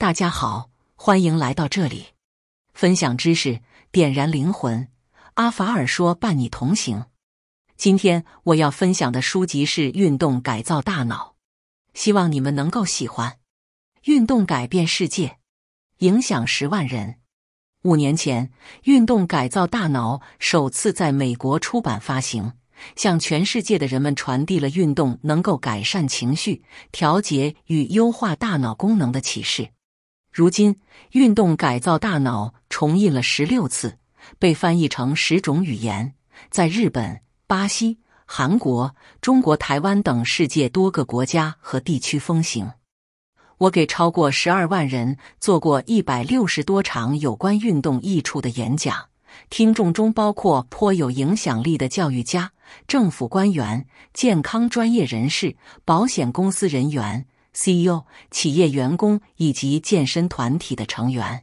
大家好，欢迎来到这里，分享知识，点燃灵魂。阿法尔说：“伴你同行。”今天我要分享的书籍是《运动改造大脑》，希望你们能够喜欢。运动改变世界，影响十万人。五年前，《运动改造大脑》首次在美国出版发行，向全世界的人们传递了运动能够改善情绪、调节与优化大脑功能的启示。如今，运动改造大脑重印了十六次，被翻译成十种语言，在日本、巴西、韩国、中国台湾等世界多个国家和地区风行。我给超过十二万人做过一百六十多场有关运动益处的演讲，听众中包括颇有影响力的教育家、政府官员、健康专业人士、保险公司人员。C.E.O. 企业员工以及健身团体的成员，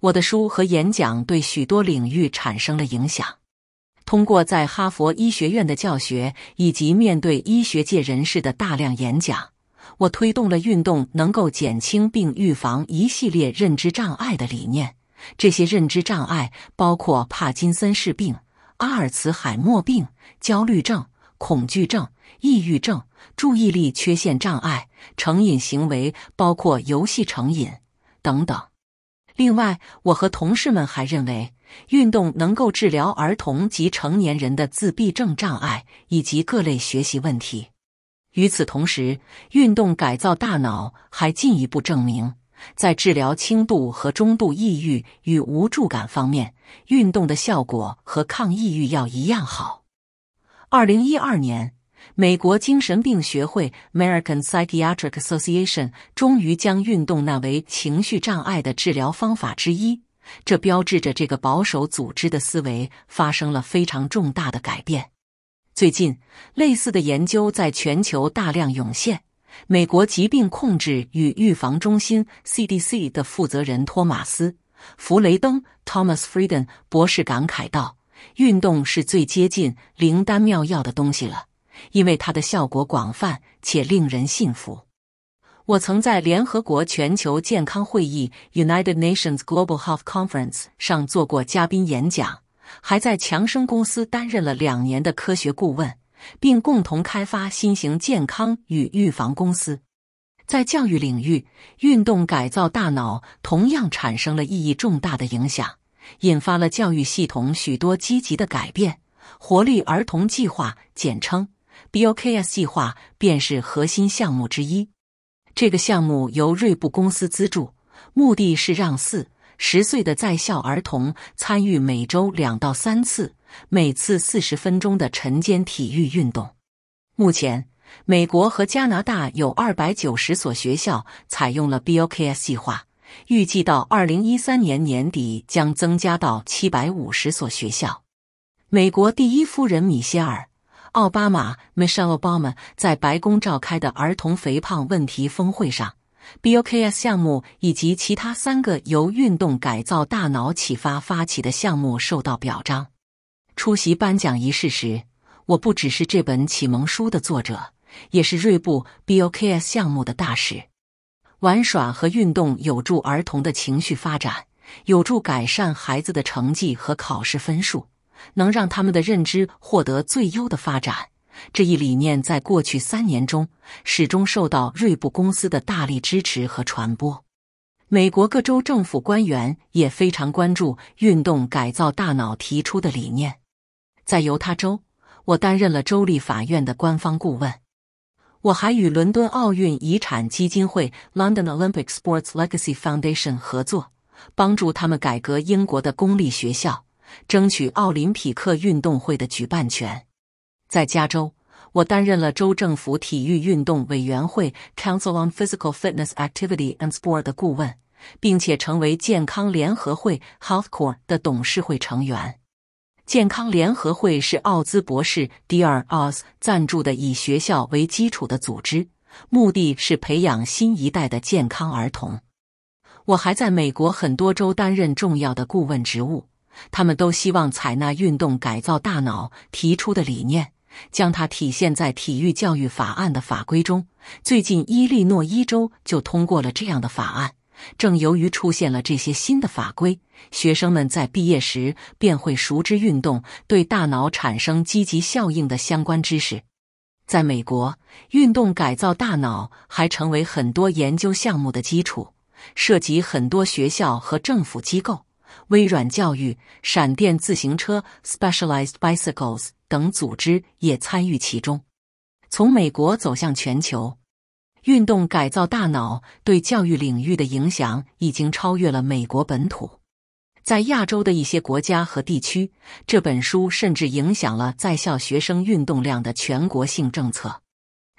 我的书和演讲对许多领域产生了影响。通过在哈佛医学院的教学以及面对医学界人士的大量演讲，我推动了运动能够减轻并预防一系列认知障碍的理念。这些认知障碍包括帕金森氏病、阿尔茨海默病、焦虑症、恐惧症、抑郁症。注意力缺陷障碍、成瘾行为，包括游戏成瘾等等。另外，我和同事们还认为，运动能够治疗儿童及成年人的自闭症障碍以及各类学习问题。与此同时，运动改造大脑还进一步证明，在治疗轻度和中度抑郁与无助感方面，运动的效果和抗抑郁药一样好。二零一二年。美国精神病学会 （American Psychiatric Association） 终于将运动纳为情绪障碍的治疗方法之一，这标志着这个保守组织的思维发生了非常重大的改变。最近，类似的研究在全球大量涌现。美国疾病控制与预防中心 （CDC） 的负责人托马斯·弗雷登 （Thomas Frieden） 博士感慨道：“运动是最接近灵丹妙药的东西了。”因为它的效果广泛且令人信服，我曾在联合国全球健康会议 （United Nations Global Health Conference） 上做过嘉宾演讲，还在强生公司担任了两年的科学顾问，并共同开发新型健康与预防公司。在教育领域，运动改造大脑同样产生了意义重大的影响，引发了教育系统许多积极的改变。活力儿童计划（简称） BOKS 计划便是核心项目之一。这个项目由瑞布公司资助，目的是让四十岁的在校儿童参与每周两到三次、每次四十分钟的晨间体育运动。目前，美国和加拿大有二百九十所学校采用了 BOKS 计划，预计到二零一三年年底将增加到七百五十所学校。美国第一夫人米歇尔。奥巴马 （Michelle Obama） 在白宫召开的儿童肥胖问题峰会上，BOKS 项目以及其他三个由运动改造大脑启发发起的项目受到表彰。出席颁奖仪式时，我不只是这本启蒙书的作者，也是瑞布 BOKS 项目的大使。玩耍和运动有助儿童的情绪发展，有助改善孩子的成绩和考试分数。能让他们的认知获得最优的发展，这一理念在过去三年中始终受到锐步公司的大力支持和传播。美国各州政府官员也非常关注运动改造大脑提出的理念。在犹他州，我担任了州立法院的官方顾问。我还与伦敦奥运遗产基金会 （London Olympic Sports Legacy Foundation） 合作，帮助他们改革英国的公立学校。争取奥林匹克运动会的举办权。在加州，我担任了州政府体育运动委员会 （Council on Physical Fitness, Activity, and Sport） 的顾问，并且成为健康联合会 （Health Core） 的董事会成员。健康联合会是奥兹博士 （Dr. Oz） 赞助的以学校为基础的组织，目的是培养新一代的健康儿童。我还在美国很多州担任重要的顾问职务。他们都希望采纳“运动改造大脑”提出的理念，将它体现在体育教育法案的法规中。最近，伊利诺伊州就通过了这样的法案。正由于出现了这些新的法规，学生们在毕业时便会熟知运动对大脑产生积极效应的相关知识。在美国，“运动改造大脑”还成为很多研究项目的基础，涉及很多学校和政府机构。微软教育、闪电自行车 （Specialized Bicycles） 等组织也参与其中。从美国走向全球，运动改造大脑对教育领域的影响已经超越了美国本土。在亚洲的一些国家和地区，这本书甚至影响了在校学生运动量的全国性政策。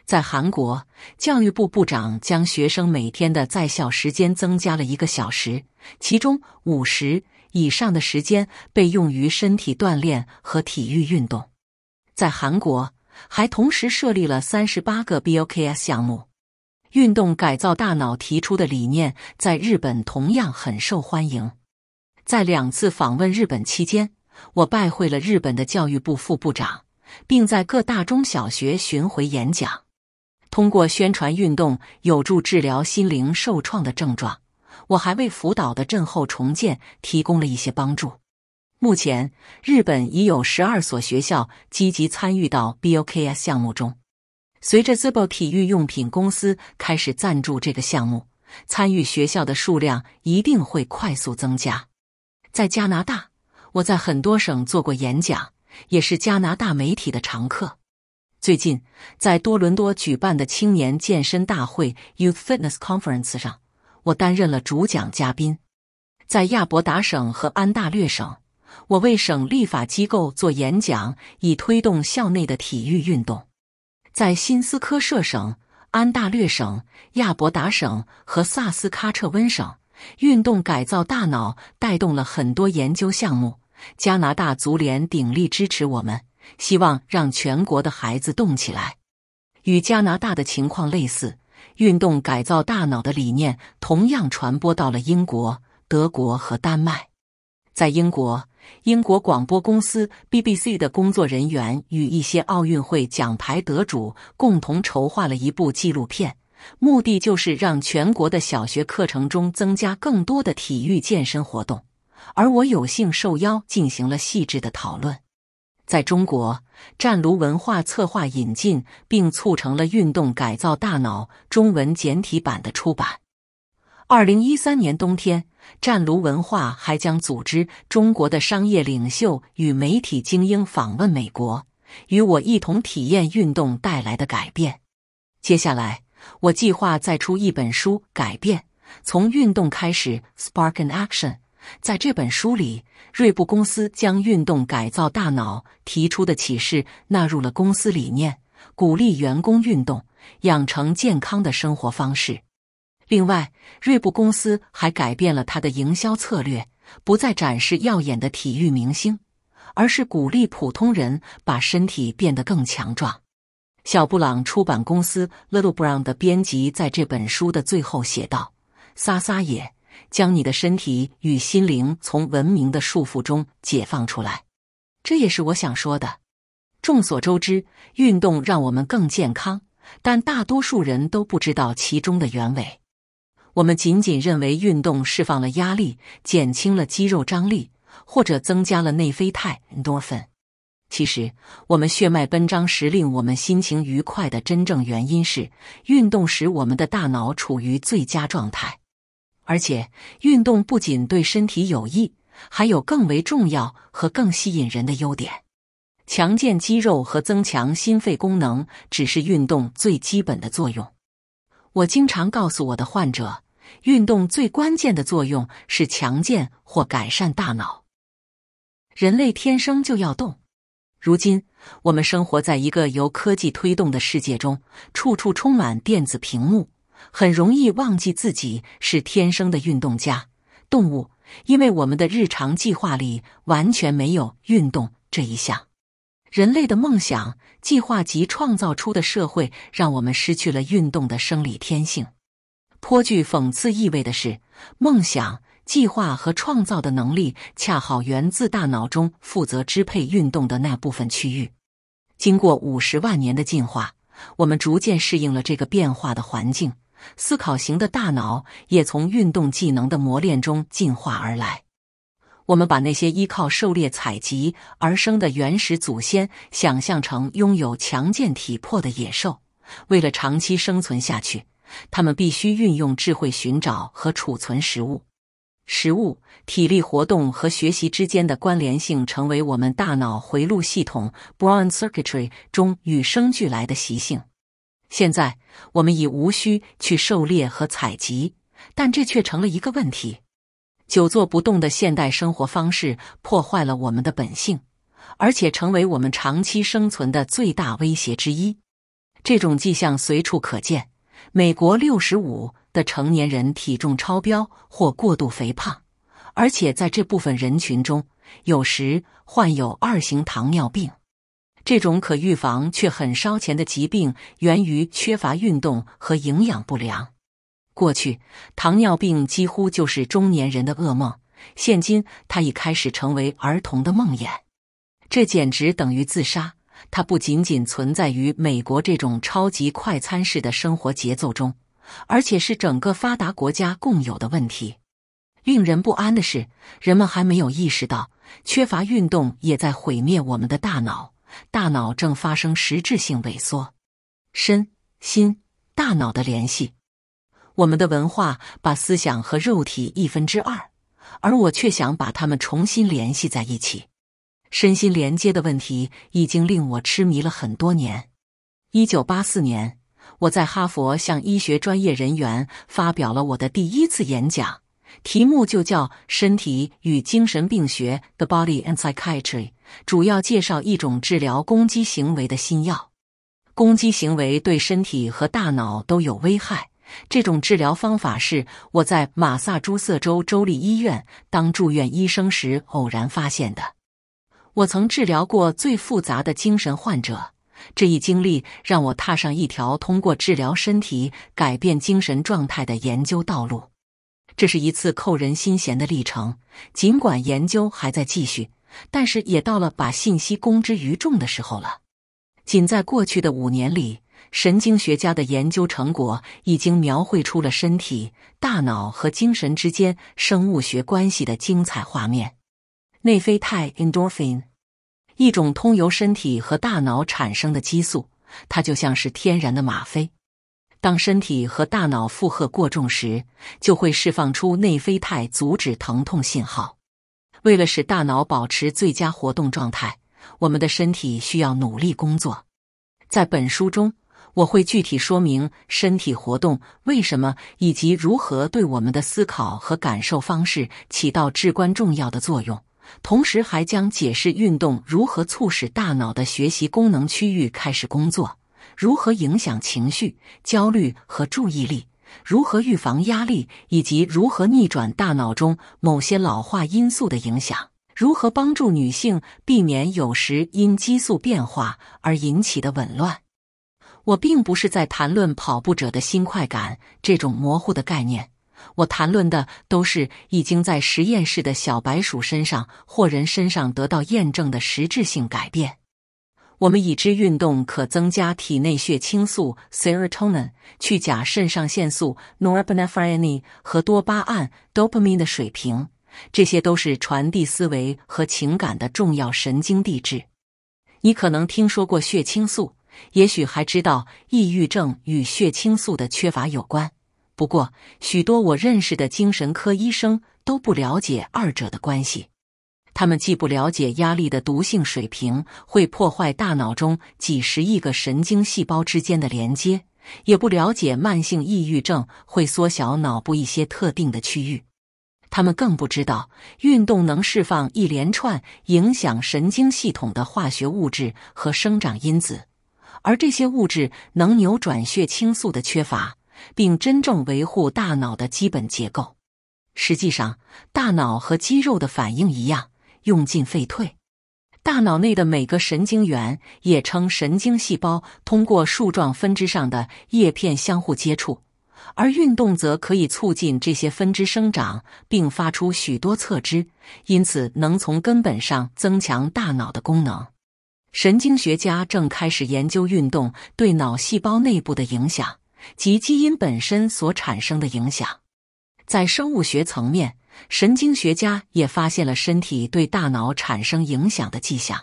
在韩国，教育部部长将学生每天的在校时间增加了一个小时，其中五十以上的时间被用于身体锻炼和体育运动。在韩国，还同时设立了三十八个 BOKS 项目。运动改造大脑提出的理念在日本同样很受欢迎。在两次访问日本期间，我拜会了日本的教育部副部长，并在各大中小学巡回演讲。通过宣传运动，有助治疗心灵受创的症状。我还为福岛的震后重建提供了一些帮助。目前，日本已有十二所学校积极参与到 BOKS 项目中。随着 Zippo 体育用品公司开始赞助这个项目，参与学校的数量一定会快速增加。在加拿大，我在很多省做过演讲，也是加拿大媒体的常客。最近，在多伦多举办的青年健身大会 （Youth Fitness Conference） 上，我担任了主讲嘉宾。在亚伯达省和安大略省，我为省立法机构做演讲，以推动校内的体育运动。在新斯科舍省、安大略省、亚伯达省和萨斯喀彻温省，运动改造大脑带动了很多研究项目。加拿大足联鼎力支持我们。希望让全国的孩子动起来。与加拿大的情况类似，运动改造大脑的理念同样传播到了英国、德国和丹麦。在英国，英国广播公司 BBC 的工作人员与一些奥运会奖牌得主共同筹划了一部纪录片，目的就是让全国的小学课程中增加更多的体育健身活动。而我有幸受邀进行了细致的讨论。在中国，战卢文化策划引进并促成了《运动改造大脑》中文简体版的出版。二零一三年冬天，战卢文化还将组织中国的商业领袖与媒体精英访问美国，与我一同体验运动带来的改变。接下来，我计划再出一本书，《改变从运动开始》（Spark and Action）。在这本书里，锐步公司将“运动改造大脑”提出的启示纳入了公司理念，鼓励员工运动，养成健康的生活方式。另外，锐步公司还改变了他的营销策略，不再展示耀眼的体育明星，而是鼓励普通人把身体变得更强壮。小布朗出版公司 Little Brown 的编辑在这本书的最后写道：“撒撒野。”将你的身体与心灵从文明的束缚中解放出来，这也是我想说的。众所周知，运动让我们更健康，但大多数人都不知道其中的原委。我们仅仅认为运动释放了压力，减轻了肌肉张力，或者增加了内啡肽。其实，我们血脉奔张时令我们心情愉快的真正原因是，运动使我们的大脑处于最佳状态。而且，运动不仅对身体有益，还有更为重要和更吸引人的优点。强健肌肉和增强心肺功能只是运动最基本的作用。我经常告诉我的患者，运动最关键的作用是强健或改善大脑。人类天生就要动。如今，我们生活在一个由科技推动的世界中，处处充满电子屏幕。很容易忘记自己是天生的运动家动物，因为我们的日常计划里完全没有运动这一项。人类的梦想、计划及创造出的社会，让我们失去了运动的生理天性。颇具讽刺意味的是，梦想、计划和创造的能力，恰好源自大脑中负责支配运动的那部分区域。经过五十万年的进化，我们逐渐适应了这个变化的环境。思考型的大脑也从运动技能的磨练中进化而来。我们把那些依靠狩猎采集而生的原始祖先想象成拥有强健体魄的野兽，为了长期生存下去，他们必须运用智慧寻找和储存食物。食物、体力活动和学习之间的关联性，成为我们大脑回路系统 （brain circuitry） 中与生俱来的习性。现在我们已无需去狩猎和采集，但这却成了一个问题。久坐不动的现代生活方式破坏了我们的本性，而且成为我们长期生存的最大威胁之一。这种迹象随处可见：美国六十五的成年人体重超标或过度肥胖，而且在这部分人群中，有时患有二型糖尿病。这种可预防却很烧钱的疾病源于缺乏运动和营养不良。过去，糖尿病几乎就是中年人的噩梦，现今它已开始成为儿童的梦魇。这简直等于自杀。它不仅仅存在于美国这种超级快餐式的生活节奏中，而且是整个发达国家共有的问题。令人不安的是，人们还没有意识到缺乏运动也在毁灭我们的大脑。大脑正发生实质性萎缩，身心大脑的联系。我们的文化把思想和肉体一分之二，而我却想把它们重新联系在一起。身心连接的问题已经令我痴迷了很多年。一九八四年，我在哈佛向医学专业人员发表了我的第一次演讲，题目就叫《身体与精神病学》（The Body and Psychiatry）。主要介绍一种治疗攻击行为的新药。攻击行为对身体和大脑都有危害。这种治疗方法是我在马萨诸塞州州立医院当住院医生时偶然发现的。我曾治疗过最复杂的精神患者，这一经历让我踏上一条通过治疗身体改变精神状态的研究道路。这是一次扣人心弦的历程，尽管研究还在继续。但是也到了把信息公之于众的时候了。仅在过去的五年里，神经学家的研究成果已经描绘出了身体、大脑和精神之间生物学关系的精彩画面。内啡肽 （endorphin） 一种通由身体和大脑产生的激素，它就像是天然的吗啡。当身体和大脑负荷过重时，就会释放出内啡肽，阻止疼痛信号。为了使大脑保持最佳活动状态，我们的身体需要努力工作。在本书中，我会具体说明身体活动为什么以及如何对我们的思考和感受方式起到至关重要的作用，同时还将解释运动如何促使大脑的学习功能区域开始工作，如何影响情绪、焦虑和注意力。如何预防压力，以及如何逆转大脑中某些老化因素的影响？如何帮助女性避免有时因激素变化而引起的紊乱？我并不是在谈论跑步者的新快感这种模糊的概念，我谈论的都是已经在实验室的小白鼠身上或人身上得到验证的实质性改变。我们已知运动可增加体内血清素 （serotonin）、去甲肾上腺素 （norepinephrine） 和多巴胺 （dopamine） 的水平，这些都是传递思维和情感的重要神经递质。你可能听说过血清素，也许还知道抑郁症与血清素的缺乏有关。不过，许多我认识的精神科医生都不了解二者的关系。他们既不了解压力的毒性水平会破坏大脑中几十亿个神经细胞之间的连接，也不了解慢性抑郁症会缩小脑部一些特定的区域。他们更不知道运动能释放一连串影响神经系统的化学物质和生长因子，而这些物质能扭转血清素的缺乏，并真正维护大脑的基本结构。实际上，大脑和肌肉的反应一样。用尽废退，大脑内的每个神经元也称神经细胞，通过树状分支上的叶片相互接触，而运动则可以促进这些分支生长，并发出许多侧枝，因此能从根本上增强大脑的功能。神经学家正开始研究运动对脑细胞内部的影响及基因本身所产生的影响，在生物学层面。神经学家也发现了身体对大脑产生影响的迹象。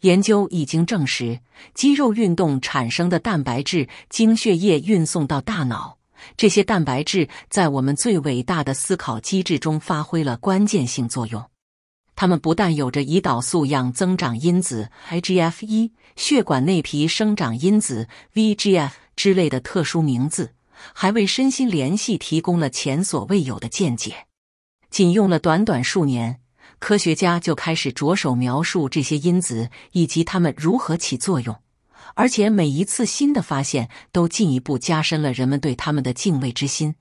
研究已经证实，肌肉运动产生的蛋白质经血液运送到大脑，这些蛋白质在我们最伟大的思考机制中发挥了关键性作用。它们不但有着胰岛素样增长因子 （IGF-1）、血管内皮生长因子 v g f 之类的特殊名字，还为身心联系提供了前所未有的见解。仅用了短短数年，科学家就开始着手描述这些因子以及它们如何起作用，而且每一次新的发现都进一步加深了人们对他们的敬畏之心。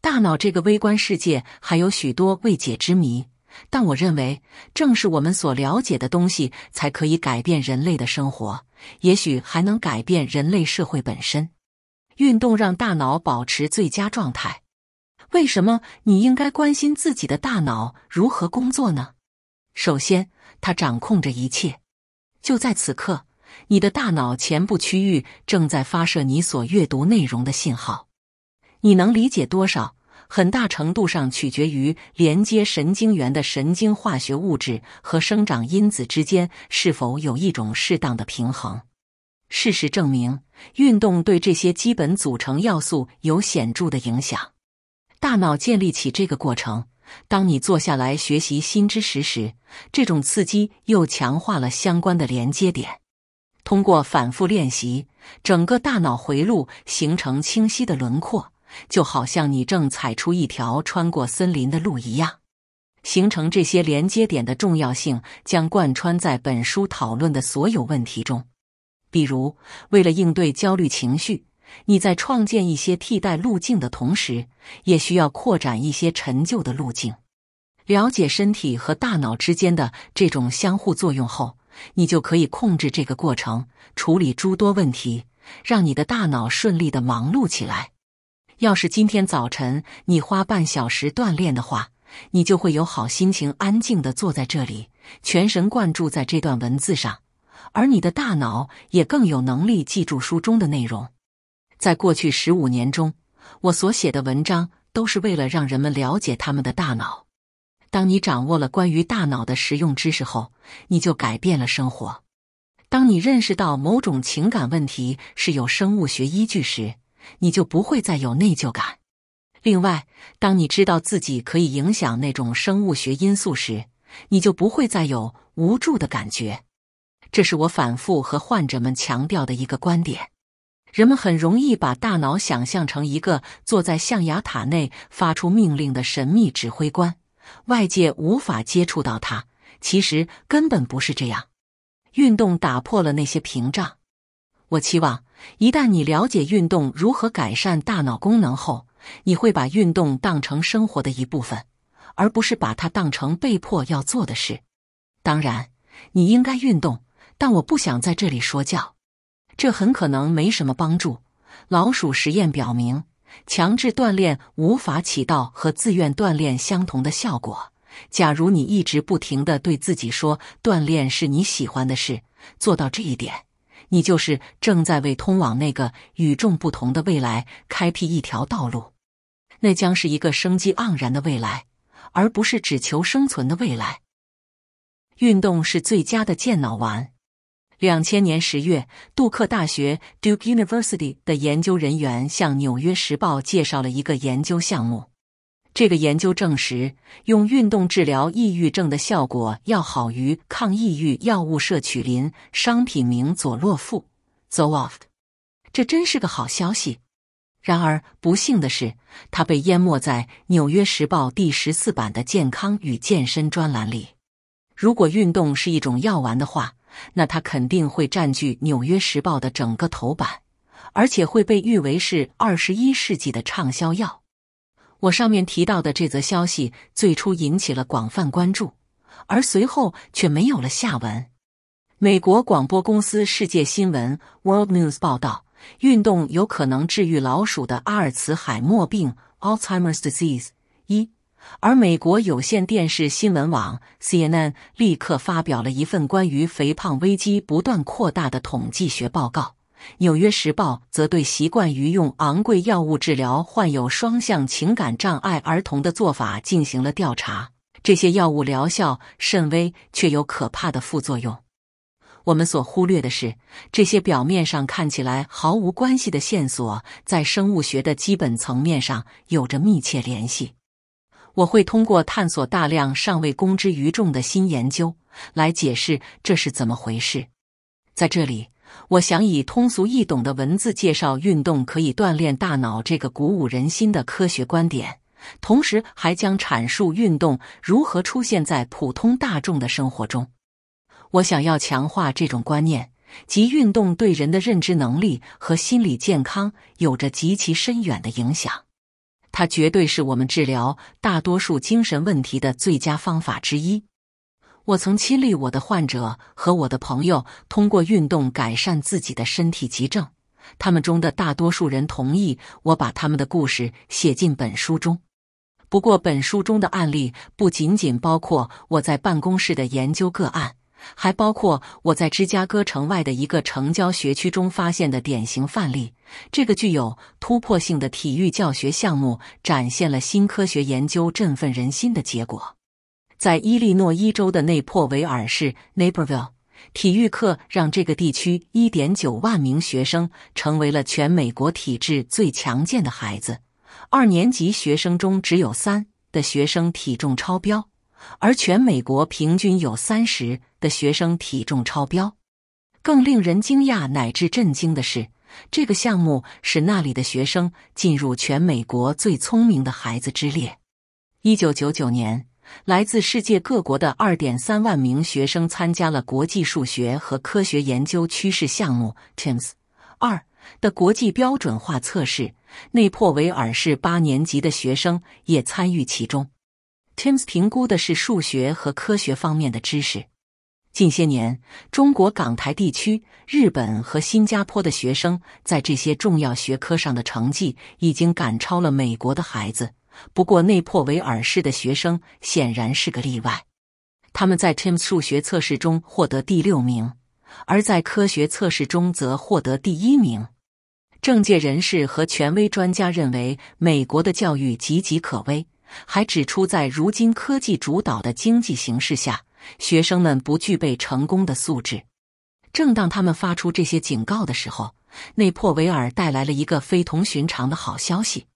大脑这个微观世界还有许多未解之谜，但我认为正是我们所了解的东西才可以改变人类的生活，也许还能改变人类社会本身。运动让大脑保持最佳状态。为什么你应该关心自己的大脑如何工作呢？首先，它掌控着一切。就在此刻，你的大脑前部区域正在发射你所阅读内容的信号。你能理解多少，很大程度上取决于连接神经元的神经化学物质和生长因子之间是否有一种适当的平衡。事实证明，运动对这些基本组成要素有显著的影响。大脑建立起这个过程。当你坐下来学习新知识时，这种刺激又强化了相关的连接点。通过反复练习，整个大脑回路形成清晰的轮廓，就好像你正踩出一条穿过森林的路一样。形成这些连接点的重要性将贯穿在本书讨论的所有问题中，比如为了应对焦虑情绪。你在创建一些替代路径的同时，也需要扩展一些陈旧的路径。了解身体和大脑之间的这种相互作用后，你就可以控制这个过程，处理诸多问题，让你的大脑顺利的忙碌起来。要是今天早晨你花半小时锻炼的话，你就会有好心情，安静地坐在这里，全神贯注在这段文字上，而你的大脑也更有能力记住书中的内容。在过去十五年中，我所写的文章都是为了让人们了解他们的大脑。当你掌握了关于大脑的实用知识后，你就改变了生活。当你认识到某种情感问题是有生物学依据时，你就不会再有内疚感。另外，当你知道自己可以影响那种生物学因素时，你就不会再有无助的感觉。这是我反复和患者们强调的一个观点。人们很容易把大脑想象成一个坐在象牙塔内发出命令的神秘指挥官，外界无法接触到它。其实根本不是这样。运动打破了那些屏障。我期望，一旦你了解运动如何改善大脑功能后，你会把运动当成生活的一部分，而不是把它当成被迫要做的事。当然，你应该运动，但我不想在这里说教。这很可能没什么帮助。老鼠实验表明，强制锻炼无法起到和自愿锻炼相同的效果。假如你一直不停的对自己说锻炼是你喜欢的事，做到这一点，你就是正在为通往那个与众不同的未来开辟一条道路。那将是一个生机盎然的未来，而不是只求生存的未来。运动是最佳的健脑丸。两千年十月，杜克大学 （Duke University） 的研究人员向《纽约时报》介绍了一个研究项目。这个研究证实，用运动治疗抑郁症的效果要好于抗抑郁药物舍曲林（商品名佐洛夫，Zoloft）。这真是个好消息。然而，不幸的是，它被淹没在《纽约时报》第十四版的健康与健身专栏里。如果运动是一种药丸的话。那它肯定会占据《纽约时报》的整个头版，而且会被誉为是二十一世纪的畅销药。我上面提到的这则消息最初引起了广泛关注，而随后却没有了下文。美国广播公司世界新闻 （World News） 报道，运动有可能治愈老鼠的阿尔茨海默病 （Alzheimer's disease）。一而美国有线电视新闻网 CNN 立刻发表了一份关于肥胖危机不断扩大的统计学报告。《纽约时报》则对习惯于用昂贵药物治疗患有双向情感障碍儿童的做法进行了调查。这些药物疗效甚微，却有可怕的副作用。我们所忽略的是，这些表面上看起来毫无关系的线索，在生物学的基本层面上有着密切联系。我会通过探索大量尚未公之于众的新研究来解释这是怎么回事。在这里，我想以通俗易懂的文字介绍运动可以锻炼大脑这个鼓舞人心的科学观点，同时还将阐述运动如何出现在普通大众的生活中。我想要强化这种观念，即运动对人的认知能力和心理健康有着极其深远的影响。它绝对是我们治疗大多数精神问题的最佳方法之一。我曾亲历我的患者和我的朋友通过运动改善自己的身体疾症，他们中的大多数人同意我把他们的故事写进本书中。不过，本书中的案例不仅仅包括我在办公室的研究个案。还包括我在芝加哥城外的一个城郊学区中发现的典型范例。这个具有突破性的体育教学项目展现了新科学研究振奋人心的结果。在伊利诺伊州的内珀维尔市 （Naperville），体育课让这个地区1.9万名学生成为了全美国体质最强健的孩子。二年级学生中只有三的学生体重超标。而全美国平均有三十的学生体重超标。更令人惊讶乃至震惊的是，这个项目使那里的学生进入全美国最聪明的孩子之列。一九九九年，来自世界各国的二点三万名学生参加了国际数学和科学研究趋势项目 （TIMSS） 二的国际标准化测试。内珀维尔市八年级的学生也参与其中。TIMS 评估的是数学和科学方面的知识。近些年，中国港台地区、日本和新加坡的学生在这些重要学科上的成绩已经赶超了美国的孩子。不过，内珀维尔市的学生显然是个例外，他们在 TIMS 数学测试中获得第六名，而在科学测试中则获得第一名。政界人士和权威专家认为，美国的教育岌岌可危。还指出，在如今科技主导的经济形势下，学生们不具备成功的素质。正当他们发出这些警告的时候，内珀维尔带来了一个非同寻常的好消息。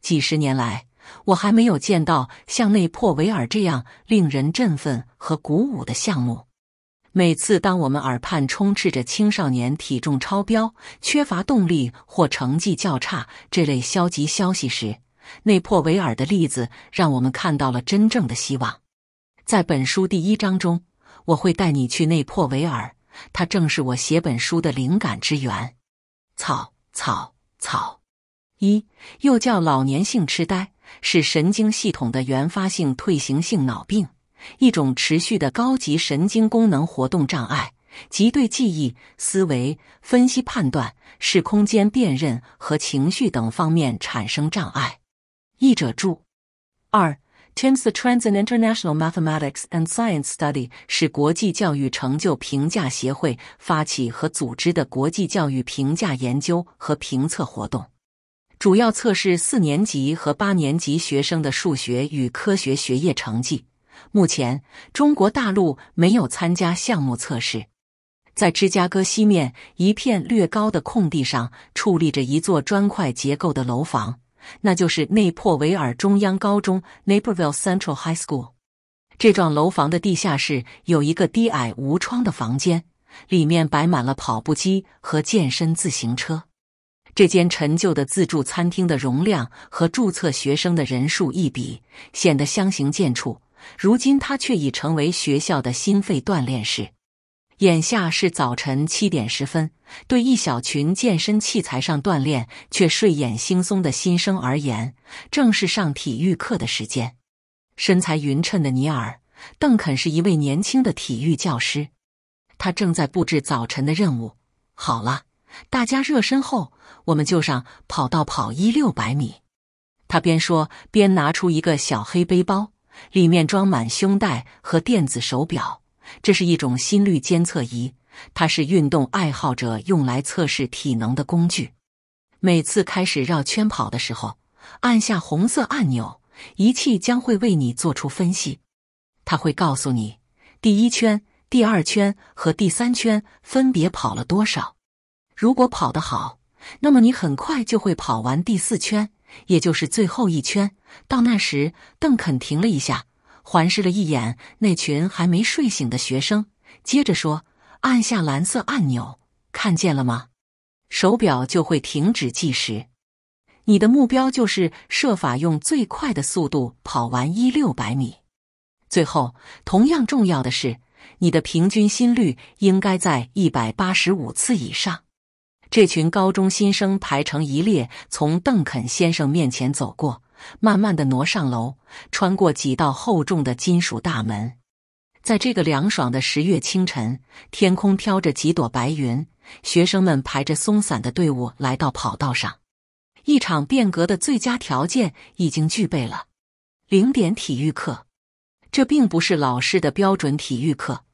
几十年来，我还没有见到像内珀维尔这样令人振奋和鼓舞的项目。每次当我们耳畔充斥着青少年体重超标、缺乏动力或成绩较差这类消极消息时，内珀维尔的例子让我们看到了真正的希望。在本书第一章中，我会带你去内珀维尔，它正是我写本书的灵感之源。草草草，一又叫老年性痴呆，是神经系统的原发性退行性脑病，一种持续的高级神经功能活动障碍，即对记忆、思维、分析判断、视空间辨认和情绪等方面产生障碍。译者注：二，TIMSS（Transnational in n t e r Mathematics and Science Study） 是国际教育成就评价协会发起和组织的国际教育评价研究和评测活动，主要测试四年级和八年级学生的数学与科学学业成绩。目前，中国大陆没有参加项目测试。在芝加哥西面一片略高的空地上，矗立着一座砖块结构的楼房。那就是内珀维尔中央高中 n e p e r v i l l e Central High School）。这幢楼房的地下室有一个低矮无窗的房间，里面摆满了跑步机和健身自行车。这间陈旧的自助餐厅的容量和注册学生的人数一比，显得相形见绌。如今，它却已成为学校的心肺锻炼室。眼下是早晨七点十分，对一小群健身器材上锻炼却睡眼惺忪的新生而言，正是上体育课的时间。身材匀称的尼尔·邓肯是一位年轻的体育教师，他正在布置早晨的任务。好了，大家热身后，我们就上跑道跑一六百米。他边说边拿出一个小黑背包，里面装满胸带和电子手表。这是一种心率监测仪，它是运动爱好者用来测试体能的工具。每次开始绕圈跑的时候，按下红色按钮，仪器将会为你做出分析。它会告诉你第一圈、第二圈和第三圈分别跑了多少。如果跑得好，那么你很快就会跑完第四圈，也就是最后一圈。到那时，邓肯停了一下。环视了一眼那群还没睡醒的学生，接着说：“按下蓝色按钮，看见了吗？手表就会停止计时。你的目标就是设法用最快的速度跑完一六百米。最后，同样重要的是，你的平均心率应该在一百八十五次以上。”这群高中新生排成一列，从邓肯先生面前走过。慢慢的挪上楼，穿过几道厚重的金属大门。在这个凉爽的十月清晨，天空飘着几朵白云。学生们排着松散的队伍来到跑道上，一场变革的最佳条件已经具备了。零点体育课，这并不是老师的标准体育课，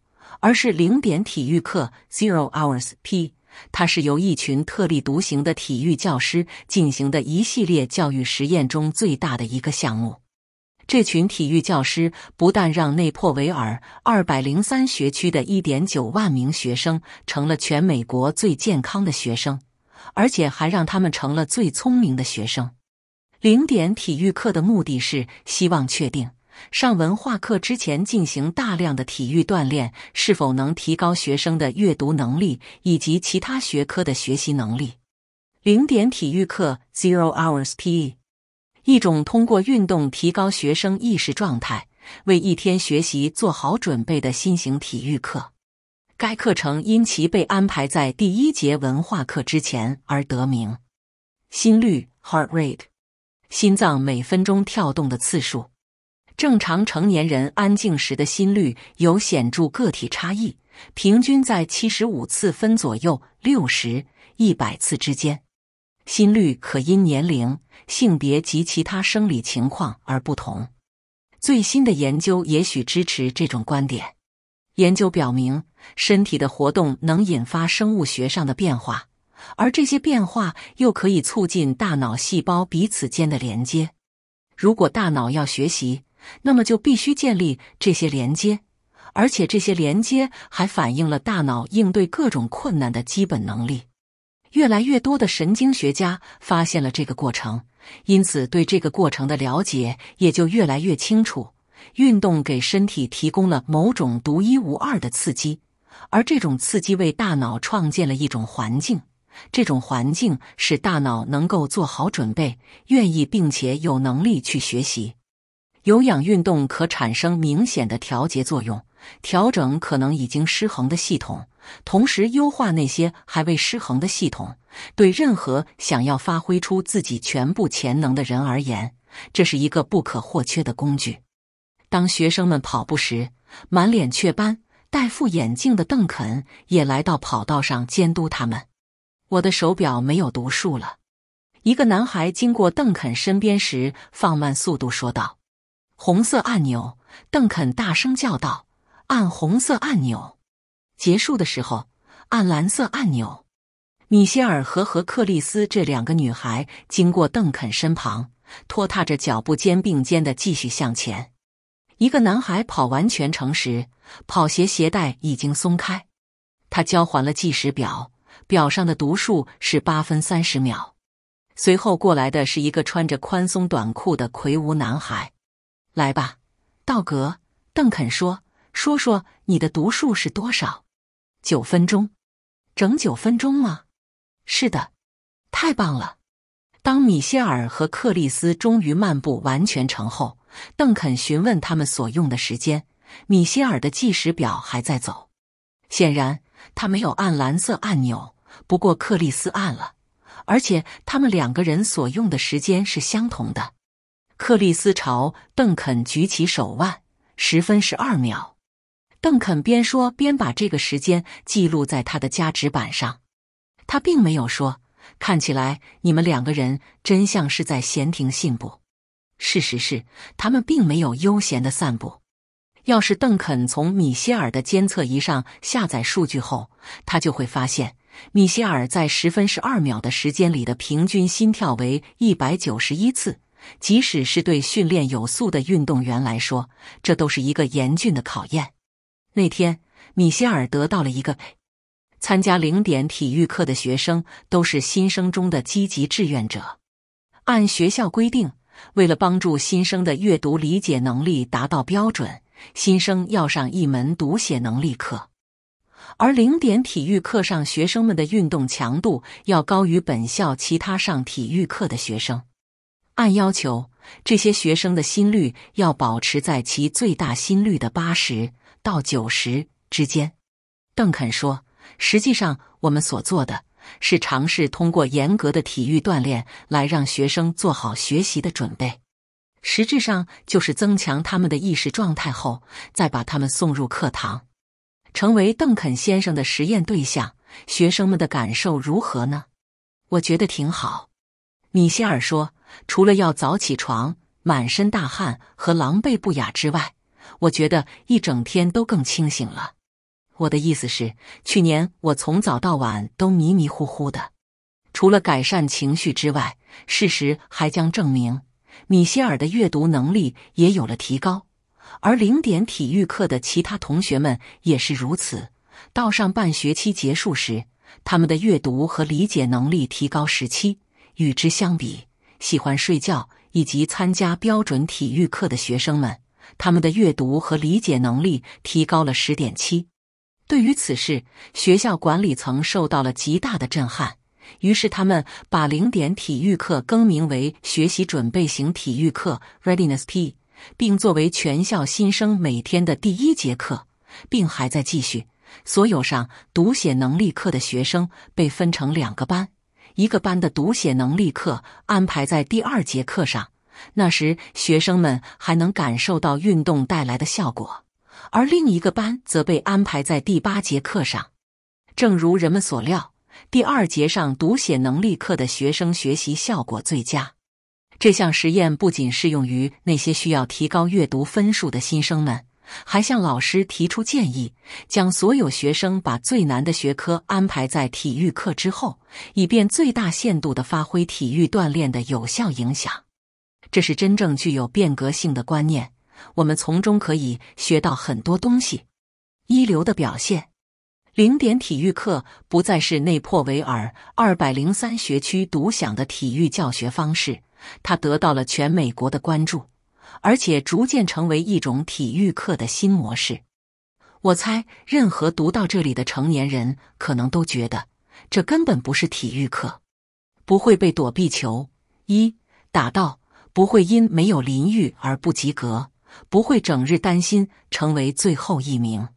而是零点体育课 （Zero Hours p 它是由一群特立独行的体育教师进行的一系列教育实验中最大的一个项目。这群体育教师不但让内珀维尔二百零三学区的一点九万名学生成了全美国最健康的学生，而且还让他们成了最聪明的学生。零点体育课的目的是希望确定。上文化课之前进行大量的体育锻炼，是否能提高学生的阅读能力以及其他学科的学习能力？零点体育课 （Zero Hours PE） 一种通过运动提高学生意识状态，为一天学习做好准备的新型体育课。该课程因其被安排在第一节文化课之前而得名。心率 （Heart Rate） 心脏每分钟跳动的次数。正常成年人安静时的心率有显著个体差异，平均在七十五次分左右，六十一百次之间。心率可因年龄、性别及其他生理情况而不同。最新的研究也许支持这种观点。研究表明，身体的活动能引发生物学上的变化，而这些变化又可以促进大脑细胞彼此间的连接。如果大脑要学习，那么就必须建立这些连接，而且这些连接还反映了大脑应对各种困难的基本能力。越来越多的神经学家发现了这个过程，因此对这个过程的了解也就越来越清楚。运动给身体提供了某种独一无二的刺激，而这种刺激为大脑创建了一种环境，这种环境使大脑能够做好准备，愿意并且有能力去学习。有氧运动可产生明显的调节作用，调整可能已经失衡的系统，同时优化那些还未失衡的系统。对任何想要发挥出自己全部潜能的人而言，这是一个不可或缺的工具。当学生们跑步时，满脸雀斑、戴副眼镜的邓肯也来到跑道上监督他们。我的手表没有读数了。一个男孩经过邓肯身边时，放慢速度说道。红色按钮，邓肯大声叫道：“按红色按钮。”结束的时候，按蓝色按钮。米歇尔和和克里斯这两个女孩经过邓肯身旁，拖沓着脚步，肩并肩的继续向前。一个男孩跑完全程时，跑鞋鞋带已经松开，他交还了计时表，表上的读数是八分三十秒。随后过来的是一个穿着宽松短裤的魁梧男孩。来吧，道格。邓肯说：“说说你的读数是多少？九分钟，整九分钟吗？”“是的。”“太棒了。”当米歇尔和克里斯终于漫步完全成后，邓肯询问他们所用的时间。米歇尔的计时表还在走，显然他没有按蓝色按钮。不过克里斯按了，而且他们两个人所用的时间是相同的。克里斯朝邓肯举起手腕，十分十二秒。邓肯边说边把这个时间记录在他的加纸板上。他并没有说：“看起来你们两个人真像是在闲庭信步。”事实是，他们并没有悠闲的散步。要是邓肯从米歇尔的监测仪上下载数据后，他就会发现米歇尔在十分十二秒的时间里的平均心跳为一百九十一次。即使是对训练有素的运动员来说，这都是一个严峻的考验。那天，米歇尔得到了一个参加零点体育课的学生都是新生中的积极志愿者。按学校规定，为了帮助新生的阅读理解能力达到标准，新生要上一门读写能力课。而零点体育课上，学生们的运动强度要高于本校其他上体育课的学生。按要求，这些学生的心率要保持在其最大心率的八十到九十之间。邓肯说：“实际上，我们所做的，是尝试通过严格的体育锻炼来让学生做好学习的准备，实质上就是增强他们的意识状态后再把他们送入课堂，成为邓肯先生的实验对象。”学生们的感受如何呢？我觉得挺好。”米歇尔说。除了要早起床、满身大汗和狼狈不雅之外，我觉得一整天都更清醒了。我的意思是，去年我从早到晚都迷迷糊糊的。除了改善情绪之外，事实还将证明，米歇尔的阅读能力也有了提高，而零点体育课的其他同学们也是如此。到上半学期结束时，他们的阅读和理解能力提高时期与之相比。喜欢睡觉以及参加标准体育课的学生们，他们的阅读和理解能力提高了十点七。对于此事，学校管理层受到了极大的震撼，于是他们把零点体育课更名为“学习准备型体育课 ”（Readiness P），并作为全校新生每天的第一节课，并还在继续。所有上读写能力课的学生被分成两个班。一个班的读写能力课安排在第二节课上，那时学生们还能感受到运动带来的效果；而另一个班则被安排在第八节课上。正如人们所料，第二节上读写能力课的学生学习效果最佳。这项实验不仅适用于那些需要提高阅读分数的新生们。还向老师提出建议，将所有学生把最难的学科安排在体育课之后，以便最大限度地发挥体育锻炼的有效影响。这是真正具有变革性的观念，我们从中可以学到很多东西。一流的表现，零点体育课不再是内珀维尔203学区独享的体育教学方式，它得到了全美国的关注。而且逐渐成为一种体育课的新模式。我猜，任何读到这里的成年人可能都觉得，这根本不是体育课。不会被躲避球一打到，不会因没有淋浴而不及格，不会整日担心成为最后一名。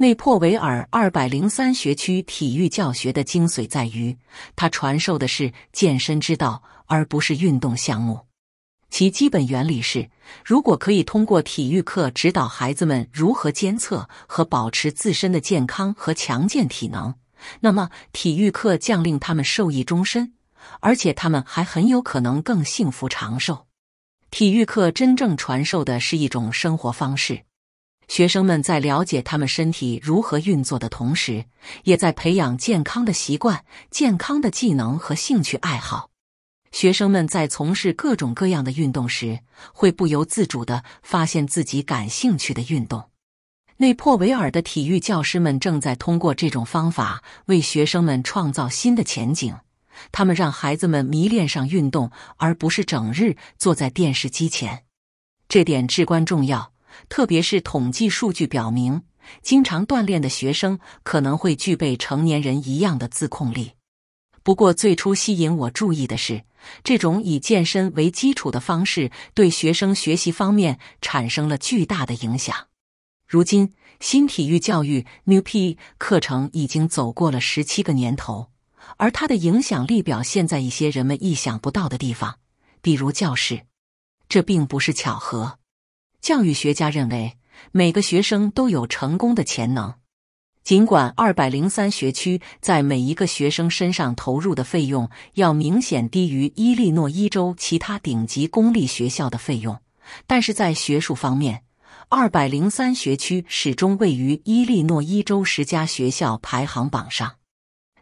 内珀维尔二百零三学区体育教学的精髓在于，它传授的是健身之道，而不是运动项目。其基本原理是，如果可以通过体育课指导孩子们如何监测和保持自身的健康和强健体能，那么体育课将令他们受益终身，而且他们还很有可能更幸福长寿。体育课真正传授的是一种生活方式。学生们在了解他们身体如何运作的同时，也在培养健康的习惯、健康的技能和兴趣爱好。学生们在从事各种各样的运动时，会不由自主的发现自己感兴趣的运动。内珀维尔的体育教师们正在通过这种方法为学生们创造新的前景。他们让孩子们迷恋上运动，而不是整日坐在电视机前。这点至关重要，特别是统计数据表明，经常锻炼的学生可能会具备成年人一样的自控力。不过，最初吸引我注意的是，这种以健身为基础的方式对学生学习方面产生了巨大的影响。如今，新体育教育 （New p 课程已经走过了十七个年头，而它的影响力表现在一些人们意想不到的地方，比如教室。这并不是巧合。教育学家认为，每个学生都有成功的潜能。尽管203学区在每一个学生身上投入的费用要明显低于伊利诺伊州其他顶级公立学校的费用，但是在学术方面，203学区始终位于伊利诺伊州十佳学校排行榜上。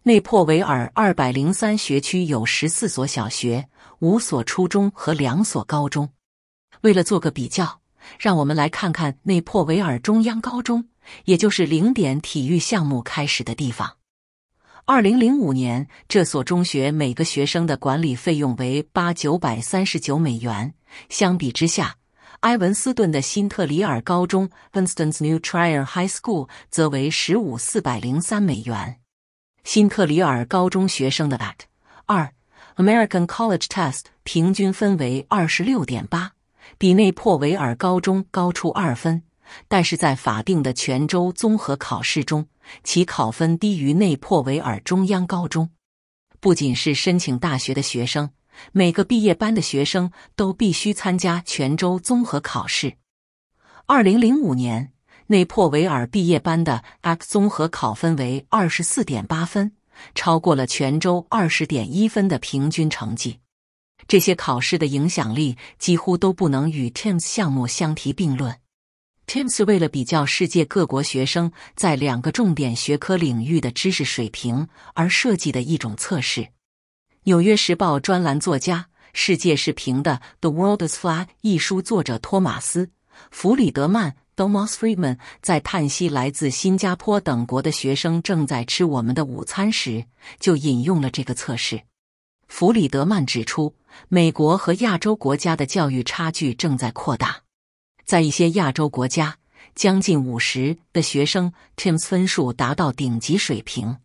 内珀维尔203学区有十四所小学、五所初中和两所高中。为了做个比较，让我们来看看内珀维尔中央高中。也就是零点体育项目开始的地方。二零零五年，这所中学每个学生的管理费用为八九百三十九美元。相比之下，埃文斯顿的新特里尔高中 e v a n s t o n s New Trier High School） 则为十五四百零三美元。新特里尔高中学生的 a t 二 （American College Test） 平均分为二十六点八，比内珀维尔高中高出二分。但是在法定的泉州综合考试中，其考分低于内珀维尔中央高中。不仅是申请大学的学生，每个毕业班的学生都必须参加泉州综合考试。二零零五年，内珀维尔毕业班的 X 综合考分为二十四点八分，超过了泉州二十点一分的平均成绩。这些考试的影响力几乎都不能与 TMS 项目相提并论。TIMS 为了比较世界各国学生在两个重点学科领域的知识水平而设计的一种测试。《纽约时报》专栏作家《世界是平的》（The World is Flat） 一书作者托马斯·弗里德曼 （Thomas Friedman） 在叹息来自新加坡等国的学生正在吃我们的午餐时，就引用了这个测试。弗里德曼指出，美国和亚洲国家的教育差距正在扩大。在一些亚洲国家，将近五十的学生 t i m s 分数达到顶级水平，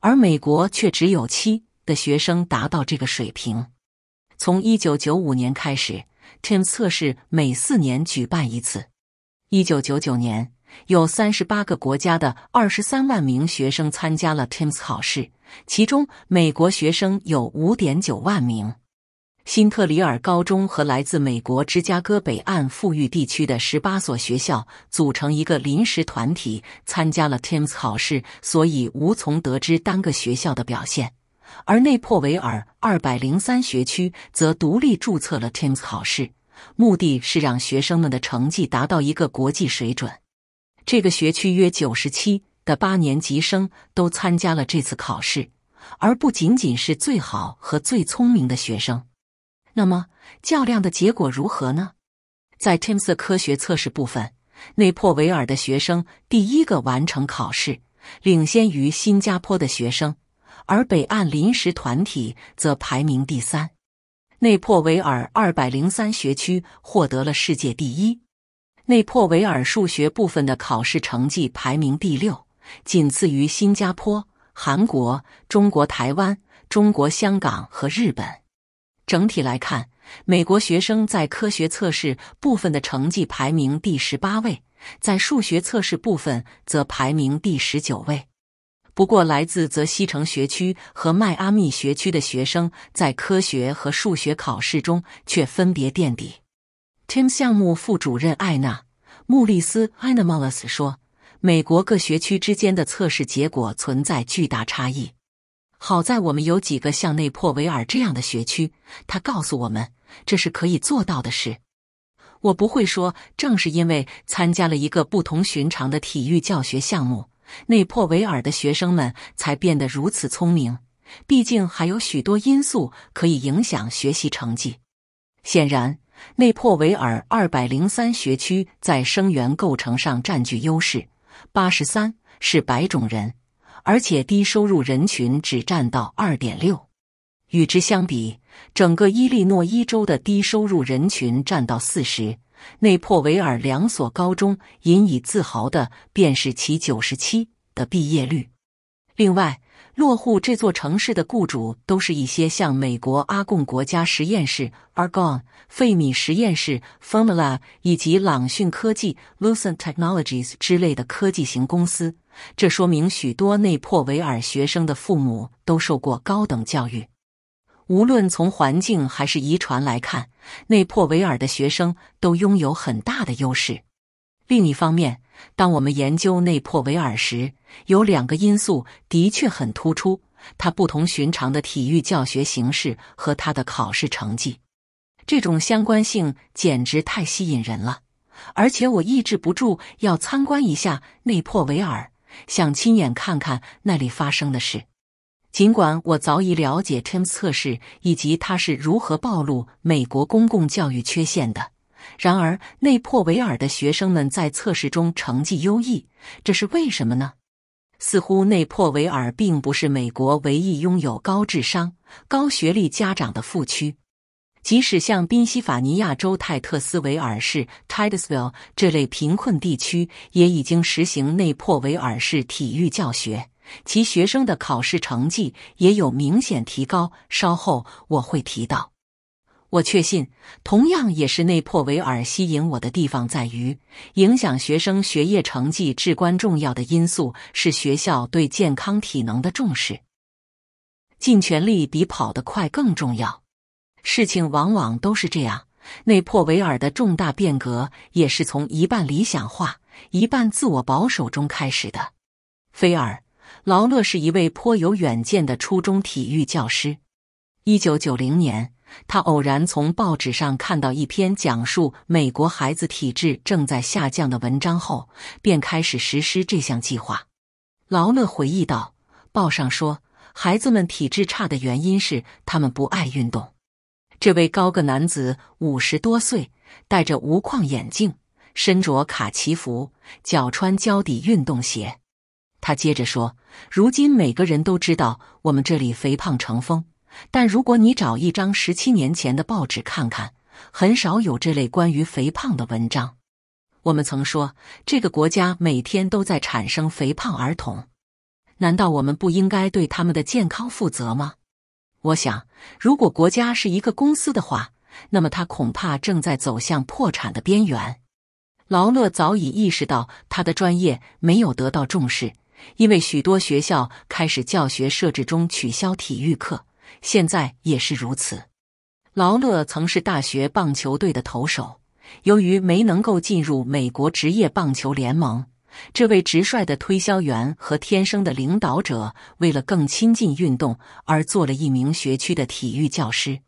而美国却只有七的学生达到这个水平。从一九九五年开始 t i m s 测试每四年举办一次。一九九九年，有三十八个国家的二十三万名学生参加了 TIMES 考试，其中美国学生有五点九万名。新特里尔高中和来自美国芝加哥北岸富裕地区的十八所学校组成一个临时团体，参加了 TIMS 考试，所以无从得知单个学校的表现。而内珀维尔二百零三学区则独立注册了 TIMS 考试，目的是让学生们的成绩达到一个国际水准。这个学区约九十七的八年级生都参加了这次考试，而不仅仅是最好和最聪明的学生。那么较量的结果如何呢？在 TIMS 科学测试部分，内珀维尔的学生第一个完成考试，领先于新加坡的学生，而北岸临时团体则排名第三。内珀维尔二百零三学区获得了世界第一。内珀维尔数学部分的考试成绩排名第六，仅次于新加坡、韩国、中国台湾、中国香港和日本。整体来看，美国学生在科学测试部分的成绩排名第十八位，在数学测试部分则排名第十九位。不过，来自泽西城学区和迈阿密学区的学生在科学和数学考试中却分别垫底。TIM 项目副主任艾娜·穆利斯 （Anamolus） 说：“美国各学区之间的测试结果存在巨大差异。”好在我们有几个像内珀维尔这样的学区，他告诉我们这是可以做到的事。我不会说正是因为参加了一个不同寻常的体育教学项目，内珀维尔的学生们才变得如此聪明。毕竟还有许多因素可以影响学习成绩。显然，内珀维尔二百零三学区在生源构成上占据优势，八十三是白种人。而且低收入人群只占到二点六，与之相比，整个伊利诺伊州的低收入人群占到四十。内珀维尔两所高中引以自豪的便是其九十七的毕业率。另外，落户这座城市的雇主都是一些像美国阿贡国家实验室 （Argonne）、费米实验室 f o r m i l a 以及朗讯科技 （Lucent Technologies） 之类的科技型公司。这说明许多内珀维尔学生的父母都受过高等教育。无论从环境还是遗传来看，内珀维尔的学生都拥有很大的优势。另一方面，当我们研究内珀维尔时，有两个因素的确很突出：它不同寻常的体育教学形式和它的考试成绩。这种相关性简直太吸引人了，而且我抑制不住要参观一下内珀维尔。想亲眼看看那里发生的事。尽管我早已了解 t i m 测试以及它是如何暴露美国公共教育缺陷的，然而内珀维尔的学生们在测试中成绩优异，这是为什么呢？似乎内珀维尔并不是美国唯一拥有高智商、高学历家长的富区。即使像宾夕法尼亚州泰特斯维尔市 t i t e s v i l l e 这类贫困地区，也已经实行内珀维尔式体育教学，其学生的考试成绩也有明显提高。稍后我会提到，我确信，同样也是内珀维尔吸引我的地方在于，影响学生学业成绩至关重要的因素是学校对健康体能的重视。尽全力比跑得快更重要。事情往往都是这样。内珀维尔的重大变革也是从一半理想化、一半自我保守中开始的。菲尔·劳勒是一位颇有远见的初中体育教师。一九九零年，他偶然从报纸上看到一篇讲述美国孩子体质正在下降的文章后，便开始实施这项计划。劳勒回忆道：“报上说，孩子们体质差的原因是他们不爱运动。”这位高个男子五十多岁，戴着无框眼镜，身着卡其服，脚穿胶底运动鞋。他接着说：“如今每个人都知道我们这里肥胖成风，但如果你找一张十七年前的报纸看看，很少有这类关于肥胖的文章。我们曾说，这个国家每天都在产生肥胖儿童，难道我们不应该对他们的健康负责吗？”我想，如果国家是一个公司的话，那么它恐怕正在走向破产的边缘。劳勒早已意识到他的专业没有得到重视，因为许多学校开始教学设置中取消体育课，现在也是如此。劳勒曾是大学棒球队的投手，由于没能够进入美国职业棒球联盟。这位直率的推销员和天生的领导者，为了更亲近运动而做了一名学区的体育教师。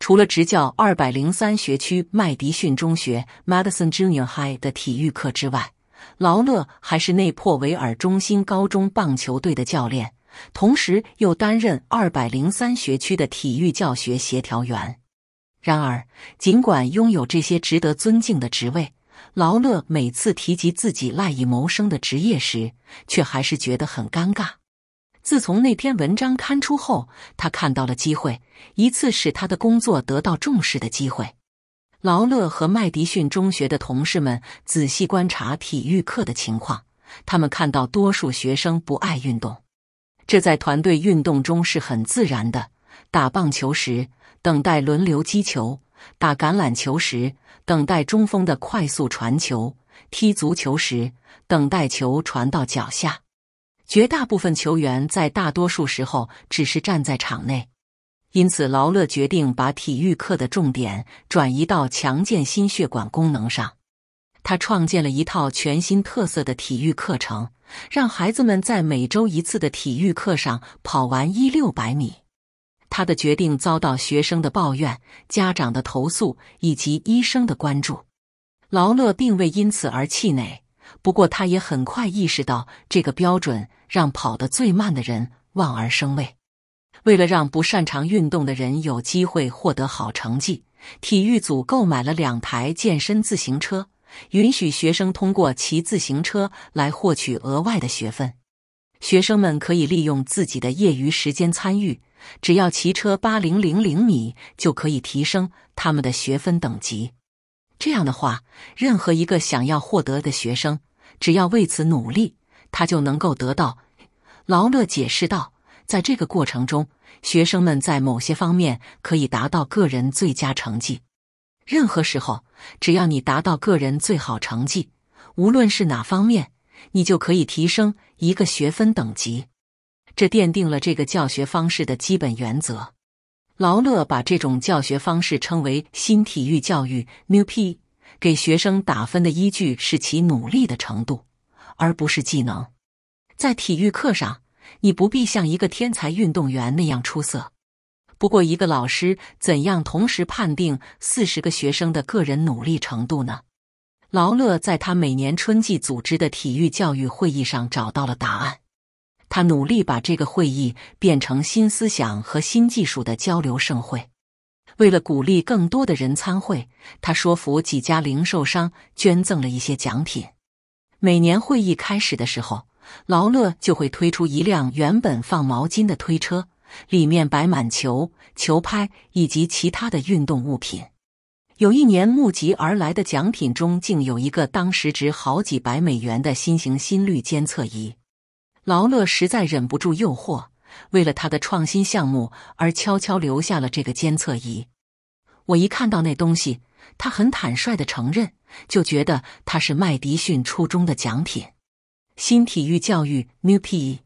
除了执教二百零三学区麦迪逊中学 （Madison Junior High） 的体育课之外，劳勒还是内珀维尔中心高中棒球队的教练，同时又担任二百零三学区的体育教学协调员。然而，尽管拥有这些值得尊敬的职位，劳勒每次提及自己赖以谋生的职业时，却还是觉得很尴尬。自从那篇文章刊出后，他看到了机会，一次使他的工作得到重视的机会。劳勒和麦迪逊中学的同事们仔细观察体育课的情况，他们看到多数学生不爱运动，这在团队运动中是很自然的。打棒球时，等待轮流击球；打橄榄球时。等待中锋的快速传球，踢足球时等待球传到脚下。绝大部分球员在大多数时候只是站在场内，因此劳勒决定把体育课的重点转移到强健心血管功能上。他创建了一套全新特色的体育课程，让孩子们在每周一次的体育课上跑完一六百米。他的决定遭到学生的抱怨、家长的投诉以及医生的关注。劳勒并未因此而气馁，不过他也很快意识到这个标准让跑得最慢的人望而生畏。为了让不擅长运动的人有机会获得好成绩，体育组购买了两台健身自行车，允许学生通过骑自行车来获取额外的学分。学生们可以利用自己的业余时间参与。只要骑车八零零零米，就可以提升他们的学分等级。这样的话，任何一个想要获得的学生，只要为此努力，他就能够得到。劳勒解释道：“在这个过程中，学生们在某些方面可以达到个人最佳成绩。任何时候，只要你达到个人最好成绩，无论是哪方面，你就可以提升一个学分等级。”这奠定了这个教学方式的基本原则。劳勒把这种教学方式称为新体育教育 （New p 给学生打分的依据是其努力的程度，而不是技能。在体育课上，你不必像一个天才运动员那样出色。不过，一个老师怎样同时判定四十个学生的个人努力程度呢？劳勒在他每年春季组织的体育教育会议上找到了答案。他努力把这个会议变成新思想和新技术的交流盛会。为了鼓励更多的人参会，他说服几家零售商捐赠了一些奖品。每年会议开始的时候，劳勒就会推出一辆原本放毛巾的推车，里面摆满球、球拍以及其他的运动物品。有一年，募集而来的奖品中竟有一个当时值好几百美元的新型心率监测仪。劳勒实在忍不住诱惑，为了他的创新项目而悄悄留下了这个监测仪。我一看到那东西，他很坦率的承认，就觉得它是麦迪逊初中的奖品。新体育教育 （New PE）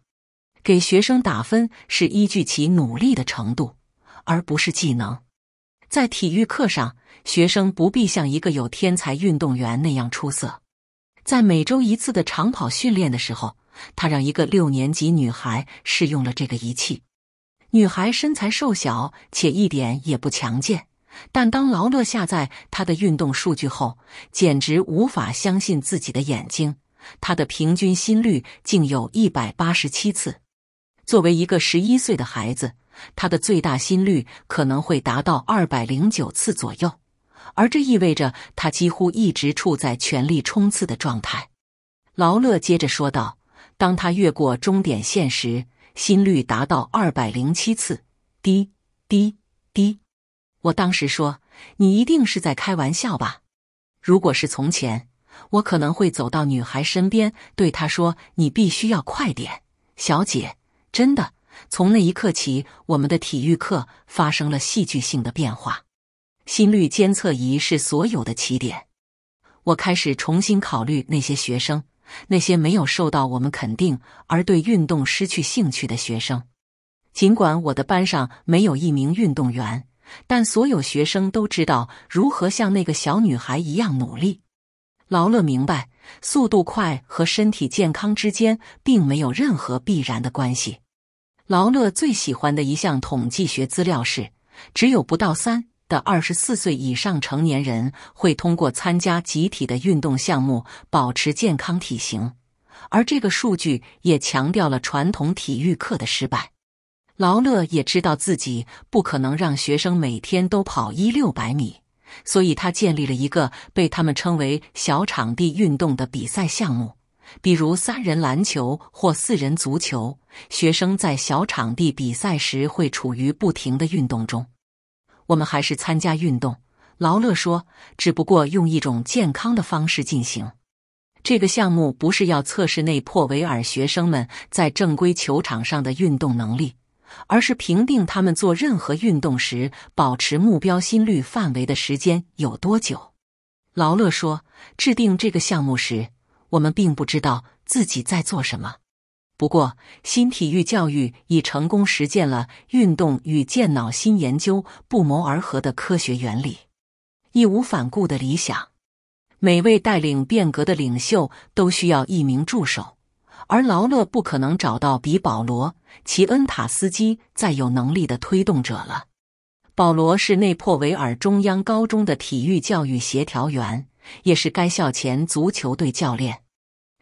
给学生打分是依据其努力的程度，而不是技能。在体育课上，学生不必像一个有天才运动员那样出色。在每周一次的长跑训练的时候。他让一个六年级女孩试用了这个仪器。女孩身材瘦小，且一点也不强健。但当劳勒下载她的运动数据后，简直无法相信自己的眼睛。她的平均心率竟有一百八十七次。作为一个十一岁的孩子，她的最大心率可能会达到二百零九次左右。而这意味着她几乎一直处在全力冲刺的状态。劳勒接着说道。当他越过终点线时，心率达到二百零七次，滴滴滴！我当时说：“你一定是在开玩笑吧？”如果是从前，我可能会走到女孩身边，对她说：“你必须要快点，小姐。”真的，从那一刻起，我们的体育课发生了戏剧性的变化。心率监测仪是所有的起点，我开始重新考虑那些学生。那些没有受到我们肯定而对运动失去兴趣的学生，尽管我的班上没有一名运动员，但所有学生都知道如何像那个小女孩一样努力。劳勒明白，速度快和身体健康之间并没有任何必然的关系。劳勒最喜欢的一项统计学资料是，只有不到三。的二十四岁以上成年人会通过参加集体的运动项目保持健康体型，而这个数据也强调了传统体育课的失败。劳勒也知道自己不可能让学生每天都跑一六百米，所以他建立了一个被他们称为“小场地运动”的比赛项目，比如三人篮球或四人足球。学生在小场地比赛时会处于不停的运动中。我们还是参加运动，劳勒说，只不过用一种健康的方式进行。这个项目不是要测试内珀维尔学生们在正规球场上的运动能力，而是评定他们做任何运动时保持目标心率范围的时间有多久。劳勒说，制定这个项目时，我们并不知道自己在做什么。不过，新体育教育已成功实践了运动与健脑新研究不谋而合的科学原理，义无反顾的理想。每位带领变革的领袖都需要一名助手，而劳勒不可能找到比保罗齐恩塔斯基再有能力的推动者了。保罗是内珀维尔中央高中的体育教育协调员，也是该校前足球队教练。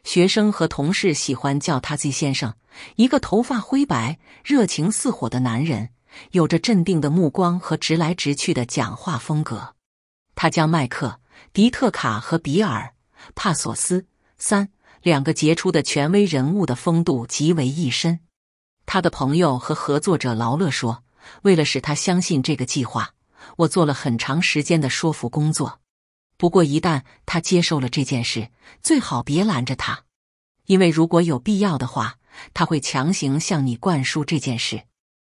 学生和同事喜欢叫他 Z 先生，一个头发灰白、热情似火的男人，有着镇定的目光和直来直去的讲话风格。他将麦克·迪特卡和比尔·帕索斯三两个杰出的权威人物的风度集为一身。他的朋友和合作者劳勒说：“为了使他相信这个计划，我做了很长时间的说服工作。”不过，一旦他接受了这件事，最好别拦着他，因为如果有必要的话，他会强行向你灌输这件事。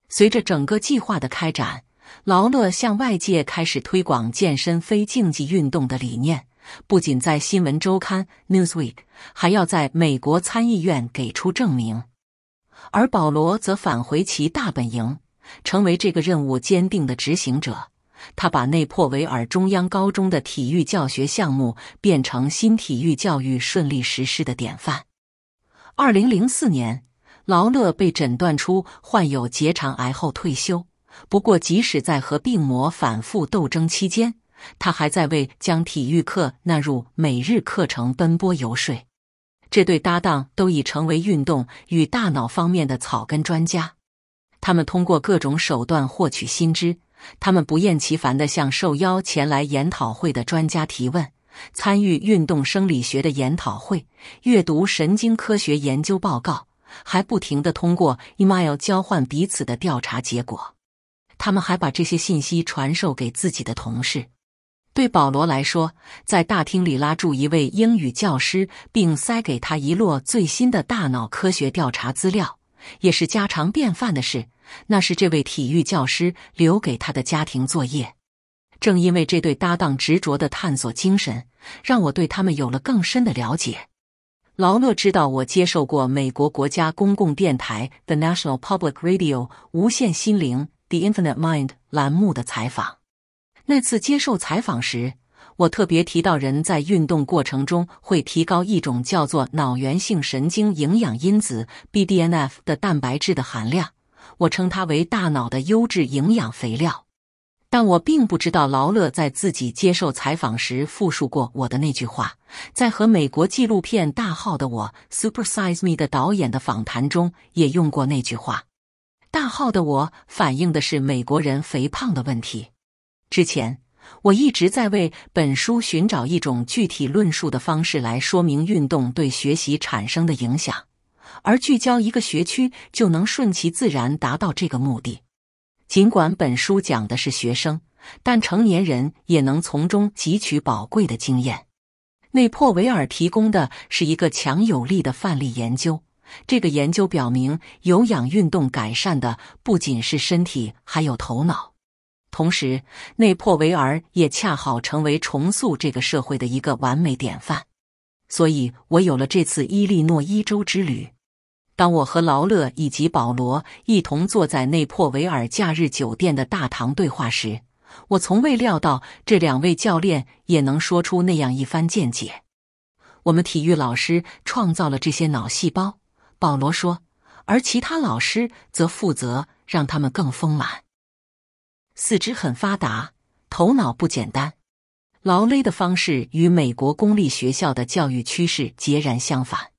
随着整个计划的开展，劳勒向外界开始推广健身非竞技运动的理念，不仅在新闻周刊《Newsweek》，还要在美国参议院给出证明。而保罗则返回其大本营，成为这个任务坚定的执行者。他把内珀维尔中央高中的体育教学项目变成新体育教育顺利实施的典范。二零零四年，劳勒被诊断出患有结肠癌后退休。不过，即使在和病魔反复斗争期间，他还在为将体育课纳入每日课程奔波游说。这对搭档都已成为运动与大脑方面的草根专家。他们通过各种手段获取新知。他们不厌其烦地向受邀前来研讨会的专家提问，参与运动生理学的研讨会，阅读神经科学研究报告，还不停地通过 email 交换彼此的调查结果。他们还把这些信息传授给自己的同事。对保罗来说，在大厅里拉住一位英语教师，并塞给他一摞最新的大脑科学调查资料。也是家常便饭的事，那是这位体育教师留给他的家庭作业。正因为这对搭档执着的探索精神，让我对他们有了更深的了解。劳勒知道我接受过美国国家公共电台 （The National Public Radio）“ 无限心灵 ”（The Infinite Mind） 栏目的采访。那次接受采访时，我特别提到，人在运动过程中会提高一种叫做脑源性神经营养因子 （BDNF） 的蛋白质的含量，我称它为大脑的优质营养肥料。但我并不知道劳勒在自己接受采访时复述过我的那句话，在和美国纪录片《大号的我 （Super Size Me）》的导演的访谈中也用过那句话。《大号的我》反映的是美国人肥胖的问题。之前。我一直在为本书寻找一种具体论述的方式来说明运动对学习产生的影响，而聚焦一个学区就能顺其自然达到这个目的。尽管本书讲的是学生，但成年人也能从中汲取宝贵的经验。内珀维尔提供的是一个强有力的范例研究，这个研究表明，有氧运动改善的不仅是身体，还有头脑。同时，内珀维尔也恰好成为重塑这个社会的一个完美典范，所以我有了这次伊利诺伊州之旅。当我和劳勒以及保罗一同坐在内珀维尔假日酒店的大堂对话时，我从未料到这两位教练也能说出那样一番见解。我们体育老师创造了这些脑细胞，保罗说，而其他老师则负责让他们更丰满。四肢很发达，头脑不简单。劳累的方式与美国公立学校的教育趋势截然相反。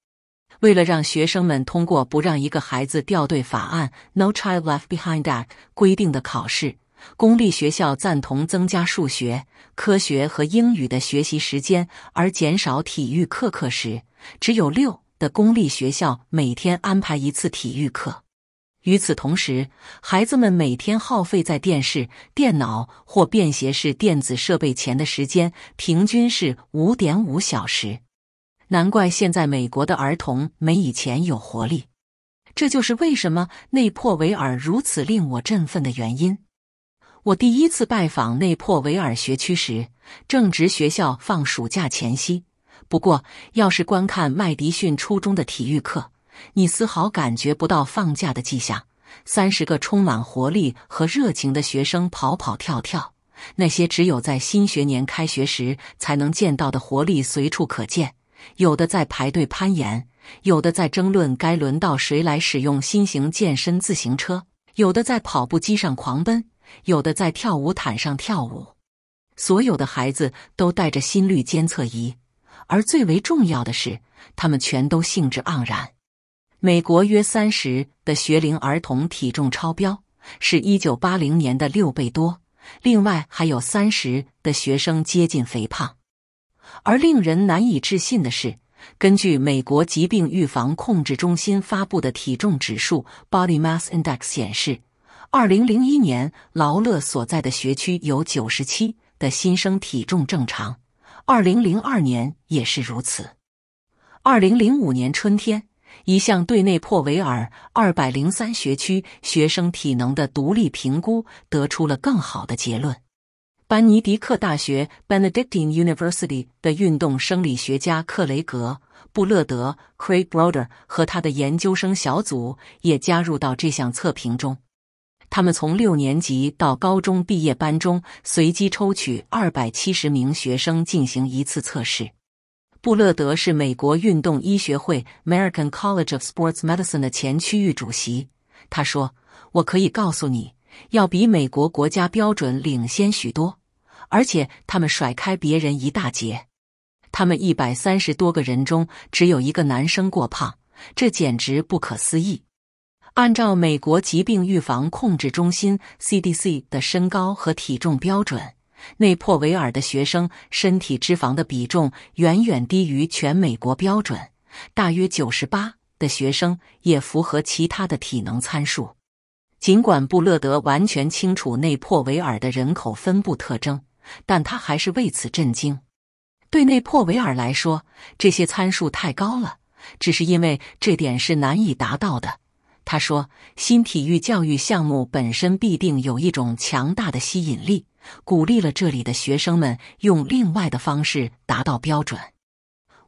为了让学生们通过《不让一个孩子掉队法案》（No Child Left Behind） 规定的考试，公立学校赞同增加数学、科学和英语的学习时间，而减少体育课课时。只有六的公立学校每天安排一次体育课。与此同时，孩子们每天耗费在电视、电脑或便携式电子设备前的时间平均是五点五小时。难怪现在美国的儿童没以前有活力。这就是为什么内珀维尔如此令我振奋的原因。我第一次拜访内珀维尔学区时，正值学校放暑假前夕。不过，要是观看麦迪逊初中的体育课。你丝毫感觉不到放假的迹象。三十个充满活力和热情的学生跑跑跳跳，那些只有在新学年开学时才能见到的活力随处可见。有的在排队攀岩，有的在争论该轮到谁来使用新型健身自行车，有的在跑步机上狂奔，有的在跳舞毯上跳舞。所有的孩子都带着心率监测仪，而最为重要的是，他们全都兴致盎然。美国约三十的学龄儿童体重超标，是一九八零年的六倍多。另外，还有三十的学生接近肥胖。而令人难以置信的是，根据美国疾病预防控制中心发布的体重指数 （Body Mass Index） 显示，二零零一年劳勒所在的学区有九十七的新生体重正常，二零零二年也是如此。二零零五年春天。一项对内珀维尔二百零三学区学生体能的独立评估得出了更好的结论。班尼迪克大学 （Benedictine University） 的运动生理学家克雷格·布勒德 （Craig Broder） 和他的研究生小组也加入到这项测评中。他们从六年级到高中毕业班中随机抽取二百七十名学生进行一次测试。布勒德是美国运动医学会 （American College of Sports Medicine） 的前区域主席。他说：“我可以告诉你，要比美国国家标准领先许多，而且他们甩开别人一大截。他们一百三十多个人中只有一个男生过胖，这简直不可思议。按照美国疾病预防控制中心 （CDC） 的身高和体重标准。”内珀维尔的学生身体脂肪的比重远远低于全美国标准，大约九十八的学生也符合其他的体能参数。尽管布勒德完全清楚内珀维尔的人口分布特征，但他还是为此震惊。对内珀维尔来说，这些参数太高了，只是因为这点是难以达到的。他说：“新体育教育项目本身必定有一种强大的吸引力。”鼓励了这里的学生们用另外的方式达到标准。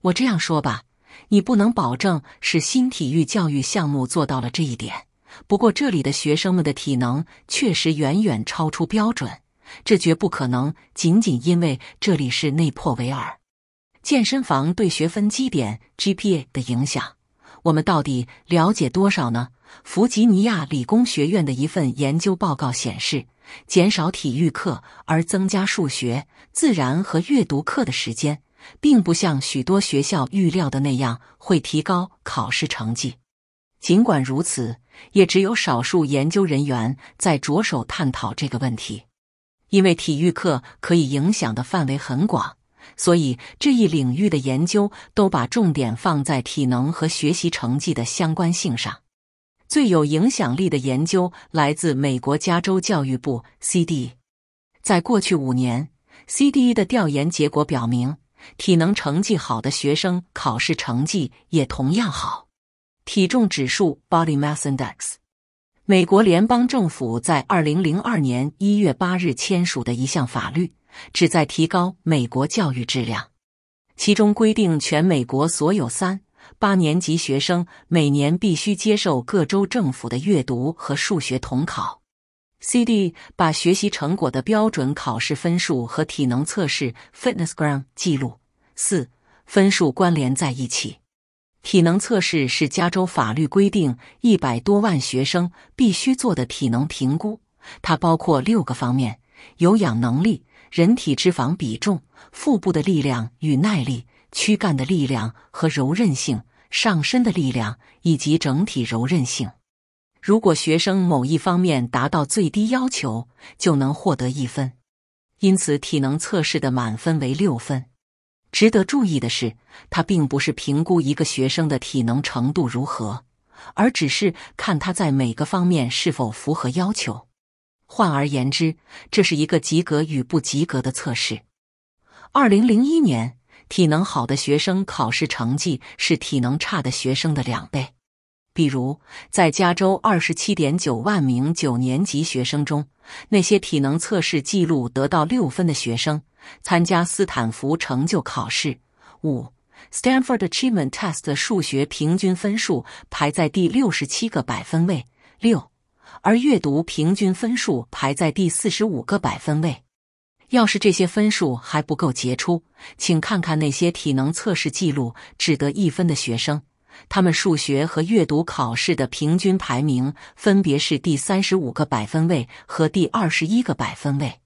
我这样说吧，你不能保证是新体育教育项目做到了这一点。不过，这里的学生们的体能确实远远超出标准，这绝不可能仅仅因为这里是内珀维尔健身房对学分基点 GPA 的影响。我们到底了解多少呢？弗吉尼亚理工学院的一份研究报告显示。减少体育课而增加数学、自然和阅读课的时间，并不像许多学校预料的那样会提高考试成绩。尽管如此，也只有少数研究人员在着手探讨这个问题，因为体育课可以影响的范围很广，所以这一领域的研究都把重点放在体能和学习成绩的相关性上。最有影响力的研究来自美国加州教育部 CD。在过去五年，CD e 的调研结果表明，体能成绩好的学生考试成绩也同样好。体重指数 Body Mass Index。美国联邦政府在二零零二年一月八日签署的一项法律，旨在提高美国教育质量，其中规定全美国所有三。八年级学生每年必须接受各州政府的阅读和数学统考。C D 把学习成果的标准考试分数和体能测试 （fitness gram） 记录四分数关联在一起。体能测试是加州法律规定一百多万学生必须做的体能评估，它包括六个方面：有氧能力、人体脂肪比重、腹部的力量与耐力、躯干的力量和柔韧性。上身的力量以及整体柔韧性。如果学生某一方面达到最低要求，就能获得一分。因此，体能测试的满分为六分。值得注意的是，它并不是评估一个学生的体能程度如何，而只是看他在每个方面是否符合要求。换而言之，这是一个及格与不及格的测试。二零零一年。体能好的学生考试成绩是体能差的学生的两倍。比如，在加州二十七点九万名九年级学生中，那些体能测试记录得到六分的学生，参加斯坦福成就考试五 （Stanford Achievement Test） 数学平均分数排在第六十七个百分位，六而阅读平均分数排在第四十五个百分位。要是这些分数还不够杰出，请看看那些体能测试记录只得一分的学生，他们数学和阅读考试的平均排名分别是第三十五个百分位和第二十一个百分位。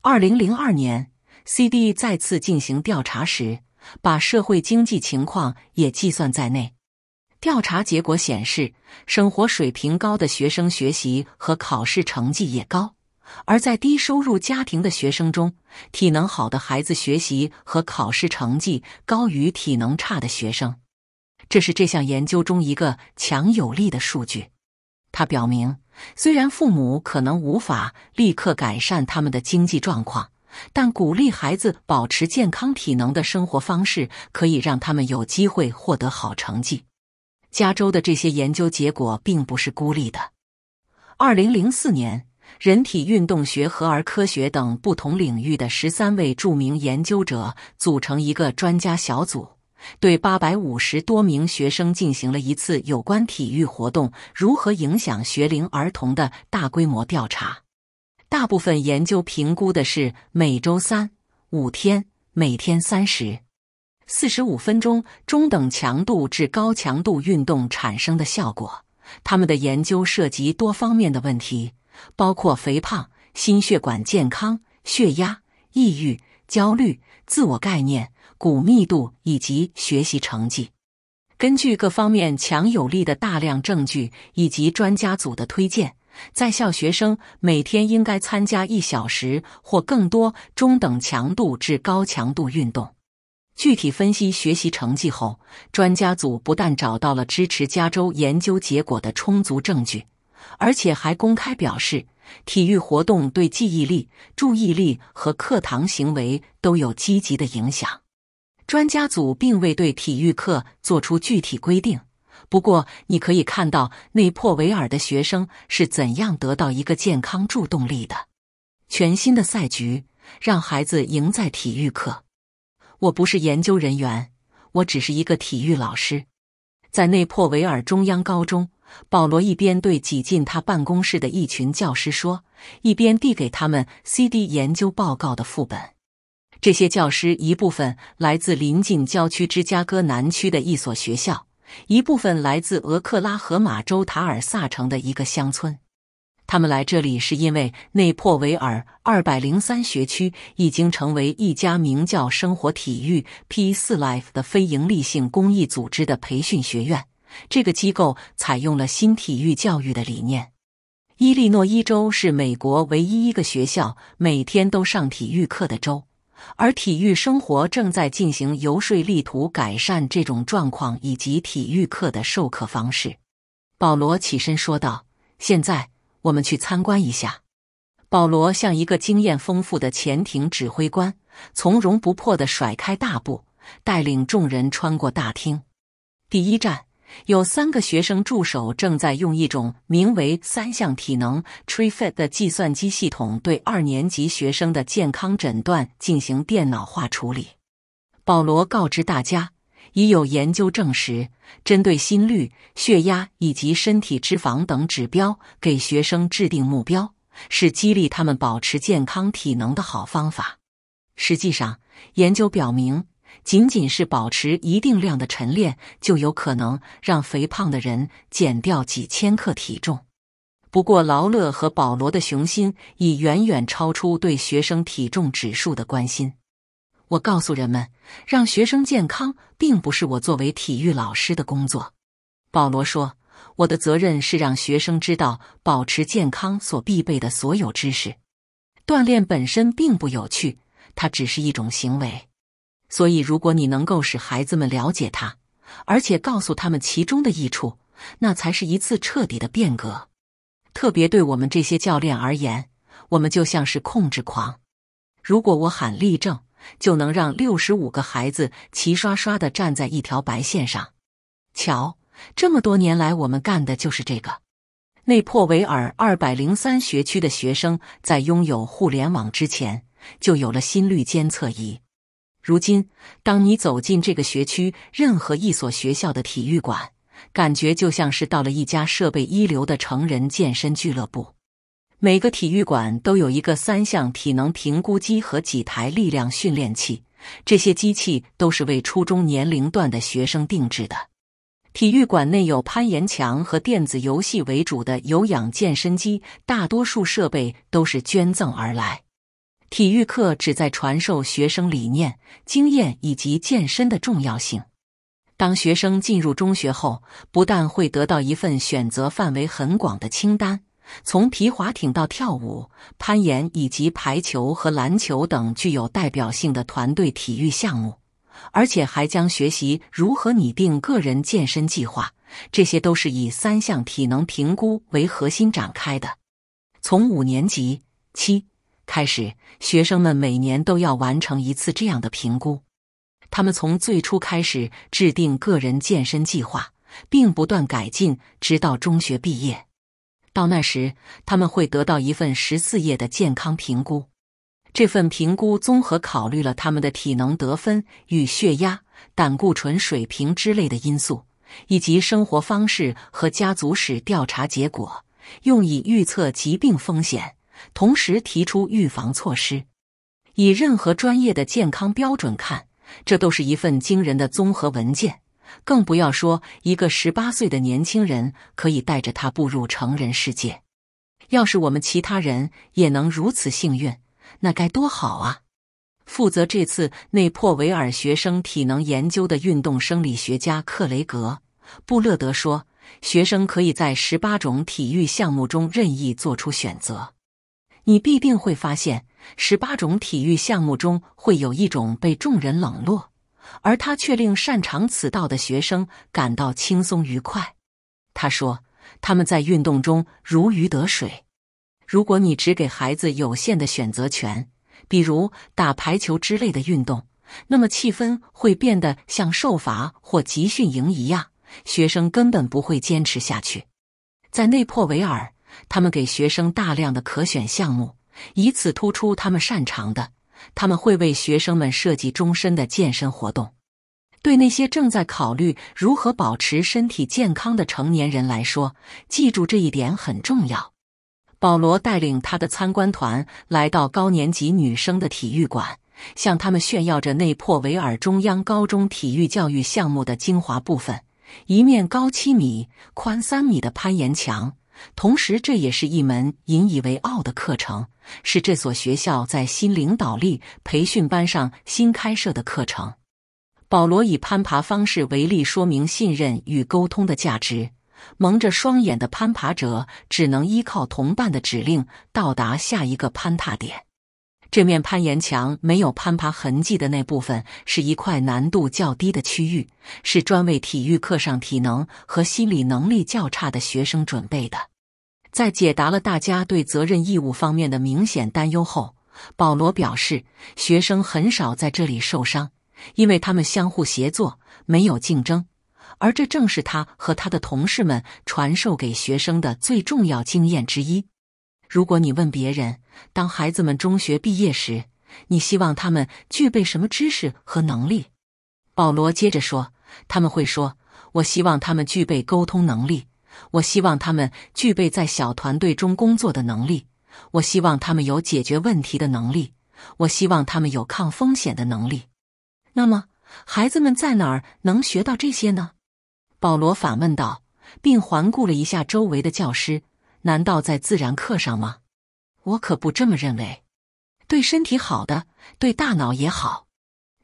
二零零二年，C.D. 再次进行调查时，把社会经济情况也计算在内。调查结果显示，生活水平高的学生学习和考试成绩也高。而在低收入家庭的学生中，体能好的孩子学习和考试成绩高于体能差的学生，这是这项研究中一个强有力的数据。它表明，虽然父母可能无法立刻改善他们的经济状况，但鼓励孩子保持健康体能的生活方式，可以让他们有机会获得好成绩。加州的这些研究结果并不是孤立的。二零零四年。人体运动学和儿科学等不同领域的十三位著名研究者组成一个专家小组，对八百五十多名学生进行了一次有关体育活动如何影响学龄儿童的大规模调查。大部分研究评估的是每周三五天，每天三十、四十五分钟中等强度至高强度运动产生的效果。他们的研究涉及多方面的问题。包括肥胖、心血管健康、血压、抑郁、焦虑、自我概念、骨密度以及学习成绩。根据各方面强有力的大量证据以及专家组的推荐，在校学生每天应该参加一小时或更多中等强度至高强度运动。具体分析学习成绩后，专家组不但找到了支持加州研究结果的充足证据。而且还公开表示，体育活动对记忆力、注意力和课堂行为都有积极的影响。专家组并未对体育课做出具体规定，不过你可以看到内珀维尔的学生是怎样得到一个健康助动力的。全新的赛局，让孩子赢在体育课。我不是研究人员，我只是一个体育老师，在内珀维尔中央高中。保罗一边对挤进他办公室的一群教师说，一边递给他们 CD 研究报告的副本。这些教师一部分来自临近郊区芝加哥南区的一所学校，一部分来自俄克拉荷马州塔尔萨城的一个乡村。他们来这里是因为内珀维尔203学区已经成为一家名叫“生活体育 P4Life” 的非营利性公益组织的培训学院。这个机构采用了新体育教育的理念。伊利诺伊州是美国唯一一个学校每天都上体育课的州，而体育生活正在进行游说，力图改善这种状况以及体育课的授课方式。保罗起身说道：“现在我们去参观一下。”保罗像一个经验丰富的潜艇指挥官，从容不迫地甩开大步，带领众人穿过大厅。第一站。有三个学生助手正在用一种名为三项体能 t r i f i t 的计算机系统，对二年级学生的健康诊断进行电脑化处理。保罗告知大家，已有研究证实，针对心率、血压以及身体脂肪等指标给学生制定目标，是激励他们保持健康体能的好方法。实际上，研究表明。仅仅是保持一定量的晨练，就有可能让肥胖的人减掉几千克体重。不过，劳勒和保罗的雄心已远远超出对学生体重指数的关心。我告诉人们，让学生健康并不是我作为体育老师的工作。保罗说：“我的责任是让学生知道保持健康所必备的所有知识。锻炼本身并不有趣，它只是一种行为。”所以，如果你能够使孩子们了解它，而且告诉他们其中的益处，那才是一次彻底的变革。特别对我们这些教练而言，我们就像是控制狂。如果我喊立正，就能让六十五个孩子齐刷刷的站在一条白线上。瞧，这么多年来，我们干的就是这个。内珀维尔二百零三学区的学生在拥有互联网之前，就有了心率监测仪。如今，当你走进这个学区任何一所学校的体育馆，感觉就像是到了一家设备一流的成人健身俱乐部。每个体育馆都有一个三项体能评估机和几台力量训练器，这些机器都是为初中年龄段的学生定制的。体育馆内有攀岩墙和电子游戏为主的有氧健身机，大多数设备都是捐赠而来。体育课旨在传授学生理念、经验以及健身的重要性。当学生进入中学后，不但会得到一份选择范围很广的清单，从皮划艇到跳舞、攀岩以及排球和篮球等具有代表性的团队体育项目，而且还将学习如何拟定个人健身计划。这些都是以三项体能评估为核心展开的。从五年级七。开始，学生们每年都要完成一次这样的评估。他们从最初开始制定个人健身计划，并不断改进，直到中学毕业。到那时，他们会得到一份十四页的健康评估。这份评估综合考虑了他们的体能得分、与血压、胆固醇水平之类的因素，以及生活方式和家族史调查结果，用以预测疾病风险。同时提出预防措施，以任何专业的健康标准看，这都是一份惊人的综合文件。更不要说一个十八岁的年轻人可以带着它步入成人世界。要是我们其他人也能如此幸运，那该多好啊！负责这次内珀维尔学生体能研究的运动生理学家克雷格·布勒德说：“学生可以在十八种体育项目中任意做出选择。”你必定会发现，十八种体育项目中会有一种被众人冷落，而他却令擅长此道的学生感到轻松愉快。他说，他们在运动中如鱼得水。如果你只给孩子有限的选择权，比如打排球之类的运动，那么气氛会变得像受罚或集训营一样，学生根本不会坚持下去。在内珀维尔。他们给学生大量的可选项目，以此突出他们擅长的。他们会为学生们设计终身的健身活动。对那些正在考虑如何保持身体健康的成年人来说，记住这一点很重要。保罗带领他的参观团来到高年级女生的体育馆，向他们炫耀着内珀维尔中央高中体育教育项目的精华部分——一面高七米、宽三米的攀岩墙。同时，这也是一门引以为傲的课程，是这所学校在新领导力培训班上新开设的课程。保罗以攀爬方式为例，说明信任与沟通的价值。蒙着双眼的攀爬者只能依靠同伴的指令到达下一个攀爬点。这面攀岩墙没有攀爬痕迹的那部分是一块难度较低的区域，是专为体育课上体能和心理能力较差的学生准备的。在解答了大家对责任义务方面的明显担忧后，保罗表示，学生很少在这里受伤，因为他们相互协作，没有竞争，而这正是他和他的同事们传授给学生的最重要经验之一。如果你问别人，当孩子们中学毕业时，你希望他们具备什么知识和能力？保罗接着说：“他们会说，我希望他们具备沟通能力，我希望他们具备在小团队中工作的能力，我希望他们有解决问题的能力，我希望他们有抗风险的能力。”那么，孩子们在哪儿能学到这些呢？保罗反问道，并环顾了一下周围的教师。难道在自然课上吗？我可不这么认为。对身体好的，对大脑也好。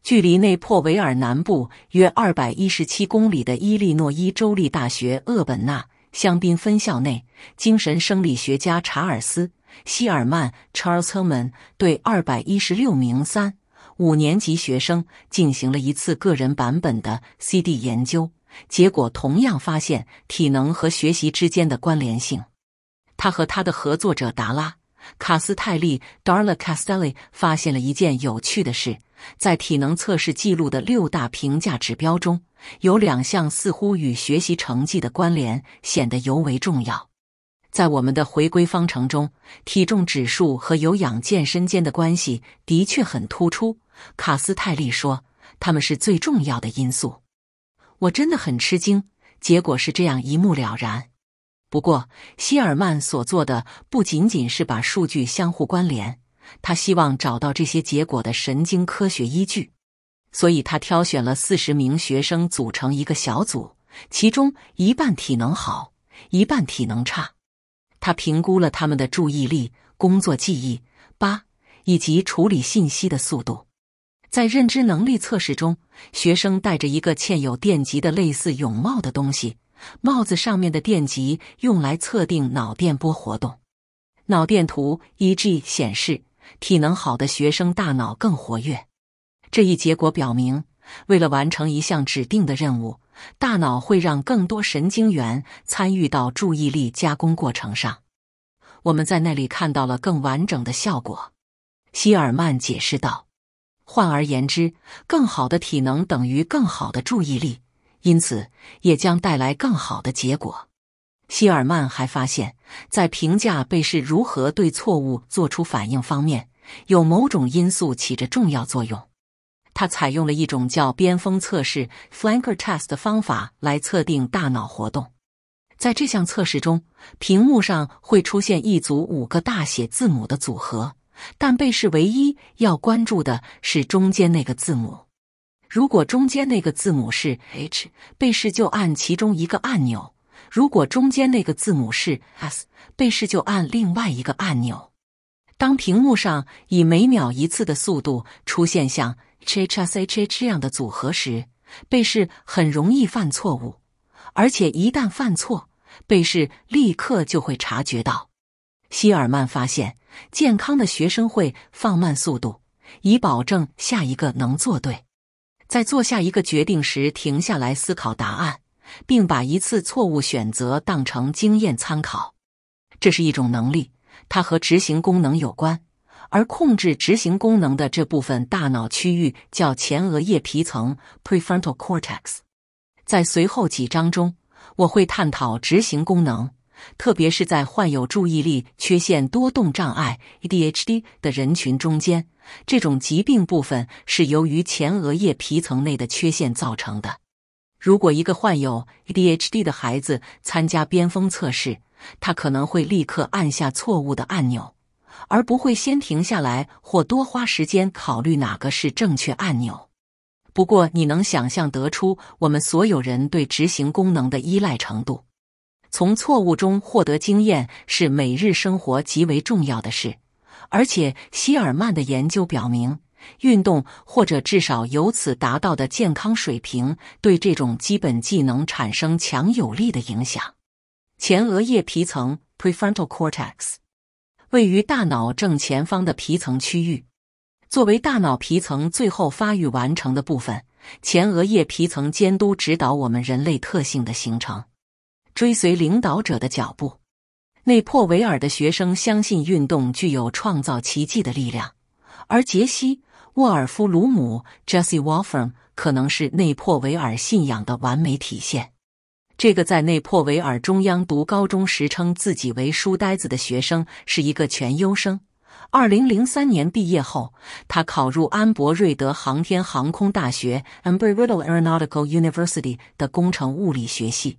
距离内珀维尔南部约二百一十七公里的伊利诺伊州立大学厄本纳香槟分校内，精神生理学家查尔斯·希尔曼 （Charles Herman） 对二百一十六名三、五年级学生进行了一次个人版本的 CD 研究，结果同样发现体能和学习之间的关联性。他和他的合作者达拉·卡斯泰利 （Dara Castelli） 发现了一件有趣的事：在体能测试记录的六大评价指标中，有两项似乎与学习成绩的关联显得尤为重要。在我们的回归方程中，体重指数和有氧健身间的关系的确很突出。卡斯泰利说：“他们是最重要的因素。”我真的很吃惊，结果是这样，一目了然。不过，希尔曼所做的不仅仅是把数据相互关联，他希望找到这些结果的神经科学依据。所以他挑选了四十名学生组成一个小组，其中一半体能好，一半体能差。他评估了他们的注意力、工作记忆、八以及处理信息的速度。在认知能力测试中，学生戴着一个嵌有电极的类似泳帽的东西。帽子上面的电极用来测定脑电波活动。脑电图 e g 显示，体能好的学生大脑更活跃。这一结果表明，为了完成一项指定的任务，大脑会让更多神经元参与到注意力加工过程上。我们在那里看到了更完整的效果，希尔曼解释道。换而言之，更好的体能等于更好的注意力。因此，也将带来更好的结果。希尔曼还发现，在评价被试如何对错误做出反应方面，有某种因素起着重要作用。他采用了一种叫边锋测试 （Flanker Test） 的方法来测定大脑活动。在这项测试中，屏幕上会出现一组五个大写字母的组合，但被试唯一要关注的是中间那个字母。如果中间那个字母是 H，被试就按其中一个按钮；如果中间那个字母是 S，被试就按另外一个按钮。当屏幕上以每秒一次的速度出现像 H H S H 这样的组合时，被试很容易犯错误，而且一旦犯错，被试立刻就会察觉到。希尔曼发现，健康的学生会放慢速度，以保证下一个能做对。在做下一个决定时，停下来思考答案，并把一次错误选择当成经验参考，这是一种能力。它和执行功能有关，而控制执行功能的这部分大脑区域叫前额叶皮层 （prefrontal cortex）。在随后几章中，我会探讨执行功能，特别是在患有注意力缺陷多动障碍 （ADHD） 的人群中间。这种疾病部分是由于前额叶皮层内的缺陷造成的。如果一个患有 ADHD 的孩子参加边锋测试，他可能会立刻按下错误的按钮，而不会先停下来或多花时间考虑哪个是正确按钮。不过，你能想象得出我们所有人对执行功能的依赖程度。从错误中获得经验是每日生活极为重要的事。而且，希尔曼的研究表明，运动或者至少由此达到的健康水平，对这种基本技能产生强有力的影响。前额叶皮层 （prefrontal cortex） 位于大脑正前方的皮层区域，作为大脑皮层最后发育完成的部分，前额叶皮层监督指导我们人类特性的形成，追随领导者的脚步。内珀维尔的学生相信运动具有创造奇迹的力量，而杰西·沃尔夫鲁姆 （Jesse Wolfram） 可能是内珀维尔信仰的完美体现。这个在内珀维尔中央读高中时称自己为书呆子的学生，是一个全优生。二零零三年毕业后，他考入安博瑞德航天航空大学 （Embry-Riddle Aeronautical University） 的工程物理学系。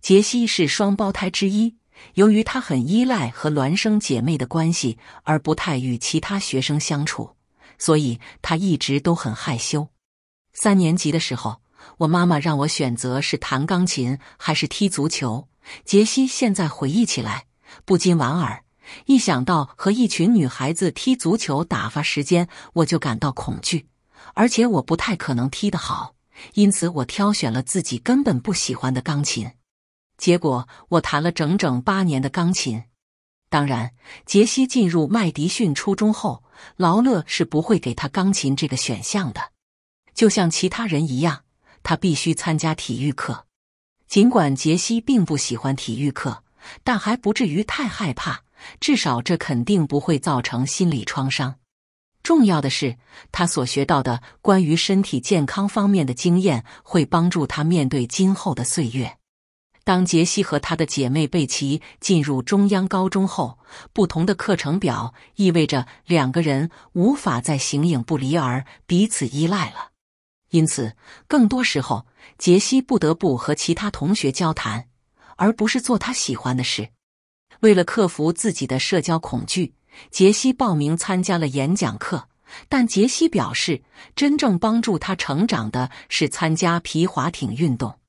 杰西是双胞胎之一。由于他很依赖和孪生姐妹的关系，而不太与其他学生相处，所以他一直都很害羞。三年级的时候，我妈妈让我选择是弹钢琴还是踢足球。杰西现在回忆起来不禁莞尔，一想到和一群女孩子踢足球打发时间，我就感到恐惧，而且我不太可能踢得好，因此我挑选了自己根本不喜欢的钢琴。结果，我弹了整整八年的钢琴。当然，杰西进入麦迪逊初中后，劳勒是不会给他钢琴这个选项的，就像其他人一样，他必须参加体育课。尽管杰西并不喜欢体育课，但还不至于太害怕，至少这肯定不会造成心理创伤。重要的是，他所学到的关于身体健康方面的经验，会帮助他面对今后的岁月。当杰西和她的姐妹贝奇进入中央高中后，不同的课程表意味着两个人无法再形影不离而彼此依赖了。因此，更多时候杰西不得不和其他同学交谈，而不是做他喜欢的事。为了克服自己的社交恐惧，杰西报名参加了演讲课。但杰西表示，真正帮助他成长的是参加皮划艇运动。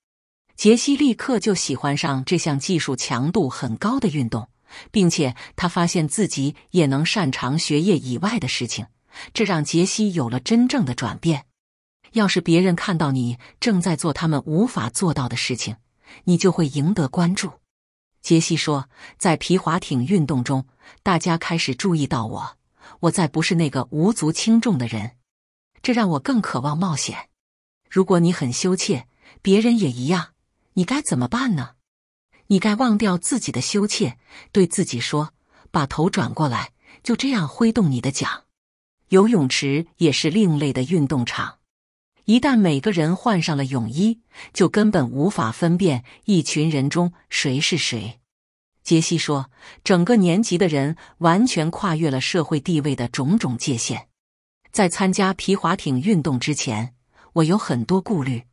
杰西立刻就喜欢上这项技术强度很高的运动，并且他发现自己也能擅长学业以外的事情，这让杰西有了真正的转变。要是别人看到你正在做他们无法做到的事情，你就会赢得关注。杰西说：“在皮划艇运动中，大家开始注意到我，我再不是那个无足轻重的人，这让我更渴望冒险。如果你很羞怯，别人也一样。”你该怎么办呢？你该忘掉自己的羞怯，对自己说：“把头转过来，就这样挥动你的桨。”游泳池也是另类的运动场。一旦每个人换上了泳衣，就根本无法分辨一群人中谁是谁。杰西说：“整个年级的人完全跨越了社会地位的种种界限。”在参加皮划艇运动之前，我有很多顾虑。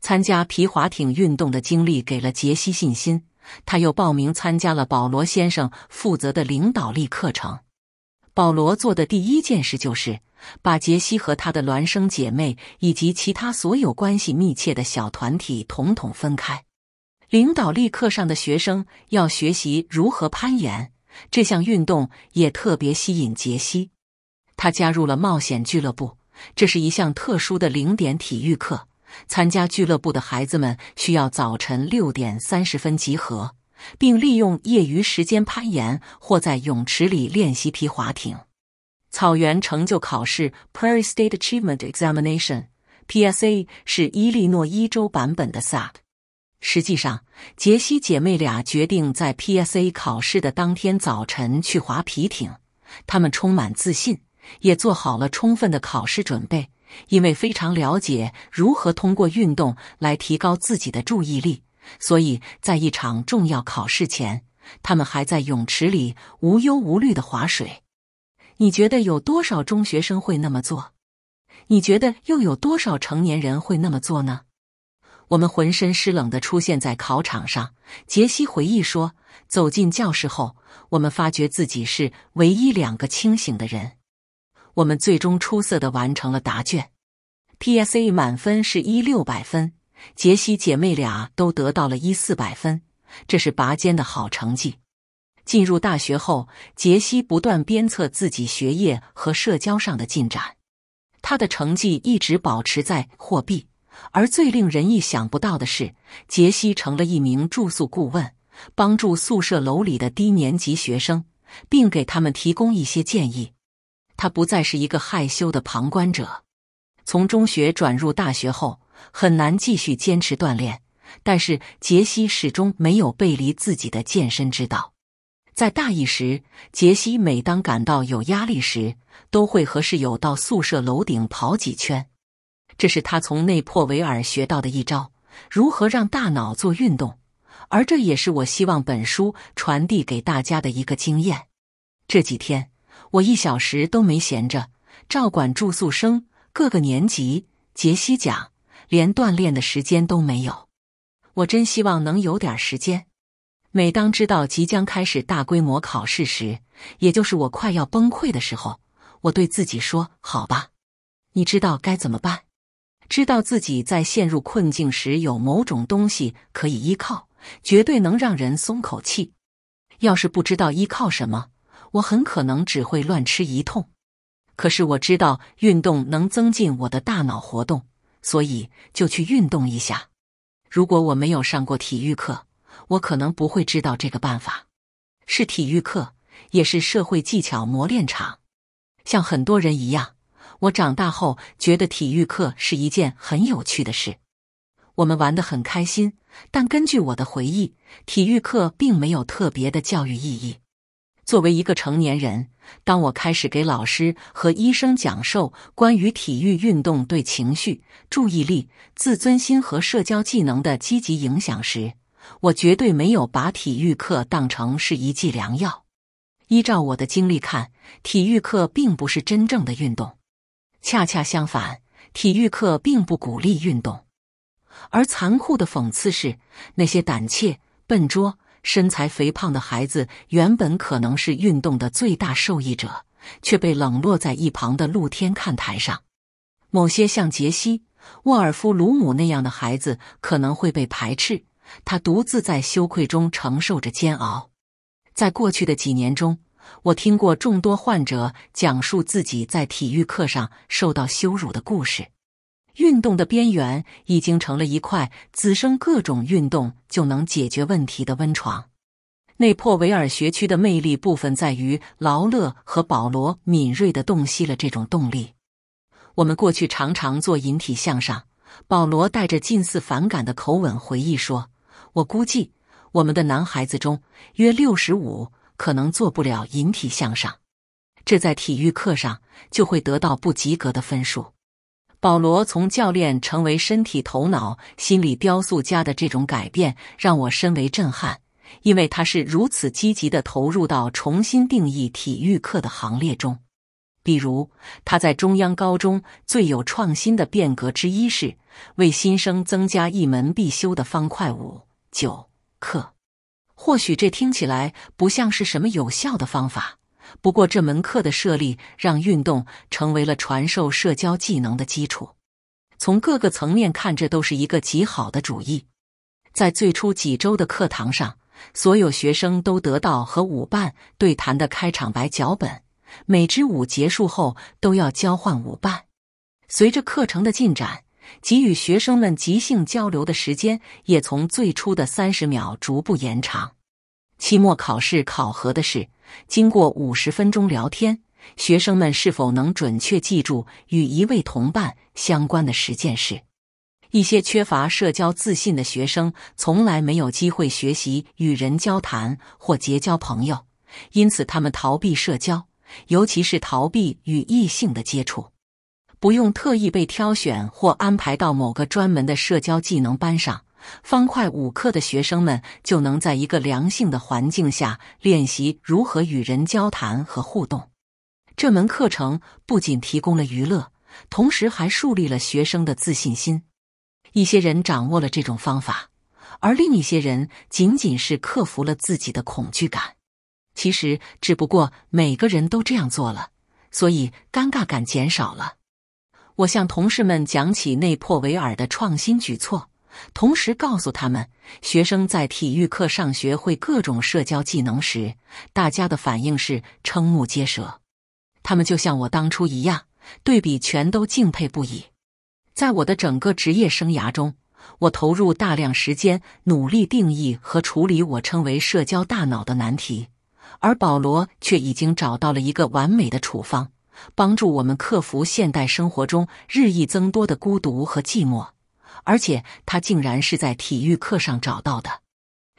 参加皮划艇运动的经历给了杰西信心，他又报名参加了保罗先生负责的领导力课程。保罗做的第一件事就是把杰西和他的孪生姐妹以及其他所有关系密切的小团体统统分开。领导力课上的学生要学习如何攀岩，这项运动也特别吸引杰西。他加入了冒险俱乐部，这是一项特殊的零点体育课。参加俱乐部的孩子们需要早晨六点三十分集合，并利用业余时间攀岩或在泳池里练习皮划艇。草原成就考试 （Prairie State Achievement Examination，PSA） 是伊利诺伊州版本的 SAT。实际上，杰西姐妹俩决定在 PSA 考试的当天早晨去划皮艇。她们充满自信，也做好了充分的考试准备。因为非常了解如何通过运动来提高自己的注意力，所以在一场重要考试前，他们还在泳池里无忧无虑的划水。你觉得有多少中学生会那么做？你觉得又有多少成年人会那么做呢？我们浑身湿冷的出现在考场上，杰西回忆说：“走进教室后，我们发觉自己是唯一两个清醒的人。”我们最终出色的完成了答卷。PSA 满分是一六百分，杰西姐妹俩都得到了一四百分，这是拔尖的好成绩。进入大学后，杰西不断鞭策自己学业和社交上的进展，他的成绩一直保持在货币。而最令人意想不到的是，杰西成了一名住宿顾问，帮助宿舍楼里的低年级学生，并给他们提供一些建议。他不再是一个害羞的旁观者。从中学转入大学后，很难继续坚持锻炼，但是杰西始终没有背离自己的健身之道。在大一时，杰西每当感到有压力时，都会和室友到宿舍楼顶跑几圈。这是他从内珀维尔学到的一招，如何让大脑做运动。而这也是我希望本书传递给大家的一个经验。这几天。我一小时都没闲着，照管住宿生各个年级。杰西讲，连锻炼的时间都没有。我真希望能有点时间。每当知道即将开始大规模考试时，也就是我快要崩溃的时候，我对自己说：“好吧，你知道该怎么办。”知道自己在陷入困境时有某种东西可以依靠，绝对能让人松口气。要是不知道依靠什么。我很可能只会乱吃一通，可是我知道运动能增进我的大脑活动，所以就去运动一下。如果我没有上过体育课，我可能不会知道这个办法。是体育课，也是社会技巧磨练场。像很多人一样，我长大后觉得体育课是一件很有趣的事，我们玩得很开心。但根据我的回忆，体育课并没有特别的教育意义。作为一个成年人，当我开始给老师和医生讲授关于体育运动对情绪、注意力、自尊心和社交技能的积极影响时，我绝对没有把体育课当成是一剂良药。依照我的经历看，体育课并不是真正的运动，恰恰相反，体育课并不鼓励运动。而残酷的讽刺是，那些胆怯、笨拙。身材肥胖的孩子原本可能是运动的最大受益者，却被冷落在一旁的露天看台上。某些像杰西·沃尔夫鲁姆那样的孩子可能会被排斥，他独自在羞愧中承受着煎熬。在过去的几年中，我听过众多患者讲述自己在体育课上受到羞辱的故事。运动的边缘已经成了一块滋生各种运动就能解决问题的温床。内珀维尔学区的魅力部分在于劳勒和保罗敏锐地洞悉了这种动力。我们过去常常做引体向上，保罗带着近似反感的口吻回忆说：“我估计我们的男孩子中约六十五可能做不了引体向上，这在体育课上就会得到不及格的分数。”保罗从教练成为身体、头脑、心理雕塑家的这种改变让我深为震撼，因为他是如此积极地投入到重新定义体育课的行列中。比如，他在中央高中最有创新的变革之一是为新生增加一门必修的方块五九课。或许这听起来不像是什么有效的方法。不过，这门课的设立让运动成为了传授社交技能的基础。从各个层面看，这都是一个极好的主意。在最初几周的课堂上，所有学生都得到和舞伴对谈的开场白脚本。每支舞结束后，都要交换舞伴。随着课程的进展，给予学生们即兴交流的时间也从最初的三十秒逐步延长。期末考试考核的是，经过五十分钟聊天，学生们是否能准确记住与一位同伴相关的十件事。一些缺乏社交自信的学生，从来没有机会学习与人交谈或结交朋友，因此他们逃避社交，尤其是逃避与异性的接触。不用特意被挑选或安排到某个专门的社交技能班上。方块五课的学生们就能在一个良性的环境下练习如何与人交谈和互动。这门课程不仅提供了娱乐，同时还树立了学生的自信心。一些人掌握了这种方法，而另一些人仅仅是克服了自己的恐惧感。其实，只不过每个人都这样做了，所以尴尬感减少了。我向同事们讲起内珀维尔的创新举措。同时告诉他们，学生在体育课上学会各种社交技能时，大家的反应是瞠目结舌。他们就像我当初一样，对比全都敬佩不已。在我的整个职业生涯中，我投入大量时间努力定义和处理我称为“社交大脑”的难题，而保罗却已经找到了一个完美的处方，帮助我们克服现代生活中日益增多的孤独和寂寞。而且他竟然是在体育课上找到的。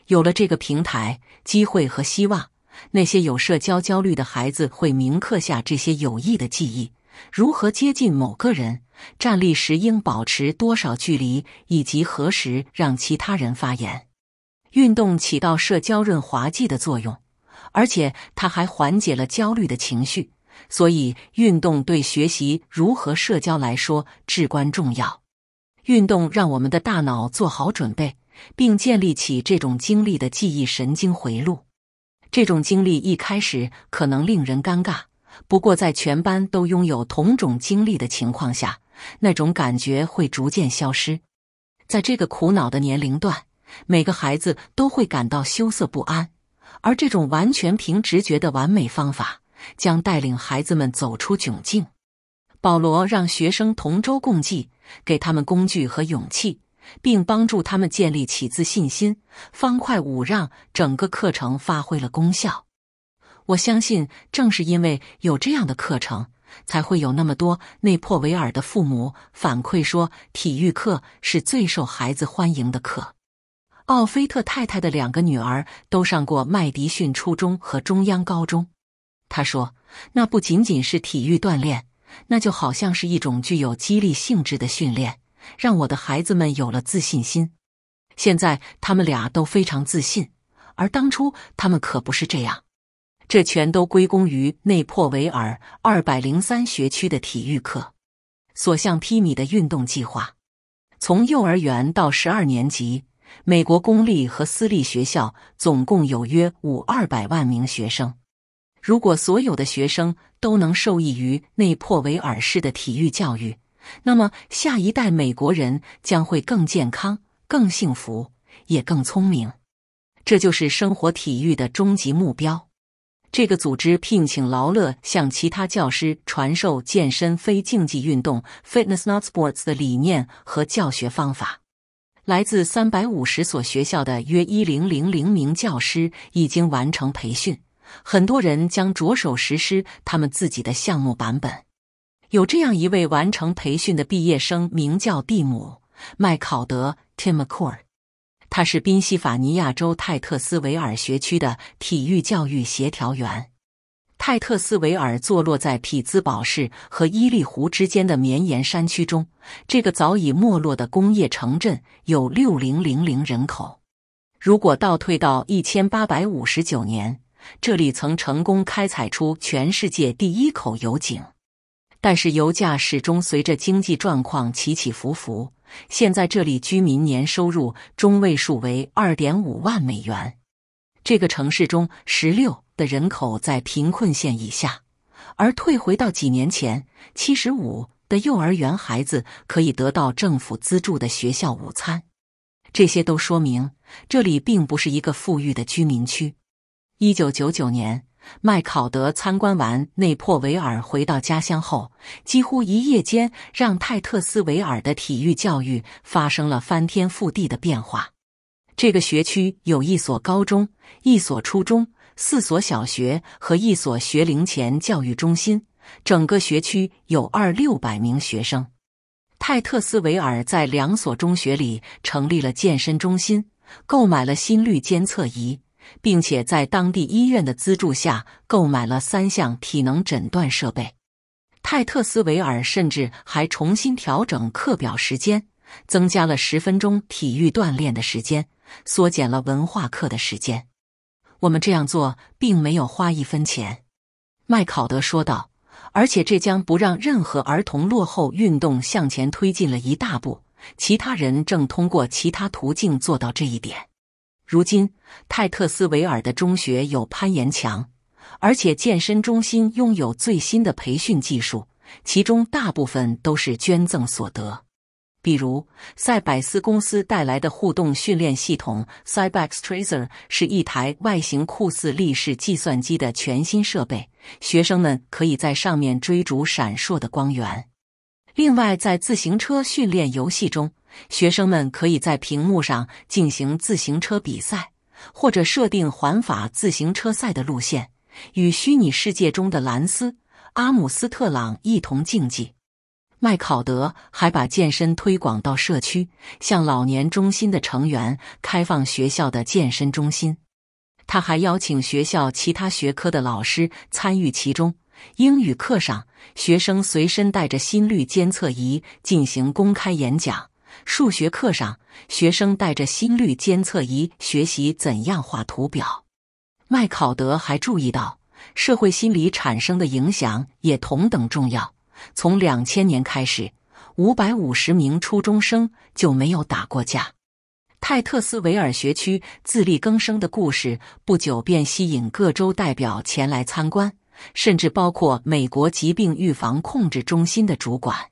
有了这个平台，机会和希望，那些有社交焦虑的孩子会铭刻下这些有益的记忆：如何接近某个人，站立时应保持多少距离，以及何时让其他人发言。运动起到社交润滑剂的作用，而且它还缓解了焦虑的情绪。所以，运动对学习如何社交来说至关重要。运动让我们的大脑做好准备，并建立起这种经历的记忆神经回路。这种经历一开始可能令人尴尬，不过在全班都拥有同种经历的情况下，那种感觉会逐渐消失。在这个苦恼的年龄段，每个孩子都会感到羞涩不安，而这种完全凭直觉的完美方法将带领孩子们走出窘境。保罗让学生同舟共济，给他们工具和勇气，并帮助他们建立起自信心。方块五让整个课程发挥了功效。我相信，正是因为有这样的课程，才会有那么多内珀维尔的父母反馈说，体育课是最受孩子欢迎的课。奥菲特太太的两个女儿都上过麦迪逊初中和中央高中。她说：“那不仅仅是体育锻炼。”那就好像是一种具有激励性质的训练，让我的孩子们有了自信心。现在他们俩都非常自信，而当初他们可不是这样。这全都归功于内珀维尔二百零三学区的体育课，所向披靡的运动计划。从幼儿园到十二年级，美国公立和私立学校总共有约五二百万名学生。如果所有的学生都能受益于内珀维尔式的体育教育，那么下一代美国人将会更健康、更幸福，也更聪明。这就是生活体育的终极目标。这个组织聘请劳勒向其他教师传授健身非竞技运动 （fitness not sports） 的理念和教学方法。来自三百五十所学校的约一0零零名教师已经完成培训。很多人将着手实施他们自己的项目版本。有这样一位完成培训的毕业生，名叫蒂姆·麦考德 （Tim m c c r 他是宾夕法尼亚州泰特斯维尔学区的体育教育协调员。泰特斯维尔坐落在匹兹堡市和伊利湖之间的绵延山区中。这个早已没落的工业城镇有六零零零人口。如果倒退到一千八百五十九年，这里曾成功开采出全世界第一口油井，但是油价始终随着经济状况起起伏伏。现在这里居民年收入中位数为二点五万美元，这个城市中十六的人口在贫困线以下，而退回到几年前，七十五的幼儿园孩子可以得到政府资助的学校午餐。这些都说明这里并不是一个富裕的居民区。一九九九年，麦考德参观完内珀维尔，回到家乡后，几乎一夜间让泰特斯维尔的体育教育发生了翻天覆地的变化。这个学区有一所高中、一所初中、四所小学和一所学龄前教育中心，整个学区有二六百名学生。泰特斯维尔在两所中学里成立了健身中心，购买了心率监测仪。并且在当地医院的资助下，购买了三项体能诊断设备。泰特斯维尔甚至还重新调整课表时间，增加了十分钟体育锻炼的时间，缩减了文化课的时间。我们这样做并没有花一分钱，麦考德说道。而且这将不让任何儿童落后，运动向前推进了一大步。其他人正通过其他途径做到这一点。如今，泰特斯维尔的中学有攀岩墙，而且健身中心拥有最新的培训技术，其中大部分都是捐赠所得。比如，赛百斯公司带来的互动训练系统 Cybex Tracer 是一台外形酷似立式计算机的全新设备，学生们可以在上面追逐闪烁的光源。另外，在自行车训练游戏中。学生们可以在屏幕上进行自行车比赛，或者设定环法自行车赛的路线，与虚拟世界中的兰斯·阿姆斯特朗一同竞技。麦考德还把健身推广到社区，向老年中心的成员开放学校的健身中心。他还邀请学校其他学科的老师参与其中。英语课上，学生随身带着心率监测仪进行公开演讲。数学课上，学生带着心率监测仪学习怎样画图表。麦考德还注意到，社会心理产生的影响也同等重要。从两千年开始，五百五十名初中生就没有打过架。泰特斯维尔学区自力更生的故事不久便吸引各州代表前来参观，甚至包括美国疾病预防控制中心的主管。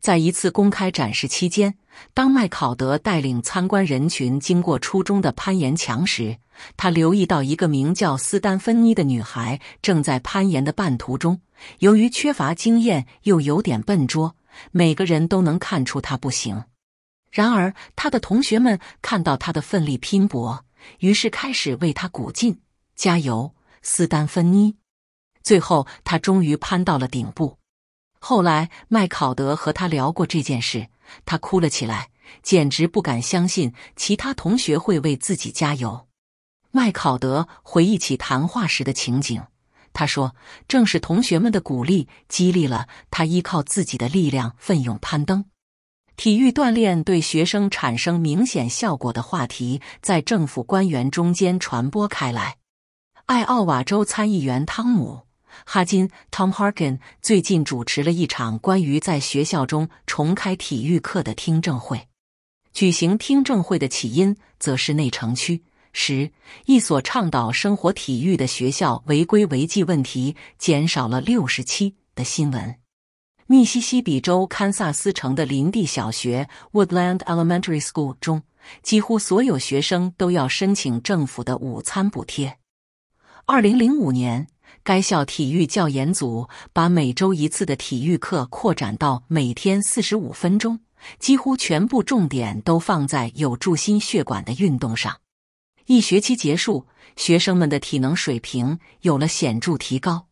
在一次公开展示期间。当麦考德带领参观人群经过初中的攀岩墙时，他留意到一个名叫斯丹芬妮的女孩正在攀岩的半途中。由于缺乏经验，又有点笨拙，每个人都能看出她不行。然而，他的同学们看到他的奋力拼搏，于是开始为他鼓劲加油。斯丹芬妮最后，他终于攀到了顶部。后来，麦考德和他聊过这件事。他哭了起来，简直不敢相信其他同学会为自己加油。麦考德回忆起谈话时的情景，他说：“正是同学们的鼓励，激励了他依靠自己的力量奋勇攀登。”体育锻炼对学生产生明显效果的话题在政府官员中间传播开来。爱奥瓦州参议员汤姆。哈金 Tom Harkin 最近主持了一场关于在学校中重开体育课的听证会。举行听证会的起因，则是内城区十一所倡导生活体育的学校违规违纪问题减少了六十七的新闻。密西西比州堪萨斯城的林地小学 Woodland Elementary School 中，几乎所有学生都要申请政府的午餐补贴。二零零五年。该校体育教研组把每周一次的体育课扩展到每天四十五分钟，几乎全部重点都放在有助心血管的运动上。一学期结束，学生们的体能水平有了显著提高，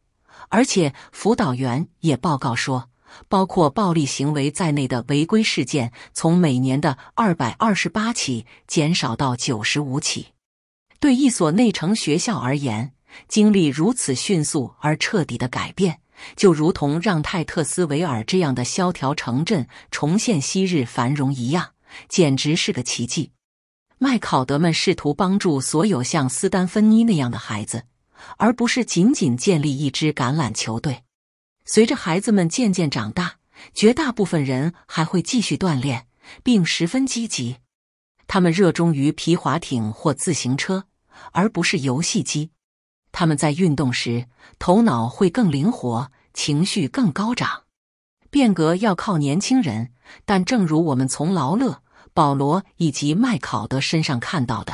而且辅导员也报告说，包括暴力行为在内的违规事件从每年的二百二十八起减少到九十五起。对一所内城学校而言，经历如此迅速而彻底的改变，就如同让泰特斯维尔这样的萧条城镇重现昔日繁荣一样，简直是个奇迹。麦考德们试图帮助所有像斯丹芬妮那样的孩子，而不是仅仅建立一支橄榄球队。随着孩子们渐渐长大，绝大部分人还会继续锻炼，并十分积极。他们热衷于皮划艇或自行车，而不是游戏机。他们在运动时，头脑会更灵活，情绪更高涨。变革要靠年轻人，但正如我们从劳勒、保罗以及麦考德身上看到的，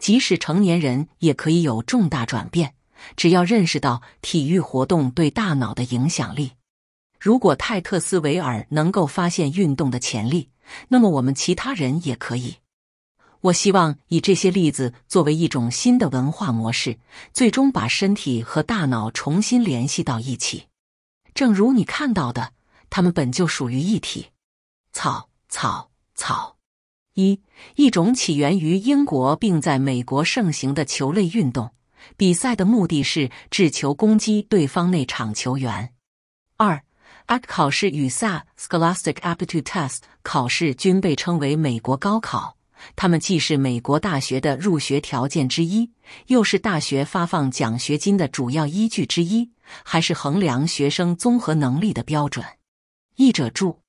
即使成年人也可以有重大转变，只要认识到体育活动对大脑的影响力。如果泰特斯维尔能够发现运动的潜力，那么我们其他人也可以。我希望以这些例子作为一种新的文化模式，最终把身体和大脑重新联系到一起。正如你看到的，它们本就属于一体。草草草，一一种起源于英国并在美国盛行的球类运动。比赛的目的是掷球攻击对方内场球员。二 ACT 考试与 SAT（Scholastic Aptitude Test） 考试均被称为美国高考。他们既是美国大学的入学条件之一，又是大学发放奖学金的主要依据之一，还是衡量学生综合能力的标准。译者注：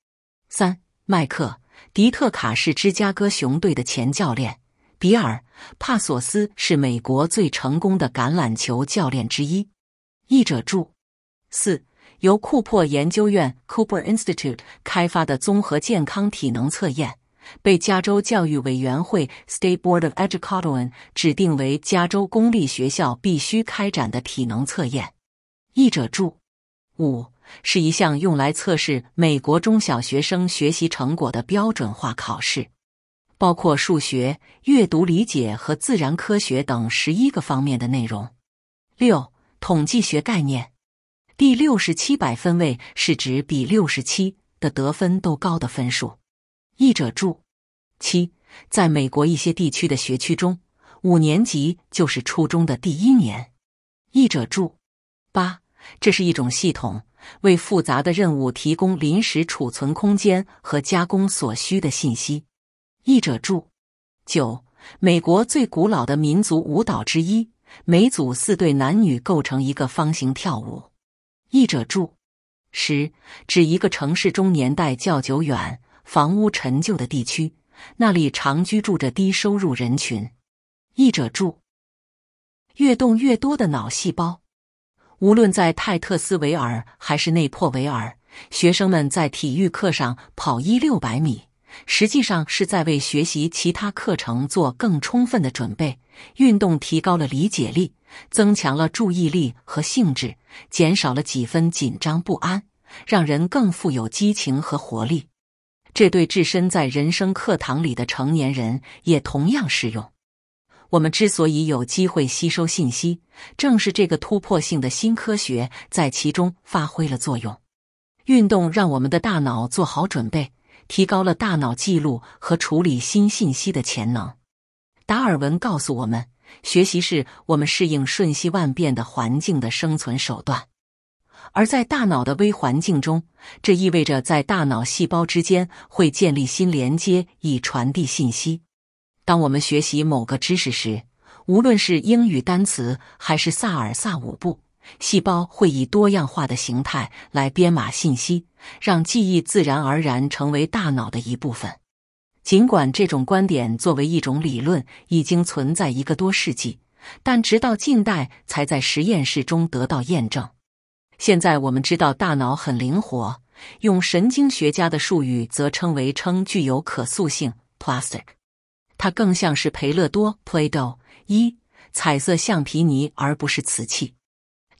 三，迈克·迪特卡是芝加哥熊队的前教练；比尔·帕索斯是美国最成功的橄榄球教练之一。译者注：四，由库珀研究院 （Cooper Institute） 开发的综合健康体能测验。被加州教育委员会 （State Board of Education） 指定为加州公立学校必须开展的体能测验。译者注：五是一项用来测试美国中小学生学习成果的标准化考试，包括数学、阅读理解和自然科学等十一个方面的内容。六统计学概念：第六十七百分位是指比六十七的得分都高的分数。译者注：七，在美国一些地区的学区中，五年级就是初中的第一年。译者注：八，这是一种系统，为复杂的任务提供临时储存空间和加工所需的信息。译者注：九，美国最古老的民族舞蹈之一，每组四对男女构成一个方形跳舞。译者注：十，指一个城市中年代较久远。房屋陈旧的地区，那里常居住着低收入人群。译者注：越动越多的脑细胞。无论在泰特斯维尔还是内珀维尔，学生们在体育课上跑一六百米，实际上是在为学习其他课程做更充分的准备。运动提高了理解力，增强了注意力和兴致，减少了几分紧张不安，让人更富有激情和活力。这对置身在人生课堂里的成年人也同样适用。我们之所以有机会吸收信息，正是这个突破性的新科学在其中发挥了作用。运动让我们的大脑做好准备，提高了大脑记录和处理新信息的潜能。达尔文告诉我们，学习是我们适应瞬息万变的环境的生存手段。而在大脑的微环境中，这意味着在大脑细胞之间会建立新连接以传递信息。当我们学习某个知识时，无论是英语单词还是萨尔萨舞步，细胞会以多样化的形态来编码信息，让记忆自然而然成为大脑的一部分。尽管这种观点作为一种理论已经存在一个多世纪，但直到近代才在实验室中得到验证。现在我们知道大脑很灵活，用神经学家的术语则称为“称具有可塑性 （plastic）”。它更像是培乐多 （Play-Doh）—— 一彩色橡皮泥，而不是瓷器。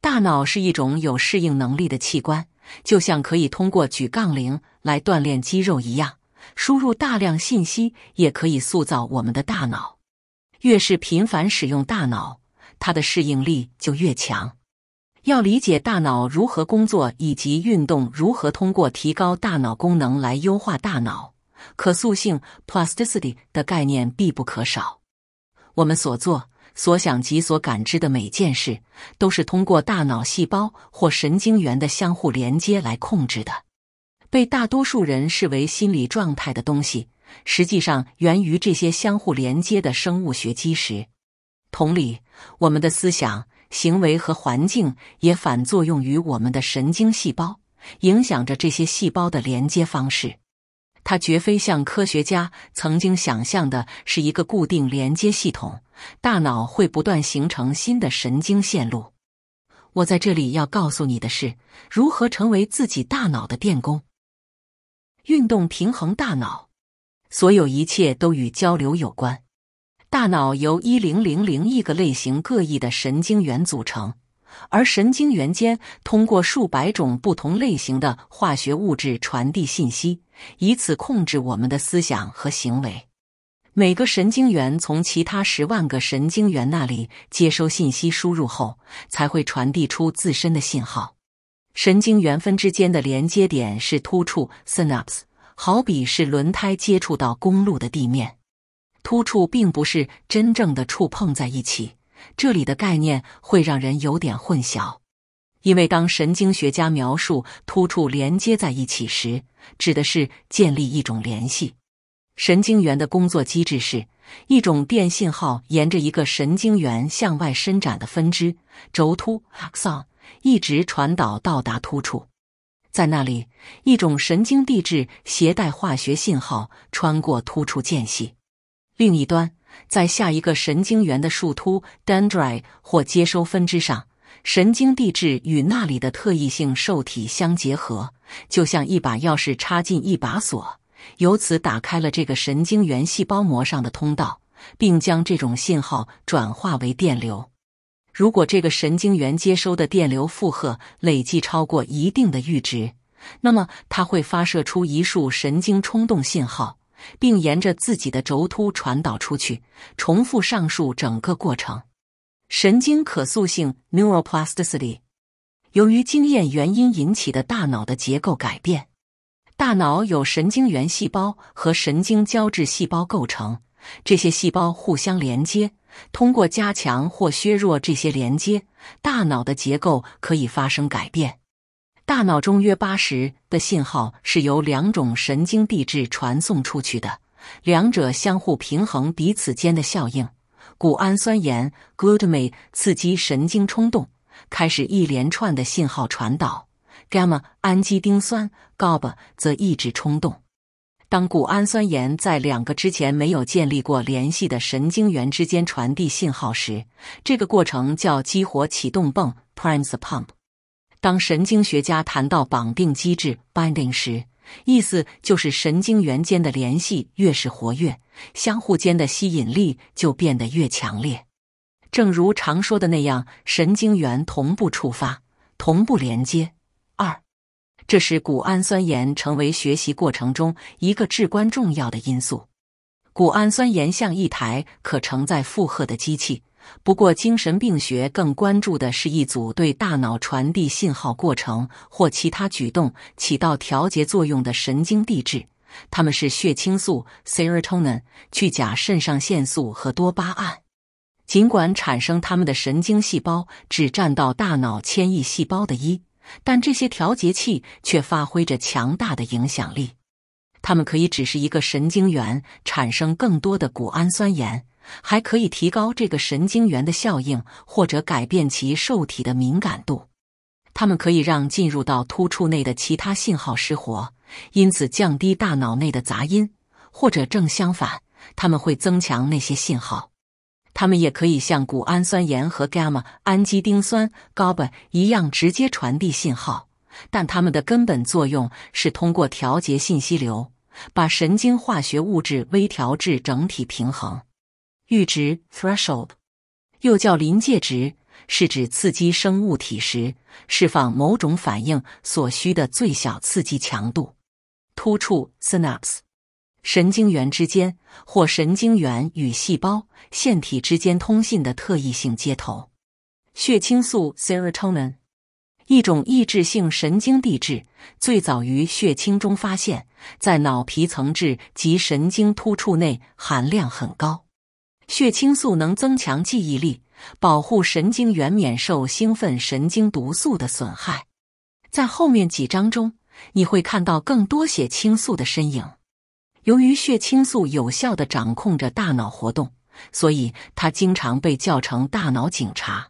大脑是一种有适应能力的器官，就像可以通过举杠铃来锻炼肌肉一样，输入大量信息也可以塑造我们的大脑。越是频繁使用大脑，它的适应力就越强。要理解大脑如何工作，以及运动如何通过提高大脑功能来优化大脑，可塑性 （plasticity） 的概念必不可少。我们所做、所想及所感知的每件事，都是通过大脑细胞或神经元的相互连接来控制的。被大多数人视为心理状态的东西，实际上源于这些相互连接的生物学基石。同理，我们的思想。行为和环境也反作用于我们的神经细胞，影响着这些细胞的连接方式。它绝非像科学家曾经想象的，是一个固定连接系统。大脑会不断形成新的神经线路。我在这里要告诉你的是，如何成为自己大脑的电工，运动平衡大脑，所有一切都与交流有关。大脑由一零零零亿个类型各异的神经元组成，而神经元间通过数百种不同类型的化学物质传递信息，以此控制我们的思想和行为。每个神经元从其他十万个神经元那里接收信息输入后，才会传递出自身的信号。神经元分之间的连接点是突触 （synapse），好比是轮胎接触到公路的地面。突触并不是真正的触碰在一起，这里的概念会让人有点混淆，因为当神经学家描述突触连接在一起时，指的是建立一种联系。神经元的工作机制是一种电信号沿着一个神经元向外伸展的分支轴突 （axon） 一直传导到达突触，在那里，一种神经递质携带化学信号穿过突触间隙。另一端在下一个神经元的树突 （dendrite） 或接收分支上，神经递质与那里的特异性受体相结合，就像一把钥匙插进一把锁，由此打开了这个神经元细胞膜上的通道，并将这种信号转化为电流。如果这个神经元接收的电流负荷累计超过一定的阈值，那么它会发射出一束神经冲动信号。并沿着自己的轴突传导出去，重复上述整个过程。神经可塑性 （neuroplasticity） 由于经验原因引起的大脑的结构改变。大脑有神经元细胞和神经胶质细胞构成，这些细胞互相连接，通过加强或削弱这些连接，大脑的结构可以发生改变。大脑中约八十的信号是由两种神经递质传送出去的，两者相互平衡彼此间的效应。谷氨酸盐 （glutamate） 刺激神经冲动，开始一连串的信号传导 g a m m a 氨基丁酸 （GABA） 则抑制冲动。当谷氨酸盐在两个之前没有建立过联系的神经元之间传递信号时，这个过程叫激活启动泵 p r i m e the pump）。当神经学家谈到绑定机制 （binding） 时，意思就是神经元间的联系越是活跃，相互间的吸引力就变得越强烈。正如常说的那样，神经元同步触发，同步连接。二，这是谷氨酸盐成为学习过程中一个至关重要的因素。谷氨酸盐像一台可承载负荷的机器。不过，精神病学更关注的是一组对大脑传递信号过程或其他举动起到调节作用的神经递质，它们是血清素 （serotonin）、去甲肾上腺素和多巴胺。尽管产生它们的神经细胞只占到大脑千亿细胞的一，但这些调节器却发挥着强大的影响力。它们可以只是一个神经元产生更多的谷氨酸盐。还可以提高这个神经元的效应，或者改变其受体的敏感度。它们可以让进入到突触内的其他信号失活，因此降低大脑内的杂音，或者正相反，它们会增强那些信号。它们也可以像谷氨酸盐和 gamma 氨基丁酸 GABA 一样直接传递信号，但它们的根本作用是通过调节信息流，把神经化学物质微调至整体平衡。阈值 （threshold） 又叫临界值，是指刺激生物体时释放某种反应所需的最小刺激强度。突触 （synapse） 神经元之间或神经元与细胞、腺体之间通信的特异性接头。血清素 （serotonin） 一种抑制性神经递质，最早于血清中发现，在脑皮层质及神经突触内含量很高。血清素能增强记忆力，保护神经元免受兴奋神经毒素的损害。在后面几章中，你会看到更多血清素的身影。由于血清素有效的掌控着大脑活动，所以它经常被叫成“大脑警察”。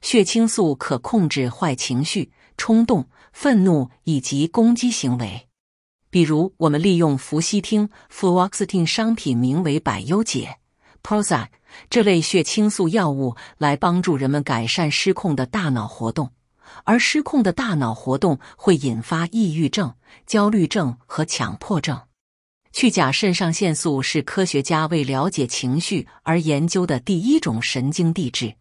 血清素可控制坏情绪、冲动、愤怒以及攻击行为。比如，我们利用氟西汀 （fluoxetine） 商品名为百忧解。Prozac 这类血清素药物来帮助人们改善失控的大脑活动，而失控的大脑活动会引发抑郁症、焦虑症和强迫症。去甲肾上腺素是科学家为了解情绪而研究的第一种神经递质。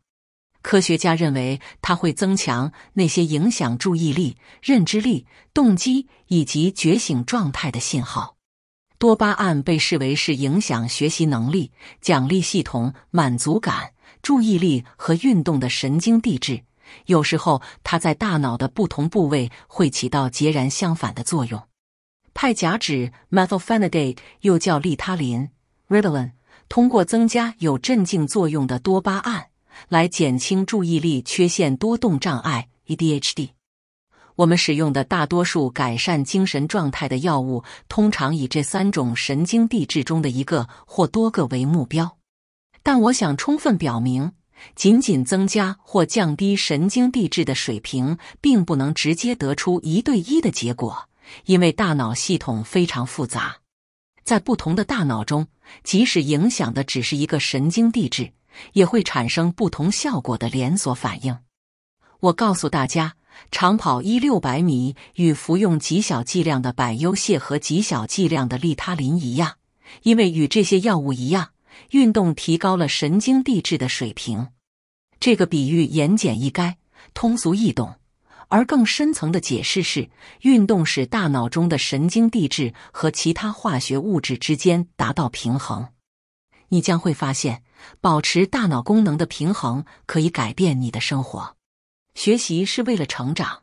科学家认为，它会增强那些影响注意力、认知力、动机以及觉醒状态的信号。多巴胺被视为是影响学习能力、奖励系统、满足感、注意力和运动的神经递质。有时候，它在大脑的不同部位会起到截然相反的作用。派甲酯 （Methylphenidate） 又叫利他林 （Ritalin），通过增加有镇静作用的多巴胺，来减轻注意力缺陷多动障碍 （ADHD）。我们使用的大多数改善精神状态的药物，通常以这三种神经递质中的一个或多个为目标。但我想充分表明，仅仅增加或降低神经递质的水平，并不能直接得出一对一的结果，因为大脑系统非常复杂。在不同的大脑中，即使影响的只是一个神经递质，也会产生不同效果的连锁反应。我告诉大家。长跑一六百米与服用极小剂量的百优泻和极小剂量的利他林一样，因为与这些药物一样，运动提高了神经递质的水平。这个比喻言简意赅，通俗易懂。而更深层的解释是，运动使大脑中的神经递质和其他化学物质之间达到平衡。你将会发现，保持大脑功能的平衡可以改变你的生活。学习是为了成长，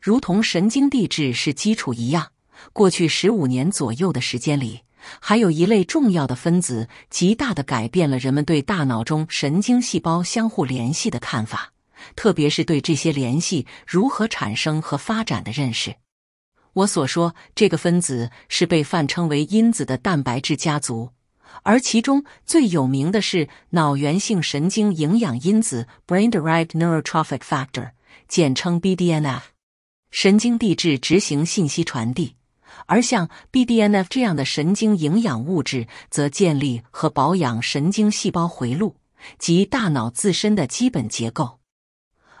如同神经递质是基础一样。过去十五年左右的时间里，还有一类重要的分子极大的改变了人们对大脑中神经细胞相互联系的看法，特别是对这些联系如何产生和发展的认识。我所说这个分子是被泛称为因子的蛋白质家族。而其中最有名的是脑源性神经营养因子 （Brain-derived neurotrophic factor），简称 BDNF。神经递质执行信息传递，而像 BDNF 这样的神经营养物质则建立和保养神经细胞回路及大脑自身的基本结构。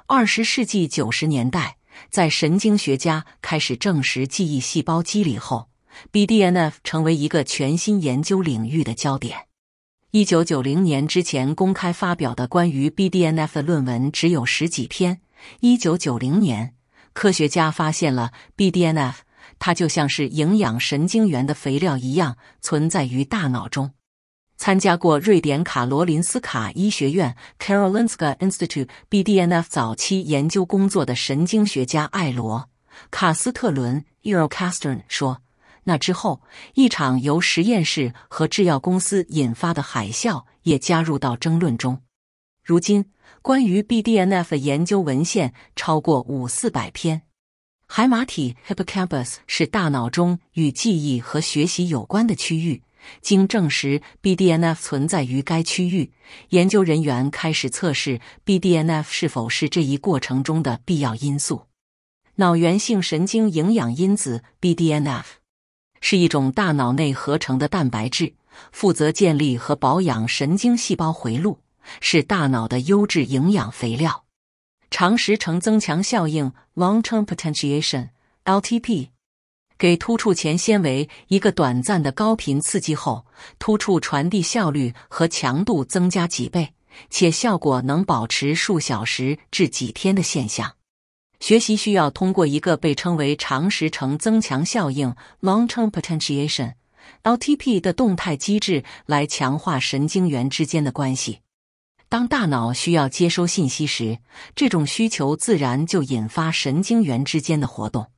二十世纪九十年代，在神经学家开始证实记忆细胞机理后。BDNF 成为一个全新研究领域的焦点。一九九零年之前公开发表的关于 BDNF 的论文只有十几篇。一九九零年，科学家发现了 BDNF，它就像是营养神经元的肥料一样存在于大脑中。参加过瑞典卡罗林斯卡医学院 （Karolinska Institute）BDNF 早期研究工作的神经学家艾罗·卡斯特伦 e u r o c a s t r e n 说。那之后，一场由实验室和制药公司引发的海啸也加入到争论中。如今，关于 BDNF 的研究文献超过五四百篇。海马体 （hippocampus） 是大脑中与记忆和学习有关的区域。经证实，BDNF 存在于该区域。研究人员开始测试 BDNF 是否是这一过程中的必要因素。脑源性神经营养因子 BDNF。是一种大脑内合成的蛋白质，负责建立和保养神经细胞回路，是大脑的优质营养肥料。长时程增强效应 （Long-term Potentiation，LTP） 给突触前纤维一个短暂的高频刺激后，突触传递效率和强度增加几倍，且效果能保持数小时至几天的现象。学习需要通过一个被称为长时程增强效应 （long-term potentiation，LTP） 的动态机制来强化神经元之间的关系。当大脑需要接收信息时，这种需求自然就引发神经元之间的活动。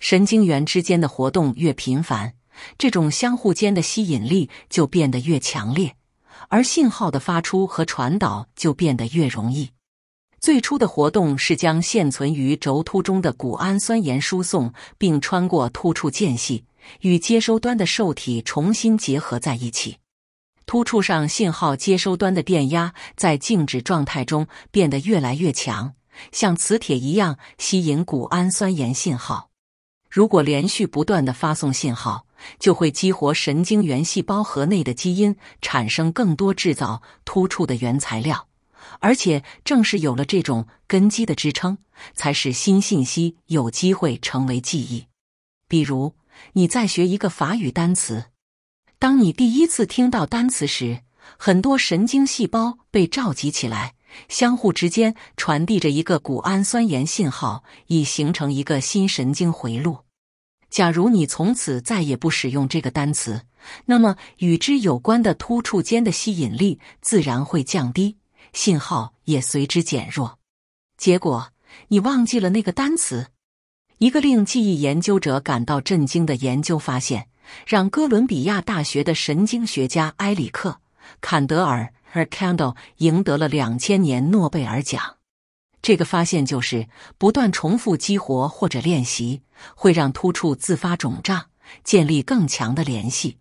神经元之间的活动越频繁，这种相互间的吸引力就变得越强烈，而信号的发出和传导就变得越容易。最初的活动是将现存于轴突中的谷氨酸盐输送，并穿过突触间隙，与接收端的受体重新结合在一起。突触上信号接收端的电压在静止状态中变得越来越强，像磁铁一样吸引谷氨酸盐信号。如果连续不断的发送信号，就会激活神经元细胞核内的基因，产生更多制造突触的原材料。而且，正是有了这种根基的支撑，才使新信息有机会成为记忆。比如，你在学一个法语单词，当你第一次听到单词时，很多神经细胞被召集起来，相互之间传递着一个谷氨酸盐信号，以形成一个新神经回路。假如你从此再也不使用这个单词，那么与之有关的突触间的吸引力自然会降低。信号也随之减弱，结果你忘记了那个单词。一个令记忆研究者感到震惊的研究发现，让哥伦比亚大学的神经学家埃里克·坎德尔 e r 德 Candle） 赢得了两千年诺贝尔奖。这个发现就是：不断重复激活或者练习，会让突触自发肿胀，建立更强的联系。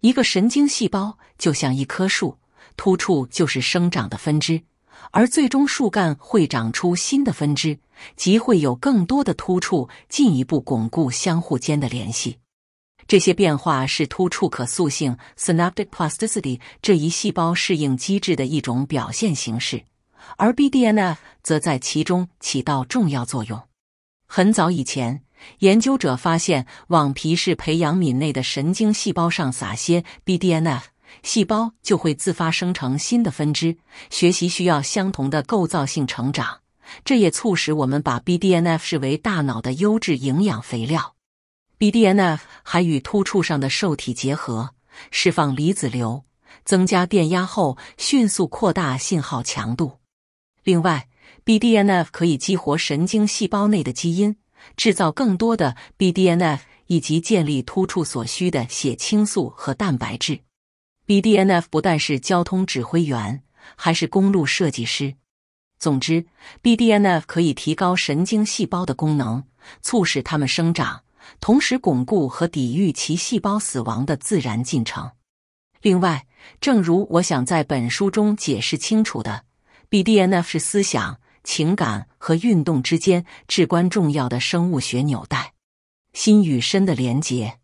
一个神经细胞就像一棵树。突触就是生长的分支，而最终树干会长出新的分支，即会有更多的突触进一步巩固相互间的联系。这些变化是突触可塑性 （synaptic plasticity） 这一细胞适应机制的一种表现形式，而 BDNF 则在其中起到重要作用。很早以前，研究者发现，往皮氏培养皿内的神经细胞上撒些 BDNF。细胞就会自发生成新的分支。学习需要相同的构造性成长，这也促使我们把 BDNF 视为大脑的优质营养肥料。BDNF 还与突触上的受体结合，释放离子流，增加电压后迅速扩大信号强度。另外，BDNF 可以激活神经细胞内的基因，制造更多的 BDNF，以及建立突触所需的血清素和蛋白质。BDNF 不但是交通指挥员，还是公路设计师。总之，BDNF 可以提高神经细胞的功能，促使它们生长，同时巩固和抵御其细胞死亡的自然进程。另外，正如我想在本书中解释清楚的，BDNF 是思想、情感和运动之间至关重要的生物学纽带，心与身的连结。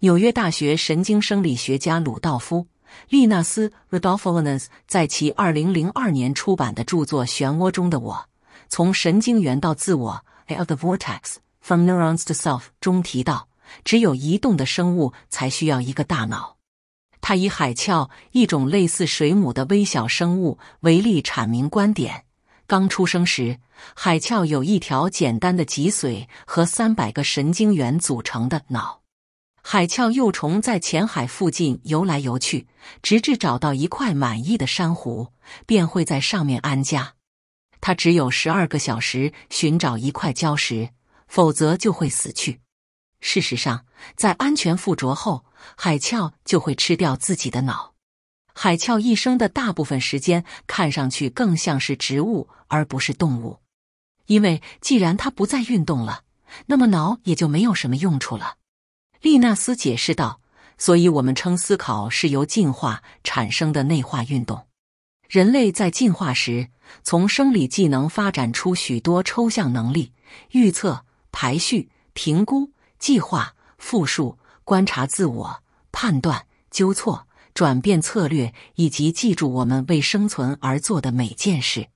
纽约大学神经生理学家鲁道夫·利纳斯 （Rudolf Niss） 在其2002年出版的著作《漩涡中的我：从神经元到自我》（The Vortex from Neurons to Self） 中提到，只有移动的生物才需要一个大脑。他以海鞘（一种类似水母的微小生物）为例阐明观点：刚出生时，海鞘有一条简单的脊髓和300个神经元组成的脑。海鞘幼虫在浅海附近游来游去，直至找到一块满意的珊瑚，便会在上面安家。它只有十二个小时寻找一块礁石，否则就会死去。事实上，在安全附着后，海鞘就会吃掉自己的脑。海鞘一生的大部分时间看上去更像是植物而不是动物，因为既然它不再运动了，那么脑也就没有什么用处了。利纳斯解释道：“所以，我们称思考是由进化产生的内化运动。人类在进化时，从生理技能发展出许多抽象能力：预测、排序、评估、计划、复述、观察自我、判断、纠错、转变策略，以及记住我们为生存而做的每件事。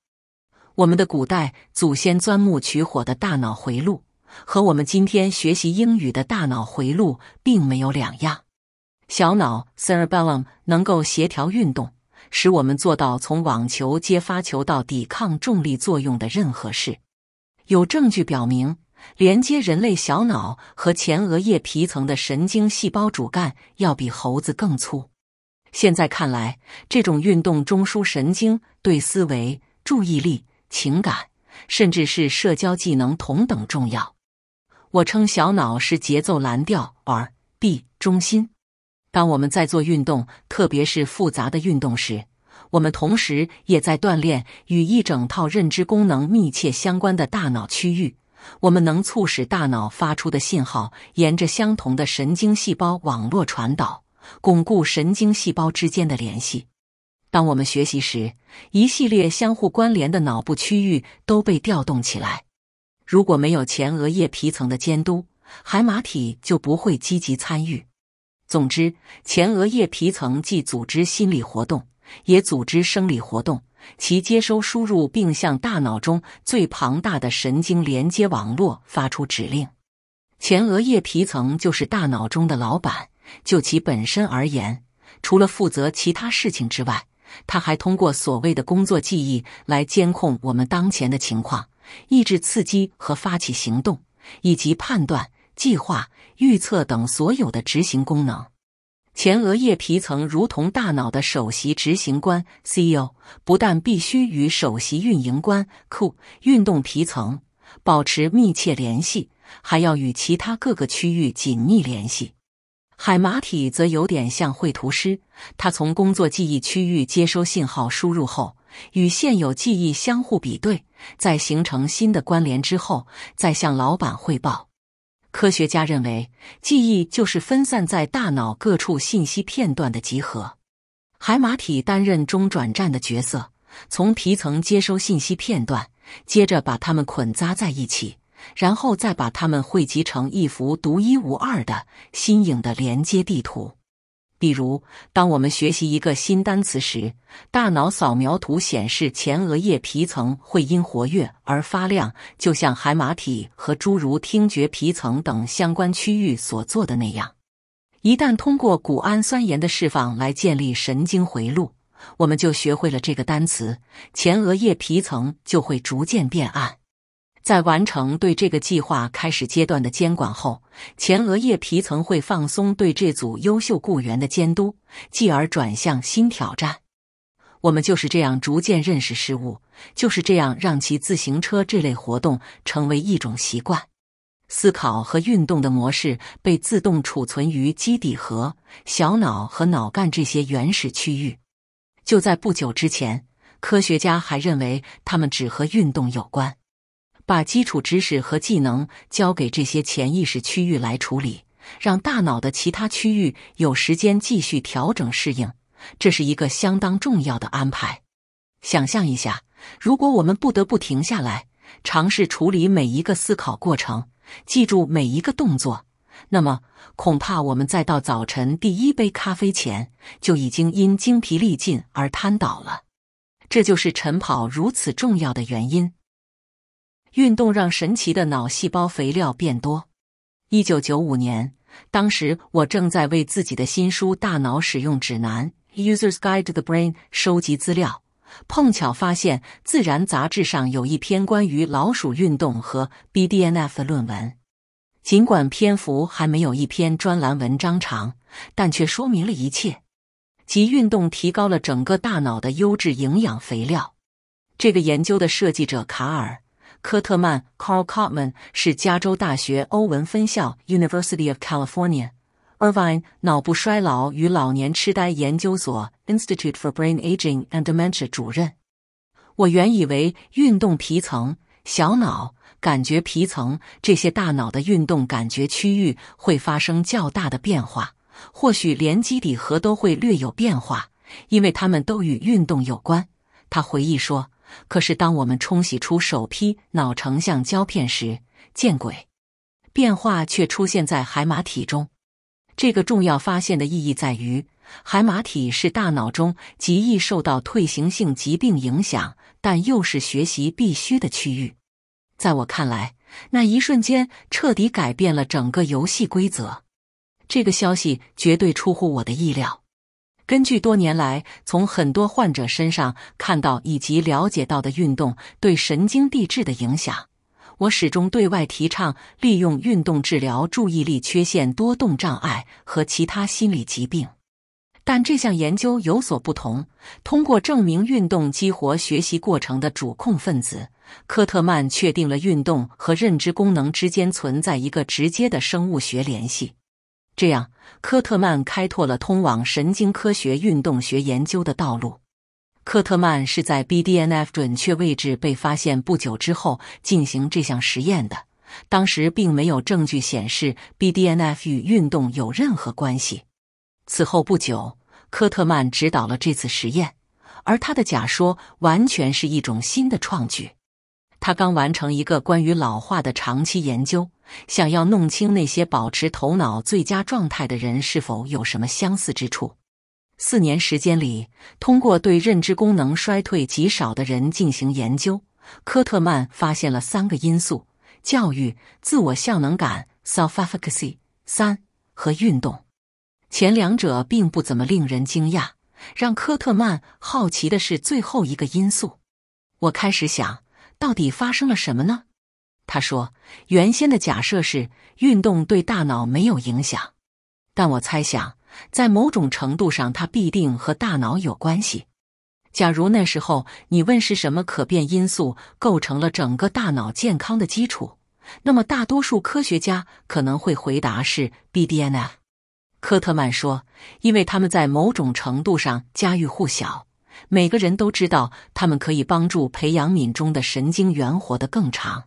我们的古代祖先钻木取火的大脑回路。”和我们今天学习英语的大脑回路并没有两样。小脑 （cerebellum） 能够协调运动，使我们做到从网球接发球到抵抗重力作用的任何事。有证据表明，连接人类小脑和前额叶皮层的神经细胞主干要比猴子更粗。现在看来，这种运动中枢神经对思维、注意力、情感，甚至是社交技能同等重要。我称小脑是节奏蓝调 R B 中心。当我们在做运动，特别是复杂的运动时，我们同时也在锻炼与一整套认知功能密切相关的大脑区域。我们能促使大脑发出的信号沿着相同的神经细胞网络传导，巩固神经细胞之间的联系。当我们学习时，一系列相互关联的脑部区域都被调动起来。如果没有前额叶皮层的监督，海马体就不会积极参与。总之，前额叶皮层既组织心理活动，也组织生理活动，其接收输入并向大脑中最庞大的神经连接网络发出指令。前额叶皮层就是大脑中的老板。就其本身而言，除了负责其他事情之外，它还通过所谓的工作记忆来监控我们当前的情况。抑制刺激和发起行动，以及判断、计划、预测等所有的执行功能。前额叶皮层如同大脑的首席执行官 CEO，不但必须与首席运营官 COO 运动皮层保持密切联系，还要与其他各个区域紧密联系。海马体则有点像绘图师，它从工作记忆区域接收信号输入后。与现有记忆相互比对，在形成新的关联之后，再向老板汇报。科学家认为，记忆就是分散在大脑各处信息片段的集合。海马体担任中转站的角色，从皮层接收信息片段，接着把它们捆扎在一起，然后再把它们汇集成一幅独一无二的新颖的连接地图。比如，当我们学习一个新单词时，大脑扫描图显示前额叶皮层会因活跃而发亮，就像海马体和诸如听觉皮层等相关区域所做的那样。一旦通过谷氨酸盐的释放来建立神经回路，我们就学会了这个单词，前额叶皮层就会逐渐变暗。在完成对这个计划开始阶段的监管后，前额叶皮层会放松对这组优秀雇员的监督，继而转向新挑战。我们就是这样逐渐认识事物，就是这样让骑自行车这类活动成为一种习惯。思考和运动的模式被自动储存于基底核、小脑和脑干这些原始区域。就在不久之前，科学家还认为它们只和运动有关。把基础知识和技能交给这些潜意识区域来处理，让大脑的其他区域有时间继续调整适应，这是一个相当重要的安排。想象一下，如果我们不得不停下来尝试处理每一个思考过程，记住每一个动作，那么恐怕我们再到早晨第一杯咖啡前就已经因精疲力尽而瘫倒了。这就是晨跑如此重要的原因。运动让神奇的脑细胞肥料变多。一九九五年，当时我正在为自己的新书《大脑使用指南》（Users Guide to the Brain） 收集资料，碰巧发现《自然》杂志上有一篇关于老鼠运动和 BDNF 的论文。尽管篇幅还没有一篇专栏文章长，但却说明了一切：即运动提高了整个大脑的优质营养肥料。这个研究的设计者卡尔。科特曼 （Carl Cotman） 是加州大学欧文分校 （University of California, Irvine） 脑部衰老与老年痴呆研究所 （Institute for Brain Aging and Dementia） 主任。我原以为运动皮层、小脑、感觉皮层这些大脑的运动感觉区域会发生较大的变化，或许连基底核都会略有变化，因为它们都与运动有关。他回忆说。可是，当我们冲洗出首批脑成像胶片时，见鬼，变化却出现在海马体中。这个重要发现的意义在于，海马体是大脑中极易受到退行性疾病影响，但又是学习必须的区域。在我看来，那一瞬间彻底改变了整个游戏规则。这个消息绝对出乎我的意料。根据多年来从很多患者身上看到以及了解到的运动对神经递质的影响，我始终对外提倡利用运动治疗注意力缺陷多动障碍和其他心理疾病。但这项研究有所不同，通过证明运动激活学习过程的主控分子，科特曼确定了运动和认知功能之间存在一个直接的生物学联系。这样，科特曼开拓了通往神经科学运动学研究的道路。科特曼是在 BDNF 准确位置被发现不久之后进行这项实验的，当时并没有证据显示 BDNF 与运动有任何关系。此后不久，科特曼指导了这次实验，而他的假说完全是一种新的创举。他刚完成一个关于老化的长期研究。想要弄清那些保持头脑最佳状态的人是否有什么相似之处，四年时间里，通过对认知功能衰退极少的人进行研究，科特曼发现了三个因素：教育、自我效能感 （self-efficacy） 三和运动。前两者并不怎么令人惊讶，让科特曼好奇的是最后一个因素。我开始想，到底发生了什么呢？他说：“原先的假设是运动对大脑没有影响，但我猜想，在某种程度上，它必定和大脑有关系。假如那时候你问是什么可变因素构成了整个大脑健康的基础，那么大多数科学家可能会回答是 BDNF。”科特曼说：“因为他们在某种程度上家喻户晓，每个人都知道他们可以帮助培养皿中的神经元活得更长。”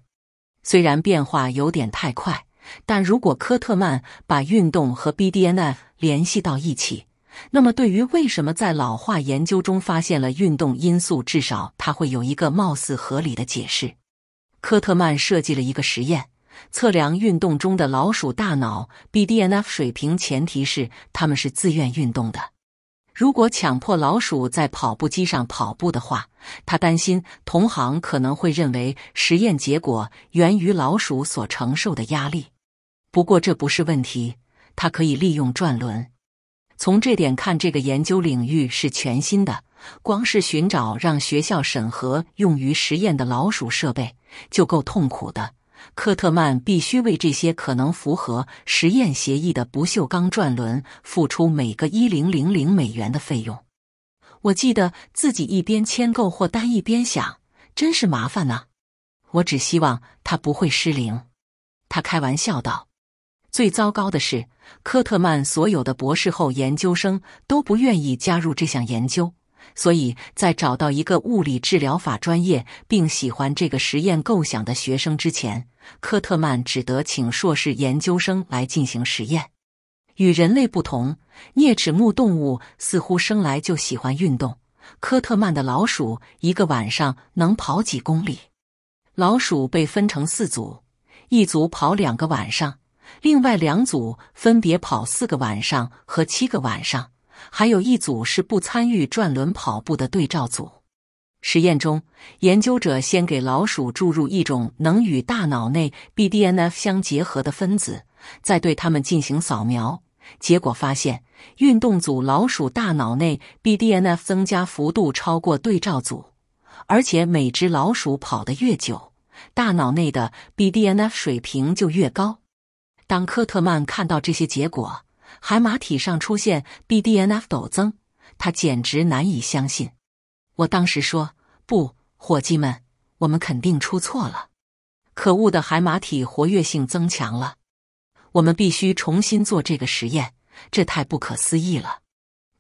虽然变化有点太快，但如果科特曼把运动和 BDNF 联系到一起，那么对于为什么在老化研究中发现了运动因素，至少他会有一个貌似合理的解释。科特曼设计了一个实验，测量运动中的老鼠大脑 BDNF 水平，前提是他们是自愿运动的。如果强迫老鼠在跑步机上跑步的话，他担心同行可能会认为实验结果源于老鼠所承受的压力。不过这不是问题，他可以利用转轮。从这点看，这个研究领域是全新的。光是寻找让学校审核用于实验的老鼠设备就够痛苦的。科特曼必须为这些可能符合实验协议的不锈钢转轮付出每个一零零零美元的费用。我记得自己一边签购货单一边想：“真是麻烦啊！”我只希望他不会失灵。”他开玩笑道：“最糟糕的是，科特曼所有的博士后研究生都不愿意加入这项研究，所以在找到一个物理治疗法专业并喜欢这个实验构想的学生之前。”科特曼只得请硕士研究生来进行实验。与人类不同，啮齿目动物似乎生来就喜欢运动。科特曼的老鼠一个晚上能跑几公里？老鼠被分成四组，一组跑两个晚上，另外两组分别跑四个晚上和七个晚上，还有一组是不参与转轮跑步的对照组。实验中，研究者先给老鼠注入一种能与大脑内 BDNF 相结合的分子，再对它们进行扫描。结果发现，运动组老鼠大脑内 BDNF 增加幅度超过对照组，而且每只老鼠跑得越久，大脑内的 BDNF 水平就越高。当科特曼看到这些结果，海马体上出现 BDNF 陡增，他简直难以相信。我当时说：“不，伙计们，我们肯定出错了。可恶的海马体活跃性增强了，我们必须重新做这个实验。这太不可思议了。”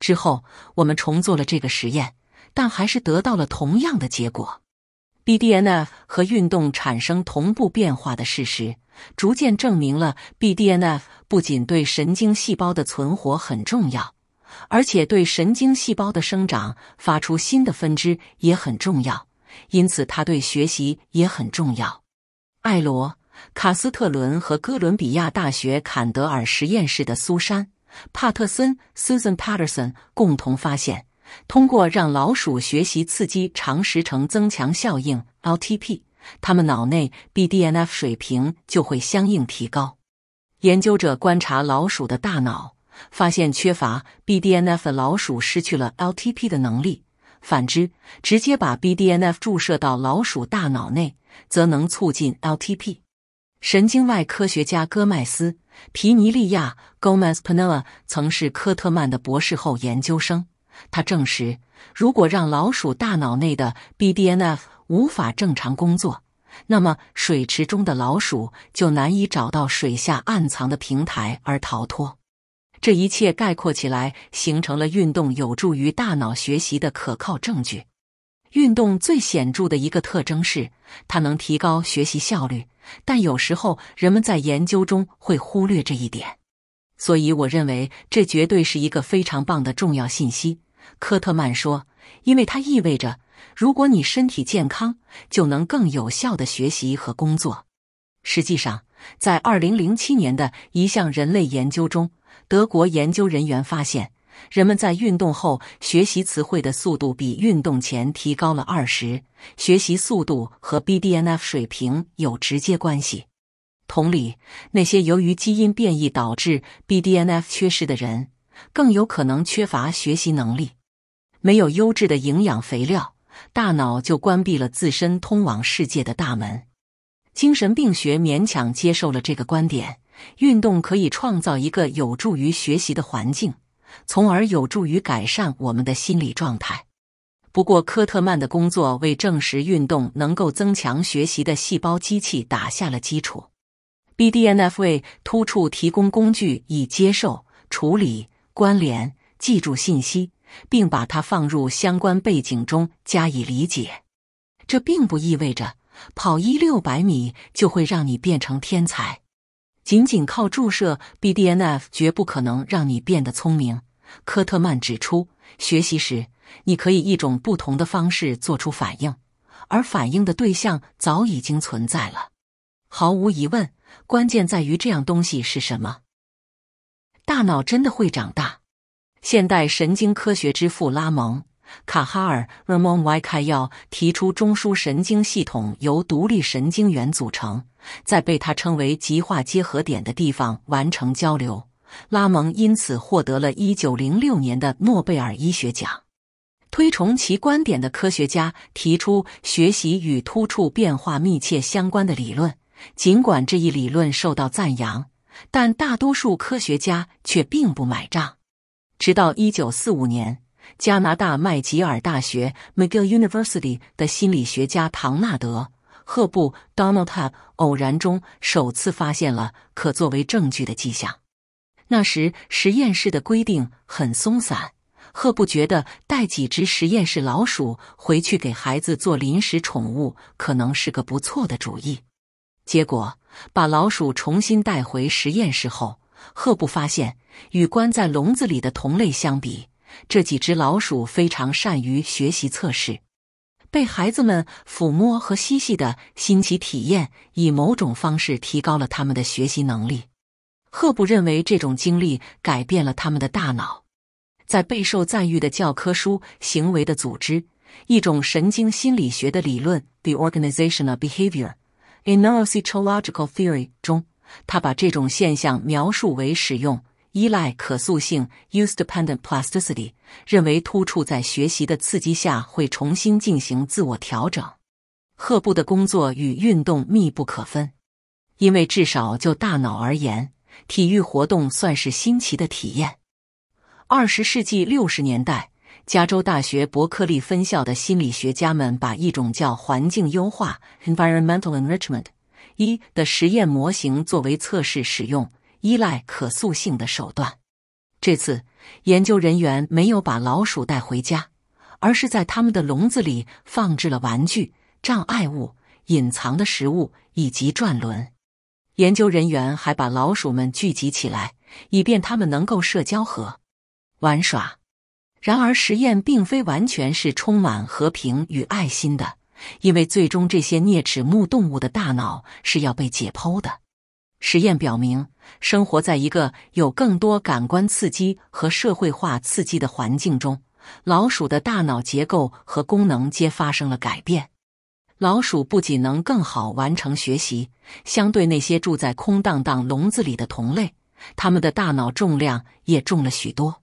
之后，我们重做了这个实验，但还是得到了同样的结果。BDNF 和运动产生同步变化的事实，逐渐证明了 BDNF 不仅对神经细胞的存活很重要。而且对神经细胞的生长发出新的分支也很重要，因此它对学习也很重要。艾罗·卡斯特伦和哥伦比亚大学坎德尔实验室的苏珊·帕特森 （Susan Patterson） 共同发现，通过让老鼠学习刺激长时程增强效应 （LTP），它们脑内 BDNF 水平就会相应提高。研究者观察老鼠的大脑。发现缺乏 BDNF 的老鼠失去了 LTP 的能力。反之，直接把 BDNF 注射到老鼠大脑内，则能促进 LTP。神经外科学家戈麦斯·皮尼利亚 （Gomez p a n e l l a 曾是科特曼的博士后研究生。他证实，如果让老鼠大脑内的 BDNF 无法正常工作，那么水池中的老鼠就难以找到水下暗藏的平台而逃脱。这一切概括起来，形成了运动有助于大脑学习的可靠证据。运动最显著的一个特征是，它能提高学习效率，但有时候人们在研究中会忽略这一点。所以，我认为这绝对是一个非常棒的重要信息，科特曼说，因为它意味着，如果你身体健康，就能更有效的学习和工作。实际上，在二零零七年的一项人类研究中。德国研究人员发现，人们在运动后学习词汇的速度比运动前提高了二十。学习速度和 BDNF 水平有直接关系。同理，那些由于基因变异导致 BDNF 缺失的人，更有可能缺乏学习能力。没有优质的营养肥料，大脑就关闭了自身通往世界的大门。精神病学勉强接受了这个观点。运动可以创造一个有助于学习的环境，从而有助于改善我们的心理状态。不过，科特曼的工作为证实运动能够增强学习的细胞机器打下了基础。BDNF 为突触提供工具，以接受、处理、关联、记住信息，并把它放入相关背景中加以理解。这并不意味着跑一六百米就会让你变成天才。仅仅靠注射 BDNF 绝不可能让你变得聪明。科特曼指出，学习时你可以一种不同的方式做出反应，而反应的对象早已经存在了。毫无疑问，关键在于这样东西是什么。大脑真的会长大？现代神经科学之父拉蒙。卡哈尔 r a m o n y Cajal） 提出，中枢神经系统由独立神经元组成，在被他称为“极化结合点”的地方完成交流。拉蒙因此获得了一九零六年的诺贝尔医学奖。推崇其观点的科学家提出学习与突触变化密切相关的理论，尽管这一理论受到赞扬，但大多数科学家却并不买账。直到一九四五年。加拿大麦吉尔大学 （McGill University） 的心理学家唐纳德·赫布 （Donald Hub） 偶然中首次发现了可作为证据的迹象。那时实验室的规定很松散，赫布觉得带几只实验室老鼠回去给孩子做临时宠物可能是个不错的主意。结果把老鼠重新带回实验室后，赫布发现与关在笼子里的同类相比，这几只老鼠非常善于学习测试，被孩子们抚摸和嬉戏的新奇体验，以某种方式提高了他们的学习能力。赫布认为这种经历改变了他们的大脑。在备受赞誉的教科书《行为的组织》（一种神经心理学的理论，《The Organizational Behavior: in Neuropsychological Theory》）中，他把这种现象描述为使用。依赖可塑性 （use-dependent plasticity），认为突触在学习的刺激下会重新进行自我调整。赫布的工作与运动密不可分，因为至少就大脑而言，体育活动算是新奇的体验。二十世纪六十年代，加州大学伯克利分校的心理学家们把一种叫“环境优化 （environmental enrichment）” 一的实验模型作为测试使用。依赖可塑性的手段。这次研究人员没有把老鼠带回家，而是在他们的笼子里放置了玩具、障碍物、隐藏的食物以及转轮。研究人员还把老鼠们聚集起来，以便他们能够社交和玩耍。然而，实验并非完全是充满和平与爱心的，因为最终这些啮齿目动物的大脑是要被解剖的。实验表明，生活在一个有更多感官刺激和社会化刺激的环境中，老鼠的大脑结构和功能皆发生了改变。老鼠不仅能更好完成学习，相对那些住在空荡荡笼子里的同类，它们的大脑重量也重了许多。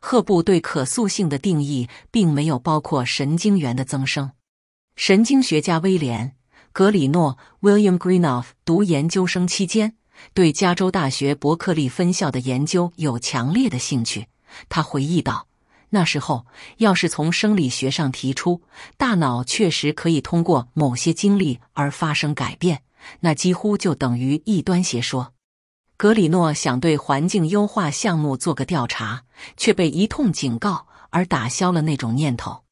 赫布对可塑性的定义并没有包括神经元的增生。神经学家威廉。格里诺 （William Greenough） 读研究生期间，对加州大学伯克利分校的研究有强烈的兴趣。他回忆道：“那时候，要是从生理学上提出大脑确实可以通过某些经历而发生改变，那几乎就等于异端邪说。”格里诺想对环境优化项目做个调查，却被一通警告而打消了那种念头。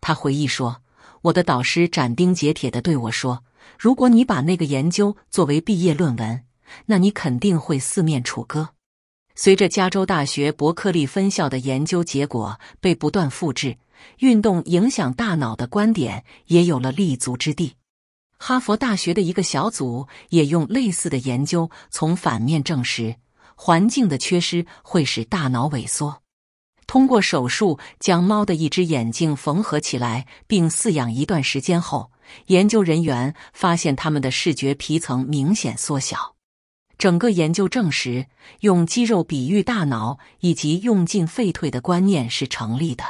他回忆说。我的导师斩钉截铁地对我说：“如果你把那个研究作为毕业论文，那你肯定会四面楚歌。”随着加州大学伯克利分校的研究结果被不断复制，运动影响大脑的观点也有了立足之地。哈佛大学的一个小组也用类似的研究从反面证实，环境的缺失会使大脑萎缩。通过手术将猫的一只眼睛缝合起来，并饲养一段时间后，研究人员发现它们的视觉皮层明显缩小。整个研究证实，用肌肉比喻大脑以及用进废退的观念是成立的。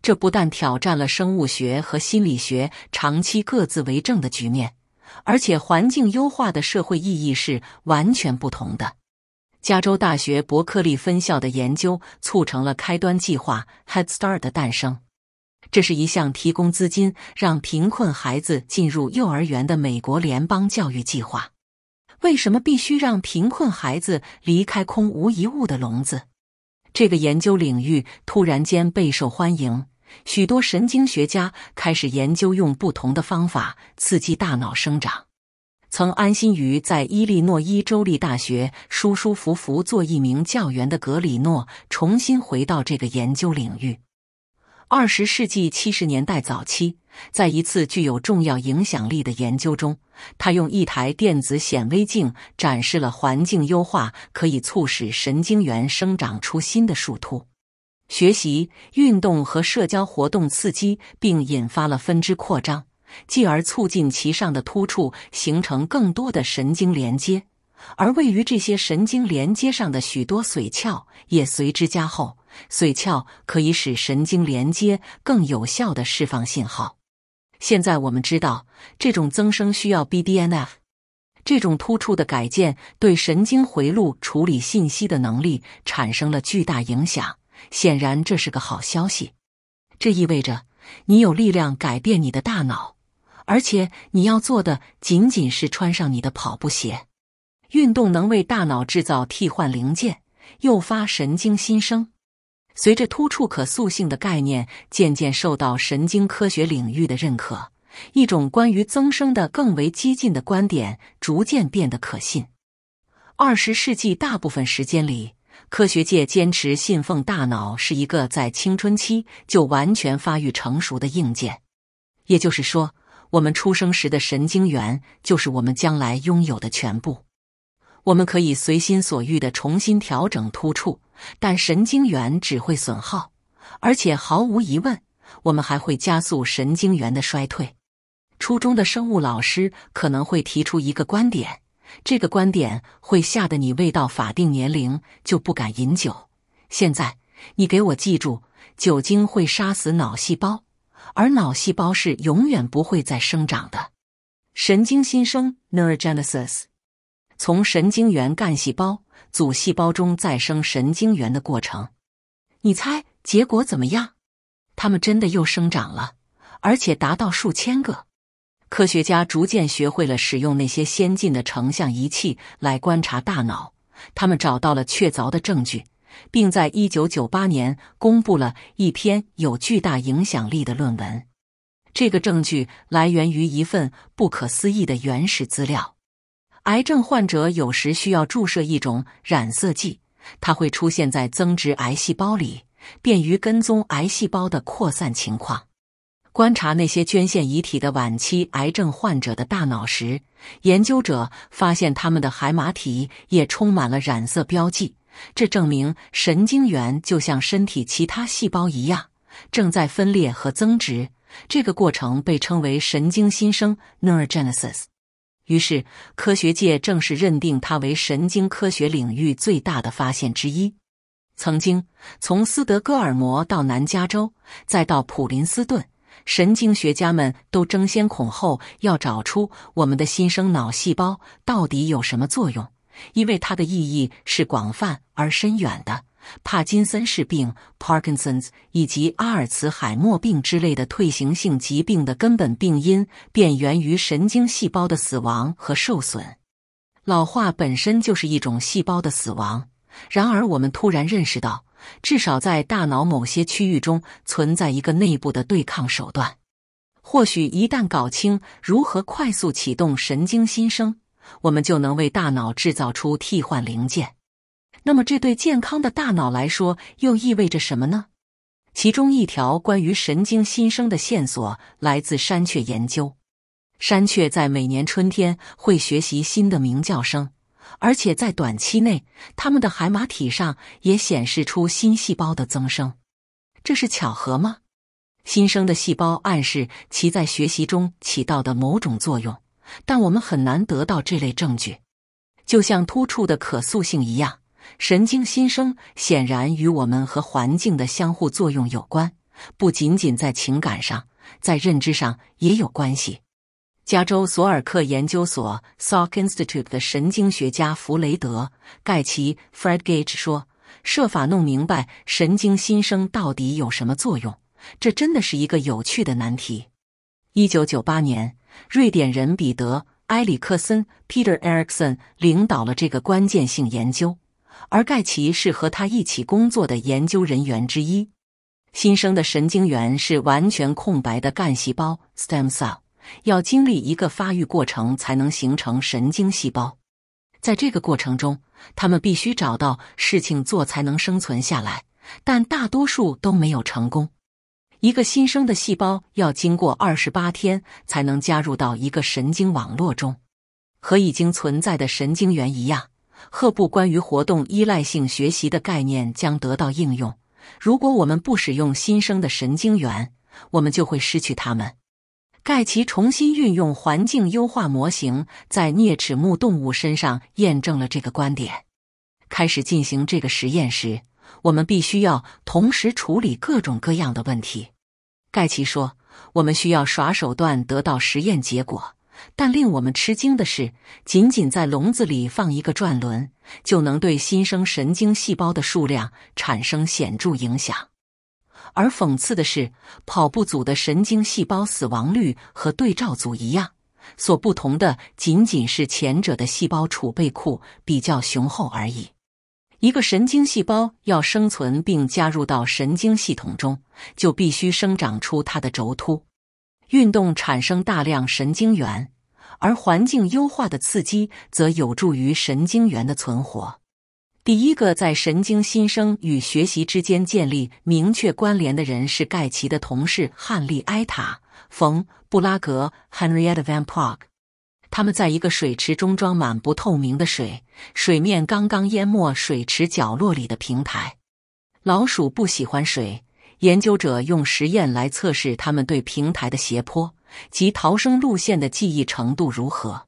这不但挑战了生物学和心理学长期各自为政的局面，而且环境优化的社会意义是完全不同的。加州大学伯克利分校的研究促成了开端计划 （Head Start） 的诞生。这是一项提供资金让贫困孩子进入幼儿园的美国联邦教育计划。为什么必须让贫困孩子离开空无一物的笼子？这个研究领域突然间备受欢迎，许多神经学家开始研究用不同的方法刺激大脑生长。曾安心于在伊利诺伊州立大学舒舒服服做一名教员的格里诺，重新回到这个研究领域。二十世纪七十年代早期，在一次具有重要影响力的研究中，他用一台电子显微镜展示了环境优化可以促使神经元生长出新的树突。学习、运动和社交活动刺激并引发了分支扩张。继而促进其上的突触形成更多的神经连接，而位于这些神经连接上的许多髓鞘也随之加厚。髓鞘可以使神经连接更有效的释放信号。现在我们知道，这种增生需要 BDNF。这种突触的改建对神经回路处理信息的能力产生了巨大影响。显然，这是个好消息。这意味着你有力量改变你的大脑。而且你要做的仅仅是穿上你的跑步鞋，运动能为大脑制造替换零件，诱发神经新生。随着突触可塑性的概念渐渐受到神经科学领域的认可，一种关于增生的更为激进的观点逐渐变得可信。二十世纪大部分时间里，科学界坚持信奉大脑是一个在青春期就完全发育成熟的硬件，也就是说。我们出生时的神经元就是我们将来拥有的全部。我们可以随心所欲地重新调整突触，但神经元只会损耗，而且毫无疑问，我们还会加速神经元的衰退。初中的生物老师可能会提出一个观点，这个观点会吓得你未到法定年龄就不敢饮酒。现在你给我记住，酒精会杀死脑细胞。而脑细胞是永远不会再生长的。神经新生 （neogenesis） u r 从神经元干细胞组细胞中再生神经元的过程。你猜结果怎么样？它们真的又生长了，而且达到数千个。科学家逐渐学会了使用那些先进的成像仪器来观察大脑，他们找到了确凿的证据。并在一九九八年公布了一篇有巨大影响力的论文。这个证据来源于一份不可思议的原始资料：癌症患者有时需要注射一种染色剂，它会出现在增殖癌细胞里，便于跟踪癌细胞的扩散情况。观察那些捐献遗体的晚期癌症患者的大脑时，研究者发现他们的海马体也充满了染色标记。这证明神经元就像身体其他细胞一样，正在分裂和增殖。这个过程被称为神经新生 （neurogenesis）。于是，科学界正式认定它为神经科学领域最大的发现之一。曾经，从斯德哥尔摩到南加州，再到普林斯顿，神经学家们都争先恐后要找出我们的新生脑细胞到底有什么作用。因为它的意义是广泛而深远的，帕金森氏病 （Parkinson's） 以及阿尔茨海默病之类的退行性疾病的根本病因便源于神经细胞的死亡和受损。老化本身就是一种细胞的死亡。然而，我们突然认识到，至少在大脑某些区域中存在一个内部的对抗手段。或许，一旦搞清如何快速启动神经新生。我们就能为大脑制造出替换零件。那么，这对健康的大脑来说又意味着什么呢？其中一条关于神经新生的线索来自山雀研究。山雀在每年春天会学习新的鸣叫声，而且在短期内，它们的海马体上也显示出新细胞的增生。这是巧合吗？新生的细胞暗示其在学习中起到的某种作用。但我们很难得到这类证据，就像突触的可塑性一样，神经新生显然与我们和环境的相互作用有关，不仅仅在情感上，在认知上也有关系。加州索尔克研究所 （Salk Institute） 的神经学家弗雷德·盖奇 （Fred Gage） 说：“设法弄明白神经新生到底有什么作用，这真的是一个有趣的难题。” 1998年。瑞典人彼得·埃里克森 （Peter Eriksson） 领导了这个关键性研究，而盖奇是和他一起工作的研究人员之一。新生的神经元是完全空白的干细胞 （stem cell），要经历一个发育过程才能形成神经细胞。在这个过程中，他们必须找到事情做才能生存下来，但大多数都没有成功。一个新生的细胞要经过二十八天才能加入到一个神经网络中，和已经存在的神经元一样。赫布关于活动依赖性学习的概念将得到应用。如果我们不使用新生的神经元，我们就会失去它们。盖奇重新运用环境优化模型，在啮齿目动物身上验证了这个观点。开始进行这个实验时。我们必须要同时处理各种各样的问题，盖奇说：“我们需要耍手段得到实验结果。”但令我们吃惊的是，仅仅在笼子里放一个转轮，就能对新生神经细胞的数量产生显著影响。而讽刺的是，跑步组的神经细胞死亡率和对照组一样，所不同的仅仅是前者的细胞储备库比较雄厚而已。一个神经细胞要生存并加入到神经系统中，就必须生长出它的轴突。运动产生大量神经元，而环境优化的刺激则有助于神经元的存活。第一个在神经新生与学习之间建立明确关联的人是盖奇的同事汉利埃塔·冯·布拉格 （Henriette van p l r e g 他们在一个水池中装满不透明的水，水面刚刚淹没水池角落里的平台。老鼠不喜欢水。研究者用实验来测试他们对平台的斜坡及逃生路线的记忆程度如何。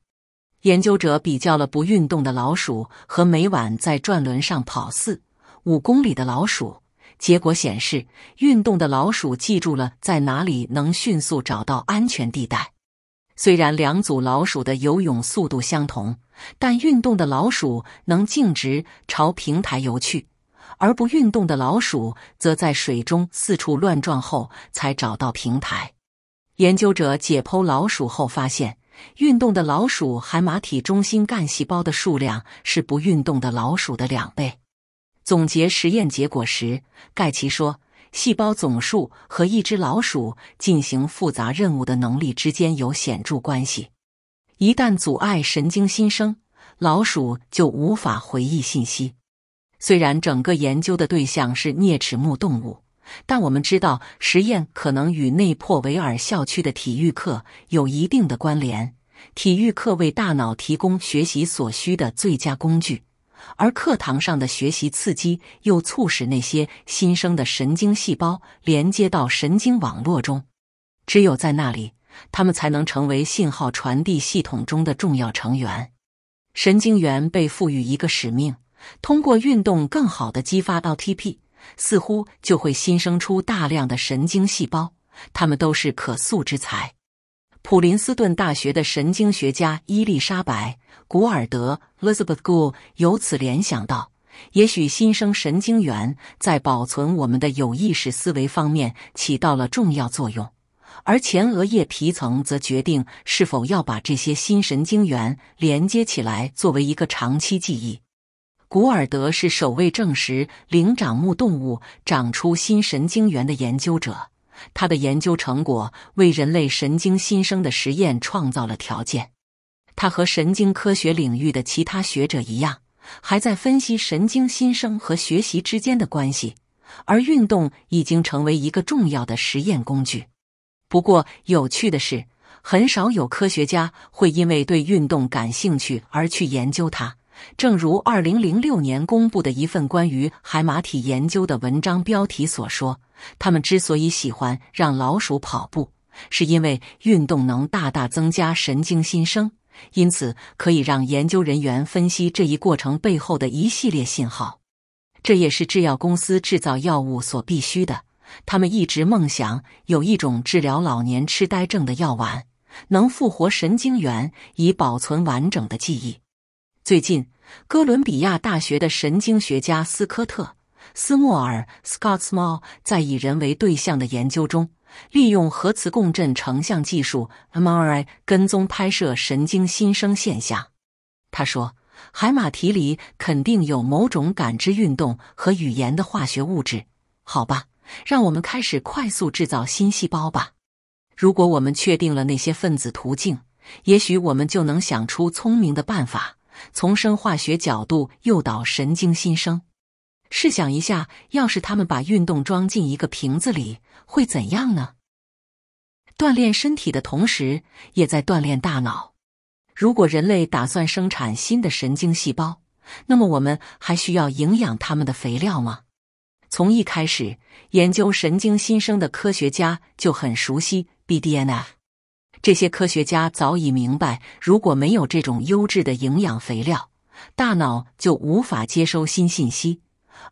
研究者比较了不运动的老鼠和每晚在转轮上跑四、五公里的老鼠。结果显示，运动的老鼠记住了在哪里能迅速找到安全地带。虽然两组老鼠的游泳速度相同，但运动的老鼠能径直朝平台游去，而不运动的老鼠则在水中四处乱撞后才找到平台。研究者解剖老鼠后发现，运动的老鼠海马体中心干细胞的数量是不运动的老鼠的两倍。总结实验结果时，盖奇说。细胞总数和一只老鼠进行复杂任务的能力之间有显著关系。一旦阻碍神经新生，老鼠就无法回忆信息。虽然整个研究的对象是啮齿目动物，但我们知道实验可能与内珀维尔校区的体育课有一定的关联。体育课为大脑提供学习所需的最佳工具。而课堂上的学习刺激又促使那些新生的神经细胞连接到神经网络中，只有在那里，它们才能成为信号传递系统中的重要成员。神经元被赋予一个使命，通过运动更好地激发到 TP，似乎就会新生出大量的神经细胞，它们都是可塑之才。普林斯顿大学的神经学家伊丽莎白·古尔德 （Elizabeth Gould） 由此联想到，也许新生神经元在保存我们的有意识思维方面起到了重要作用，而前额叶皮层则决定是否要把这些新神经元连接起来，作为一个长期记忆。古尔德是首位证实灵长目动物长出新神经元的研究者。他的研究成果为人类神经新生的实验创造了条件。他和神经科学领域的其他学者一样，还在分析神经新生和学习之间的关系，而运动已经成为一个重要的实验工具。不过，有趣的是，很少有科学家会因为对运动感兴趣而去研究它。正如2006年公布的一份关于海马体研究的文章标题所说。他们之所以喜欢让老鼠跑步，是因为运动能大大增加神经新生，因此可以让研究人员分析这一过程背后的一系列信号。这也是制药公司制造药物所必须的。他们一直梦想有一种治疗老年痴呆症的药丸，能复活神经元，以保存完整的记忆。最近，哥伦比亚大学的神经学家斯科特。斯莫尔 （Scott Small） 在以人为对象的研究中，利用核磁共振成像技术 （MRI） 跟踪拍摄神经新生现象。他说：“海马体里肯定有某种感知运动和语言的化学物质。好吧，让我们开始快速制造新细胞吧。如果我们确定了那些分子途径，也许我们就能想出聪明的办法，从生化学角度诱导神经新生。”试想一下，要是他们把运动装进一个瓶子里，会怎样呢？锻炼身体的同时，也在锻炼大脑。如果人类打算生产新的神经细胞，那么我们还需要营养他们的肥料吗？从一开始研究神经新生的科学家就很熟悉 BDNF。这些科学家早已明白，如果没有这种优质的营养肥料，大脑就无法接收新信息。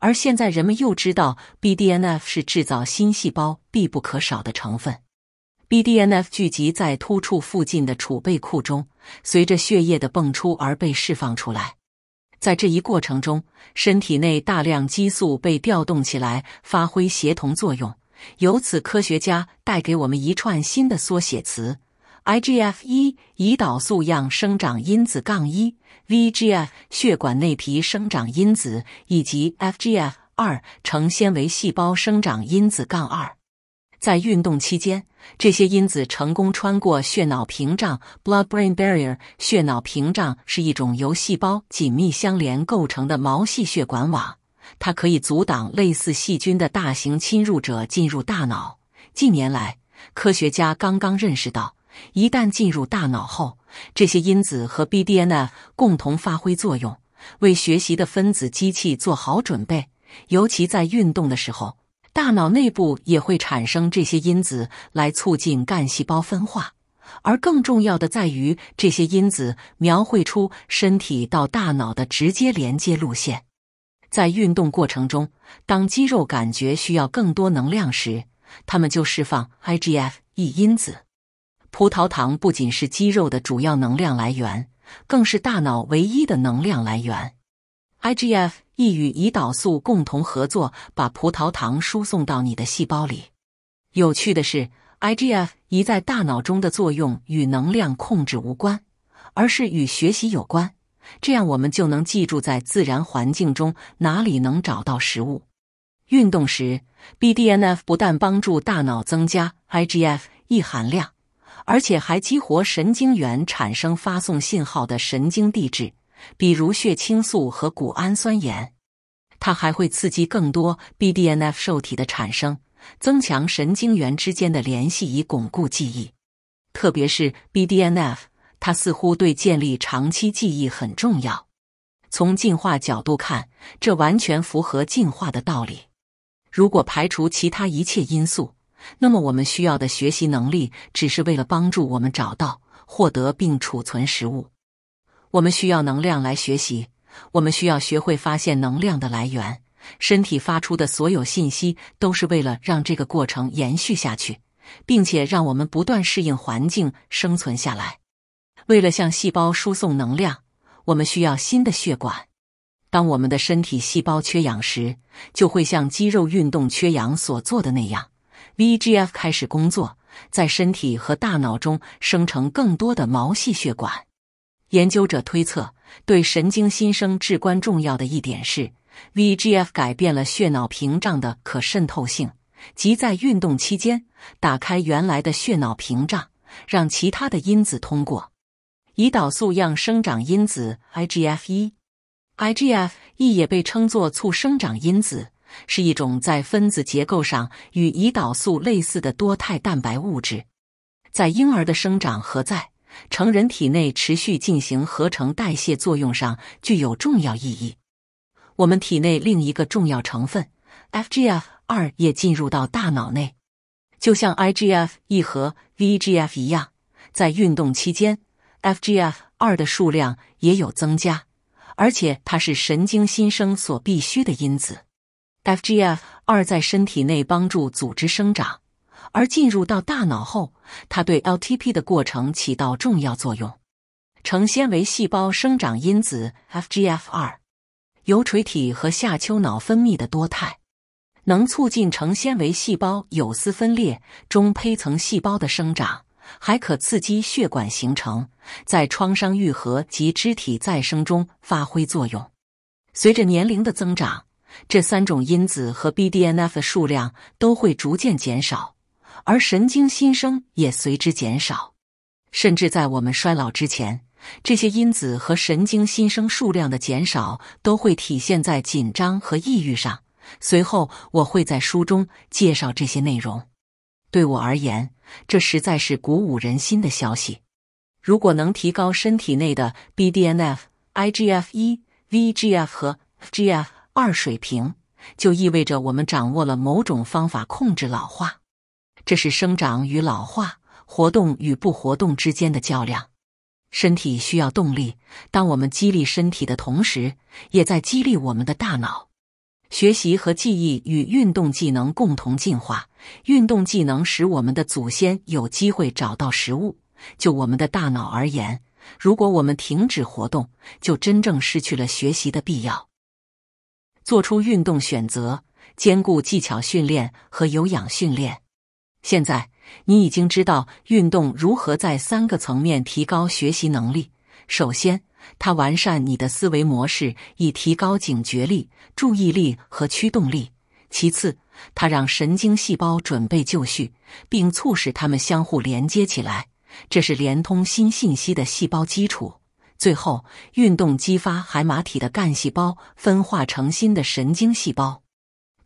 而现在人们又知道，BDNF 是制造新细胞必不可少的成分。BDNF 聚集在突触附近的储备库中，随着血液的蹦出而被释放出来。在这一过程中，身体内大量激素被调动起来，发挥协同作用。由此，科学家带给我们一串新的缩写词：IGF-1，胰岛素样生长因子杠一。VGF 血管内皮生长因子以及 FGF 二成纤维细胞生长因子杠二，在运动期间，这些因子成功穿过血脑屏障 （Blood Brain Barrier）。血脑屏障是一种由细胞紧密相连构成的毛细血管网，它可以阻挡类似细菌的大型侵入者进入大脑。近年来，科学家刚刚认识到，一旦进入大脑后，这些因子和 b DNA 共同发挥作用，为学习的分子机器做好准备。尤其在运动的时候，大脑内部也会产生这些因子来促进干细胞分化。而更重要的在于，这些因子描绘出身体到大脑的直接连接路线。在运动过程中，当肌肉感觉需要更多能量时，它们就释放 IGF-1 因子。葡萄糖不仅是肌肉的主要能量来源，更是大脑唯一的能量来源。IGF 一与胰岛素共同合作，把葡萄糖输送到你的细胞里。有趣的是，IGF 一在大脑中的作用与能量控制无关，而是与学习有关。这样我们就能记住在自然环境中哪里能找到食物。运动时，BDNF 不但帮助大脑增加 IGF 一含量。而且还激活神经元产生发送信号的神经递质，比如血清素和谷氨酸盐。它还会刺激更多 BDNF 受体的产生，增强神经元之间的联系，以巩固记忆。特别是 BDNF，它似乎对建立长期记忆很重要。从进化角度看，这完全符合进化的道理。如果排除其他一切因素。那么，我们需要的学习能力只是为了帮助我们找到、获得并储存食物。我们需要能量来学习，我们需要学会发现能量的来源。身体发出的所有信息都是为了让这个过程延续下去，并且让我们不断适应环境，生存下来。为了向细胞输送能量，我们需要新的血管。当我们的身体细胞缺氧时，就会像肌肉运动缺氧所做的那样。VGF 开始工作，在身体和大脑中生成更多的毛细血管。研究者推测，对神经新生至关重要的一点是，VGF 改变了血脑屏障的可渗透性，即在运动期间打开原来的血脑屏障，让其他的因子通过。胰岛素样生长因子 IGF 1 i g f 1也被称作促生长因子。是一种在分子结构上与胰岛素类似的多肽蛋白物质，在婴儿的生长和在成人体内持续进行合成代谢作用上具有重要意义。我们体内另一个重要成分 FGF 二也进入到大脑内，就像 IGF 一和 VGF 一样，在运动期间，FGF 二的数量也有增加，而且它是神经新生所必需的因子。FGF 二在身体内帮助组织生长，而进入到大脑后，它对 LTP 的过程起到重要作用。成纤维细胞生长因子 FGF 二由垂体和下丘脑分泌的多肽，能促进成纤维细胞有丝分裂、中胚层细胞的生长，还可刺激血管形成，在创伤愈合及肢体再生中发挥作用。随着年龄的增长。这三种因子和 BDNF 的数量都会逐渐减少，而神经新生也随之减少。甚至在我们衰老之前，这些因子和神经新生数量的减少都会体现在紧张和抑郁上。随后，我会在书中介绍这些内容。对我而言，这实在是鼓舞人心的消息。如果能提高身体内的 BDNF、IGF 一、VGF 和 GF，二水平就意味着我们掌握了某种方法控制老化。这是生长与老化、活动与不活动之间的较量。身体需要动力，当我们激励身体的同时，也在激励我们的大脑。学习和记忆与运动技能共同进化。运动技能使我们的祖先有机会找到食物。就我们的大脑而言，如果我们停止活动，就真正失去了学习的必要。做出运动选择，兼顾技巧训练和有氧训练。现在你已经知道运动如何在三个层面提高学习能力。首先，它完善你的思维模式，以提高警觉力、注意力和驱动力。其次，它让神经细胞准备就绪，并促使它们相互连接起来，这是连通新信息的细胞基础。最后，运动激发海马体的干细胞分化成新的神经细胞。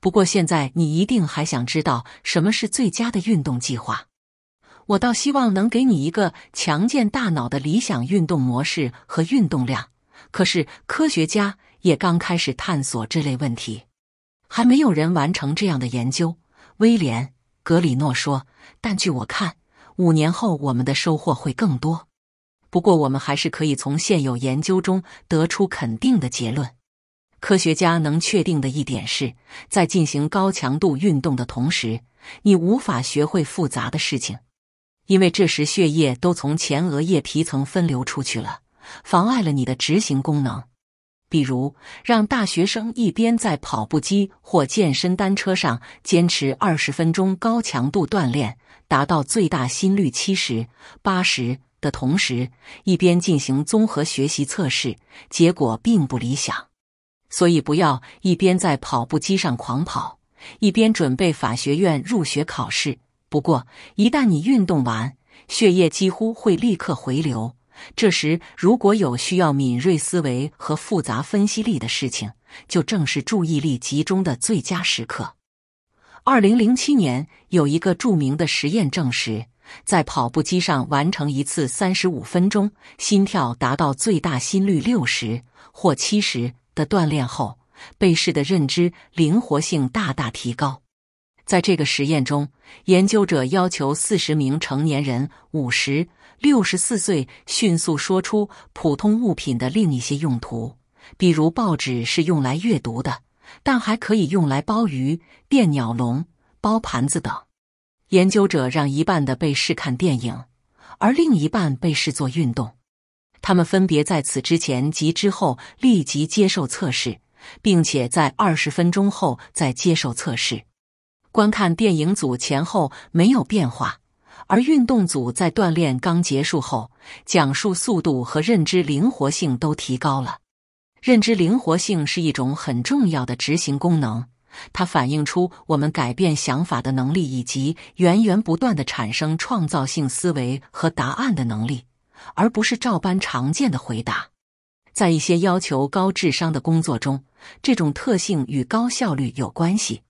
不过，现在你一定还想知道什么是最佳的运动计划。我倒希望能给你一个强健大脑的理想运动模式和运动量。可是，科学家也刚开始探索这类问题，还没有人完成这样的研究。威廉·格里诺说：“但据我看，五年后我们的收获会更多。”不过，我们还是可以从现有研究中得出肯定的结论。科学家能确定的一点是，在进行高强度运动的同时，你无法学会复杂的事情，因为这时血液都从前额叶皮层分流出去了，妨碍了你的执行功能。比如，让大学生一边在跑步机或健身单车上坚持二十分钟高强度锻炼，达到最大心率七十、八十。的同时，一边进行综合学习测试，结果并不理想。所以，不要一边在跑步机上狂跑，一边准备法学院入学考试。不过，一旦你运动完，血液几乎会立刻回流。这时，如果有需要敏锐思维和复杂分析力的事情，就正是注意力集中的最佳时刻。二零零七年，有一个著名的实验证实。在跑步机上完成一次三十五分钟、心跳达到最大心率六十或七十的锻炼后，被试的认知灵活性大大提高。在这个实验中，研究者要求四十名成年人（五十六十四岁）迅速说出普通物品的另一些用途，比如报纸是用来阅读的，但还可以用来包鱼、电鸟笼、包盘子等。研究者让一半的被试看电影，而另一半被视作运动。他们分别在此之前及之后立即接受测试，并且在二十分钟后再接受测试。观看电影组前后没有变化，而运动组在锻炼刚结束后，讲述速度和认知灵活性都提高了。认知灵活性是一种很重要的执行功能。它反映出我们改变想法的能力，以及源源不断的产生创造性思维和答案的能力，而不是照搬常见的回答。在一些要求高智商的工作中，这种特性与高效率有关系。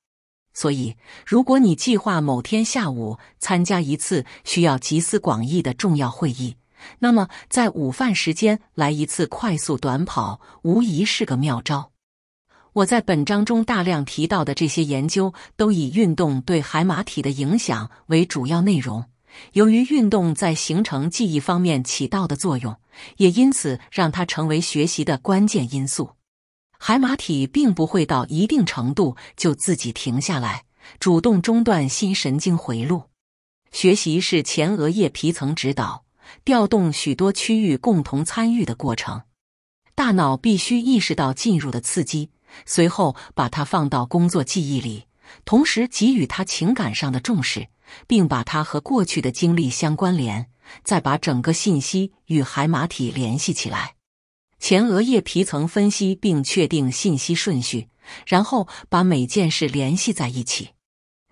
所以，如果你计划某天下午参加一次需要集思广益的重要会议，那么在午饭时间来一次快速短跑，无疑是个妙招。我在本章中大量提到的这些研究都以运动对海马体的影响为主要内容。由于运动在形成记忆方面起到的作用，也因此让它成为学习的关键因素。海马体并不会到一定程度就自己停下来，主动中断新神经回路。学习是前额叶皮层指导、调动许多区域共同参与的过程。大脑必须意识到进入的刺激。随后把它放到工作记忆里，同时给予它情感上的重视，并把它和过去的经历相关联，再把整个信息与海马体联系起来。前额叶皮层分析并确定信息顺序，然后把每件事联系在一起。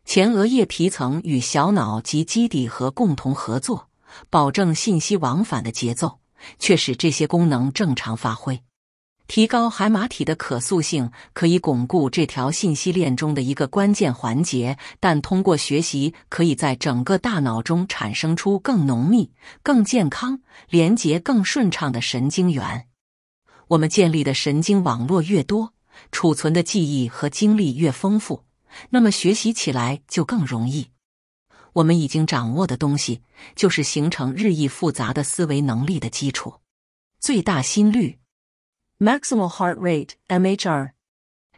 前额叶皮层与小脑及基底核共同合作，保证信息往返的节奏，却使这些功能正常发挥。提高海马体的可塑性，可以巩固这条信息链中的一个关键环节。但通过学习，可以在整个大脑中产生出更浓密、更健康、连接更顺畅的神经元。我们建立的神经网络越多，储存的记忆和经历越丰富，那么学习起来就更容易。我们已经掌握的东西，就是形成日益复杂的思维能力的基础。最大心率。Maximal heart rate (MHR)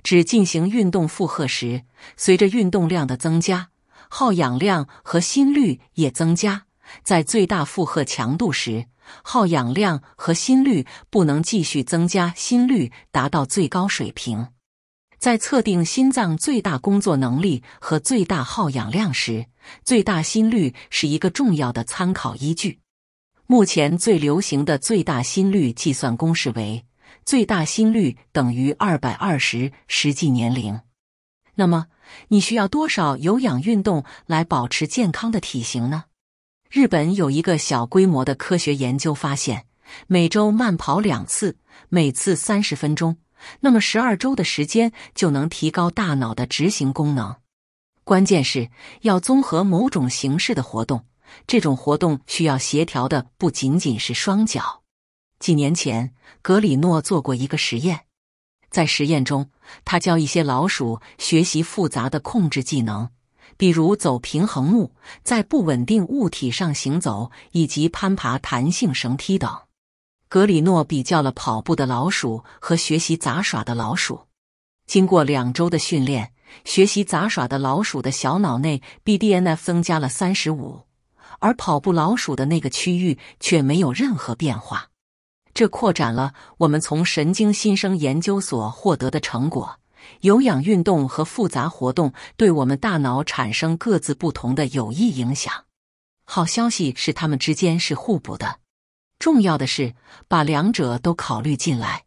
指进行运动负荷时，随着运动量的增加，耗氧量和心率也增加。在最大负荷强度时，耗氧量和心率不能继续增加，心率达到最高水平。在测定心脏最大工作能力和最大耗氧量时，最大心率是一个重要的参考依据。目前最流行的最大心率计算公式为。最大心率等于二百二十，实际年龄。那么你需要多少有氧运动来保持健康的体型呢？日本有一个小规模的科学研究发现，每周慢跑两次，每次三十分钟，那么十二周的时间就能提高大脑的执行功能。关键是要综合某种形式的活动，这种活动需要协调的不仅仅是双脚。几年前，格里诺做过一个实验。在实验中，他教一些老鼠学习复杂的控制技能，比如走平衡木、在不稳定物体上行走以及攀爬弹性绳梯等。格里诺比较了跑步的老鼠和学习杂耍的老鼠。经过两周的训练，学习杂耍的老鼠的小脑内 BDNF 增加了三十五，而跑步老鼠的那个区域却没有任何变化。这扩展了我们从神经新生研究所获得的成果。有氧运动和复杂活动对我们大脑产生各自不同的有益影响。好消息是，它们之间是互补的。重要的是把两者都考虑进来，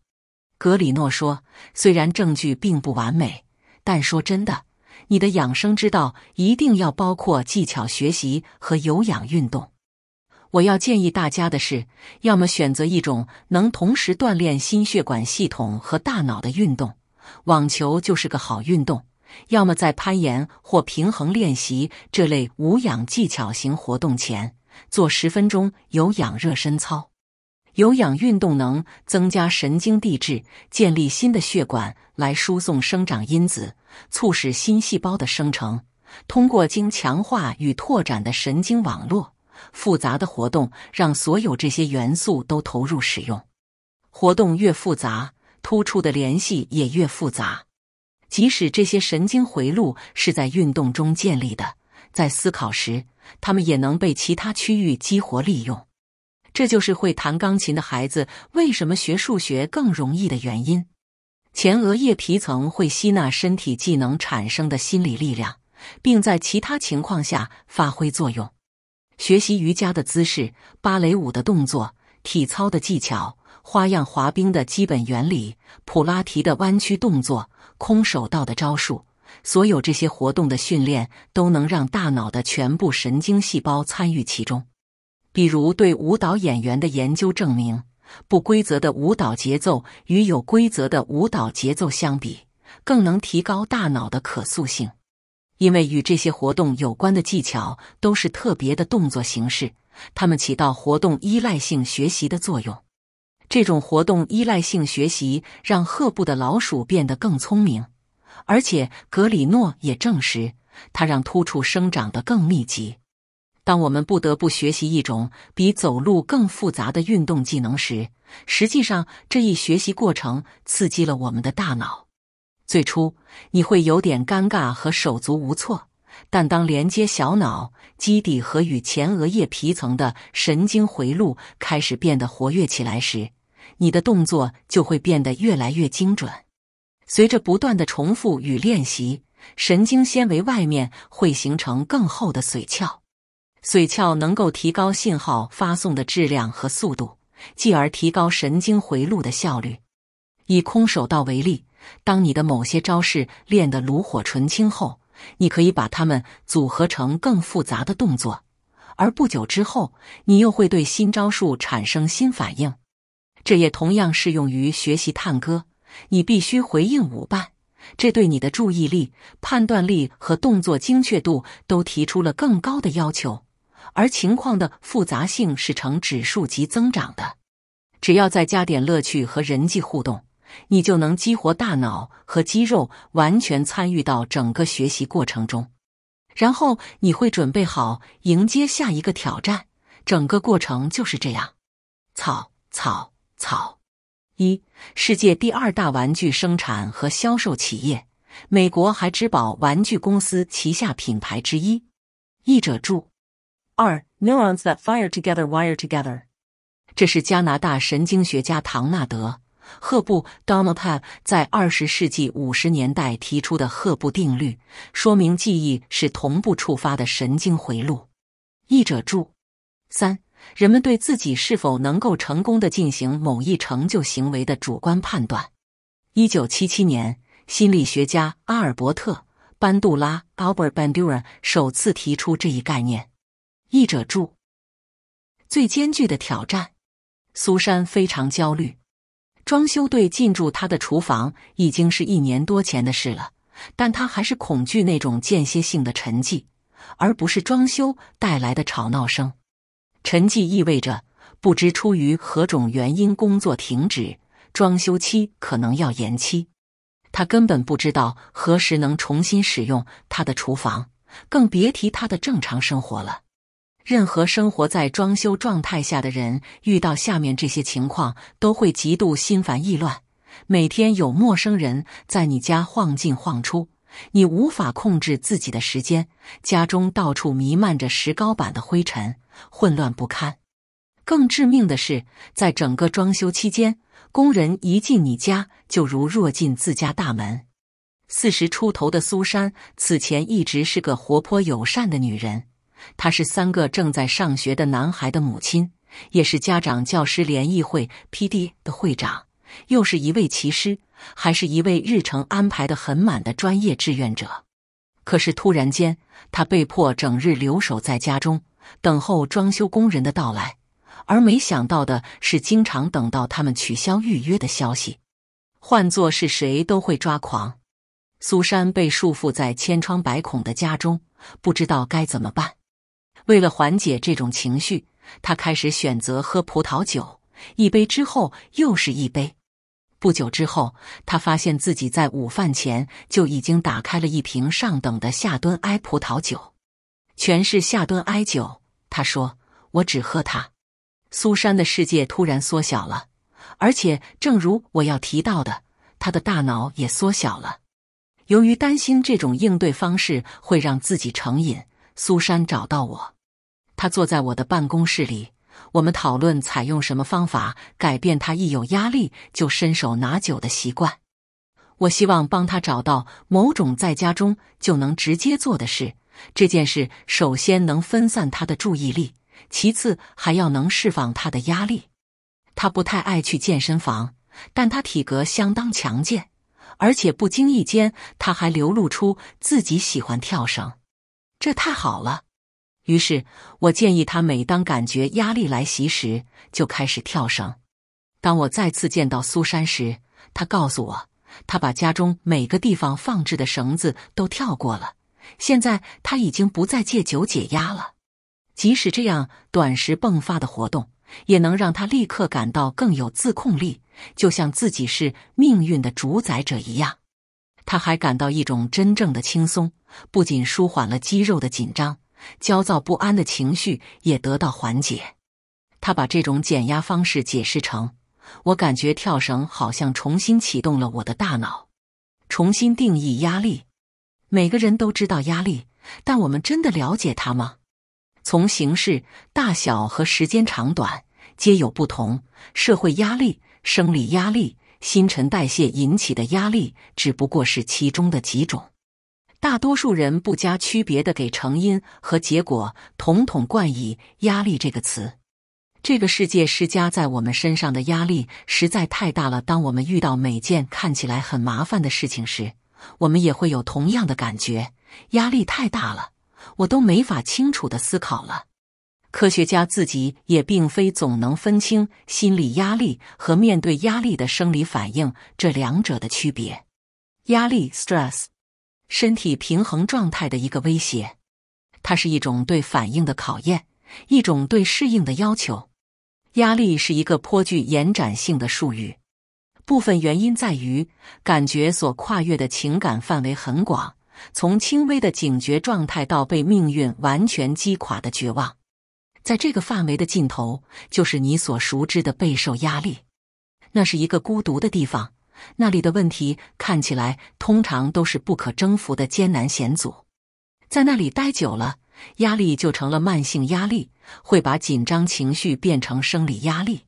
格里诺说。虽然证据并不完美，但说真的，你的养生之道一定要包括技巧学习和有氧运动。我要建议大家的是，要么选择一种能同时锻炼心血管系统和大脑的运动，网球就是个好运动；要么在攀岩或平衡练习这类无氧技巧型活动前做十分钟有氧热身操。有氧运动能增加神经递质，建立新的血管来输送生长因子，促使新细胞的生成，通过经强化与拓展的神经网络。复杂的活动让所有这些元素都投入使用。活动越复杂，突出的联系也越复杂。即使这些神经回路是在运动中建立的，在思考时，它们也能被其他区域激活利用。这就是会弹钢琴的孩子为什么学数学更容易的原因。前额叶皮层会吸纳身体技能产生的心理力量，并在其他情况下发挥作用。学习瑜伽的姿势、芭蕾舞的动作、体操的技巧、花样滑冰的基本原理、普拉提的弯曲动作、空手道的招数，所有这些活动的训练都能让大脑的全部神经细胞参与其中。比如，对舞蹈演员的研究证明，不规则的舞蹈节奏与有规则的舞蹈节奏相比，更能提高大脑的可塑性。因为与这些活动有关的技巧都是特别的动作形式，它们起到活动依赖性学习的作用。这种活动依赖性学习让赫布的老鼠变得更聪明，而且格里诺也证实，它让突触生长得更密集。当我们不得不学习一种比走路更复杂的运动技能时，实际上这一学习过程刺激了我们的大脑。最初你会有点尴尬和手足无措，但当连接小脑基底和与前额叶皮层的神经回路开始变得活跃起来时，你的动作就会变得越来越精准。随着不断的重复与练习，神经纤维外面会形成更厚的髓鞘，髓鞘能够提高信号发送的质量和速度，继而提高神经回路的效率。以空手道为例。当你的某些招式练得炉火纯青后，你可以把它们组合成更复杂的动作。而不久之后，你又会对新招数产生新反应。这也同样适用于学习探戈。你必须回应舞伴，这对你的注意力、判断力和动作精确度都提出了更高的要求。而情况的复杂性是呈指数级增长的。只要再加点乐趣和人际互动。你就能激活大脑和肌肉，完全参与到整个学习过程中。然后你会准备好迎接下一个挑战。整个过程就是这样。草草草！一世界第二大玩具生产和销售企业，美国孩之宝玩具公司旗下品牌之一。译者注。二 neurons that fire together wire together。这是加拿大神经学家唐纳德。赫布 d o n a l a h b 在二十世纪五十年代提出的赫布定律，说明记忆是同步触发的神经回路。译者注。三、人们对自己是否能够成功的进行某一成就行为的主观判断。一九七七年，心理学家阿尔伯特·班杜拉 Albert Bandura 首次提出这一概念。译者注。最艰巨的挑战，苏珊非常焦虑。装修队进驻他的厨房已经是一年多前的事了，但他还是恐惧那种间歇性的沉寂，而不是装修带来的吵闹声。沉寂意味着不知出于何种原因工作停止，装修期可能要延期。他根本不知道何时能重新使用他的厨房，更别提他的正常生活了。任何生活在装修状态下的人，遇到下面这些情况，都会极度心烦意乱。每天有陌生人，在你家晃进晃出，你无法控制自己的时间，家中到处弥漫着石膏板的灰尘，混乱不堪。更致命的是，在整个装修期间，工人一进你家，就如若进自家大门。四十出头的苏珊，此前一直是个活泼友善的女人。她是三个正在上学的男孩的母亲，也是家长教师联谊会 （P.D.） 的会长，又是一位骑师，还是一位日程安排的很满的专业志愿者。可是突然间，他被迫整日留守在家中，等候装修工人的到来。而没想到的是，经常等到他们取消预约的消息。换作是谁都会抓狂。苏珊被束缚在千疮百孔的家中，不知道该怎么办。为了缓解这种情绪，他开始选择喝葡萄酒，一杯之后又是一杯。不久之后，他发现自己在午饭前就已经打开了一瓶上等的夏敦埃葡萄酒，全是夏敦埃酒。他说：“我只喝它。”苏珊的世界突然缩小了，而且正如我要提到的，她的大脑也缩小了。由于担心这种应对方式会让自己成瘾，苏珊找到我。他坐在我的办公室里，我们讨论采用什么方法改变他一有压力就伸手拿酒的习惯。我希望帮他找到某种在家中就能直接做的事。这件事首先能分散他的注意力，其次还要能释放他的压力。他不太爱去健身房，但他体格相当强健，而且不经意间他还流露出自己喜欢跳绳，这太好了。于是我建议他，每当感觉压力来袭时，就开始跳绳。当我再次见到苏珊时，她告诉我，她把家中每个地方放置的绳子都跳过了。现在，他已经不再借酒解压了。即使这样短时迸发的活动，也能让他立刻感到更有自控力，就像自己是命运的主宰者一样。他还感到一种真正的轻松，不仅舒缓了肌肉的紧张。焦躁不安的情绪也得到缓解。他把这种减压方式解释成：“我感觉跳绳好像重新启动了我的大脑，重新定义压力。”每个人都知道压力，但我们真的了解它吗？从形式、大小和时间长短皆有不同。社会压力、生理压力、新陈代谢引起的压力，只不过是其中的几种。大多数人不加区别的给成因和结果统统冠以“压力”这个词。这个世界施加在我们身上的压力实在太大了。当我们遇到每件看起来很麻烦的事情时，我们也会有同样的感觉：压力太大了，我都没法清楚的思考了。科学家自己也并非总能分清心理压力和面对压力的生理反应这两者的区别。压力 （stress）。身体平衡状态的一个威胁，它是一种对反应的考验，一种对适应的要求。压力是一个颇具延展性的术语，部分原因在于感觉所跨越的情感范围很广，从轻微的警觉状态到被命运完全击垮的绝望。在这个范围的尽头，就是你所熟知的备受压力，那是一个孤独的地方。那里的问题看起来通常都是不可征服的艰难险阻，在那里待久了，压力就成了慢性压力，会把紧张情绪变成生理压力。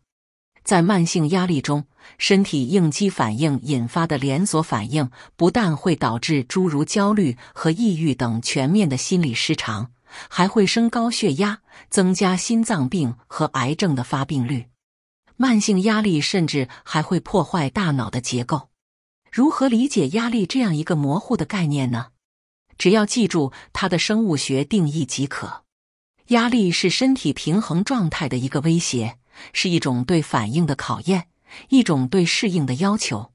在慢性压力中，身体应激反应引发的连锁反应不但会导致诸如焦虑和抑郁等全面的心理失常，还会升高血压，增加心脏病和癌症的发病率。慢性压力甚至还会破坏大脑的结构。如何理解压力这样一个模糊的概念呢？只要记住它的生物学定义即可。压力是身体平衡状态的一个威胁，是一种对反应的考验，一种对适应的要求。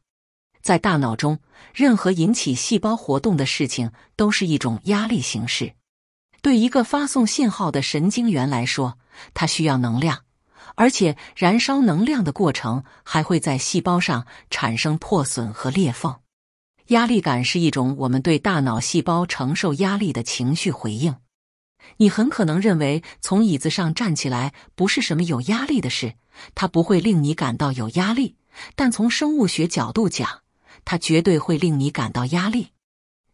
在大脑中，任何引起细胞活动的事情都是一种压力形式。对一个发送信号的神经元来说，它需要能量。而且，燃烧能量的过程还会在细胞上产生破损和裂缝。压力感是一种我们对大脑细胞承受压力的情绪回应。你很可能认为从椅子上站起来不是什么有压力的事，它不会令你感到有压力。但从生物学角度讲，它绝对会令你感到压力。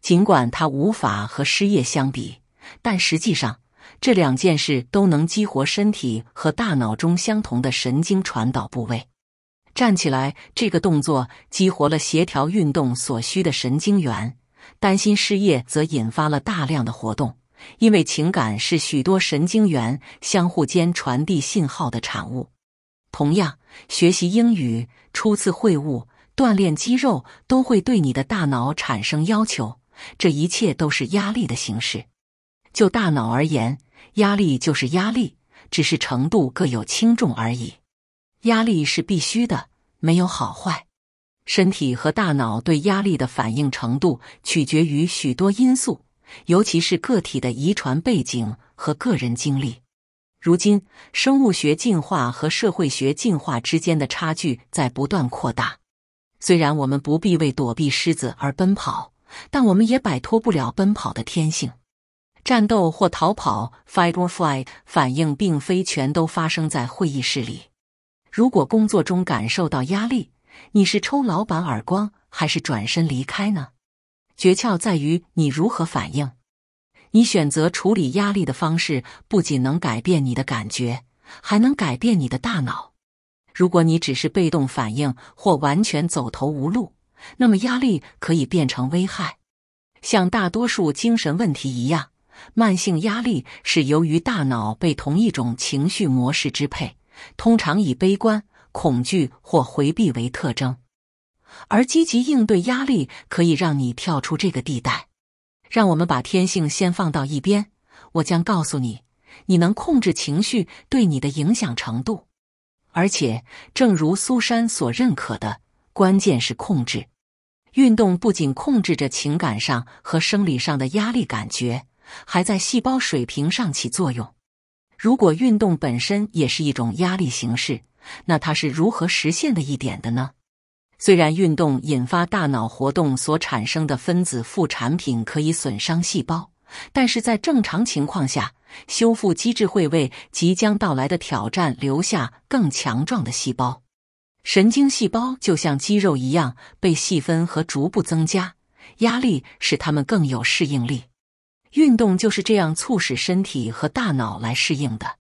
尽管它无法和失业相比，但实际上。这两件事都能激活身体和大脑中相同的神经传导部位。站起来这个动作激活了协调运动所需的神经元，担心失业则引发了大量的活动，因为情感是许多神经元相互间传递信号的产物。同样，学习英语、初次会晤、锻炼肌肉都会对你的大脑产生要求，这一切都是压力的形式。就大脑而言。压力就是压力，只是程度各有轻重而已。压力是必须的，没有好坏。身体和大脑对压力的反应程度取决于许多因素，尤其是个体的遗传背景和个人经历。如今，生物学进化和社会学进化之间的差距在不断扩大。虽然我们不必为躲避狮子而奔跑，但我们也摆脱不了奔跑的天性。战斗或逃跑 （fight or flight） 反应并非全都发生在会议室里。如果工作中感受到压力，你是抽老板耳光还是转身离开呢？诀窍在于你如何反应。你选择处理压力的方式，不仅能改变你的感觉，还能改变你的大脑。如果你只是被动反应或完全走投无路，那么压力可以变成危害，像大多数精神问题一样。慢性压力是由于大脑被同一种情绪模式支配，通常以悲观、恐惧或回避为特征，而积极应对压力可以让你跳出这个地带。让我们把天性先放到一边，我将告诉你，你能控制情绪对你的影响程度。而且，正如苏珊所认可的，关键是控制。运动不仅控制着情感上和生理上的压力感觉。还在细胞水平上起作用。如果运动本身也是一种压力形式，那它是如何实现的一点的呢？虽然运动引发大脑活动所产生的分子副产品可以损伤细胞，但是在正常情况下，修复机制会为即将到来的挑战留下更强壮的细胞。神经细胞就像肌肉一样被细分和逐步增加，压力使它们更有适应力。运动就是这样促使身体和大脑来适应的。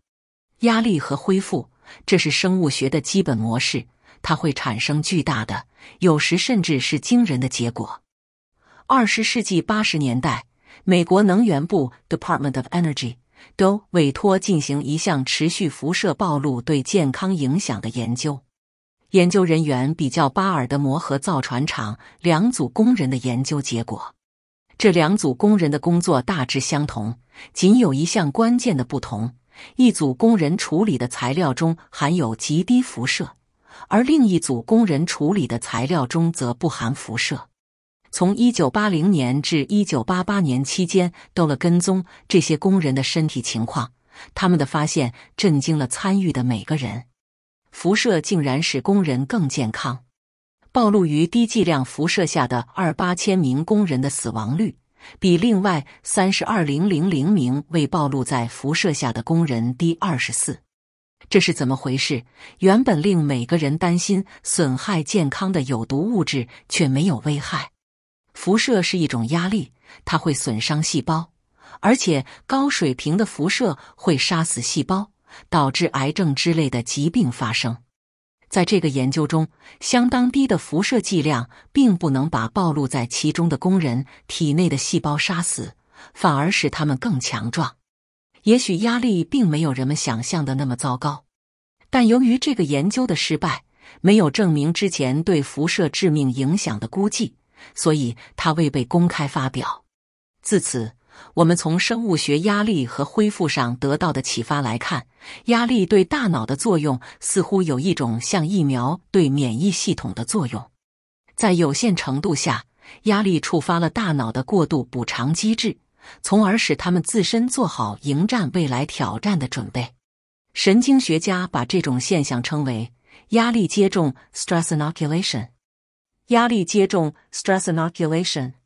压力和恢复，这是生物学的基本模式，它会产生巨大的，有时甚至是惊人的结果。二十世纪八十年代，美国能源部 （Department of Energy） 都委托进行一项持续辐射暴露对健康影响的研究。研究人员比较巴尔的摩和造船厂两组工人的研究结果。这两组工人的工作大致相同，仅有一项关键的不同：一组工人处理的材料中含有极低辐射，而另一组工人处理的材料中则不含辐射。从一九八零年至一九八八年期间，都了跟踪这些工人的身体情况，他们的发现震惊了参与的每个人：辐射竟然使工人更健康。暴露于低剂量辐射下的二八千名工人的死亡率，比另外三十二零零零名未暴露在辐射下的工人低二十四。这是怎么回事？原本令每个人担心损害健康的有毒物质却没有危害。辐射是一种压力，它会损伤细胞，而且高水平的辐射会杀死细胞，导致癌症之类的疾病发生。在这个研究中，相当低的辐射剂量并不能把暴露在其中的工人体内的细胞杀死，反而使他们更强壮。也许压力并没有人们想象的那么糟糕，但由于这个研究的失败，没有证明之前对辐射致命影响的估计，所以它未被公开发表。自此。我们从生物学压力和恢复上得到的启发来看，压力对大脑的作用似乎有一种像疫苗对免疫系统的作用。在有限程度下，压力触发了大脑的过度补偿机制，从而使他们自身做好迎战未来挑战的准备。神经学家把这种现象称为“压力接种 ”（stress inoculation）。压力接种 （stress inoculation）。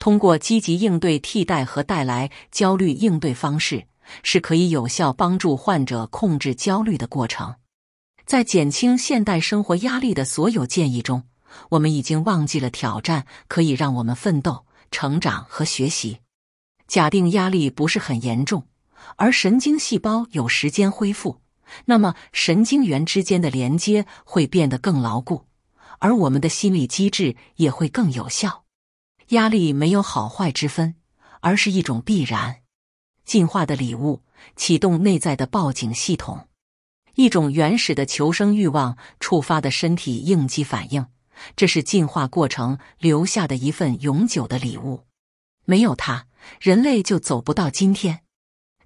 通过积极应对替代和带来焦虑应对方式，是可以有效帮助患者控制焦虑的过程。在减轻现代生活压力的所有建议中，我们已经忘记了挑战可以让我们奋斗、成长和学习。假定压力不是很严重，而神经细胞有时间恢复，那么神经元之间的连接会变得更牢固，而我们的心理机制也会更有效。压力没有好坏之分，而是一种必然进化的礼物，启动内在的报警系统，一种原始的求生欲望触发的身体应激反应，这是进化过程留下的一份永久的礼物。没有它，人类就走不到今天。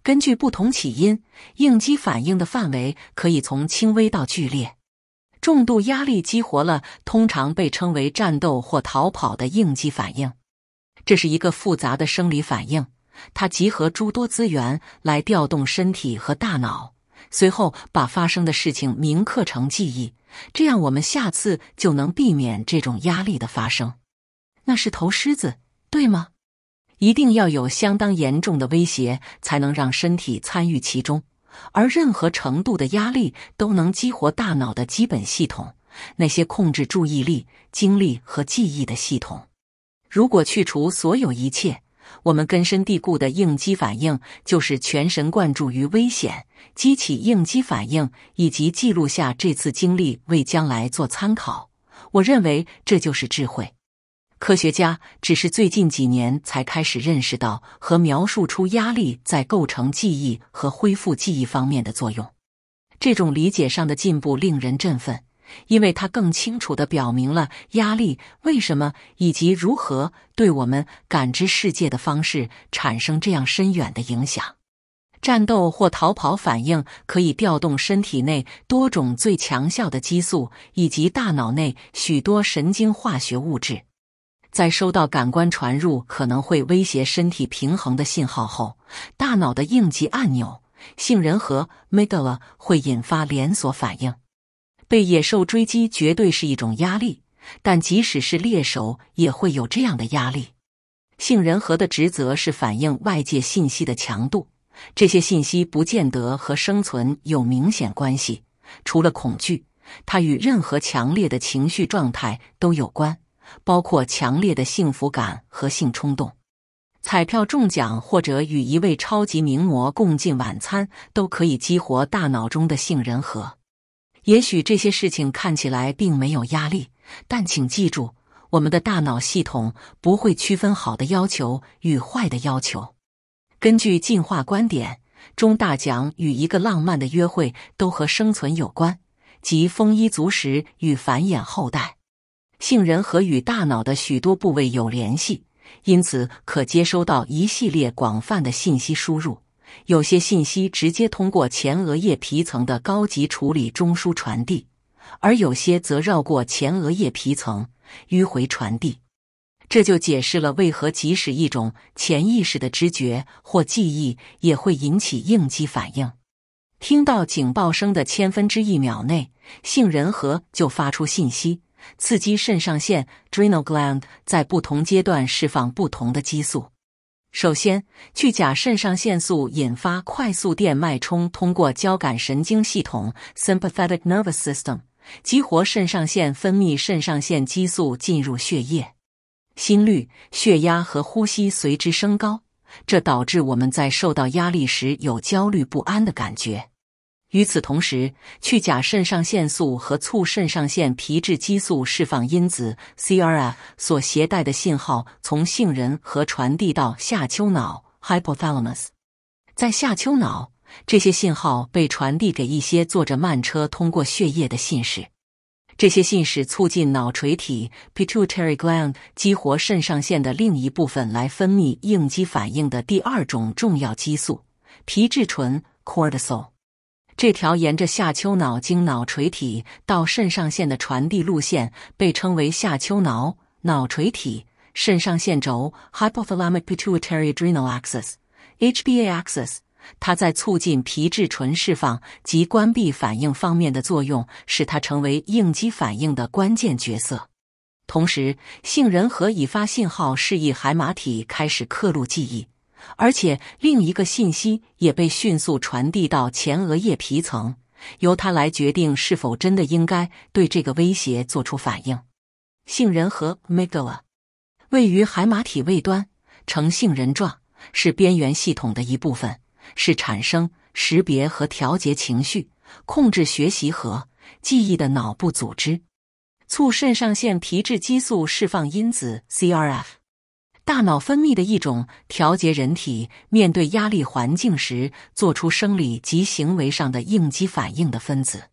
根据不同起因，应激反应的范围可以从轻微到剧烈。重度压力激活了通常被称为战斗或逃跑的应激反应。这是一个复杂的生理反应，它集合诸多资源来调动身体和大脑，随后把发生的事情铭刻成记忆，这样我们下次就能避免这种压力的发生。那是头狮子，对吗？一定要有相当严重的威胁，才能让身体参与其中。而任何程度的压力都能激活大脑的基本系统，那些控制注意力、精力和记忆的系统。如果去除所有一切，我们根深蒂固的应激反应就是全神贯注于危险，激起应激反应，以及记录下这次经历为将来做参考。我认为这就是智慧。科学家只是最近几年才开始认识到和描述出压力在构成记忆和恢复记忆方面的作用。这种理解上的进步令人振奋，因为它更清楚地表明了压力为什么以及如何对我们感知世界的方式产生这样深远的影响。战斗或逃跑反应可以调动身体内多种最强效的激素，以及大脑内许多神经化学物质。在收到感官传入可能会威胁身体平衡的信号后，大脑的应急按钮杏仁核 （amygdala） 会引发连锁反应。被野兽追击绝对是一种压力，但即使是猎手也会有这样的压力。杏仁核的职责是反映外界信息的强度，这些信息不见得和生存有明显关系。除了恐惧，它与任何强烈的情绪状态都有关。包括强烈的幸福感和性冲动，彩票中奖或者与一位超级名模共进晚餐都可以激活大脑中的杏仁核。也许这些事情看起来并没有压力，但请记住，我们的大脑系统不会区分好的要求与坏的要求。根据进化观点，中大奖与一个浪漫的约会都和生存有关，即丰衣足食与繁衍后代。杏仁核与大脑的许多部位有联系，因此可接收到一系列广泛的信息输入。有些信息直接通过前额叶皮层的高级处理中枢传递，而有些则绕过前额叶皮层迂回传递。这就解释了为何即使一种潜意识的知觉或记忆也会引起应激反应。听到警报声的千分之一秒内，杏仁核就发出信息。刺激肾上腺 （adrenal gland） 在不同阶段释放不同的激素。首先，去甲肾上腺素引发快速电脉冲，通过交感神经系统 （sympathetic nervous system） 激活肾上腺分泌肾上腺激素进入血液，心率、血压和呼吸随之升高，这导致我们在受到压力时有焦虑不安的感觉。与此同时，去甲肾上腺素和促肾上腺皮质激素释放因子 CRF 所携带的信号从杏仁核传递到下丘脑 （hypothalamus）。在下丘脑，这些信号被传递给一些坐着慢车通过血液的信使。这些信使促进脑垂体 （pituitary gland） 激活肾上腺的另一部分来分泌应激反应的第二种重要激素——皮质醇 （cortisol）。这条沿着下丘脑经脑垂体到肾上腺的传递路线被称为下丘脑脑垂体肾上腺轴 （hypothalamic-pituitary-adrenal axis, HPA axis）。它在促进皮质醇释放及关闭反应方面的作用，使它成为应激反应的关键角色。同时，杏仁核已发信号，示意海马体开始刻录记忆。而且，另一个信息也被迅速传递到前额叶皮层，由它来决定是否真的应该对这个威胁做出反应。杏仁核 （amygdala） 位于海马体胃端，呈杏仁状，是边缘系统的一部分，是产生识别和调节情绪、控制学习和记忆的脑部组织，促肾上腺皮质激素释放因子 （CRF）。大脑分泌的一种调节人体面对压力环境时做出生理及行为上的应激反应的分子。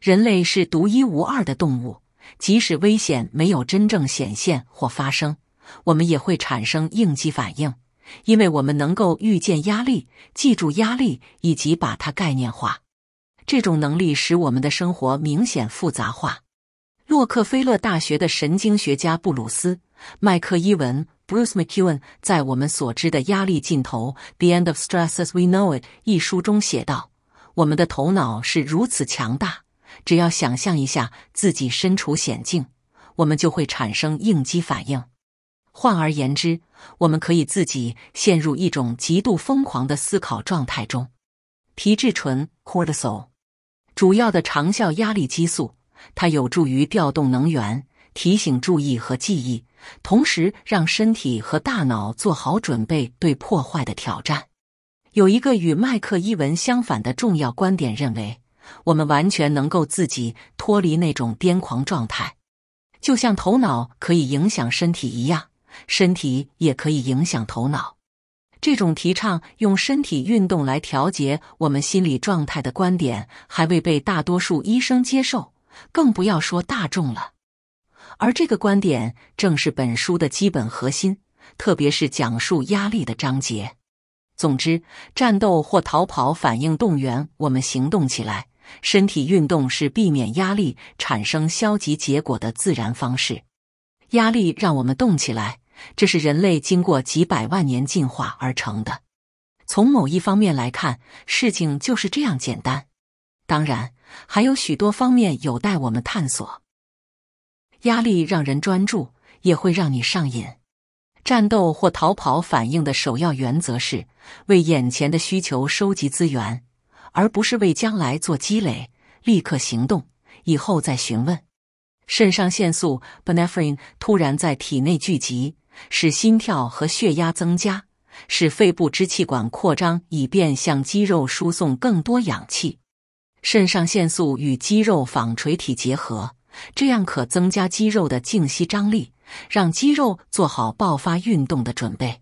人类是独一无二的动物，即使危险没有真正显现或发生，我们也会产生应激反应，因为我们能够预见压力、记住压力以及把它概念化。这种能力使我们的生活明显复杂化。洛克菲勒大学的神经学家布鲁斯·麦克伊文。Bruce McEwen 在我们所知的压力尽头，《The End of Stress as We Know It》一书中写道：“我们的头脑是如此强大，只要想象一下自己身处险境，我们就会产生应激反应。换而言之，我们可以自己陷入一种极度疯狂的思考状态中。皮质醇 （Cortisol），主要的长效压力激素，它有助于调动能源。”提醒注意和记忆，同时让身体和大脑做好准备，对破坏的挑战。有一个与麦克伊文相反的重要观点，认为我们完全能够自己脱离那种癫狂状态。就像头脑可以影响身体一样，身体也可以影响头脑。这种提倡用身体运动来调节我们心理状态的观点，还未被大多数医生接受，更不要说大众了。而这个观点正是本书的基本核心，特别是讲述压力的章节。总之，战斗或逃跑反应动员我们行动起来，身体运动是避免压力产生消极结果的自然方式。压力让我们动起来，这是人类经过几百万年进化而成的。从某一方面来看，事情就是这样简单。当然，还有许多方面有待我们探索。压力让人专注，也会让你上瘾。战斗或逃跑反应的首要原则是为眼前的需求收集资源，而不是为将来做积累。立刻行动，以后再询问。肾上腺素 b e n e n a l i n e 突然在体内聚集，使心跳和血压增加，使肺部支气管扩张，以便向肌肉输送更多氧气。肾上腺素与肌肉纺锤体结合。这样可增加肌肉的静息张力，让肌肉做好爆发运动的准备。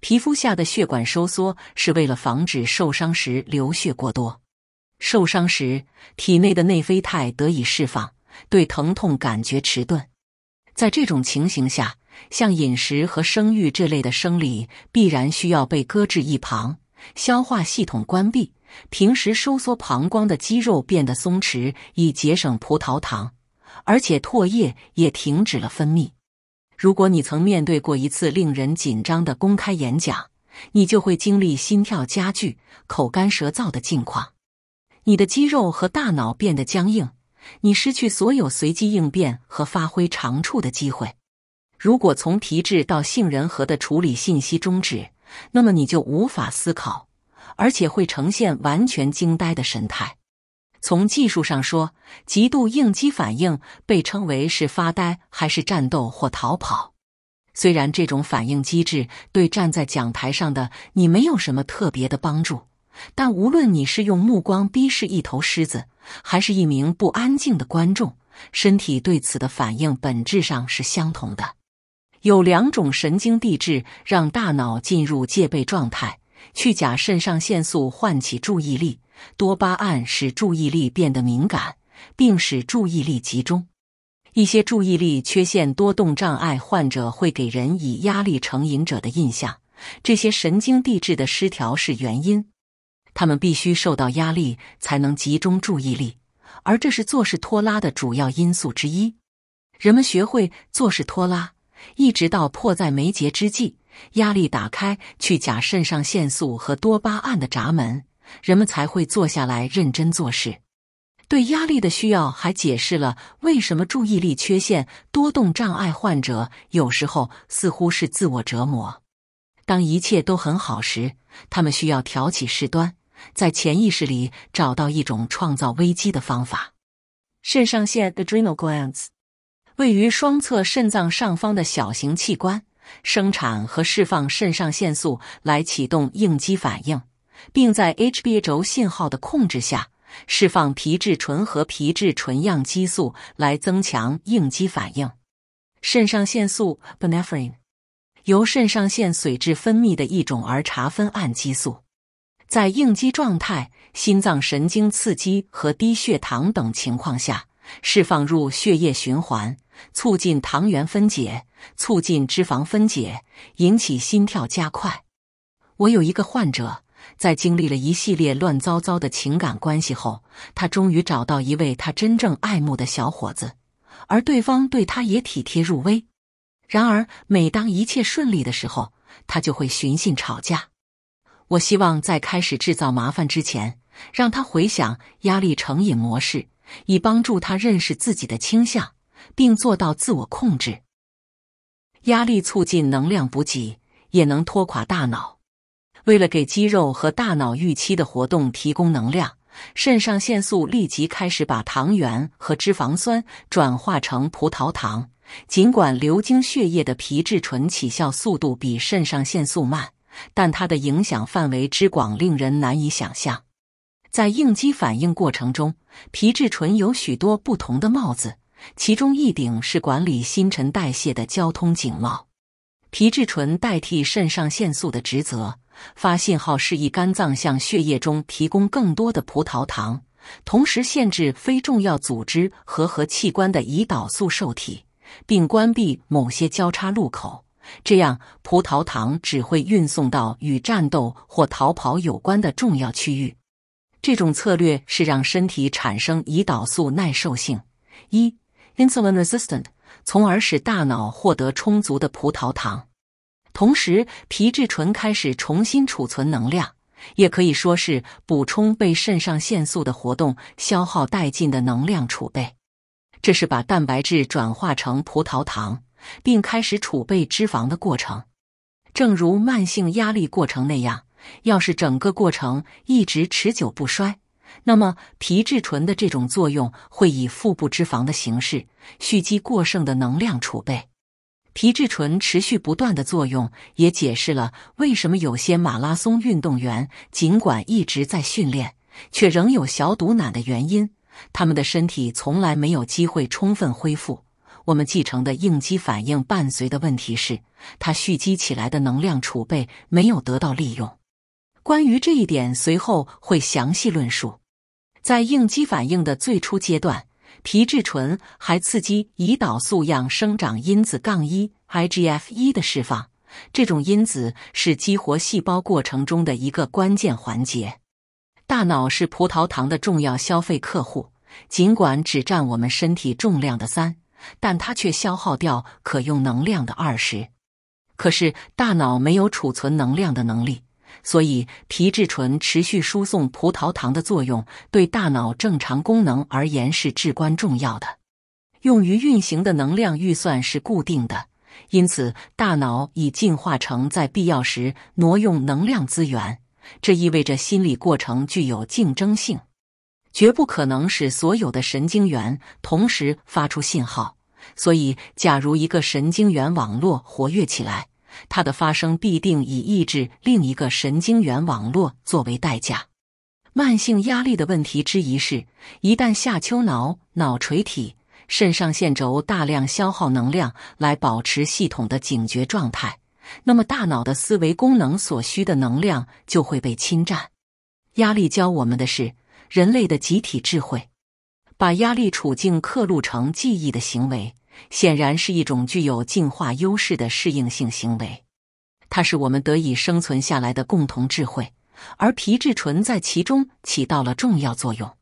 皮肤下的血管收缩是为了防止受伤时流血过多。受伤时，体内的内啡肽得以释放，对疼痛感觉迟钝。在这种情形下，像饮食和生育这类的生理必然需要被搁置一旁。消化系统关闭，平时收缩膀胱的肌肉变得松弛，以节省葡萄糖。而且唾液也停止了分泌。如果你曾面对过一次令人紧张的公开演讲，你就会经历心跳加剧、口干舌燥的境况。你的肌肉和大脑变得僵硬，你失去所有随机应变和发挥长处的机会。如果从皮质到杏仁核的处理信息终止，那么你就无法思考，而且会呈现完全惊呆的神态。从技术上说，极度应激反应被称为是发呆，还是战斗或逃跑。虽然这种反应机制对站在讲台上的你没有什么特别的帮助，但无论你是用目光逼视一头狮子，还是一名不安静的观众，身体对此的反应本质上是相同的。有两种神经递质让大脑进入戒备状态，去甲肾上腺素唤起注意力。多巴胺使注意力变得敏感，并使注意力集中。一些注意力缺陷多动障碍患者会给人以压力成瘾者的印象，这些神经递质的失调是原因。他们必须受到压力才能集中注意力，而这是做事拖拉的主要因素之一。人们学会做事拖拉，一直到迫在眉睫之际，压力打开去甲肾上腺素和多巴胺的闸门。人们才会坐下来认真做事。对压力的需要还解释了为什么注意力缺陷多动障碍患者有时候似乎是自我折磨。当一切都很好时，他们需要挑起事端，在潜意识里找到一种创造危机的方法。肾上腺 （adrenal glands） 位于双侧肾脏上方的小型器官，生产和释放肾上腺素来启动应激反应。并在 h b a 轴信号的控制下释放皮质醇和皮质醇样激素来增强应激反应。肾上腺素 b e n e p a r i n e 由肾上腺髓质分泌的一种儿茶酚胺激素，在应激状态、心脏神经刺激和低血糖等情况下释放入血液循环，促进糖原分解，促进脂肪分解，引起心跳加快。我有一个患者。在经历了一系列乱糟糟的情感关系后，他终于找到一位他真正爱慕的小伙子，而对方对他也体贴入微。然而，每当一切顺利的时候，他就会寻衅吵架。我希望在开始制造麻烦之前，让他回想压力成瘾模式，以帮助他认识自己的倾向，并做到自我控制。压力促进能量补给，也能拖垮大脑。为了给肌肉和大脑预期的活动提供能量，肾上腺素立即开始把糖原和脂肪酸转化成葡萄糖。尽管流经血液的皮质醇起效速度比肾上腺素慢，但它的影响范围之广令人难以想象。在应激反应过程中，皮质醇有许多不同的帽子，其中一顶是管理新陈代谢的交通警帽。皮质醇代替肾上腺素的职责。发信号示意肝脏向血液中提供更多的葡萄糖，同时限制非重要组织和和器官的胰岛素受体，并关闭某些交叉路口，这样葡萄糖只会运送到与战斗或逃跑有关的重要区域。这种策略是让身体产生胰岛素耐受性（一 insulin resistant），从而使大脑获得充足的葡萄糖。同时，皮质醇开始重新储存能量，也可以说是补充被肾上腺素的活动消耗殆尽的能量储备。这是把蛋白质转化成葡萄糖，并开始储备脂肪的过程。正如慢性压力过程那样，要是整个过程一直持久不衰，那么皮质醇的这种作用会以腹部脂肪的形式蓄积过剩的能量储备。皮质醇持续不断的作用，也解释了为什么有些马拉松运动员尽管一直在训练，却仍有小肚腩的原因。他们的身体从来没有机会充分恢复。我们继承的应激反应伴随的问题是，它蓄积起来的能量储备没有得到利用。关于这一点，随后会详细论述。在应激反应的最初阶段。皮质醇还刺激胰岛素样生长因子杠 -1（IGF-1） 的释放，这种因子是激活细胞过程中的一个关键环节。大脑是葡萄糖的重要消费客户，尽管只占我们身体重量的三，但它却消耗掉可用能量的二十。可是，大脑没有储存能量的能力。所以，皮质醇持续输送葡萄糖的作用对大脑正常功能而言是至关重要的。用于运行的能量预算是固定的，因此大脑已进化成在必要时挪用能量资源。这意味着心理过程具有竞争性，绝不可能使所有的神经元同时发出信号。所以，假如一个神经元网络活跃起来。它的发生必定以抑制另一个神经元网络作为代价。慢性压力的问题之一是，一旦下丘脑脑垂体肾上腺轴大量消耗能量来保持系统的警觉状态，那么大脑的思维功能所需的能量就会被侵占。压力教我们的是人类的集体智慧，把压力处境刻录成记忆的行为。显然是一种具有进化优势的适应性行为，它是我们得以生存下来的共同智慧，而皮质醇在其中起到了重要作用。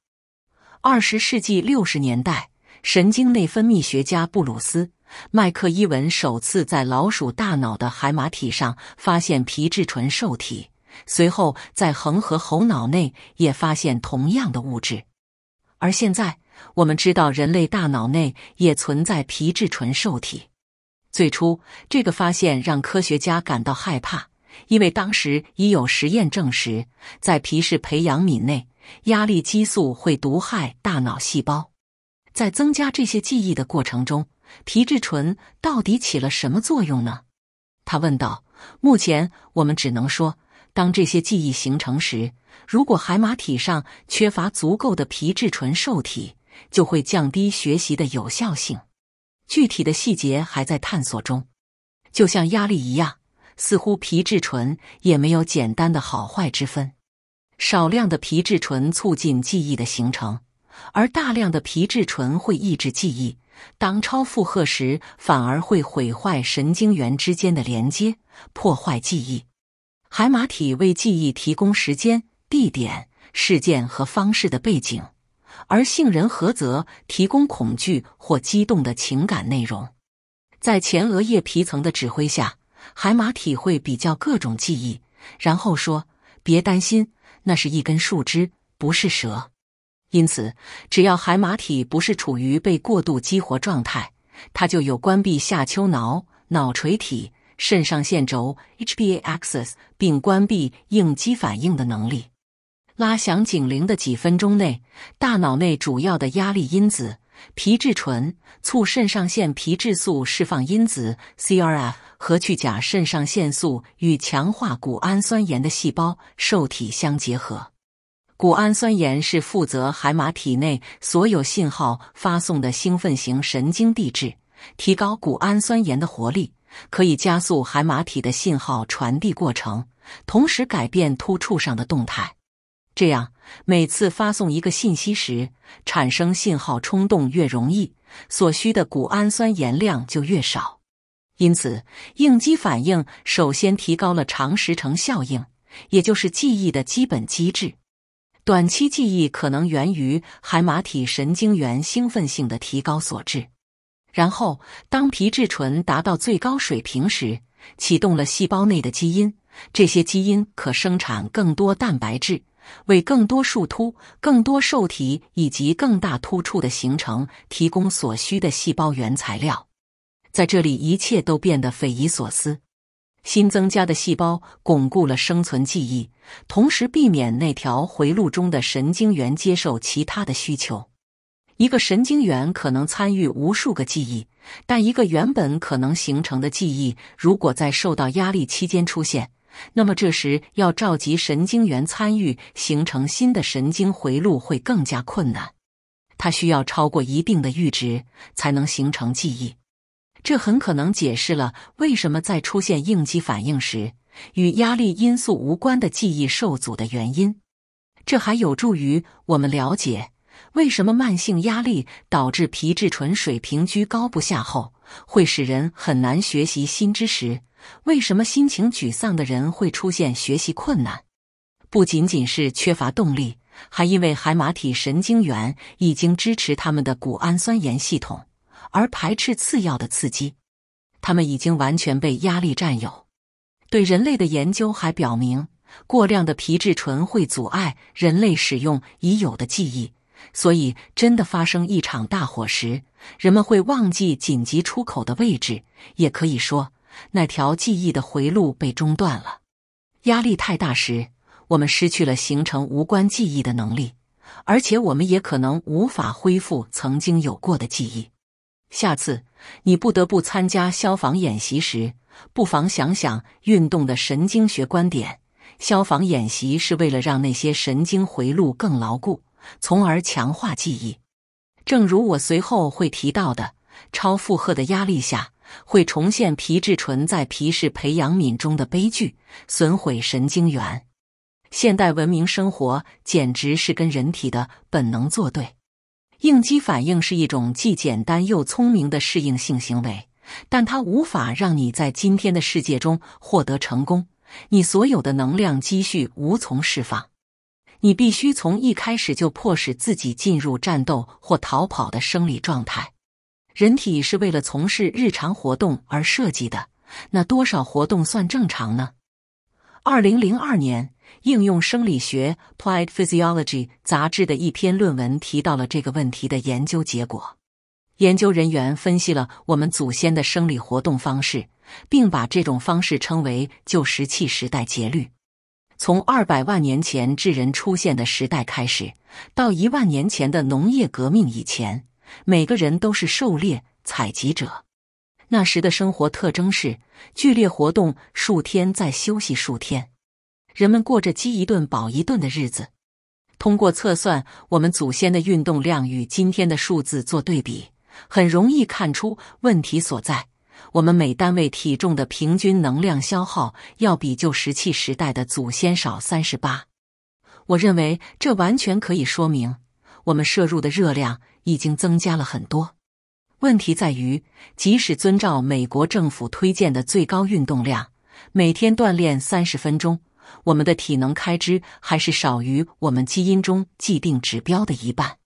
二十世纪六十年代，神经内分泌学家布鲁斯·麦克伊文首次在老鼠大脑的海马体上发现皮质醇受体，随后在恒河猴脑内也发现同样的物质，而现在。我们知道，人类大脑内也存在皮质醇受体。最初，这个发现让科学家感到害怕，因为当时已有实验证实，在皮氏培养皿内，压力激素会毒害大脑细胞。在增加这些记忆的过程中，皮质醇到底起了什么作用呢？他问道。目前，我们只能说，当这些记忆形成时，如果海马体上缺乏足够的皮质醇受体。就会降低学习的有效性。具体的细节还在探索中。就像压力一样，似乎皮质醇也没有简单的好坏之分。少量的皮质醇促进记忆的形成，而大量的皮质醇会抑制记忆。当超负荷时，反而会毁坏神经元之间的连接，破坏记忆。海马体为记忆提供时间、地点、事件和方式的背景。而杏仁核则提供恐惧或激动的情感内容，在前额叶皮层的指挥下，海马体会比较各种记忆，然后说：“别担心，那是一根树枝，不是蛇。”因此，只要海马体不是处于被过度激活状态，它就有关闭下丘脑脑垂体肾上腺轴 （HPA axis） 并关闭应激反应的能力。拉响警铃的几分钟内，大脑内主要的压力因子皮质醇、促肾上腺皮质素释放因子 CRF 和去甲肾上腺素与强化谷氨酸盐的细胞受体相结合。谷氨酸盐是负责海马体内所有信号发送的兴奋型神经递质。提高谷氨酸盐的活力，可以加速海马体的信号传递过程，同时改变突触上的动态。这样，每次发送一个信息时，产生信号冲动越容易，所需的谷氨酸盐量就越少。因此，应激反应首先提高了长时程效应，也就是记忆的基本机制。短期记忆可能源于海马体神经元兴奋性的提高所致。然后，当皮质醇达到最高水平时，启动了细胞内的基因，这些基因可生产更多蛋白质。为更多树突、更多受体以及更大突触的形成提供所需的细胞原材料。在这里，一切都变得匪夷所思。新增加的细胞巩固了生存记忆，同时避免那条回路中的神经元接受其他的需求。一个神经元可能参与无数个记忆，但一个原本可能形成的记忆，如果在受到压力期间出现。那么，这时要召集神经元参与形成新的神经回路会更加困难。它需要超过一定的阈值才能形成记忆。这很可能解释了为什么在出现应激反应时，与压力因素无关的记忆受阻的原因。这还有助于我们了解为什么慢性压力导致皮质醇水平居高不下后，会使人很难学习新知识。为什么心情沮丧的人会出现学习困难？不仅仅是缺乏动力，还因为海马体神经元已经支持他们的谷氨酸盐系统，而排斥次要的刺激。他们已经完全被压力占有。对人类的研究还表明，过量的皮质醇会阻碍人类使用已有的记忆，所以真的发生一场大火时，人们会忘记紧急出口的位置。也可以说。那条记忆的回路被中断了。压力太大时，我们失去了形成无关记忆的能力，而且我们也可能无法恢复曾经有过的记忆。下次你不得不参加消防演习时，不妨想想运动的神经学观点。消防演习是为了让那些神经回路更牢固，从而强化记忆。正如我随后会提到的，超负荷的压力下。会重现皮质醇在皮氏培养皿中的悲剧，损毁神经元。现代文明生活简直是跟人体的本能作对。应激反应是一种既简单又聪明的适应性行为，但它无法让你在今天的世界中获得成功。你所有的能量积蓄无从释放，你必须从一开始就迫使自己进入战斗或逃跑的生理状态。人体是为了从事日常活动而设计的，那多少活动算正常呢？二零零二年，《应用生理学 （Applied Physiology）》杂志的一篇论文提到了这个问题的研究结果。研究人员分析了我们祖先的生理活动方式，并把这种方式称为旧石器时代节律，从二百万年前智人出现的时代开始，到一万年前的农业革命以前。每个人都是狩猎采集者。那时的生活特征是剧烈活动数天，再休息数天。人们过着饥一顿饱一顿的日子。通过测算，我们祖先的运动量与今天的数字做对比，很容易看出问题所在。我们每单位体重的平均能量消耗要比旧石器时代的祖先少三十八。我认为这完全可以说明我们摄入的热量。已经增加了很多。问题在于，即使遵照美国政府推荐的最高运动量，每天锻炼三十分钟，我们的体能开支还是少于我们基因中既定指标的一半。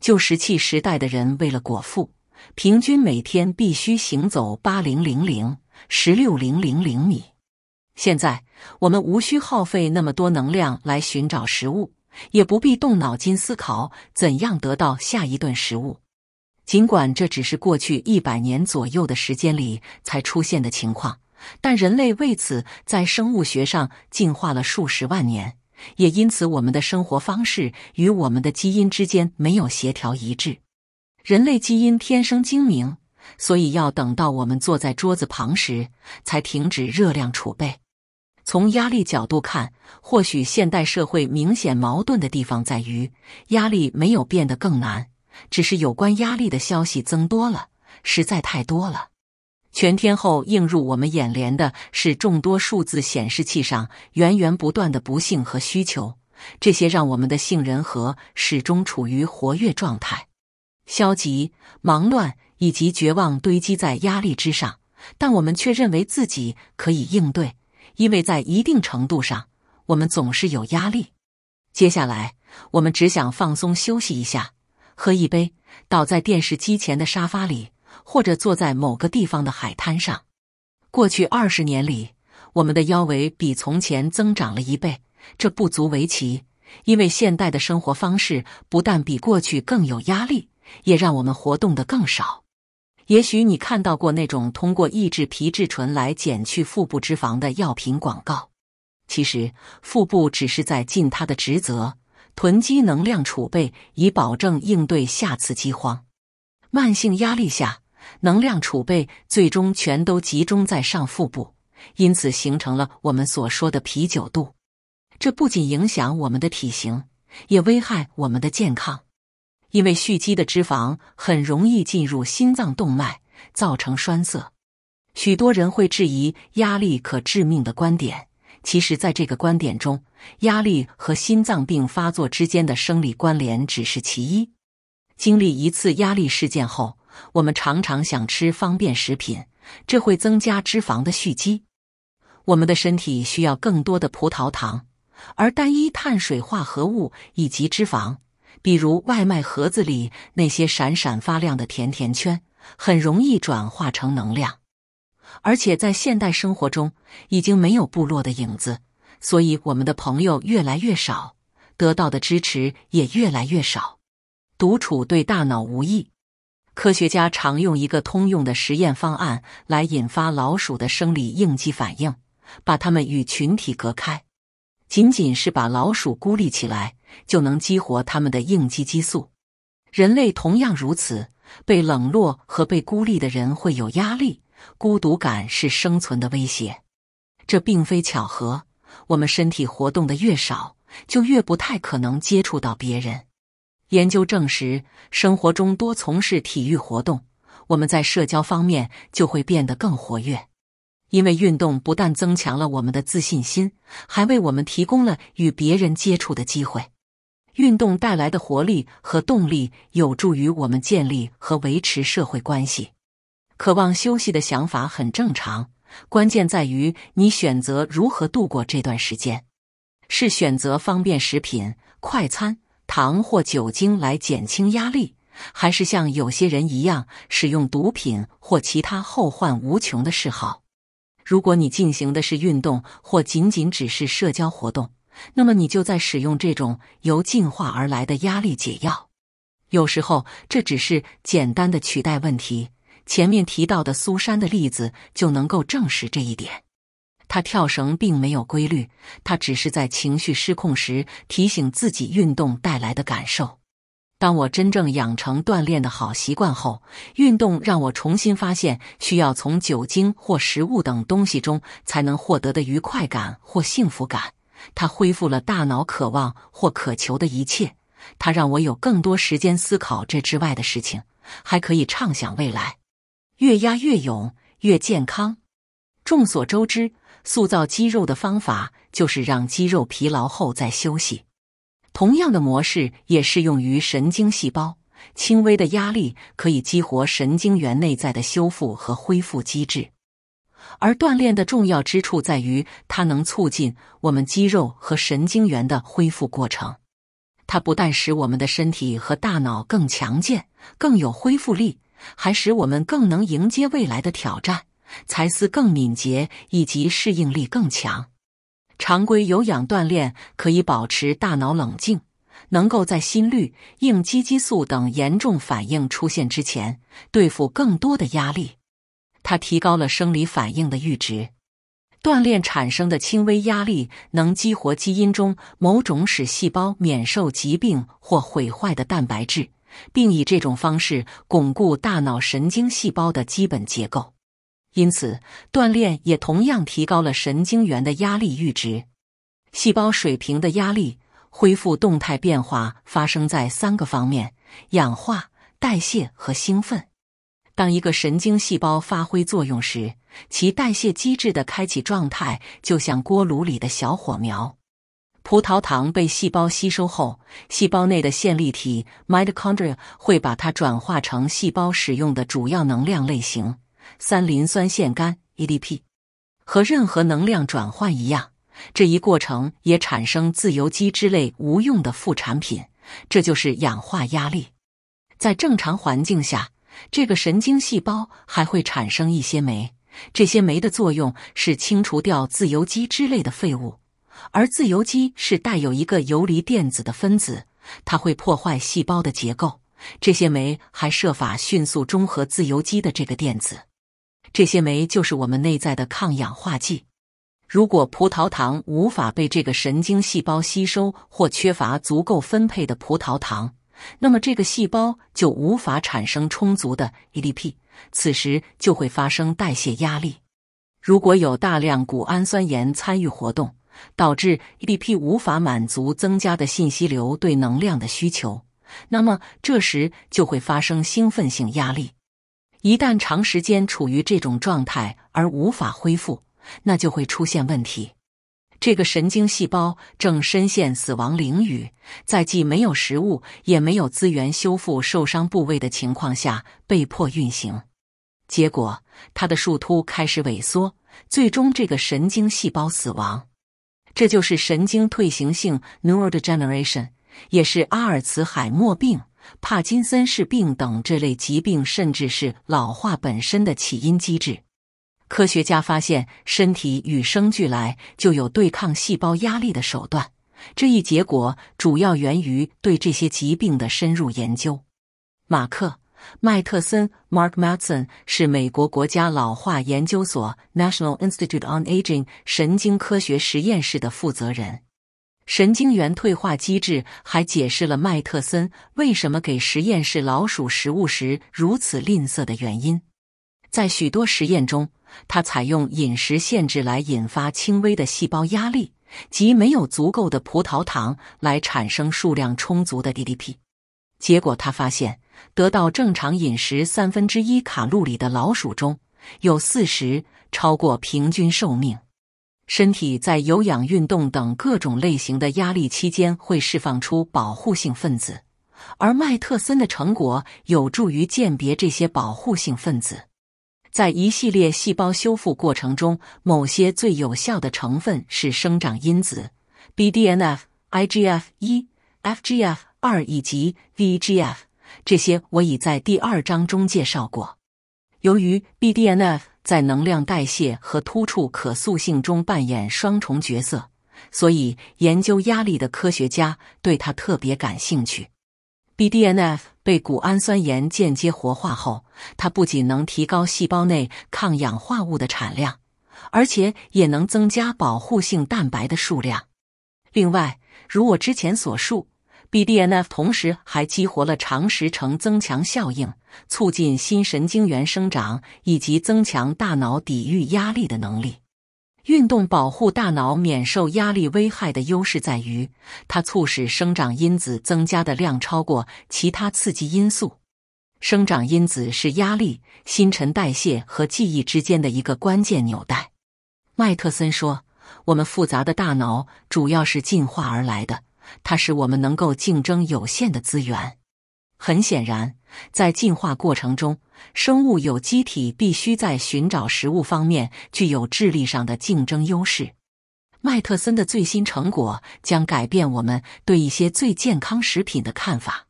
旧石器时代的人为了果腹，平均每天必须行走八零零零十六零零零米。现在，我们无需耗费那么多能量来寻找食物。也不必动脑筋思考怎样得到下一顿食物，尽管这只是过去一百年左右的时间里才出现的情况，但人类为此在生物学上进化了数十万年，也因此我们的生活方式与我们的基因之间没有协调一致。人类基因天生精明，所以要等到我们坐在桌子旁时才停止热量储备。从压力角度看，或许现代社会明显矛盾的地方在于，压力没有变得更难，只是有关压力的消息增多了，实在太多了。全天候映入我们眼帘的是众多数字显示器上源源不断的不幸和需求，这些让我们的杏仁核始终处于活跃状态，消极、忙乱以及绝望堆积在压力之上，但我们却认为自己可以应对。因为在一定程度上，我们总是有压力。接下来，我们只想放松休息一下，喝一杯，倒在电视机前的沙发里，或者坐在某个地方的海滩上。过去二十年里，我们的腰围比从前增长了一倍，这不足为奇，因为现代的生活方式不但比过去更有压力，也让我们活动的更少。也许你看到过那种通过抑制皮质醇来减去腹部脂肪的药品广告。其实，腹部只是在尽它的职责，囤积能量储备，以保证应对下次饥荒。慢性压力下，能量储备最终全都集中在上腹部，因此形成了我们所说的啤酒肚。这不仅影响我们的体型，也危害我们的健康。因为蓄积的脂肪很容易进入心脏动脉，造成栓塞。许多人会质疑压力可致命的观点。其实，在这个观点中，压力和心脏病发作之间的生理关联只是其一。经历一次压力事件后，我们常常想吃方便食品，这会增加脂肪的蓄积。我们的身体需要更多的葡萄糖，而单一碳水化合物以及脂肪。比如外卖盒子里那些闪闪发亮的甜甜圈，很容易转化成能量。而且在现代生活中，已经没有部落的影子，所以我们的朋友越来越少，得到的支持也越来越少。独处对大脑无益。科学家常用一个通用的实验方案来引发老鼠的生理应激反应，把它们与群体隔开，仅仅是把老鼠孤立起来。就能激活他们的应激激素。人类同样如此，被冷落和被孤立的人会有压力，孤独感是生存的威胁。这并非巧合。我们身体活动的越少，就越不太可能接触到别人。研究证实，生活中多从事体育活动，我们在社交方面就会变得更活跃。因为运动不但增强了我们的自信心，还为我们提供了与别人接触的机会。运动带来的活力和动力有助于我们建立和维持社会关系。渴望休息的想法很正常，关键在于你选择如何度过这段时间：是选择方便食品、快餐、糖或酒精来减轻压力，还是像有些人一样使用毒品或其他后患无穷的嗜好？如果你进行的是运动，或仅仅只是社交活动。那么你就在使用这种由进化而来的压力解药。有时候这只是简单的取代问题。前面提到的苏珊的例子就能够证实这一点。她跳绳并没有规律，她只是在情绪失控时提醒自己运动带来的感受。当我真正养成锻炼的好习惯后，运动让我重新发现需要从酒精或食物等东西中才能获得的愉快感或幸福感。它恢复了大脑渴望或渴求的一切，它让我有更多时间思考这之外的事情，还可以畅想未来。越压越勇，越健康。众所周知，塑造肌肉的方法就是让肌肉疲劳后再休息。同样的模式也适用于神经细胞，轻微的压力可以激活神经元内在的修复和恢复机制。而锻炼的重要之处在于，它能促进我们肌肉和神经元的恢复过程。它不但使我们的身体和大脑更强健、更有恢复力，还使我们更能迎接未来的挑战，才思更敏捷以及适应力更强。常规有氧锻炼可以保持大脑冷静，能够在心率、应激激素等严重反应出现之前，对付更多的压力。它提高了生理反应的阈值，锻炼产生的轻微压力能激活基因中某种使细胞免受疾病或毁坏的蛋白质，并以这种方式巩固大脑神经细胞的基本结构。因此，锻炼也同样提高了神经元的压力阈值。细胞水平的压力恢复动态变化发生在三个方面：氧化、代谢和兴奋。当一个神经细胞发挥作用时，其代谢机制的开启状态就像锅炉里的小火苗。葡萄糖被细胞吸收后，细胞内的线粒体 （mitochondria） 会把它转化成细胞使用的主要能量类型——三磷酸腺苷 a d p 和任何能量转换一样，这一过程也产生自由基之类无用的副产品，这就是氧化压力。在正常环境下，这个神经细胞还会产生一些酶，这些酶的作用是清除掉自由基之类的废物。而自由基是带有一个游离电子的分子，它会破坏细胞的结构。这些酶还设法迅速中和自由基的这个电子。这些酶就是我们内在的抗氧化剂。如果葡萄糖无法被这个神经细胞吸收，或缺乏足够分配的葡萄糖。那么这个细胞就无法产生充足的 e d p 此时就会发生代谢压力。如果有大量谷氨酸盐参与活动，导致 e d p 无法满足增加的信息流对能量的需求，那么这时就会发生兴奋性压力。一旦长时间处于这种状态而无法恢复，那就会出现问题。这个神经细胞正深陷死亡领域，在既没有食物也没有资源修复受伤部位的情况下被迫运行，结果它的树突开始萎缩，最终这个神经细胞死亡。这就是神经退行性 （neurodegeneration），也是阿尔茨海默病、帕金森氏病等这类疾病，甚至是老化本身的起因机制。科学家发现，身体与生俱来就有对抗细胞压力的手段。这一结果主要源于对这些疾病的深入研究。马克·麦特森 （Mark m a t s o n 是美国国家老化研究所 （National Institute on Aging） 神经科学实验室的负责人。神经元退化机制还解释了麦特森为什么给实验室老鼠食物时如此吝啬的原因。在许多实验中，他采用饮食限制来引发轻微的细胞压力，即没有足够的葡萄糖来产生数量充足的 d d p 结果，他发现得到正常饮食三分之一卡路里的老鼠中有四十超过平均寿命。身体在有氧运动等各种类型的压力期间会释放出保护性分子，而麦特森的成果有助于鉴别这些保护性分子。在一系列细胞修复过程中，某些最有效的成分是生长因子，BDNF、IGF 一、FGF 二以及 VEGF。这些我已在第二章中介绍过。由于 BDNF 在能量代谢和突触可塑性中扮演双重角色，所以研究压力的科学家对它特别感兴趣。BDNF 被谷氨酸盐间接活化后，它不仅能提高细胞内抗氧化物的产量，而且也能增加保护性蛋白的数量。另外，如我之前所述，BDNF 同时还激活了长时程增强效应，促进新神经元生长以及增强大脑抵御压力的能力。运动保护大脑免受压力危害的优势在于，它促使生长因子增加的量超过其他刺激因素。生长因子是压力、新陈代谢和记忆之间的一个关键纽带。麦特森说：“我们复杂的大脑主要是进化而来的，它使我们能够竞争有限的资源。很显然。”在进化过程中，生物有机体必须在寻找食物方面具有智力上的竞争优势。麦特森的最新成果将改变我们对一些最健康食品的看法。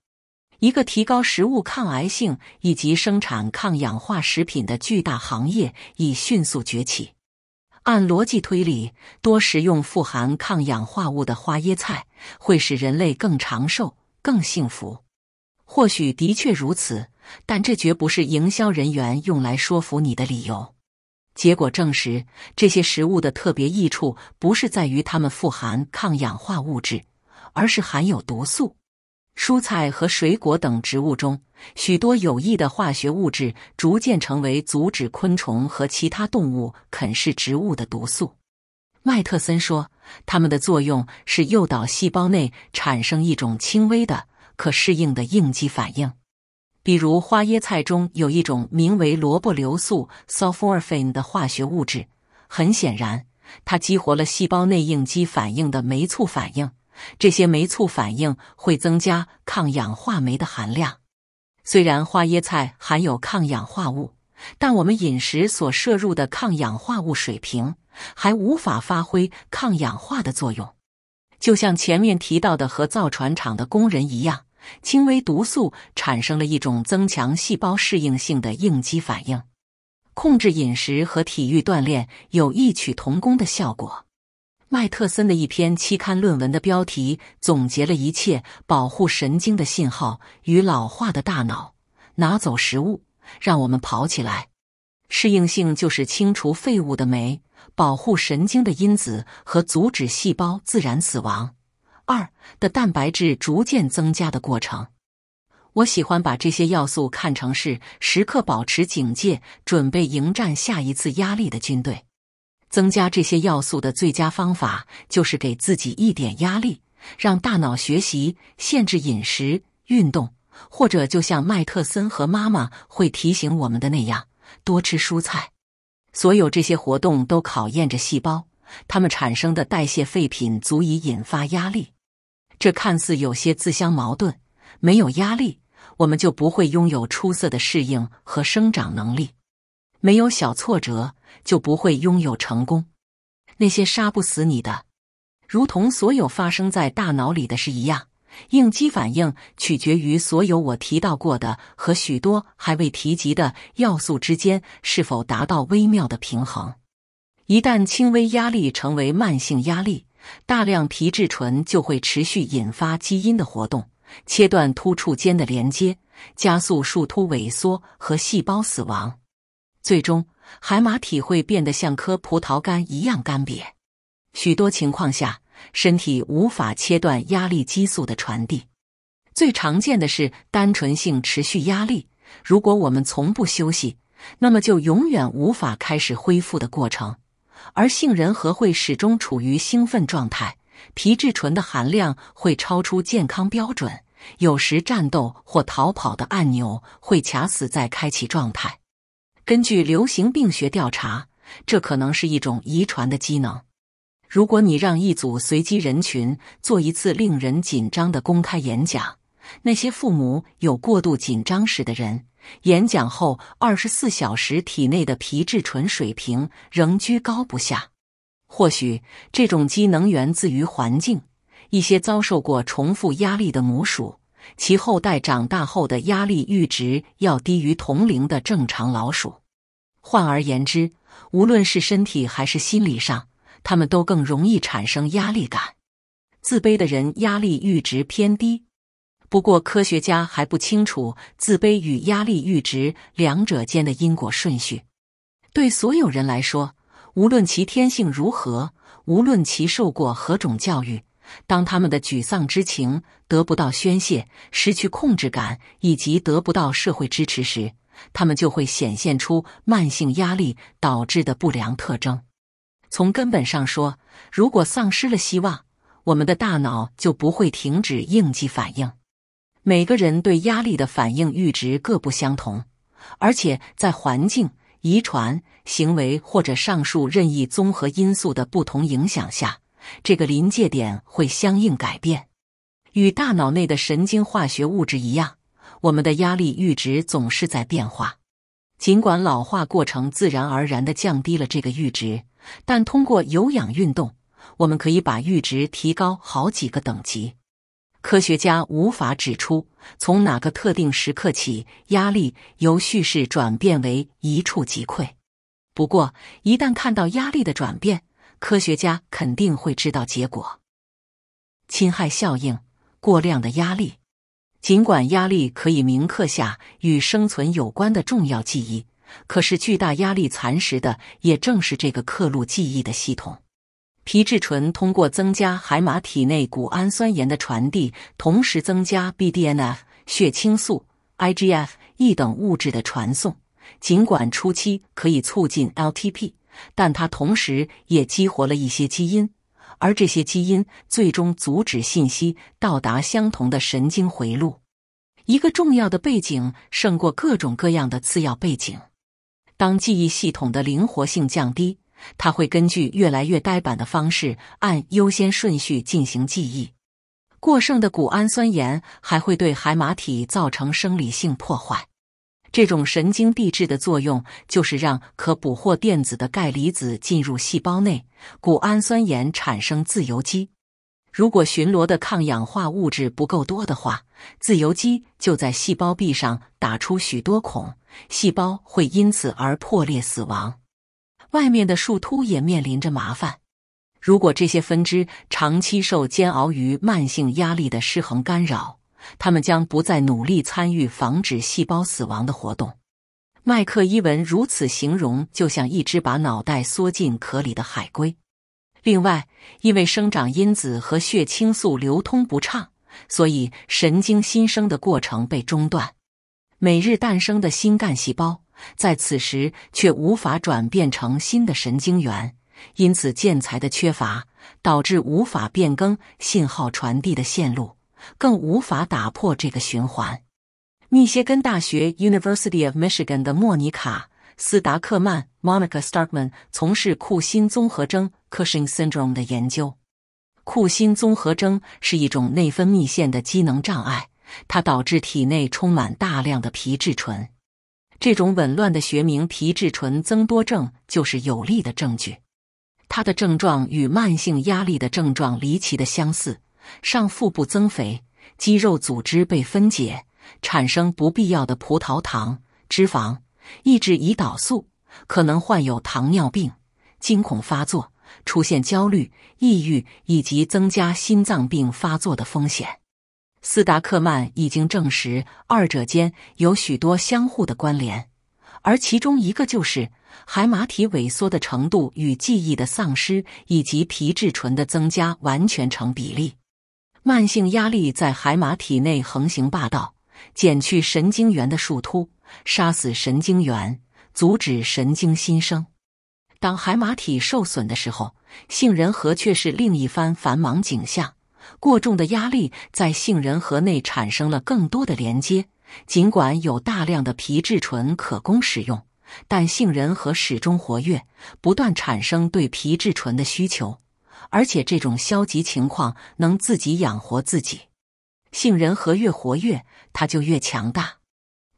一个提高食物抗癌性以及生产抗氧化食品的巨大行业已迅速崛起。按逻辑推理，多食用富含抗氧化物的花椰菜会使人类更长寿、更幸福。或许的确如此，但这绝不是营销人员用来说服你的理由。结果证实，这些食物的特别益处不是在于它们富含抗氧化物质，而是含有毒素。蔬菜和水果等植物中，许多有益的化学物质逐渐成为阻止昆虫和其他动物啃食植物的毒素。麦特森说，它们的作用是诱导细胞内产生一种轻微的。可适应的应激反应，比如花椰菜中有一种名为萝卜硫素 （sulforaphane） 的化学物质。很显然，它激活了细胞内应激反应的酶促反应。这些酶促反应会增加抗氧化酶的含量。虽然花椰菜含有抗氧化物，但我们饮食所摄入的抗氧化物水平还无法发挥抗氧化的作用。就像前面提到的和造船厂的工人一样。轻微毒素产生了一种增强细胞适应性的应激反应，控制饮食和体育锻炼有异曲同工的效果。麦特森的一篇期刊论文的标题总结了一切：保护神经的信号与老化的大脑。拿走食物，让我们跑起来。适应性就是清除废物的酶、保护神经的因子和阻止细胞自然死亡。二的蛋白质逐渐增加的过程，我喜欢把这些要素看成是时刻保持警戒、准备迎战下一次压力的军队。增加这些要素的最佳方法就是给自己一点压力，让大脑学习，限制饮食、运动，或者就像麦特森和妈妈会提醒我们的那样，多吃蔬菜。所有这些活动都考验着细胞，它们产生的代谢废品足以引发压力。这看似有些自相矛盾。没有压力，我们就不会拥有出色的适应和生长能力；没有小挫折，就不会拥有成功。那些杀不死你的，如同所有发生在大脑里的事一样，应激反应取决于所有我提到过的和许多还未提及的要素之间是否达到微妙的平衡。一旦轻微压力成为慢性压力。大量皮质醇就会持续引发基因的活动，切断突触间的连接，加速树突萎缩和细胞死亡，最终海马体会变得像颗葡萄干一样干瘪。许多情况下，身体无法切断压力激素的传递。最常见的是单纯性持续压力。如果我们从不休息，那么就永远无法开始恢复的过程。而杏仁核会始终处于兴奋状态，皮质醇的含量会超出健康标准。有时，战斗或逃跑的按钮会卡死在开启状态。根据流行病学调查，这可能是一种遗传的机能。如果你让一组随机人群做一次令人紧张的公开演讲，那些父母有过度紧张时的人。演讲后二十四小时，体内的皮质醇水平仍居高不下。或许这种机能源自于环境。一些遭受过重复压力的母鼠，其后代长大后的压力阈值要低于同龄的正常老鼠。换而言之，无论是身体还是心理上，他们都更容易产生压力感。自卑的人压力阈值偏低。不过，科学家还不清楚自卑与压力阈值两者间的因果顺序。对所有人来说，无论其天性如何，无论其受过何种教育，当他们的沮丧之情得不到宣泄、失去控制感以及得不到社会支持时，他们就会显现出慢性压力导致的不良特征。从根本上说，如果丧失了希望，我们的大脑就不会停止应激反应。每个人对压力的反应阈值各不相同，而且在环境、遗传、行为或者上述任意综合因素的不同影响下，这个临界点会相应改变。与大脑内的神经化学物质一样，我们的压力阈值总是在变化。尽管老化过程自然而然的降低了这个阈值，但通过有氧运动，我们可以把阈值提高好几个等级。科学家无法指出从哪个特定时刻起压力由蓄势转变为一触即溃。不过，一旦看到压力的转变，科学家肯定会知道结果。侵害效应，过量的压力。尽管压力可以铭刻下与生存有关的重要记忆，可是巨大压力蚕食的也正是这个刻录记忆的系统。皮质醇通过增加海马体内谷氨酸盐的传递，同时增加 BDNF、血清素、IGF-1 等物质的传送。尽管初期可以促进 LTP，但它同时也激活了一些基因，而这些基因最终阻止信息到达相同的神经回路。一个重要的背景胜过各种各样的次要背景。当记忆系统的灵活性降低。它会根据越来越呆板的方式，按优先顺序进行记忆。过剩的谷氨酸盐还会对海马体造成生理性破坏。这种神经递质的作用就是让可捕获电子的钙离子进入细胞内，谷氨酸盐产生自由基。如果巡逻的抗氧化物质不够多的话，自由基就在细胞壁上打出许多孔，细胞会因此而破裂死亡。外面的树突也面临着麻烦。如果这些分支长期受煎熬于慢性压力的失衡干扰，它们将不再努力参与防止细胞死亡的活动。麦克伊文如此形容，就像一只把脑袋缩进壳里的海龟。另外，因为生长因子和血清素流通不畅，所以神经新生的过程被中断。每日诞生的新干细胞。在此时却无法转变成新的神经元，因此建材的缺乏导致无法变更信号传递的线路，更无法打破这个循环。密歇根大学 University of Michigan 的莫妮卡·斯达克曼 （Monica s t a r k m a n 从事库欣综合征 （Cushing Syndrome） 的研究。库欣综合征是一种内分泌腺的机能障碍，它导致体内充满大量的皮质醇。这种紊乱的学名皮质醇增多症就是有力的证据。它的症状与慢性压力的症状离奇的相似：上腹部增肥、肌肉组织被分解、产生不必要的葡萄糖脂肪、抑制胰岛素、可能患有糖尿病、惊恐发作、出现焦虑、抑郁以及增加心脏病发作的风险。斯达克曼已经证实，二者间有许多相互的关联，而其中一个就是海马体萎缩的程度与记忆的丧失以及皮质醇的增加完全成比例。慢性压力在海马体内横行霸道，减去神经元的树突，杀死神经元，阻止神经新生。当海马体受损的时候，杏仁核却是另一番繁忙景象。过重的压力在杏仁核内产生了更多的连接，尽管有大量的皮质醇可供使用，但杏仁核始终活跃，不断产生对皮质醇的需求。而且这种消极情况能自己养活自己。杏仁核越活跃，它就越强大。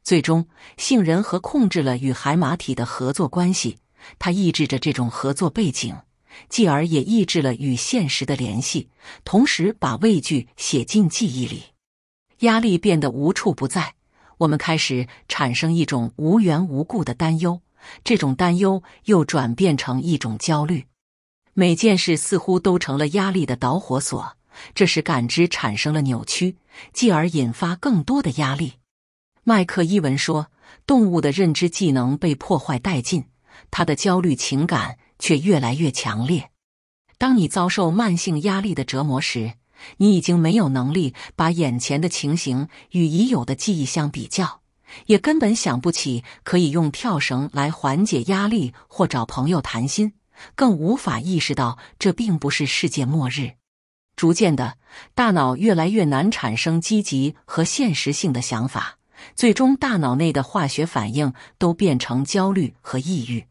最终，杏仁核控制了与海马体的合作关系，它抑制着这种合作背景。继而也抑制了与现实的联系，同时把畏惧写进记忆里，压力变得无处不在。我们开始产生一种无缘无故的担忧，这种担忧又转变成一种焦虑。每件事似乎都成了压力的导火索，这使感知产生了扭曲，继而引发更多的压力。麦克伊文说：“动物的认知技能被破坏殆尽，他的焦虑情感。”却越来越强烈。当你遭受慢性压力的折磨时，你已经没有能力把眼前的情形与已有的记忆相比较，也根本想不起可以用跳绳来缓解压力，或找朋友谈心，更无法意识到这并不是世界末日。逐渐的，大脑越来越难产生积极和现实性的想法，最终大脑内的化学反应都变成焦虑和抑郁。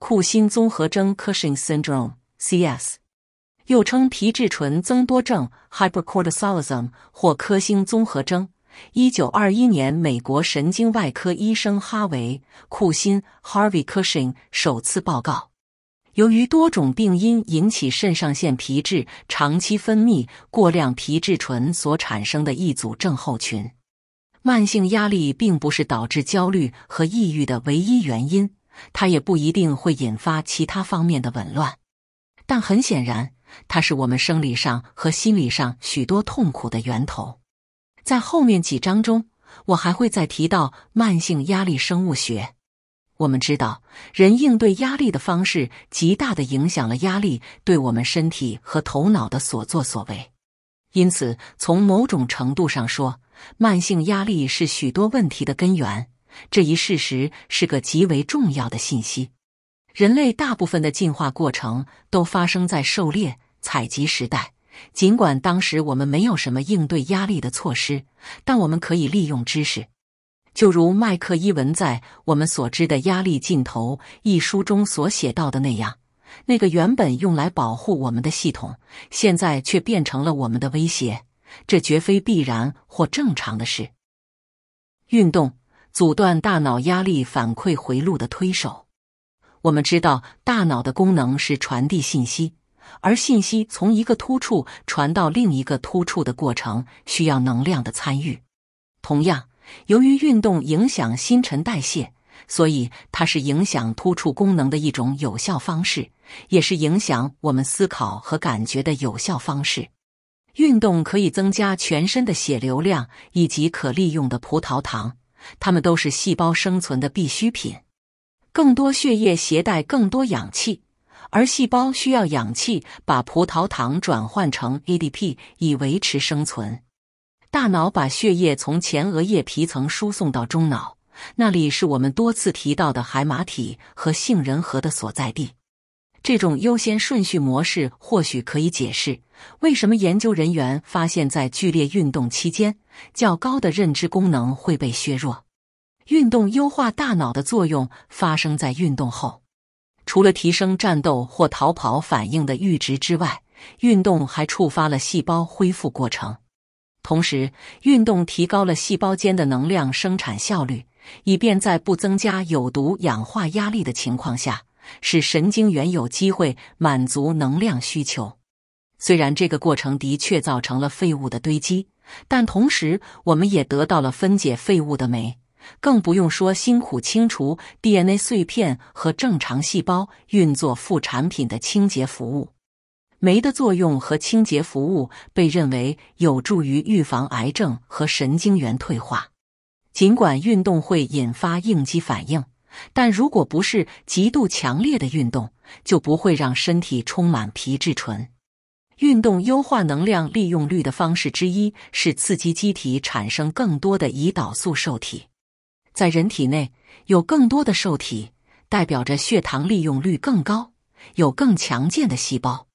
库欣综合征 （Cushing syndrome，CS），又称皮质醇增多症 （hypercortisolism） 或科兴综合征。一九二一年，美国神经外科医生哈维·库欣 （Harvey Cushing） 首次报告，由于多种病因引起肾上腺皮质长期分泌过量皮质醇所产生的一组症候群。慢性压力并不是导致焦虑和抑郁的唯一原因。它也不一定会引发其他方面的紊乱，但很显然，它是我们生理上和心理上许多痛苦的源头。在后面几章中，我还会再提到慢性压力生物学。我们知道，人应对压力的方式极大地影响了压力对我们身体和头脑的所作所为，因此，从某种程度上说，慢性压力是许多问题的根源。这一事实是个极为重要的信息。人类大部分的进化过程都发生在狩猎采集时代，尽管当时我们没有什么应对压力的措施，但我们可以利用知识。就如麦克伊文在《我们所知的压力尽头》一书中所写到的那样，那个原本用来保护我们的系统，现在却变成了我们的威胁。这绝非必然或正常的事。运动。阻断大脑压力反馈回路的推手。我们知道，大脑的功能是传递信息，而信息从一个突触传到另一个突触的过程需要能量的参与。同样，由于运动影响新陈代谢，所以它是影响突触功能的一种有效方式，也是影响我们思考和感觉的有效方式。运动可以增加全身的血流量以及可利用的葡萄糖。它们都是细胞生存的必需品。更多血液携带更多氧气，而细胞需要氧气把葡萄糖转换成 ADP 以维持生存。大脑把血液从前额叶皮层输送到中脑，那里是我们多次提到的海马体和杏仁核的所在地。这种优先顺序模式或许可以解释为什么研究人员发现，在剧烈运动期间，较高的认知功能会被削弱。运动优化大脑的作用发生在运动后，除了提升战斗或逃跑反应的阈值之外，运动还触发了细胞恢复过程，同时运动提高了细胞间的能量生产效率，以便在不增加有毒氧化压力的情况下。使神经元有机会满足能量需求。虽然这个过程的确造成了废物的堆积，但同时我们也得到了分解废物的酶，更不用说辛苦清除 DNA 碎片和正常细胞运作副产品的清洁服务。酶的作用和清洁服务被认为有助于预防癌症和神经元退化。尽管运动会引发应激反应。但如果不是极度强烈的运动，就不会让身体充满皮质醇。运动优化能量利用率的方式之一是刺激机体产生更多的胰岛素受体。在人体内，有更多的受体代表着血糖利用率更高，有更强健的细胞。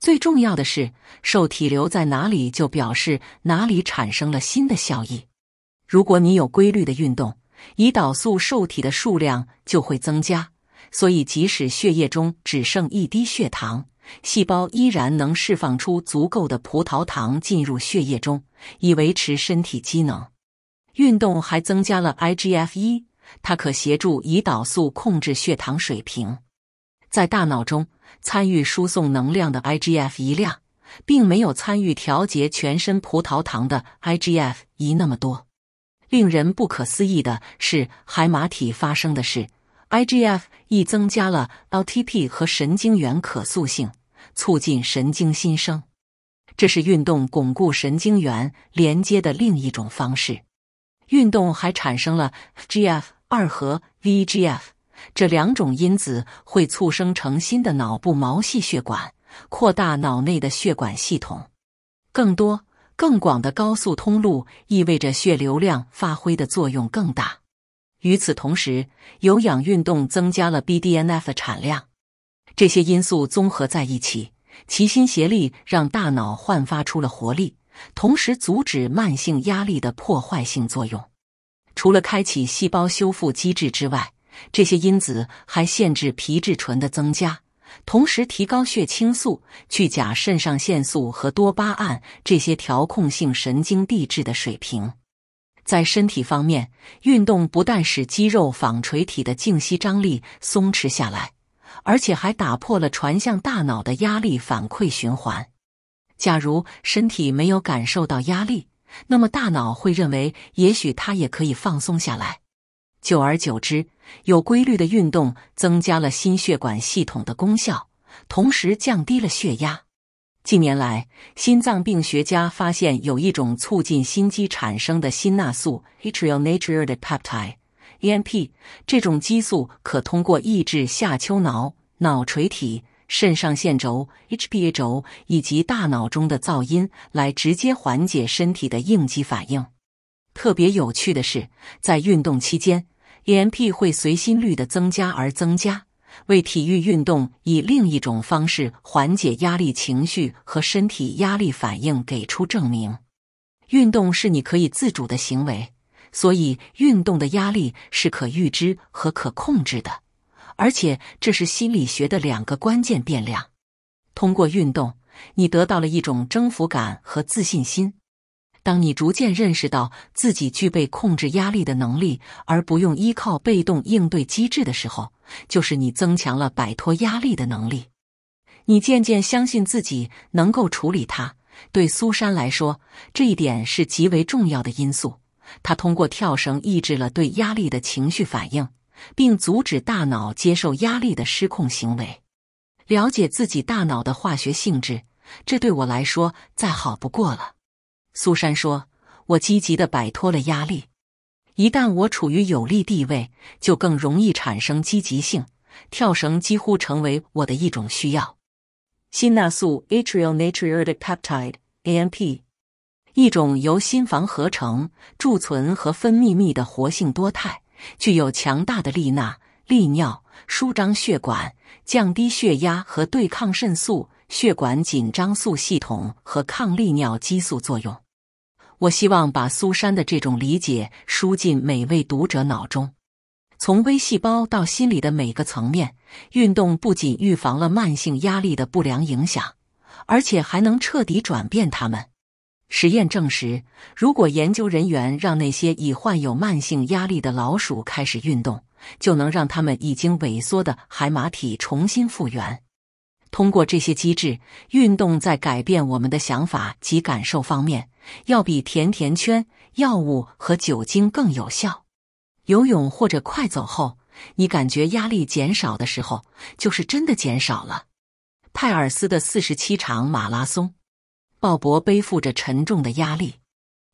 最重要的是，受体留在哪里，就表示哪里产生了新的效益。如果你有规律的运动。胰岛素受体的数量就会增加，所以即使血液中只剩一滴血糖，细胞依然能释放出足够的葡萄糖进入血液中，以维持身体机能。运动还增加了 IGF 一，它可协助胰岛素控制血糖水平。在大脑中参与输送能量的 IGF 一量，并没有参与调节全身葡萄糖的 IGF 一那么多。令人不可思议的是，海马体发生的事：IGF 亦增加了 LTP 和神经元可塑性，促进神经新生。这是运动巩固神经元连接的另一种方式。运动还产生了 g f 二和 VGF 这两种因子，会促生成新的脑部毛细血管，扩大脑内的血管系统。更多。更广的高速通路意味着血流量发挥的作用更大。与此同时，有氧运动增加了 BDNF 的产量。这些因素综合在一起，齐心协力让大脑焕发出了活力，同时阻止慢性压力的破坏性作用。除了开启细胞修复机制之外，这些因子还限制皮质醇的增加。同时提高血清素、去甲肾上腺素和多巴胺这些调控性神经递质的水平。在身体方面，运动不但使肌肉纺锤体的静息张力松弛下来，而且还打破了传向大脑的压力反馈循环。假如身体没有感受到压力，那么大脑会认为也许它也可以放松下来。久而久之，有规律的运动增加了心血管系统的功效，同时降低了血压。近年来，心脏病学家发现有一种促进心肌产生的心钠素 （atrial n a t r i u r e t i p e p t i d e a m p 这种激素可通过抑制下丘脑脑垂体肾上腺轴 （HPA 轴）以及大脑中的噪音来直接缓解身体的应激反应。特别有趣的是，在运动期间。BP 会随心率的增加而增加，为体育运动以另一种方式缓解压力、情绪和身体压力反应给出证明。运动是你可以自主的行为，所以运动的压力是可预知和可控制的，而且这是心理学的两个关键变量。通过运动，你得到了一种征服感和自信心。当你逐渐认识到自己具备控制压力的能力，而不用依靠被动应对机制的时候，就是你增强了摆脱压力的能力。你渐渐相信自己能够处理它。对苏珊来说，这一点是极为重要的因素。她通过跳绳抑制了对压力的情绪反应，并阻止大脑接受压力的失控行为。了解自己大脑的化学性质，这对我来说再好不过了。苏珊说：“我积极的摆脱了压力。一旦我处于有利地位，就更容易产生积极性。跳绳几乎成为我的一种需要。”心钠素 （atrial natriuretic p e p t i d e a m p 一种由心房合成、贮存和分泌的活性多肽，具有强大的利钠、利尿、舒张血管、降低血压和对抗肾素。血管紧张素系统和抗利尿激素作用。我希望把苏珊的这种理解输进每位读者脑中，从微细胞到心理的每个层面。运动不仅预防了慢性压力的不良影响，而且还能彻底转变他们。实验证实，如果研究人员让那些已患有慢性压力的老鼠开始运动，就能让他们已经萎缩的海马体重新复原。通过这些机制，运动在改变我们的想法及感受方面，要比甜甜圈、药物和酒精更有效。游泳或者快走后，你感觉压力减少的时候，就是真的减少了。泰尔斯的四十七场马拉松，鲍勃背负着沉重的压力。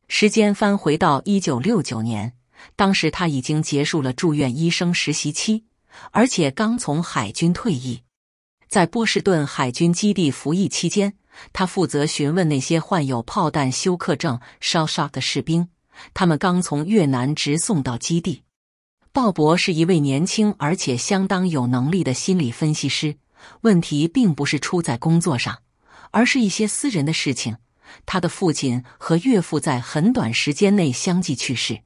时间翻回到一九六九年，当时他已经结束了住院医生实习期，而且刚从海军退役。在波士顿海军基地服役期间，他负责询问那些患有炮弹休克症 （shell shock） 的士兵，他们刚从越南直送到基地。鲍勃是一位年轻而且相当有能力的心理分析师。问题并不是出在工作上，而是一些私人的事情。他的父亲和岳父在很短时间内相继去世，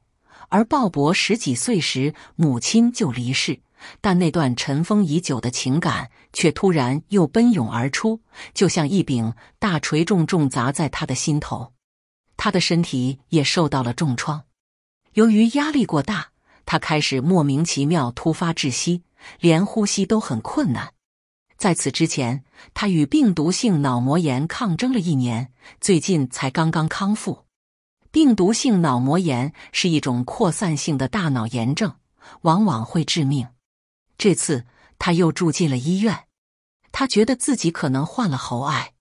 而鲍勃十几岁时母亲就离世。但那段尘封已久的情感却突然又奔涌而出，就像一柄大锤重重砸在他的心头，他的身体也受到了重创。由于压力过大，他开始莫名其妙突发窒息，连呼吸都很困难。在此之前，他与病毒性脑膜炎抗争了一年，最近才刚刚康复。病毒性脑膜炎是一种扩散性的大脑炎症，往往会致命。这次他又住进了医院，他觉得自己可能患了喉癌。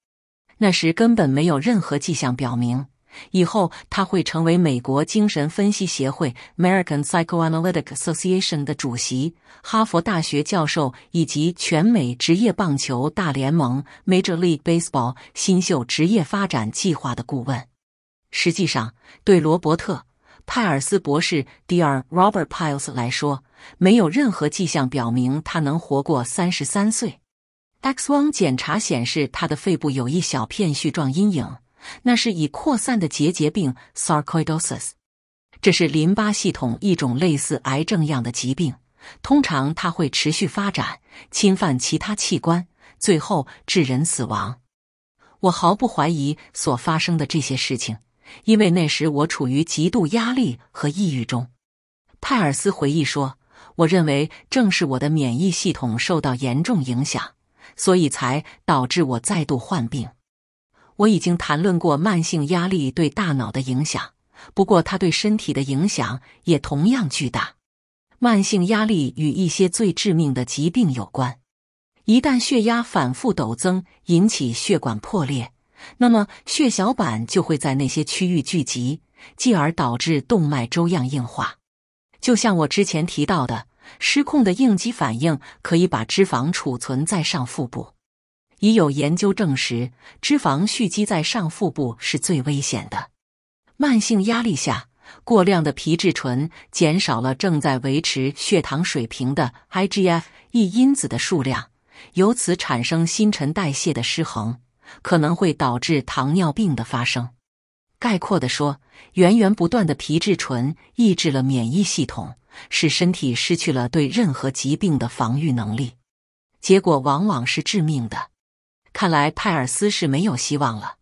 那时根本没有任何迹象表明，以后他会成为美国精神分析协会 （American Psychoanalytic Association） 的主席、哈佛大学教授，以及全美职业棒球大联盟 （Major League Baseball） 新秀职业发展计划的顾问。实际上，对罗伯特·派尔斯博士 （Dr. Robert Piles） 来说。没有任何迹象表明他能活过三十三岁。X 光检查显示他的肺部有一小片絮状阴影，那是已扩散的结节病 （sarcoidosis）。这是淋巴系统一种类似癌症样的疾病，通常它会持续发展，侵犯其他器官，最后致人死亡。我毫不怀疑所发生的这些事情，因为那时我处于极度压力和抑郁中。泰尔斯回忆说。我认为，正是我的免疫系统受到严重影响，所以才导致我再度患病。我已经谈论过慢性压力对大脑的影响，不过它对身体的影响也同样巨大。慢性压力与一些最致命的疾病有关。一旦血压反复陡增，引起血管破裂，那么血小板就会在那些区域聚集，继而导致动脉粥样硬化。就像我之前提到的，失控的应激反应可以把脂肪储存在上腹部。已有研究证实，脂肪蓄积在上腹部是最危险的。慢性压力下，过量的皮质醇减少了正在维持血糖水平的 IGF-1 因子的数量，由此产生新陈代谢的失衡，可能会导致糖尿病的发生。概括的说，源源不断的皮质醇抑制了免疫系统，使身体失去了对任何疾病的防御能力，结果往往是致命的。看来派尔斯是没有希望了。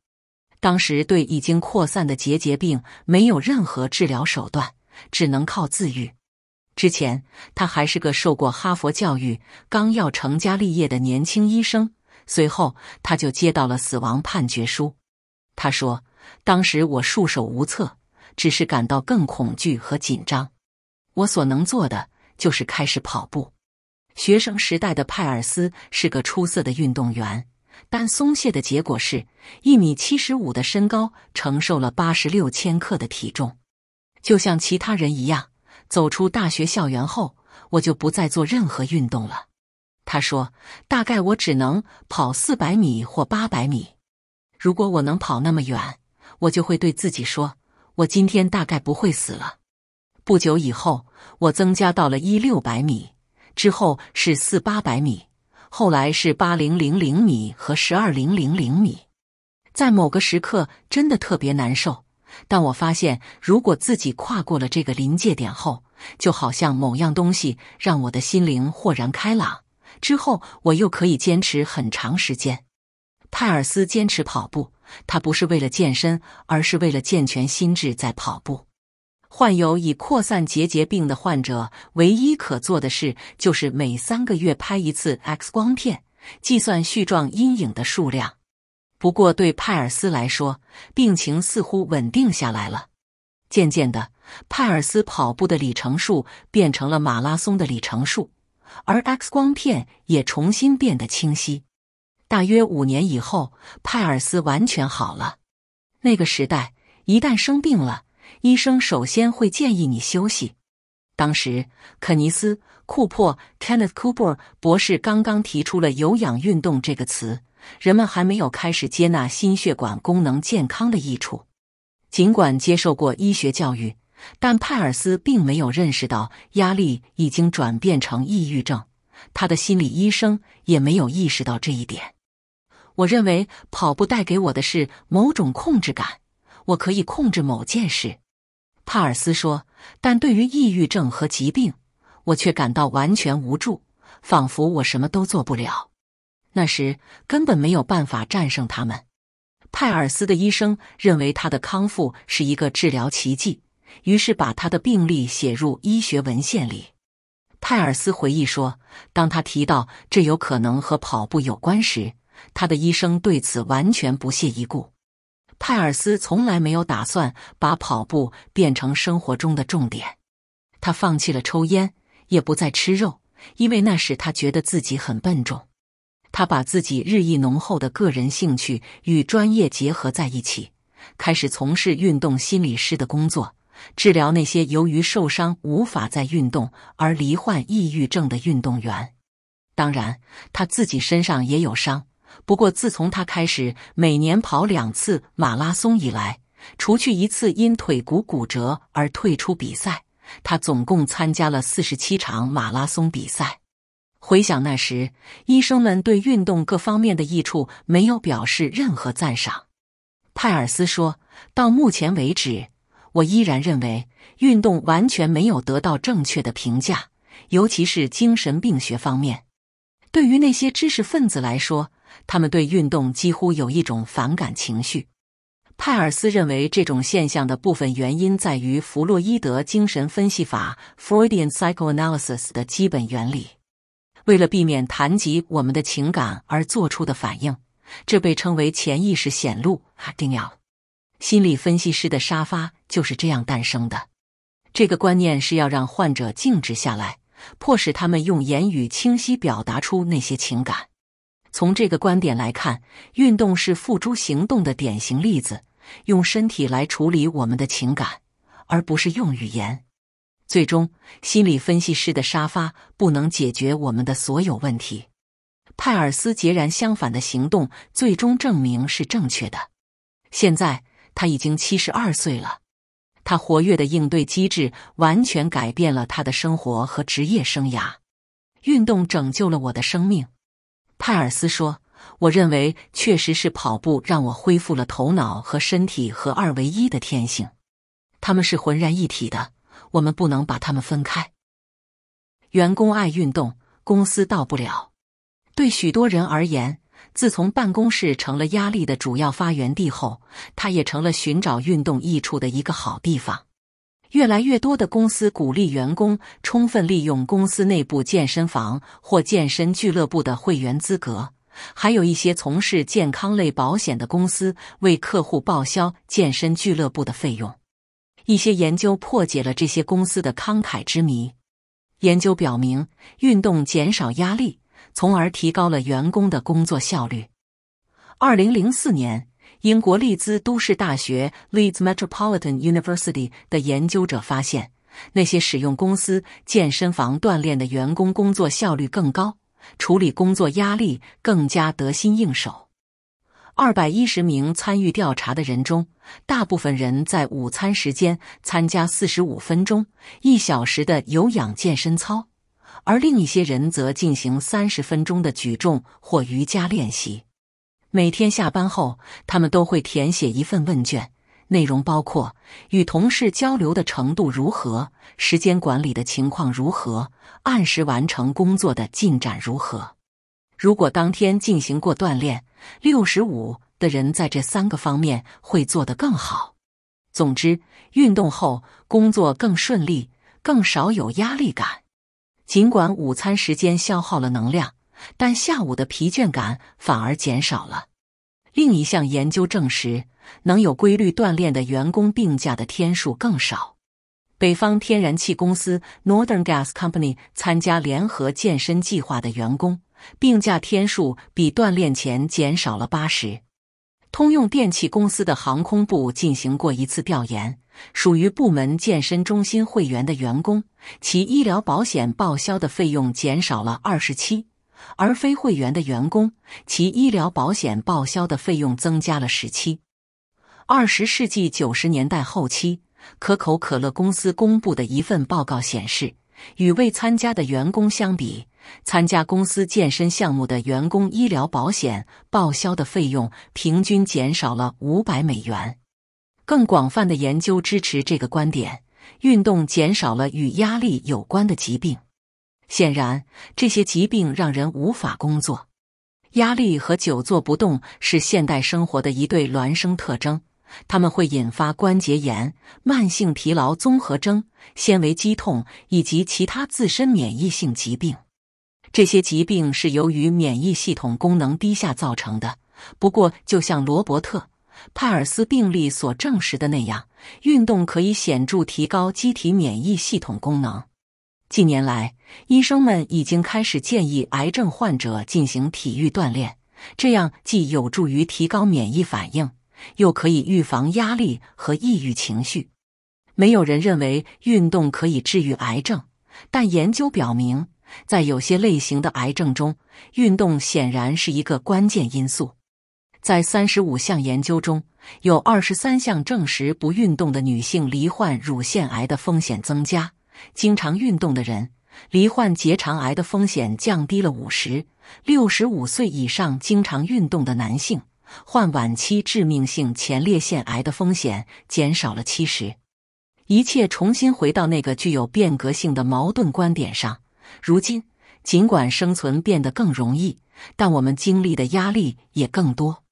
当时对已经扩散的结节病没有任何治疗手段，只能靠自愈。之前他还是个受过哈佛教育、刚要成家立业的年轻医生，随后他就接到了死亡判决书。他说。当时我束手无策，只是感到更恐惧和紧张。我所能做的就是开始跑步。学生时代的派尔斯是个出色的运动员，但松懈的结果是，一米七十五的身高承受了八十六千克的体重。就像其他人一样，走出大学校园后，我就不再做任何运动了。他说：“大概我只能跑四百米或八百米。如果我能跑那么远。”我就会对自己说：“我今天大概不会死了。”不久以后，我增加到了一六百米，之后是四八百米，后来是八零零零米和十二零零零米。在某个时刻，真的特别难受，但我发现，如果自己跨过了这个临界点后，就好像某样东西让我的心灵豁然开朗，之后我又可以坚持很长时间。泰尔斯坚持跑步。他不是为了健身，而是为了健全心智在跑步。患有已扩散结节病的患者，唯一可做的事就是每三个月拍一次 X 光片，计算絮状阴影的数量。不过对派尔斯来说，病情似乎稳定下来了。渐渐的，派尔斯跑步的里程数变成了马拉松的里程数，而 X 光片也重新变得清晰。大约五年以后，派尔斯完全好了。那个时代，一旦生病了，医生首先会建议你休息。当时，肯尼斯·库珀 （Kenneth Cooper） 博士刚刚提出了“有氧运动”这个词，人们还没有开始接纳心血管功能健康的益处。尽管接受过医学教育，但派尔斯并没有认识到压力已经转变成抑郁症，他的心理医生也没有意识到这一点。我认为跑步带给我的是某种控制感，我可以控制某件事。帕尔斯说：“但对于抑郁症和疾病，我却感到完全无助，仿佛我什么都做不了。那时根本没有办法战胜他们。”泰尔斯的医生认为他的康复是一个治疗奇迹，于是把他的病例写入医学文献里。泰尔斯回忆说：“当他提到这有可能和跑步有关时，”他的医生对此完全不屑一顾。泰尔斯从来没有打算把跑步变成生活中的重点。他放弃了抽烟，也不再吃肉，因为那时他觉得自己很笨重。他把自己日益浓厚的个人兴趣与专业结合在一起，开始从事运动心理师的工作，治疗那些由于受伤无法再运动而罹患抑郁症的运动员。当然，他自己身上也有伤。不过，自从他开始每年跑两次马拉松以来，除去一次因腿骨骨折而退出比赛，他总共参加了四十七场马拉松比赛。回想那时，医生们对运动各方面的益处没有表示任何赞赏。泰尔斯说：“到目前为止，我依然认为运动完全没有得到正确的评价，尤其是精神病学方面。对于那些知识分子来说。”他们对运动几乎有一种反感情绪。派尔斯认为，这种现象的部分原因在于弗洛伊德精神分析法 （Freudian psychoanalysis） 的基本原理。为了避免谈及我们的情感而做出的反应，这被称为潜意识显露 d e n 心理分析师的沙发就是这样诞生的。这个观念是要让患者静止下来，迫使他们用言语清晰表达出那些情感。从这个观点来看，运动是付诸行动的典型例子，用身体来处理我们的情感，而不是用语言。最终，心理分析师的沙发不能解决我们的所有问题。泰尔斯截然相反的行动最终证明是正确的。现在他已经七十二岁了，他活跃的应对机制完全改变了他的生活和职业生涯。运动拯救了我的生命。泰尔斯说：“我认为确实是跑步让我恢复了头脑和身体合二为一的天性。他们是浑然一体的，我们不能把他们分开。员工爱运动，公司到不了。对许多人而言，自从办公室成了压力的主要发源地后，它也成了寻找运动益处的一个好地方。”越来越多的公司鼓励员工充分利用公司内部健身房或健身俱乐部的会员资格，还有一些从事健康类保险的公司为客户报销健身俱乐部的费用。一些研究破解了这些公司的慷慨之谜。研究表明，运动减少压力，从而提高了员工的工作效率。二零零四年。英国利兹都市大学 （Leeds Metropolitan University） 的研究者发现，那些使用公司健身房锻炼的员工工作效率更高，处理工作压力更加得心应手。二百一十名参与调查的人中，大部分人在午餐时间参加四十五分钟、一小时的有氧健身操，而另一些人则进行三十分钟的举重或瑜伽练习。每天下班后，他们都会填写一份问卷，内容包括与同事交流的程度如何、时间管理的情况如何、按时完成工作的进展如何。如果当天进行过锻炼，六十五的人在这三个方面会做得更好。总之，运动后工作更顺利，更少有压力感。尽管午餐时间消耗了能量。但下午的疲倦感反而减少了。另一项研究证实，能有规律锻炼的员工病假的天数更少。北方天然气公司 （Northern Gas Company） 参加联合健身计划的员工，病假天数比锻炼前减少了八十。通用电气公司的航空部进行过一次调研，属于部门健身中心会员的员工，其医疗保险报销的费用减少了二十七。而非会员的员工，其医疗保险报销的费用增加了十七。二十世纪九十年代后期，可口可乐公司公布的一份报告显示，与未参加的员工相比，参加公司健身项目的员工医疗保险报销的费用平均减少了五百美元。更广泛的研究支持这个观点：运动减少了与压力有关的疾病。显然，这些疾病让人无法工作。压力和久坐不动是现代生活的一对孪生特征，它们会引发关节炎、慢性疲劳综合征、纤维肌痛以及其他自身免疫性疾病。这些疾病是由于免疫系统功能低下造成的。不过，就像罗伯特·帕尔斯病例所证实的那样，运动可以显著提高机体免疫系统功能。近年来，医生们已经开始建议癌症患者进行体育锻炼，这样既有助于提高免疫反应，又可以预防压力和抑郁情绪。没有人认为运动可以治愈癌症，但研究表明，在有些类型的癌症中，运动显然是一个关键因素。在三十五项研究中，有二十三项证实，不运动的女性罹患乳腺癌的风险增加。经常运动的人，罹患结肠癌的风险降低了五十六十五岁以上经常运动的男性，患晚期致命性前列腺癌的风险减少了七十。一切重新回到那个具有变革性的矛盾观点上。如今，尽管生存变得更容易，但我们经历的压力也更多，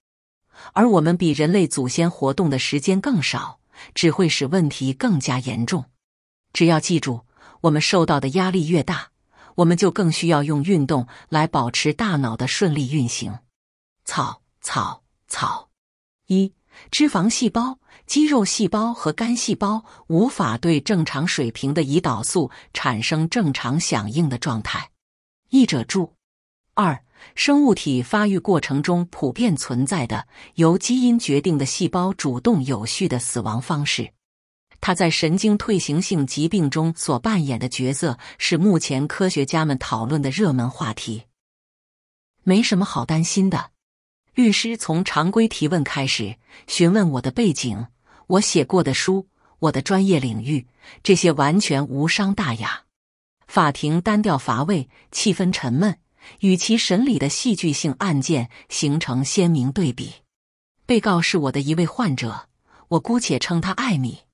而我们比人类祖先活动的时间更少，只会使问题更加严重。只要记住，我们受到的压力越大，我们就更需要用运动来保持大脑的顺利运行。草草草一，脂肪细胞、肌肉细胞和肝细胞无法对正常水平的胰岛素产生正常响应的状态。译者注二，生物体发育过程中普遍存在的由基因决定的细胞主动有序的死亡方式。他在神经退行性疾病中所扮演的角色是目前科学家们讨论的热门话题。没什么好担心的。律师从常规提问开始，询问我的背景、我写过的书、我的专业领域，这些完全无伤大雅。法庭单调乏味，气氛沉闷，与其审理的戏剧性案件形成鲜明对比。被告是我的一位患者，我姑且称他艾米。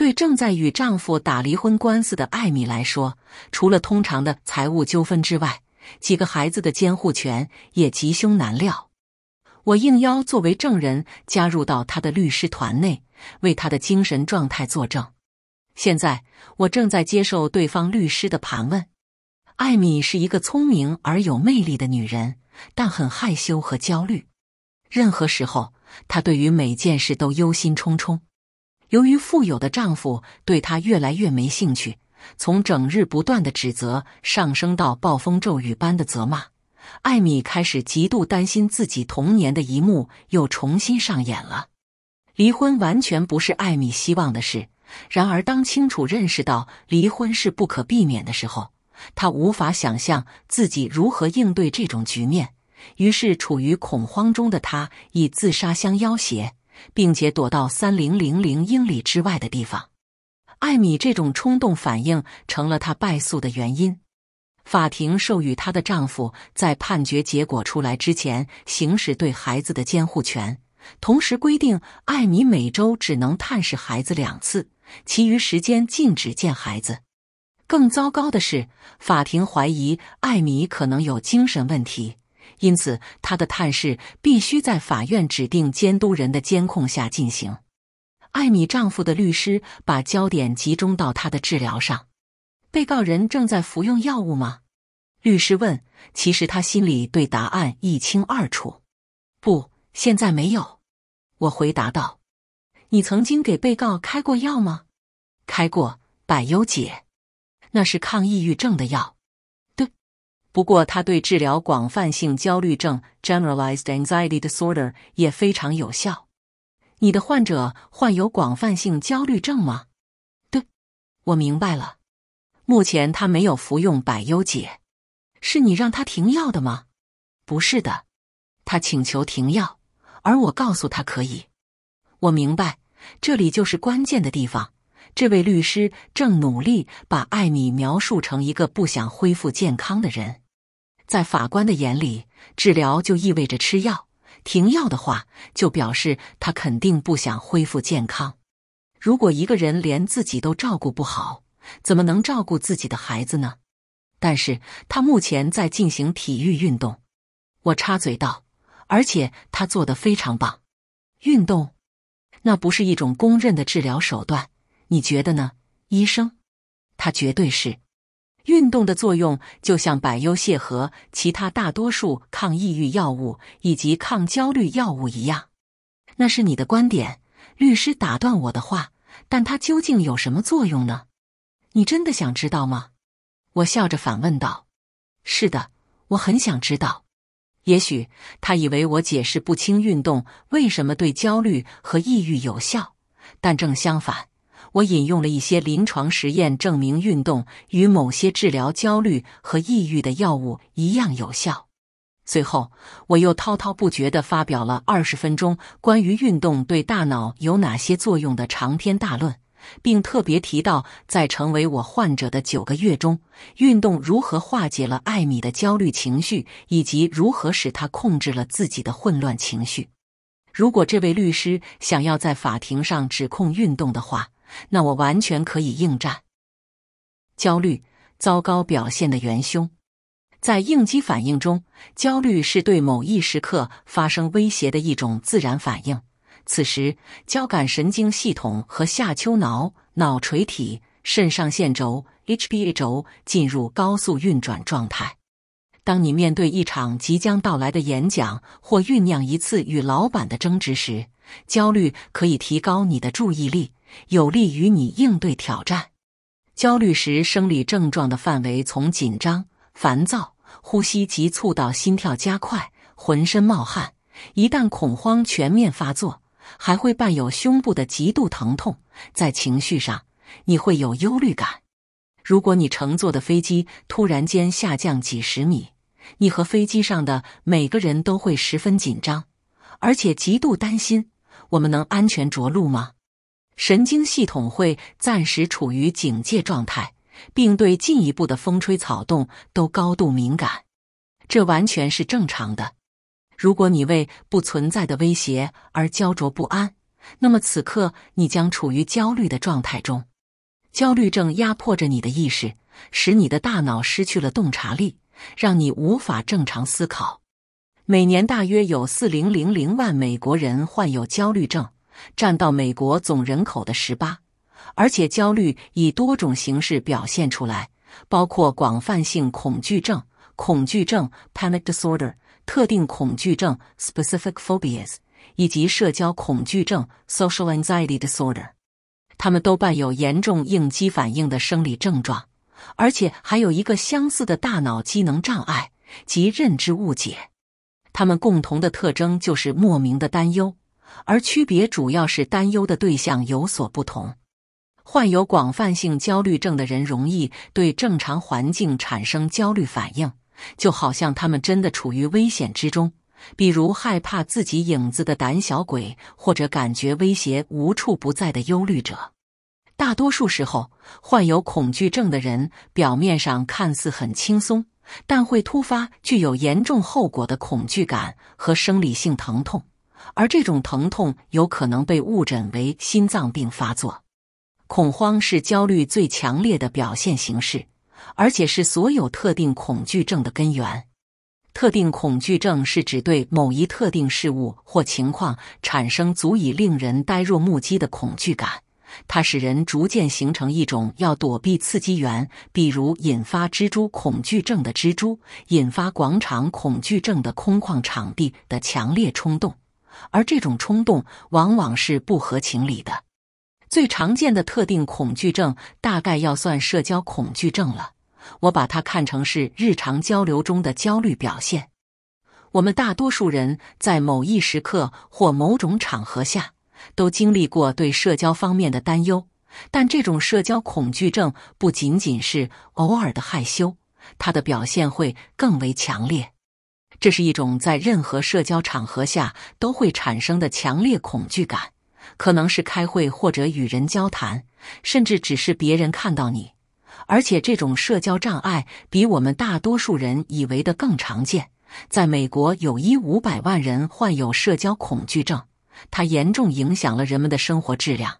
对正在与丈夫打离婚官司的艾米来说，除了通常的财务纠纷之外，几个孩子的监护权也吉凶难料。我应邀作为证人加入到他的律师团内，为他的精神状态作证。现在我正在接受对方律师的盘问。艾米是一个聪明而有魅力的女人，但很害羞和焦虑。任何时候，她对于每件事都忧心忡忡。由于富有的丈夫对她越来越没兴趣，从整日不断的指责上升到暴风骤雨般的责骂，艾米开始极度担心自己童年的一幕又重新上演了。离婚完全不是艾米希望的事，然而当清楚认识到离婚是不可避免的时候，她无法想象自己如何应对这种局面，于是处于恐慌中的她以自杀相要挟。并且躲到三零零零英里之外的地方。艾米这种冲动反应成了她败诉的原因。法庭授予她的丈夫在判决结果出来之前行使对孩子的监护权，同时规定艾米每周只能探视孩子两次，其余时间禁止见孩子。更糟糕的是，法庭怀疑艾米可能有精神问题。因此，他的探视必须在法院指定监督人的监控下进行。艾米丈夫的律师把焦点集中到他的治疗上。被告人正在服用药物吗？律师问。其实他心里对答案一清二楚。不，现在没有。我回答道。你曾经给被告开过药吗？开过，百忧解，那是抗抑郁症的药。不过，他对治疗广泛性焦虑症 （generalized anxiety disorder） 也非常有效。你的患者患有广泛性焦虑症吗？对，我明白了。目前他没有服用百忧解，是你让他停药的吗？不是的，他请求停药，而我告诉他可以。我明白，这里就是关键的地方。这位律师正努力把艾米描述成一个不想恢复健康的人。在法官的眼里，治疗就意味着吃药。停药的话，就表示他肯定不想恢复健康。如果一个人连自己都照顾不好，怎么能照顾自己的孩子呢？但是他目前在进行体育运动，我插嘴道，而且他做的非常棒。运动，那不是一种公认的治疗手段，你觉得呢，医生？他绝对是。运动的作用就像百忧泻和其他大多数抗抑郁药物以及抗焦虑药物一样。那是你的观点，律师打断我的话。但它究竟有什么作用呢？你真的想知道吗？我笑着反问道。是的，我很想知道。也许他以为我解释不清运动为什么对焦虑和抑郁有效，但正相反。我引用了一些临床实验证明，运动与某些治疗焦虑和抑郁的药物一样有效。随后，我又滔滔不绝地发表了二十分钟关于运动对大脑有哪些作用的长篇大论，并特别提到，在成为我患者的九个月中，运动如何化解了艾米的焦虑情绪，以及如何使他控制了自己的混乱情绪。如果这位律师想要在法庭上指控运动的话，那我完全可以应战。焦虑，糟糕表现的元凶。在应激反应中，焦虑是对某一时刻发生威胁的一种自然反应。此时，交感神经系统和下丘脑脑垂体肾上腺轴 （HPA 轴）进入高速运转状态。当你面对一场即将到来的演讲或酝酿一次与老板的争执时，焦虑可以提高你的注意力。有利于你应对挑战。焦虑时，生理症状的范围从紧张、烦躁、呼吸急促到心跳加快、浑身冒汗。一旦恐慌全面发作，还会伴有胸部的极度疼痛。在情绪上，你会有忧虑感。如果你乘坐的飞机突然间下降几十米，你和飞机上的每个人都会十分紧张，而且极度担心：我们能安全着陆吗？神经系统会暂时处于警戒状态，并对进一步的风吹草动都高度敏感。这完全是正常的。如果你为不存在的威胁而焦灼不安，那么此刻你将处于焦虑的状态中。焦虑症压迫着你的意识，使你的大脑失去了洞察力，让你无法正常思考。每年大约有四零零零万美国人患有焦虑症。占到美国总人口的十八，而且焦虑以多种形式表现出来，包括广泛性恐惧症、恐惧症 （panic disorder）、特定恐惧症 （specific phobias） 以及社交恐惧症 （social anxiety disorder）。他们都伴有严重应激反应的生理症状，而且还有一个相似的大脑机能障碍及认知误解。他们共同的特征就是莫名的担忧。而区别主要是担忧的对象有所不同。患有广泛性焦虑症的人容易对正常环境产生焦虑反应，就好像他们真的处于危险之中。比如害怕自己影子的胆小鬼，或者感觉威胁无处不在的忧虑者。大多数时候，患有恐惧症的人表面上看似很轻松，但会突发具有严重后果的恐惧感和生理性疼痛。而这种疼痛有可能被误诊为心脏病发作。恐慌是焦虑最强烈的表现形式，而且是所有特定恐惧症的根源。特定恐惧症是指对某一特定事物或情况产生足以令人呆若木鸡的恐惧感，它使人逐渐形成一种要躲避刺激源，比如引发蜘蛛恐惧症的蜘蛛，引发广场恐惧症的空旷场地的强烈冲动。而这种冲动往往是不合情理的。最常见的特定恐惧症大概要算社交恐惧症了。我把它看成是日常交流中的焦虑表现。我们大多数人在某一时刻或某种场合下都经历过对社交方面的担忧，但这种社交恐惧症不仅仅是偶尔的害羞，它的表现会更为强烈。这是一种在任何社交场合下都会产生的强烈恐惧感，可能是开会或者与人交谈，甚至只是别人看到你。而且这种社交障碍比我们大多数人以为的更常见，在美国有一五百万人患有社交恐惧症，它严重影响了人们的生活质量。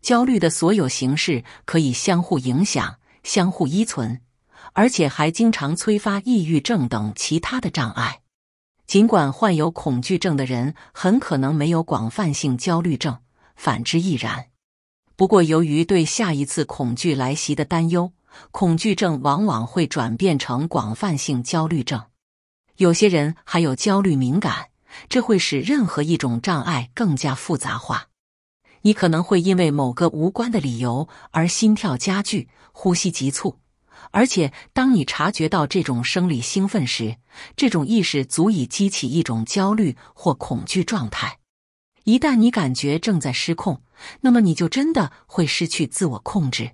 焦虑的所有形式可以相互影响、相互依存。而且还经常催发抑郁症等其他的障碍。尽管患有恐惧症的人很可能没有广泛性焦虑症，反之亦然。不过，由于对下一次恐惧来袭的担忧，恐惧症往往会转变成广泛性焦虑症。有些人还有焦虑敏感，这会使任何一种障碍更加复杂化。你可能会因为某个无关的理由而心跳加剧、呼吸急促。而且，当你察觉到这种生理兴奋时，这种意识足以激起一种焦虑或恐惧状态。一旦你感觉正在失控，那么你就真的会失去自我控制。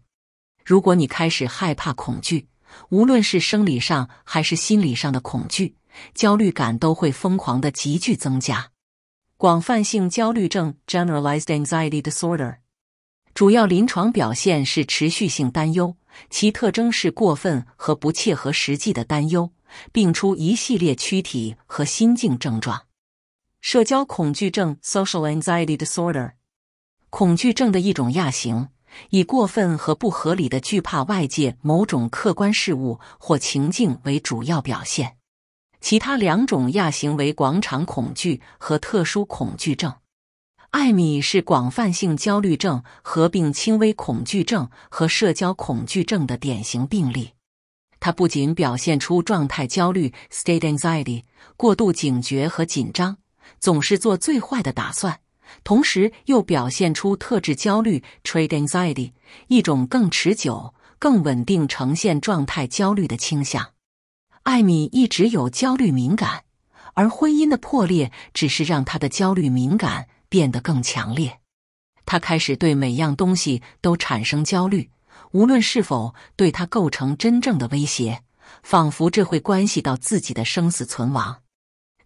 如果你开始害怕恐惧，无论是生理上还是心理上的恐惧、焦虑感都会疯狂的急剧增加。广泛性焦虑症 （generalized anxiety disorder） 主要临床表现是持续性担忧。其特征是过分和不切合实际的担忧，并出一系列躯体和心境症状。社交恐惧症 （social anxiety disorder） 恐惧症的一种亚型，以过分和不合理的惧怕外界某种客观事物或情境为主要表现。其他两种亚型为广场恐惧和特殊恐惧症。艾米是广泛性焦虑症合并轻微恐惧症和社交恐惧症的典型病例。他不仅表现出状态焦虑 （state anxiety）、过度警觉和紧张，总是做最坏的打算，同时又表现出特质焦虑 t r a d e anxiety），一种更持久、更稳定呈现状态焦虑的倾向。艾米一直有焦虑敏感，而婚姻的破裂只是让他的焦虑敏感。变得更强烈，他开始对每样东西都产生焦虑，无论是否对他构成真正的威胁，仿佛这会关系到自己的生死存亡。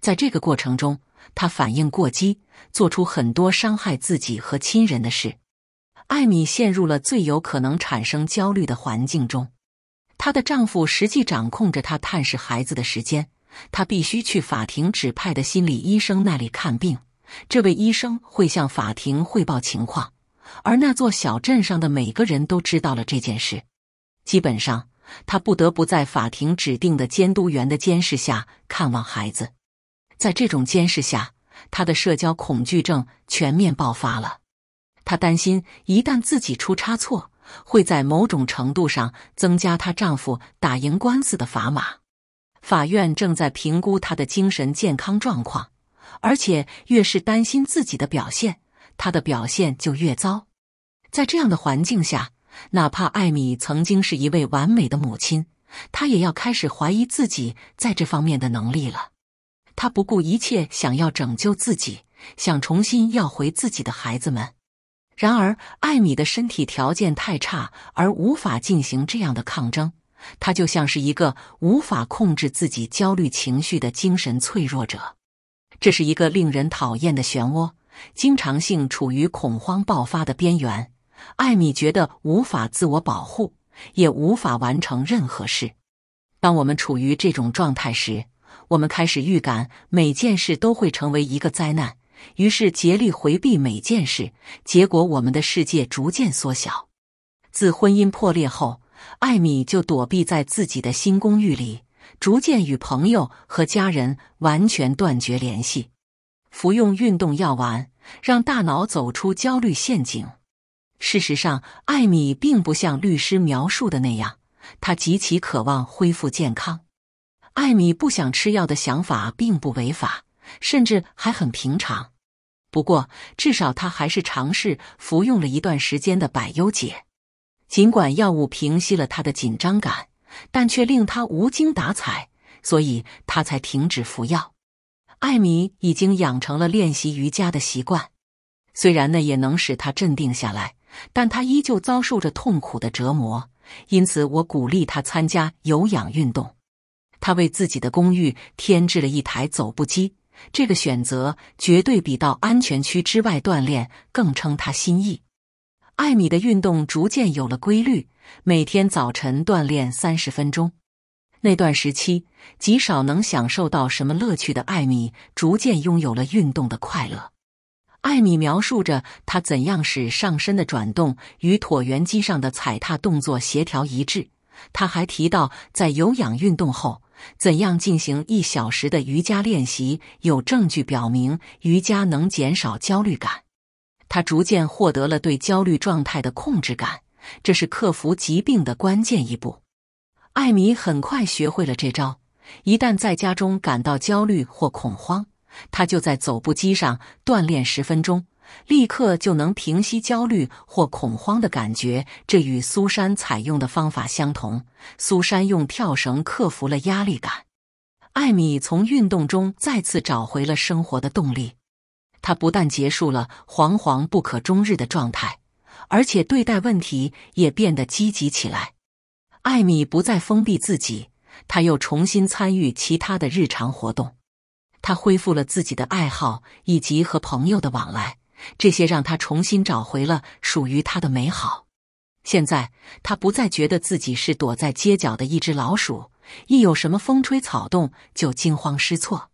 在这个过程中，他反应过激，做出很多伤害自己和亲人的事。艾米陷入了最有可能产生焦虑的环境中，她的丈夫实际掌控着她探视孩子的时间，她必须去法庭指派的心理医生那里看病。这位医生会向法庭汇报情况，而那座小镇上的每个人都知道了这件事。基本上，他不得不在法庭指定的监督员的监视下看望孩子。在这种监视下，他的社交恐惧症全面爆发了。他担心，一旦自己出差错，会在某种程度上增加她丈夫打赢官司的砝码。法院正在评估她的精神健康状况。而且越是担心自己的表现，他的表现就越糟。在这样的环境下，哪怕艾米曾经是一位完美的母亲，她也要开始怀疑自己在这方面的能力了。她不顾一切想要拯救自己，想重新要回自己的孩子们。然而，艾米的身体条件太差，而无法进行这样的抗争。她就像是一个无法控制自己焦虑情绪的精神脆弱者。这是一个令人讨厌的漩涡，经常性处于恐慌爆发的边缘。艾米觉得无法自我保护，也无法完成任何事。当我们处于这种状态时，我们开始预感每件事都会成为一个灾难，于是竭力回避每件事。结果，我们的世界逐渐缩小。自婚姻破裂后，艾米就躲避在自己的新公寓里。逐渐与朋友和家人完全断绝联系，服用运动药丸，让大脑走出焦虑陷阱。事实上，艾米并不像律师描述的那样，她极其渴望恢复健康。艾米不想吃药的想法并不违法，甚至还很平常。不过，至少他还是尝试服用了一段时间的百忧解，尽管药物平息了他的紧张感。但却令他无精打采，所以他才停止服药。艾米已经养成了练习瑜伽的习惯，虽然那也能使他镇定下来，但他依旧遭受着痛苦的折磨。因此，我鼓励他参加有氧运动。他为自己的公寓添置了一台走步机，这个选择绝对比到安全区之外锻炼更称他心意。艾米的运动逐渐有了规律。每天早晨锻炼三十分钟，那段时期极少能享受到什么乐趣的艾米，逐渐拥有了运动的快乐。艾米描述着他怎样使上身的转动与椭圆机上的踩踏动作协调一致。他还提到，在有氧运动后怎样进行一小时的瑜伽练习。有证据表明，瑜伽能减少焦虑感。他逐渐获得了对焦虑状态的控制感。这是克服疾病的关键一步。艾米很快学会了这招：一旦在家中感到焦虑或恐慌，她就在走步机上锻炼十分钟，立刻就能平息焦虑或恐慌的感觉。这与苏珊采用的方法相同。苏珊用跳绳克服了压力感，艾米从运动中再次找回了生活的动力。他不但结束了惶惶不可终日的状态。而且对待问题也变得积极起来。艾米不再封闭自己，他又重新参与其他的日常活动。他恢复了自己的爱好以及和朋友的往来，这些让他重新找回了属于他的美好。现在，他不再觉得自己是躲在街角的一只老鼠，一有什么风吹草动就惊慌失措。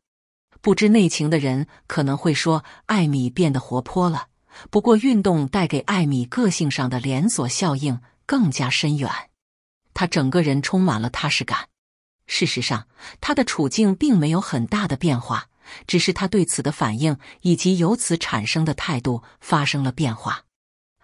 不知内情的人可能会说，艾米变得活泼了。不过，运动带给艾米个性上的连锁效应更加深远。他整个人充满了踏实感。事实上，他的处境并没有很大的变化，只是他对此的反应以及由此产生的态度发生了变化。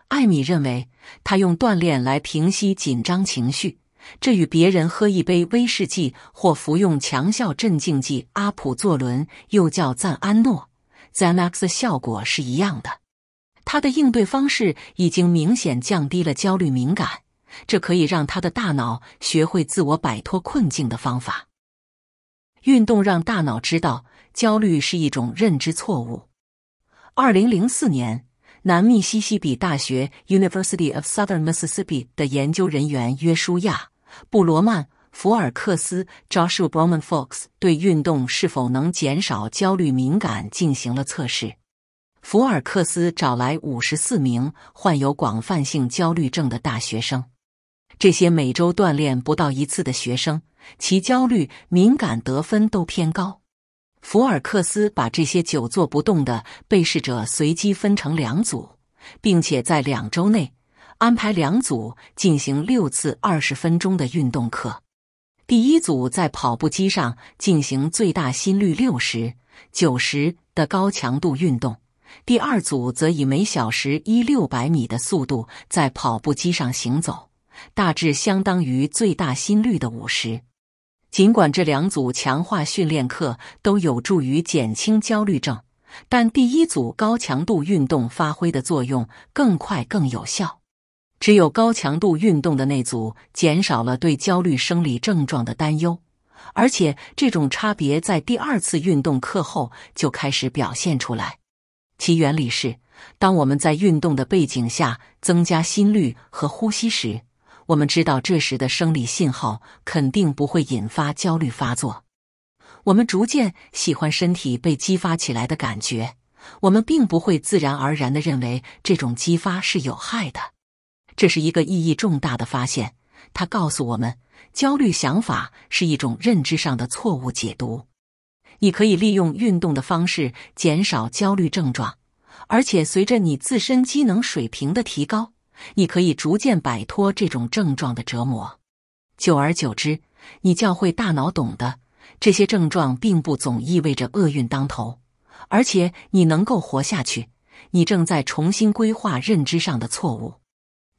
艾米认为，他用锻炼来平息紧张情绪，这与别人喝一杯威士忌或服用强效镇静剂阿普唑仑（又叫赞安诺、Zanax） 的效果是一样的。他的应对方式已经明显降低了焦虑敏感，这可以让他的大脑学会自我摆脱困境的方法。运动让大脑知道焦虑是一种认知错误。二零零四年，南密西西比大学 （University of Southern Mississippi） 的研究人员约书亚·布罗曼·福尔克斯 （Joshua Broman Fox） 对运动是否能减少焦虑敏感进行了测试。福尔克斯找来五十四名患有广泛性焦虑症的大学生，这些每周锻炼不到一次的学生，其焦虑敏感得分都偏高。福尔克斯把这些久坐不动的被试者随机分成两组，并且在两周内安排两组进行六次二十分钟的运动课。第一组在跑步机上进行最大心率六十、九十的高强度运动。第二组则以每小时一六百米的速度在跑步机上行走，大致相当于最大心率的五十。尽管这两组强化训练课都有助于减轻焦虑症，但第一组高强度运动发挥的作用更快、更有效。只有高强度运动的那组减少了对焦虑生理症状的担忧，而且这种差别在第二次运动课后就开始表现出来。其原理是，当我们在运动的背景下增加心率和呼吸时，我们知道这时的生理信号肯定不会引发焦虑发作。我们逐渐喜欢身体被激发起来的感觉，我们并不会自然而然的认为这种激发是有害的。这是一个意义重大的发现，它告诉我们，焦虑想法是一种认知上的错误解读。你可以利用运动的方式减少焦虑症状，而且随着你自身机能水平的提高，你可以逐渐摆脱这种症状的折磨。久而久之，你教会大脑懂得，这些症状并不总意味着厄运当头，而且你能够活下去。你正在重新规划认知上的错误。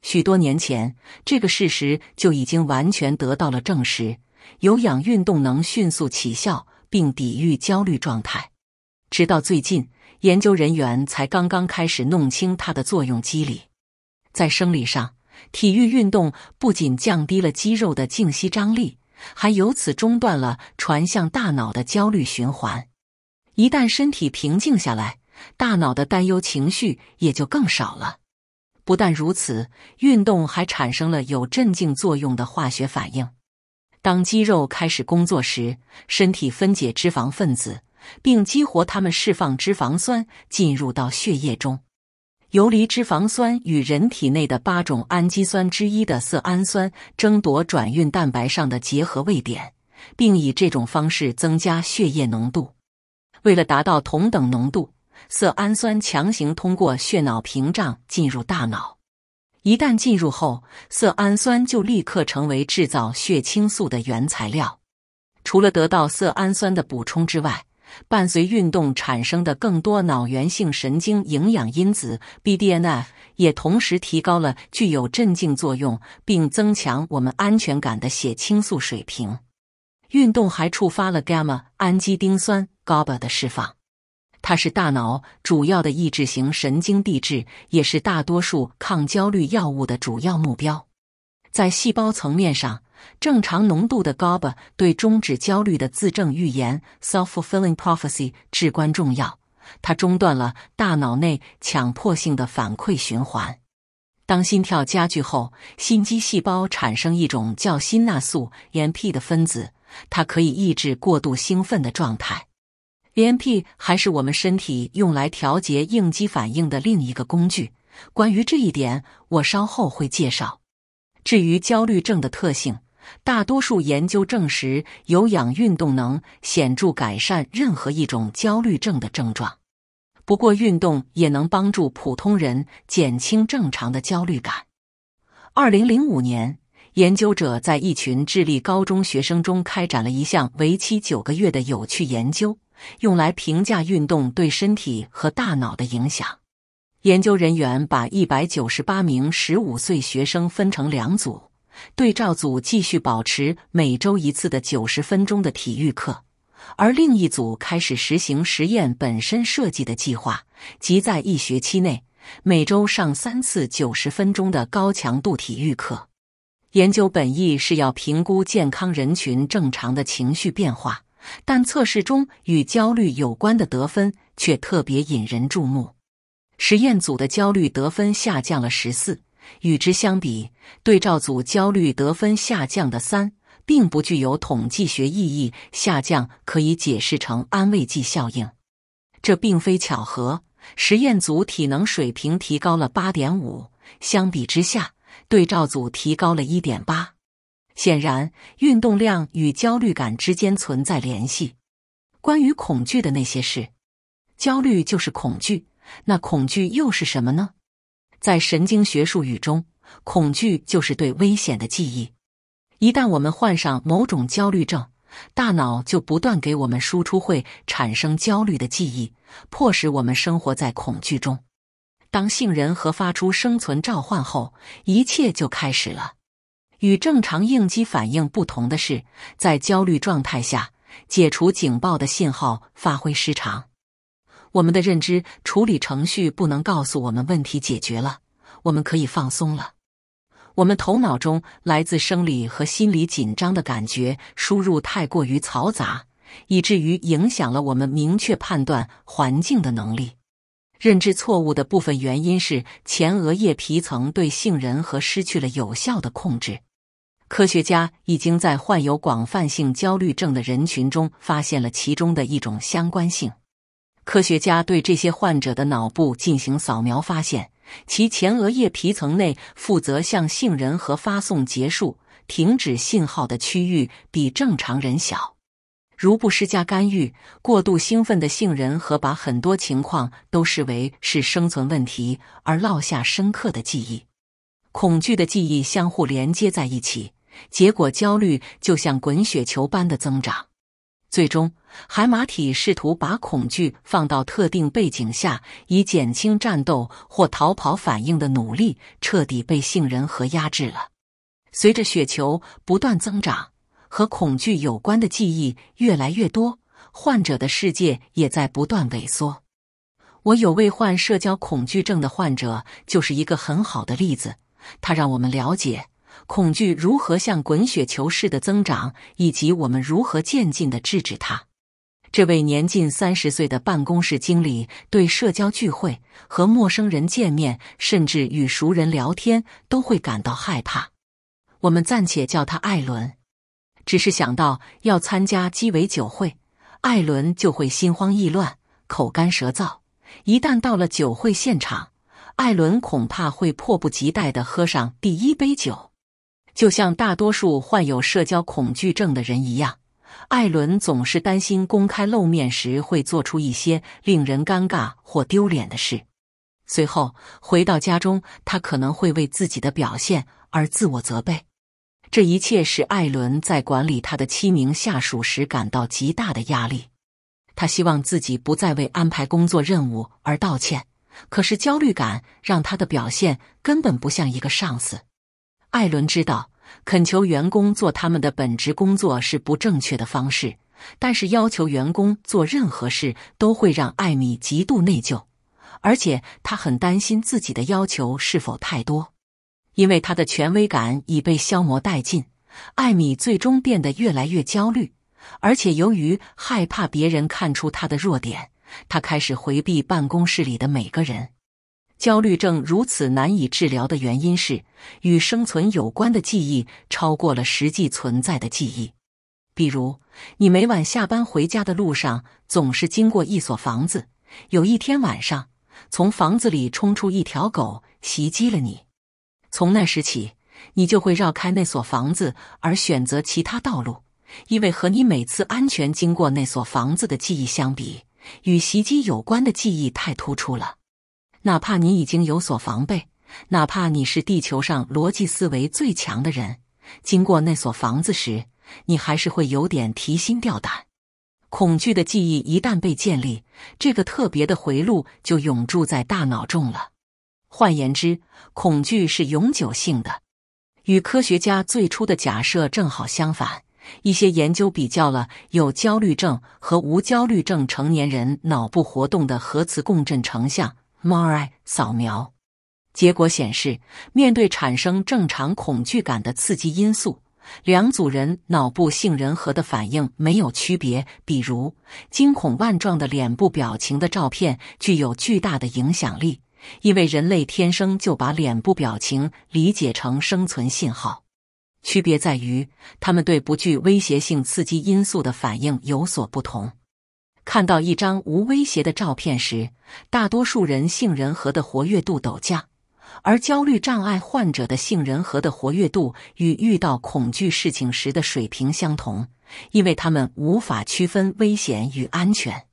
许多年前，这个事实就已经完全得到了证实：有氧运动能迅速起效。并抵御焦虑状态。直到最近，研究人员才刚刚开始弄清它的作用机理。在生理上，体育运动不仅降低了肌肉的静息张力，还由此中断了传向大脑的焦虑循环。一旦身体平静下来，大脑的担忧情绪也就更少了。不但如此，运动还产生了有镇静作用的化学反应。当肌肉开始工作时，身体分解脂肪分子，并激活它们释放脂肪酸进入到血液中。游离脂肪酸与人体内的八种氨基酸之一的色氨酸争夺转运蛋白上的结合位点，并以这种方式增加血液浓度。为了达到同等浓度，色氨酸强行通过血脑屏障进入大脑。一旦进入后，色氨酸就立刻成为制造血清素的原材料。除了得到色氨酸的补充之外，伴随运动产生的更多脑源性神经营养因子 BDNF 也同时提高了具有镇静作用并增强我们安全感的血清素水平。运动还触发了 gamma 氨基丁酸 GABA 的释放。它是大脑主要的抑制型神经递质，也是大多数抗焦虑药物的主要目标。在细胞层面上，正常浓度的 GABA 对终止焦虑的自证预言 （self-fulfilling prophecy） 至关重要。它中断了大脑内强迫性的反馈循环。当心跳加剧后，心肌细胞产生一种叫心钠素 （NP） 的分子，它可以抑制过度兴奋的状态。BMP 还是我们身体用来调节应激反应的另一个工具。关于这一点，我稍后会介绍。至于焦虑症的特性，大多数研究证实，有氧运动能显著改善任何一种焦虑症的症状。不过，运动也能帮助普通人减轻正常的焦虑感。二零零五年，研究者在一群智力高中学生中开展了一项为期九个月的有趣研究。用来评价运动对身体和大脑的影响。研究人员把一百九十八名十五岁学生分成两组，对照组继续保持每周一次的九十分钟的体育课，而另一组开始实行实验本身设计的计划，即在一学期内每周上三次九十分钟的高强度体育课。研究本意是要评估健康人群正常的情绪变化。但测试中与焦虑有关的得分却特别引人注目。实验组的焦虑得分下降了十四，与之相比，对照组焦虑得分下降的三并不具有统计学意义。下降可以解释成安慰剂效应，这并非巧合。实验组体能水平提高了八点五，相比之下，对照组提高了一点八。显然，运动量与焦虑感之间存在联系。关于恐惧的那些事，焦虑就是恐惧，那恐惧又是什么呢？在神经学术语中，恐惧就是对危险的记忆。一旦我们患上某种焦虑症，大脑就不断给我们输出会产生焦虑的记忆，迫使我们生活在恐惧中。当杏仁核发出生存召唤后，一切就开始了。与正常应激反应不同的是，在焦虑状态下，解除警报的信号发挥失常。我们的认知处理程序不能告诉我们问题解决了，我们可以放松了。我们头脑中来自生理和心理紧张的感觉输入太过于嘈杂，以至于影响了我们明确判断环境的能力。认知错误的部分原因是前额叶皮层对杏仁核失去了有效的控制。科学家已经在患有广泛性焦虑症的人群中发现了其中的一种相关性。科学家对这些患者的脑部进行扫描，发现其前额叶皮层内负责向杏仁核发送结束、停止信号的区域比正常人小。如不施加干预，过度兴奋的杏仁核把很多情况都视为是生存问题，而落下深刻的记忆。恐惧的记忆相互连接在一起。结果，焦虑就像滚雪球般的增长。最终，海马体试图把恐惧放到特定背景下，以减轻战斗或逃跑反应的努力，彻底被杏仁核压制了。随着雪球不断增长，和恐惧有关的记忆越来越多，患者的世界也在不断萎缩。我有位患社交恐惧症的患者，就是一个很好的例子。他让我们了解。恐惧如何像滚雪球似的增长，以及我们如何渐进的制止它？这位年近三十岁的办公室经理对社交聚会、和陌生人见面，甚至与熟人聊天都会感到害怕。我们暂且叫他艾伦。只是想到要参加鸡尾酒会，艾伦就会心慌意乱、口干舌燥。一旦到了酒会现场，艾伦恐怕会迫不及待地喝上第一杯酒。就像大多数患有社交恐惧症的人一样，艾伦总是担心公开露面时会做出一些令人尴尬或丢脸的事。随后回到家中，他可能会为自己的表现而自我责备。这一切使艾伦在管理他的七名下属时感到极大的压力。他希望自己不再为安排工作任务而道歉，可是焦虑感让他的表现根本不像一个上司。艾伦知道，恳求员工做他们的本职工作是不正确的方式，但是要求员工做任何事都会让艾米极度内疚，而且他很担心自己的要求是否太多，因为他的权威感已被消磨殆尽。艾米最终变得越来越焦虑，而且由于害怕别人看出他的弱点，他开始回避办公室里的每个人。焦虑症如此难以治疗的原因是，与生存有关的记忆超过了实际存在的记忆。比如，你每晚下班回家的路上总是经过一所房子，有一天晚上从房子里冲出一条狗袭击了你。从那时起，你就会绕开那所房子而选择其他道路，因为和你每次安全经过那所房子的记忆相比，与袭击有关的记忆太突出了。哪怕你已经有所防备，哪怕你是地球上逻辑思维最强的人，经过那所房子时，你还是会有点提心吊胆。恐惧的记忆一旦被建立，这个特别的回路就永驻在大脑中了。换言之，恐惧是永久性的。与科学家最初的假设正好相反，一些研究比较了有焦虑症和无焦虑症成年人脑部活动的核磁共振成像。MRI 扫描结果显示，面对产生正常恐惧感的刺激因素，两组人脑部杏仁核的反应没有区别。比如，惊恐万状的脸部表情的照片具有巨大的影响力，因为人类天生就把脸部表情理解成生存信号。区别在于，他们对不具威胁性刺激因素的反应有所不同。看到一张无威胁的照片时，大多数人杏仁核的活跃度陡降，而焦虑障碍患者的杏仁核的活跃度与遇到恐惧事情时的水平相同，因为他们无法区分危险与安全。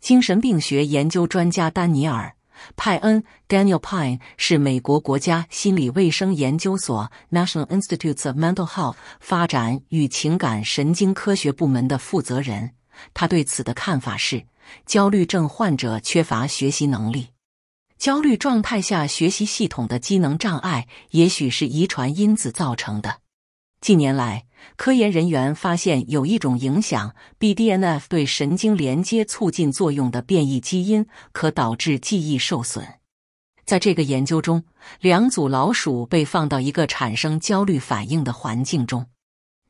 精神病学研究专家丹尼尔·派恩 （Daniel Pine） 是美国国家心理卫生研究所 （National Institute s of Mental Health） 发展与情感神经科学部门的负责人。他对此的看法是：焦虑症患者缺乏学习能力，焦虑状态下学习系统的机能障碍，也许是遗传因子造成的。近年来，科研人员发现有一种影响 BDNF 对神经连接促进作用的变异基因，可导致记忆受损。在这个研究中，两组老鼠被放到一个产生焦虑反应的环境中。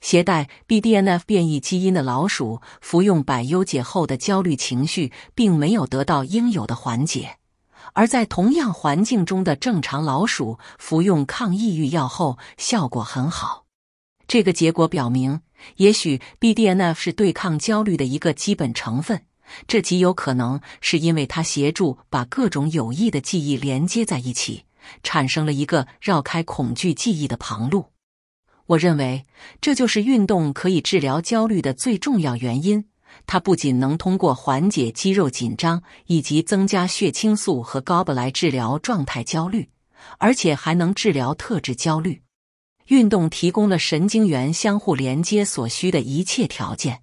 携带 BDNF 变异基因的老鼠服用百优解后的焦虑情绪并没有得到应有的缓解，而在同样环境中的正常老鼠服用抗抑郁药后效果很好。这个结果表明，也许 BDNF 是对抗焦虑的一个基本成分。这极有可能是因为它协助把各种有益的记忆连接在一起，产生了一个绕开恐惧记忆的旁路。我认为这就是运动可以治疗焦虑的最重要原因。它不仅能通过缓解肌肉紧张以及增加血清素和高 a 来治疗状态焦虑，而且还能治疗特质焦虑。运动提供了神经元相互连接所需的一切条件，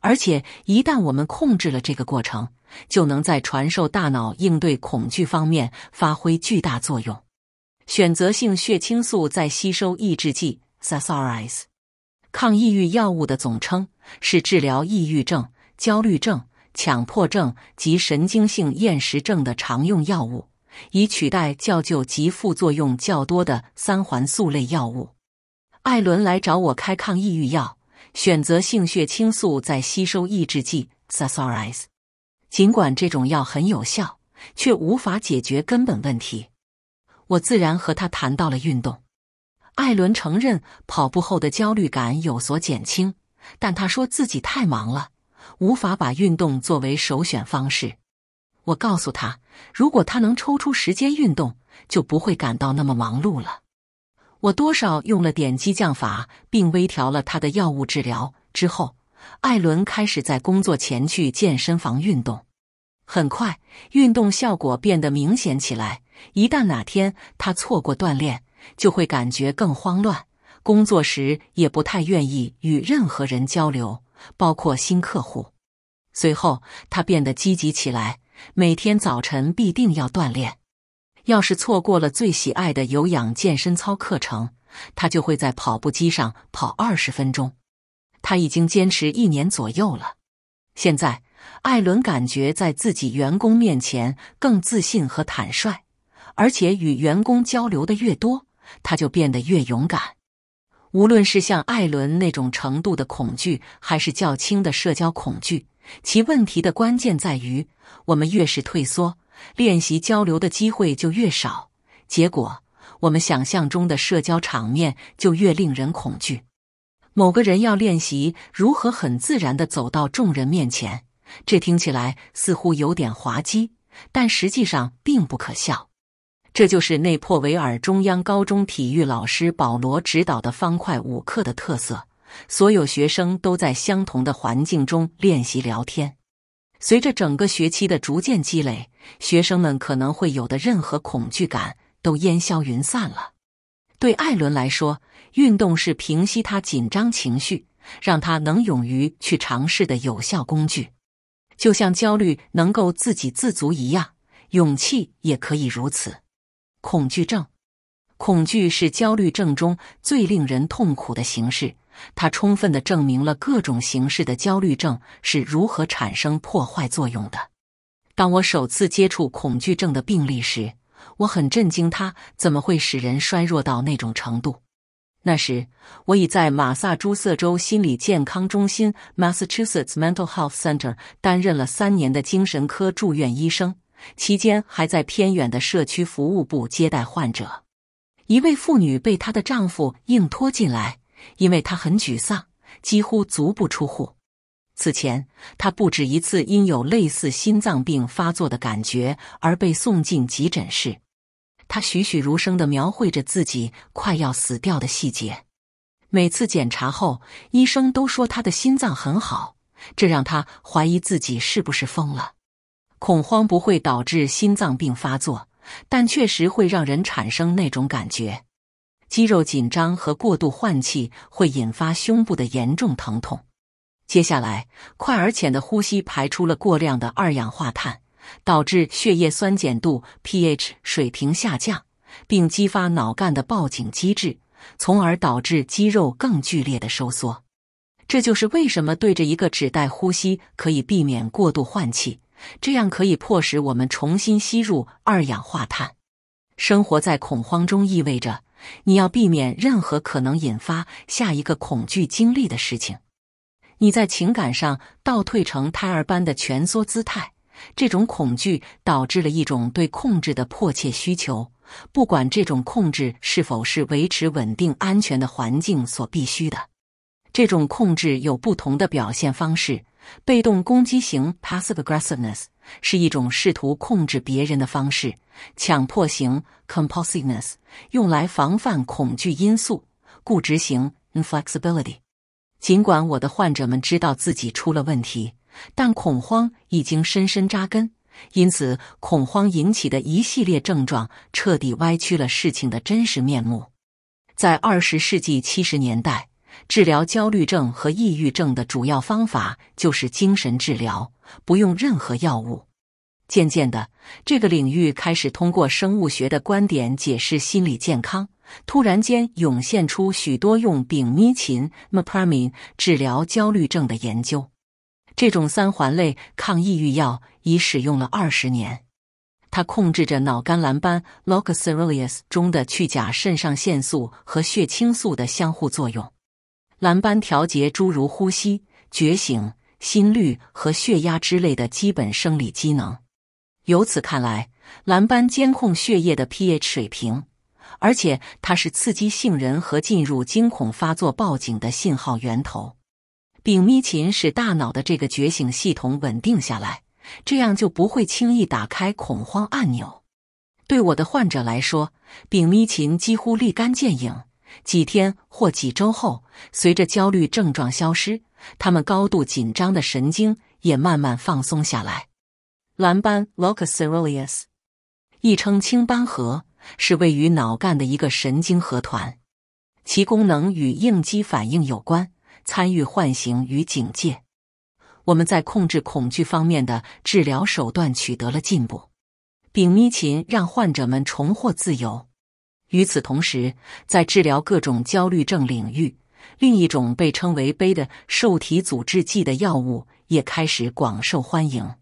而且一旦我们控制了这个过程，就能在传授大脑应对恐惧方面发挥巨大作用。选择性血清素在吸收抑制剂。SSRIs，抗抑郁药物的总称，是治疗抑郁症、焦虑症、强迫症及神经性厌食症的常用药物，以取代较旧及副作用较多的三环素类药物。艾伦来找我开抗抑郁药，选择性血清素再吸收抑制剂 SSRIs。尽管这种药很有效，却无法解决根本问题。我自然和他谈到了运动。艾伦承认跑步后的焦虑感有所减轻，但他说自己太忙了，无法把运动作为首选方式。我告诉他，如果他能抽出时间运动，就不会感到那么忙碌了。我多少用了点激将法，并微调了他的药物治疗之后，艾伦开始在工作前去健身房运动。很快，运动效果变得明显起来。一旦哪天他错过锻炼，就会感觉更慌乱，工作时也不太愿意与任何人交流，包括新客户。随后，他变得积极起来，每天早晨必定要锻炼。要是错过了最喜爱的有氧健身操课程，他就会在跑步机上跑二十分钟。他已经坚持一年左右了。现在，艾伦感觉在自己员工面前更自信和坦率，而且与员工交流的越多。他就变得越勇敢。无论是像艾伦那种程度的恐惧，还是较轻的社交恐惧，其问题的关键在于：我们越是退缩，练习交流的机会就越少，结果我们想象中的社交场面就越令人恐惧。某个人要练习如何很自然地走到众人面前，这听起来似乎有点滑稽，但实际上并不可笑。这就是内珀维尔中央高中体育老师保罗指导的方块舞课的特色。所有学生都在相同的环境中练习聊天。随着整个学期的逐渐积累，学生们可能会有的任何恐惧感都烟消云散了。对艾伦来说，运动是平息他紧张情绪、让他能勇于去尝试的有效工具。就像焦虑能够自给自足一样，勇气也可以如此。恐惧症，恐惧是焦虑症中最令人痛苦的形式。它充分的证明了各种形式的焦虑症是如何产生破坏作用的。当我首次接触恐惧症的病例时，我很震惊，它怎么会使人衰弱到那种程度？那时，我已在马萨诸塞州心理健康中心 （Massachusetts Mental Health Center） 担任了三年的精神科住院医生。期间还在偏远的社区服务部接待患者。一位妇女被她的丈夫硬拖进来，因为她很沮丧，几乎足不出户。此前，她不止一次因有类似心脏病发作的感觉而被送进急诊室。她栩栩如生地描绘着自己快要死掉的细节。每次检查后，医生都说她的心脏很好，这让她怀疑自己是不是疯了。恐慌不会导致心脏病发作，但确实会让人产生那种感觉。肌肉紧张和过度换气会引发胸部的严重疼痛。接下来，快而浅的呼吸排出了过量的二氧化碳，导致血液酸碱度 （pH） 水平下降，并激发脑干的报警机制，从而导致肌肉更剧烈的收缩。这就是为什么对着一个纸袋呼吸可以避免过度换气。这样可以迫使我们重新吸入二氧化碳。生活在恐慌中意味着你要避免任何可能引发下一个恐惧经历的事情。你在情感上倒退成胎儿般的蜷缩姿态。这种恐惧导致了一种对控制的迫切需求，不管这种控制是否是维持稳定安全的环境所必须的。这种控制有不同的表现方式。被动攻击型 （passive aggressiveness） 是一种试图控制别人的方式；强迫型 （compulsiveness） 用来防范恐惧因素；固执型 （inflexibility）。尽管我的患者们知道自己出了问题，但恐慌已经深深扎根，因此恐慌引起的一系列症状彻底歪曲了事情的真实面目。在二十世纪七十年代。治疗焦虑症和抑郁症的主要方法就是精神治疗，不用任何药物。渐渐的，这个领域开始通过生物学的观点解释心理健康。突然间，涌现出许多用丙咪嗪 m e p a m i n 治疗焦虑症的研究。这种三环类抗抑郁药已使用了二十年，它控制着脑干蓝斑 （locus c e r l e u s 中的去甲肾上腺素和血清素的相互作用。蓝斑调节诸如呼吸、觉醒、心率和血压之类的基本生理机能。由此看来，蓝斑监控血液的 pH 水平，而且它是刺激杏仁核进入惊恐发作报警的信号源头。丙咪嗪使大脑的这个觉醒系统稳定下来，这样就不会轻易打开恐慌按钮。对我的患者来说，丙咪嗪几乎立竿见影。几天或几周后，随着焦虑症状消失，他们高度紧张的神经也慢慢放松下来。蓝斑 （locus ceruleus） 亦称青斑核，是位于脑干的一个神经核团，其功能与应激反应有关，参与唤醒与警戒。我们在控制恐惧方面的治疗手段取得了进步，丙咪嗪让患者们重获自由。与此同时，在治疗各种焦虑症领域，另一种被称为“杯”的受体阻滞剂的药物也开始广受欢迎。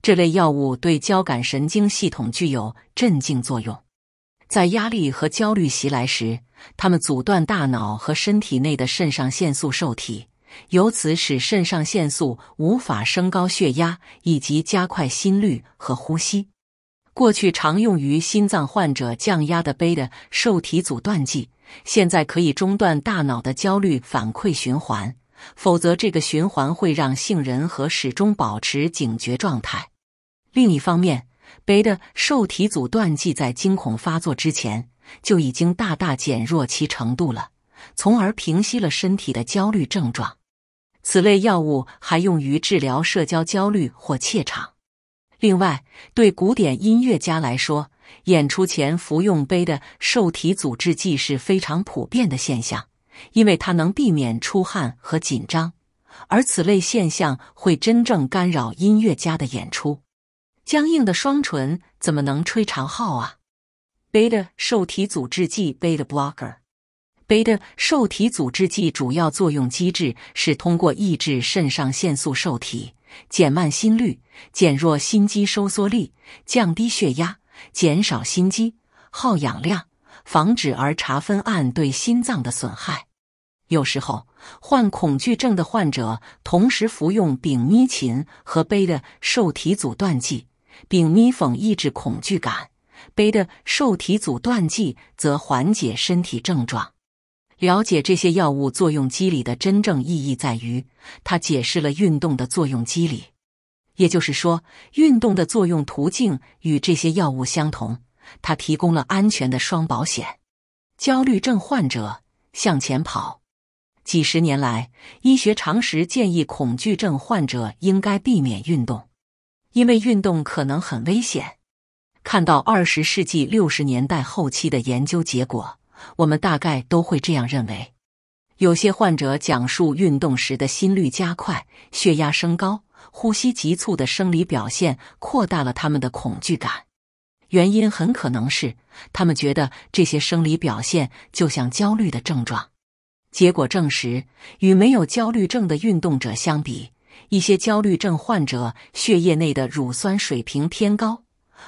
这类药物对交感神经系统具有镇静作用，在压力和焦虑袭来时，它们阻断大脑和身体内的肾上腺素受体，由此使肾上腺素无法升高血压以及加快心率和呼吸。过去常用于心脏患者降压的贝的受体阻断剂，现在可以中断大脑的焦虑反馈循环。否则，这个循环会让杏仁核始终保持警觉状态。另一方面，贝的受体阻断剂在惊恐发作之前就已经大大减弱其程度了，从而平息了身体的焦虑症状。此类药物还用于治疗社交焦虑或怯场。另外，对古典音乐家来说，演出前服用贝的受体阻滞剂是非常普遍的现象，因为它能避免出汗和紧张，而此类现象会真正干扰音乐家的演出。僵硬的双唇怎么能吹长号啊？贝的受体阻滞剂 （Beta blocker），贝的受体阻滞剂主要作用机制是通过抑制肾上腺素受体。减慢心率，减弱心肌收缩力，降低血压，减少心肌耗氧量，防止儿查分案对心脏的损害。有时候，患恐惧症的患者同时服用丙咪嗪和贝的受体阻断剂，丙咪讽抑制恐惧感，贝的受体阻断剂则缓解身体症状。了解这些药物作用机理的真正意义在于，它解释了运动的作用机理，也就是说，运动的作用途径与这些药物相同。它提供了安全的双保险。焦虑症患者向前跑。几十年来，医学常识建议恐惧症患者应该避免运动，因为运动可能很危险。看到二十世纪六十年代后期的研究结果。我们大概都会这样认为。有些患者讲述运动时的心率加快、血压升高、呼吸急促的生理表现，扩大了他们的恐惧感。原因很可能是他们觉得这些生理表现就像焦虑的症状。结果证实，与没有焦虑症的运动者相比，一些焦虑症患者血液内的乳酸水平偏高。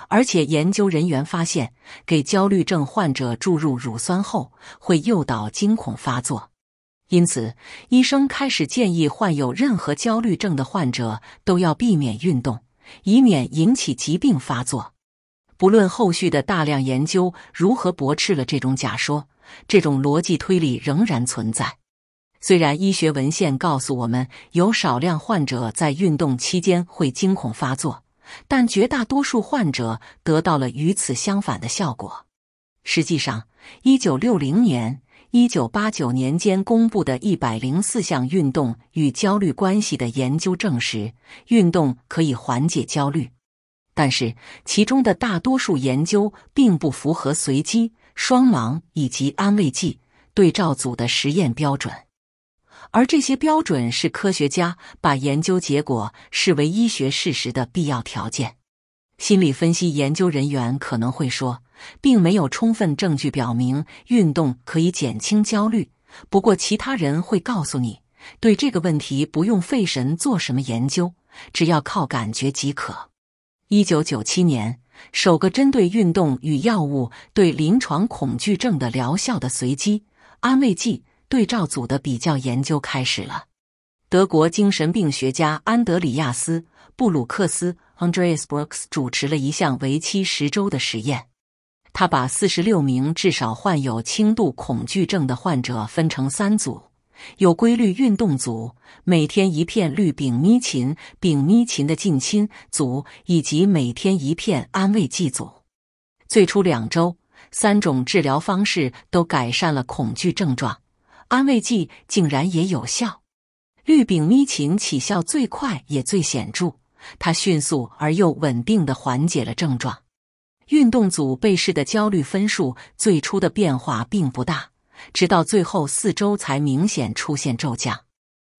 而且研究人员发现，给焦虑症患者注入乳酸后，会诱导惊恐发作。因此，医生开始建议患有任何焦虑症的患者都要避免运动，以免引起疾病发作。不论后续的大量研究如何驳斥了这种假说，这种逻辑推理仍然存在。虽然医学文献告诉我们，有少量患者在运动期间会惊恐发作。但绝大多数患者得到了与此相反的效果。实际上，1960年 -1989 年间公布的一百零四项运动与焦虑关系的研究证实，运动可以缓解焦虑。但是，其中的大多数研究并不符合随机、双盲以及安慰剂对照组的实验标准。而这些标准是科学家把研究结果视为医学事实的必要条件。心理分析研究人员可能会说，并没有充分证据表明运动可以减轻焦虑。不过，其他人会告诉你，对这个问题不用费神做什么研究，只要靠感觉即可。一九九七年，首个针对运动与药物对临床恐惧症的疗效的随机安慰剂。对照组的比较研究开始了。德国精神病学家安德里亚斯·布鲁克斯 （Andreas Brooks） 主持了一项为期十周的实验。他把四十六名至少患有轻度恐惧症的患者分成三组：有规律运动组、每天一片氯丙咪嗪、丙咪嗪的近亲组，以及每天一片安慰剂组。最初两周，三种治疗方式都改善了恐惧症状。安慰剂竟然也有效，氯丙咪嗪起效最快也最显著，它迅速而又稳定的缓解了症状。运动组被试的焦虑分数最初的变化并不大，直到最后四周才明显出现骤降。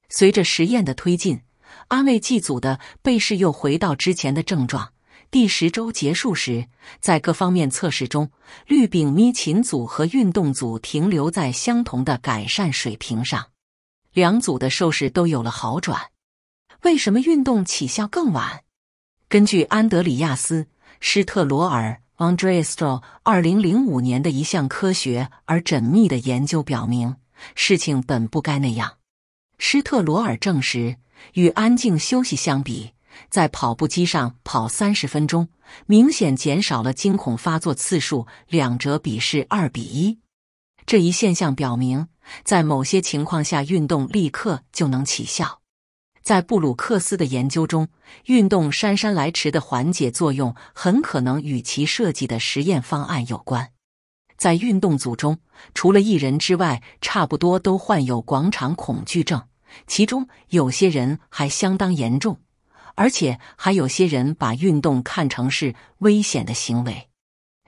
随着实验的推进，安慰剂组的被试又回到之前的症状。第十周结束时，在各方面测试中，氯丙咪嗪组和运动组停留在相同的改善水平上。两组的受试都有了好转。为什么运动起效更晚？根据安德里亚斯·施特罗尔 （Andreas t r o 二零零五年的一项科学而缜密的研究表明，事情本不该那样。施特罗尔证实，与安静休息相比，在跑步机上跑三十分钟，明显减少了惊恐发作次数，两者比是二比一。这一现象表明，在某些情况下，运动立刻就能起效。在布鲁克斯的研究中，运动姗姗来迟的缓解作用很可能与其设计的实验方案有关。在运动组中，除了一人之外，差不多都患有广场恐惧症，其中有些人还相当严重。而且还有些人把运动看成是危险的行为，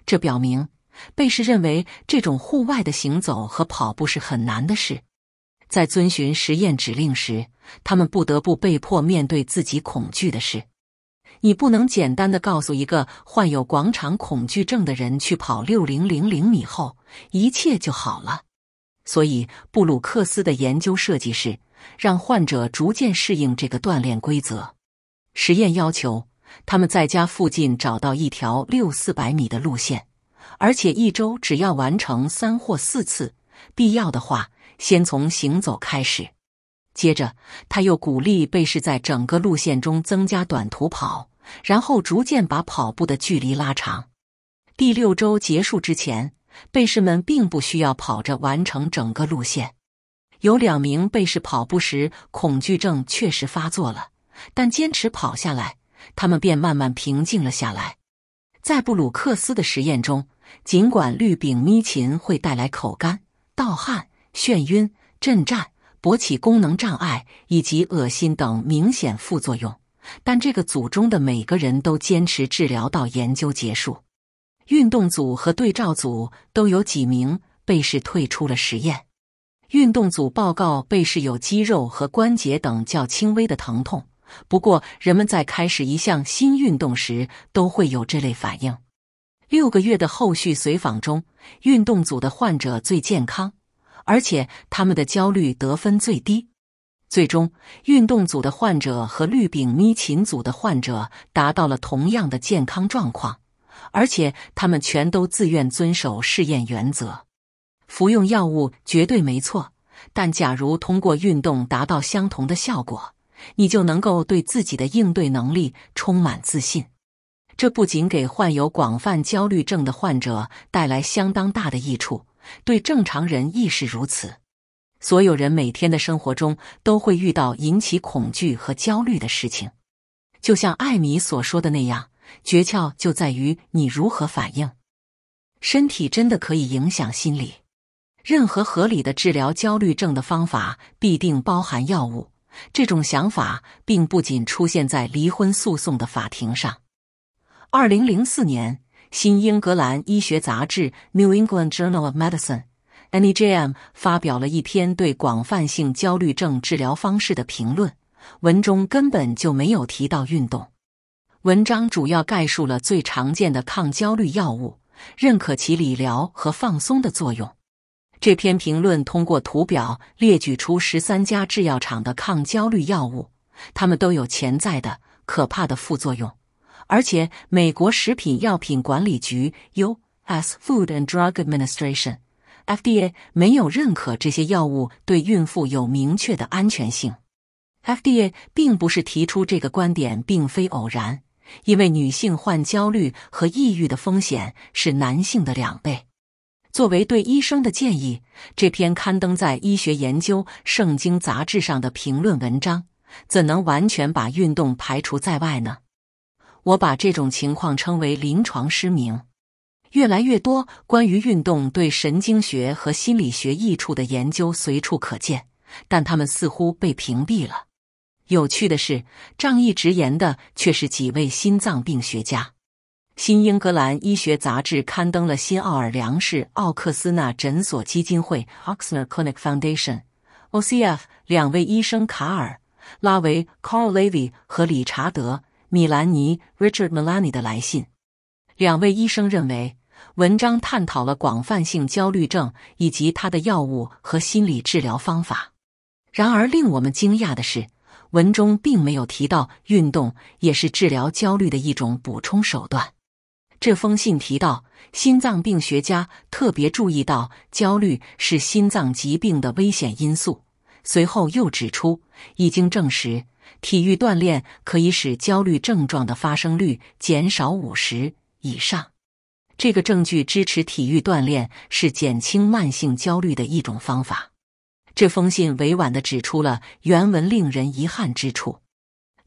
这表明贝氏认为这种户外的行走和跑步是很难的事。在遵循实验指令时，他们不得不被迫面对自己恐惧的事。你不能简单的告诉一个患有广场恐惧症的人去跑六零零零米后一切就好了。所以布鲁克斯的研究设计是让患者逐渐适应这个锻炼规则。实验要求他们在家附近找到一条六四百米的路线，而且一周只要完成三或四次。必要的话，先从行走开始。接着，他又鼓励被试在整个路线中增加短途跑，然后逐渐把跑步的距离拉长。第六周结束之前，被试们并不需要跑着完成整个路线。有两名被试跑步时恐惧症确实发作了。但坚持跑下来，他们便慢慢平静了下来。在布鲁克斯的实验中，尽管氯丙咪嗪会带来口干、盗汗、眩晕、震颤、勃起功能障碍以及恶心等明显副作用，但这个组中的每个人都坚持治疗到研究结束。运动组和对照组都有几名被试退出了实验。运动组报告被试有肌肉和关节等较轻微的疼痛。不过，人们在开始一项新运动时都会有这类反应。六个月的后续随访中，运动组的患者最健康，而且他们的焦虑得分最低。最终，运动组的患者和氯丙咪嗪组的患者达到了同样的健康状况，而且他们全都自愿遵守试验原则，服用药物绝对没错。但假如通过运动达到相同的效果？你就能够对自己的应对能力充满自信，这不仅给患有广泛焦虑症的患者带来相当大的益处，对正常人亦是如此。所有人每天的生活中都会遇到引起恐惧和焦虑的事情，就像艾米所说的那样，诀窍就在于你如何反应。身体真的可以影响心理。任何合理的治疗焦虑症的方法必定包含药物。这种想法并不仅出现在离婚诉讼的法庭上。二零零四年，《新英格兰医学杂志》（New England Journal of Medicine，NEJM） 发表了一篇对广泛性焦虑症治疗方式的评论，文中根本就没有提到运动。文章主要概述了最常见的抗焦虑药物，认可其理疗和放松的作用。这篇评论通过图表列举出十三家制药厂的抗焦虑药物，它们都有潜在的可怕的副作用，而且美国食品药品管理局 （U.S. Food and Drug Administration, FDA） 没有认可这些药物对孕妇有明确的安全性。FDA 并不是提出这个观点并非偶然，因为女性患焦虑和抑郁的风险是男性的两倍。作为对医生的建议，这篇刊登在《医学研究圣经》杂志上的评论文章，怎能完全把运动排除在外呢？我把这种情况称为临床失明。越来越多关于运动对神经学和心理学益处的研究随处可见，但他们似乎被屏蔽了。有趣的是，仗义直言的却是几位心脏病学家。《新英格兰医学杂志》刊登了新奥尔良市奥克斯纳诊所基金会 （Oxner Clinic Foundation, OCF） 两位医生卡尔·拉维 （Carl Levy） 和理查德·米兰尼 （Richard Milani） 的来信。两位医生认为，文章探讨了广泛性焦虑症以及它的药物和心理治疗方法。然而，令我们惊讶的是，文中并没有提到运动也是治疗焦虑的一种补充手段。这封信提到，心脏病学家特别注意到焦虑是心脏疾病的危险因素。随后又指出，已经证实体育锻炼可以使焦虑症状的发生率减少五十以上。这个证据支持体育锻炼是减轻慢性焦虑的一种方法。这封信委婉地指出了原文令人遗憾之处。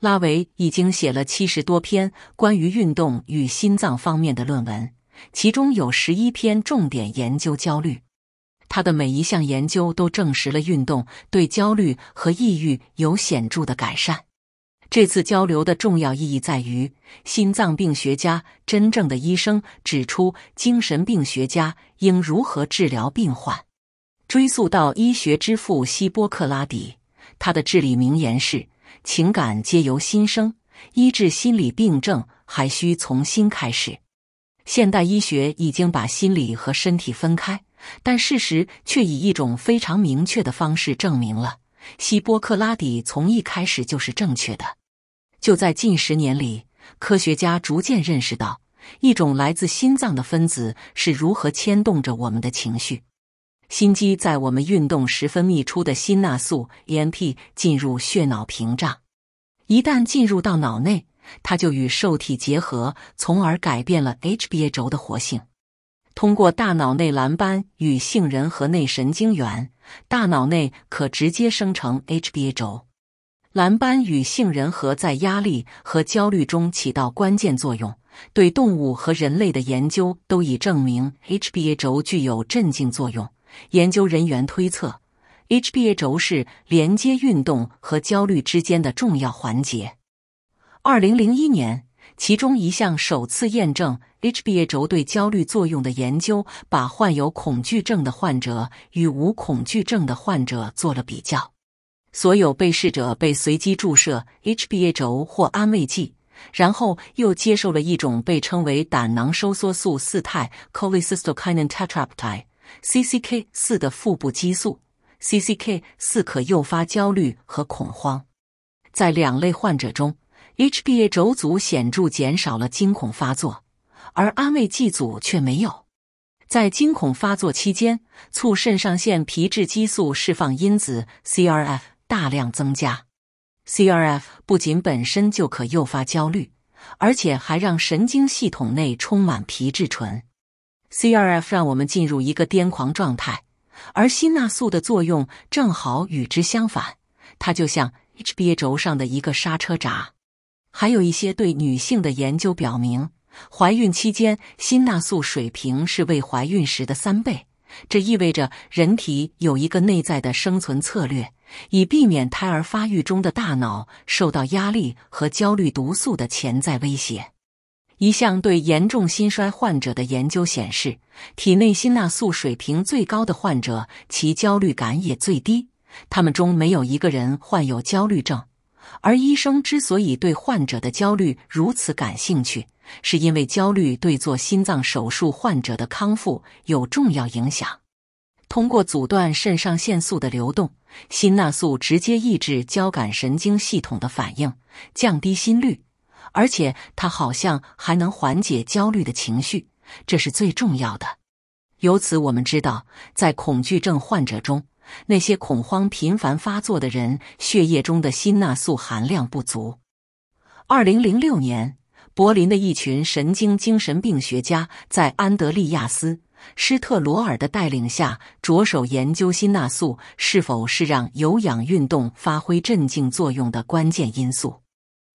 拉维已经写了七十多篇关于运动与心脏方面的论文，其中有十一篇重点研究焦虑。他的每一项研究都证实了运动对焦虑和抑郁有显著的改善。这次交流的重要意义在于，心脏病学家真正的医生指出精神病学家应如何治疗病患。追溯到医学之父希波克拉底，他的至理名言是。情感皆由心生，医治心理病症还需从心开始。现代医学已经把心理和身体分开，但事实却以一种非常明确的方式证明了，希波克拉底从一开始就是正确的。就在近十年里，科学家逐渐认识到，一种来自心脏的分子是如何牵动着我们的情绪。心肌在我们运动时分泌出的心纳素 e m p 进入血脑屏障。一旦进入到脑内，它就与受体结合，从而改变了 HBA 轴的活性。通过大脑内蓝斑与杏仁核内神经元，大脑内可直接生成 HBA 轴。蓝斑与杏仁核在压力和焦虑中起到关键作用。对动物和人类的研究都已证明，HBA 轴具有镇静作用。研究人员推测，HBA 轴是连接运动和焦虑之间的重要环节。二零零一年，其中一项首次验证 HBA 轴对焦虑作用的研究，把患有恐惧症的患者与无恐惧症的患者做了比较。所有被试者被随机注射 HBA 轴或安慰剂，然后又接受了一种被称为胆囊收缩素四肽 （cholecystokinin tetrapeptide）。CCK 四的腹部激素，CCK 四可诱发焦虑和恐慌。在两类患者中，HBA 轴组显著减少了惊恐发作，而安慰剂组却没有。在惊恐发作期间，促肾上腺皮质激素释放因子 CRF 大量增加。CRF 不仅本身就可诱发焦虑，而且还让神经系统内充满皮质醇。CRF 让我们进入一个癫狂状态，而辛钠素的作用正好与之相反，它就像 HBA 轴上的一个刹车闸。还有一些对女性的研究表明，怀孕期间辛钠素水平是未怀孕时的三倍，这意味着人体有一个内在的生存策略，以避免胎儿发育中的大脑受到压力和焦虑毒素的潜在威胁。一项对严重心衰患者的研究显示，体内心钠素水平最高的患者，其焦虑感也最低。他们中没有一个人患有焦虑症。而医生之所以对患者的焦虑如此感兴趣，是因为焦虑对做心脏手术患者的康复有重要影响。通过阻断肾上腺素的流动，心钠素直接抑制交感神经系统的反应，降低心率。而且它好像还能缓解焦虑的情绪，这是最重要的。由此我们知道，在恐惧症患者中，那些恐慌频繁发作的人，血液中的辛钠素含量不足。二零零六年，柏林的一群神经精神病学家在安德利亚斯·施特罗尔的带领下，着手研究辛钠素是否是让有氧运动发挥镇静作用的关键因素。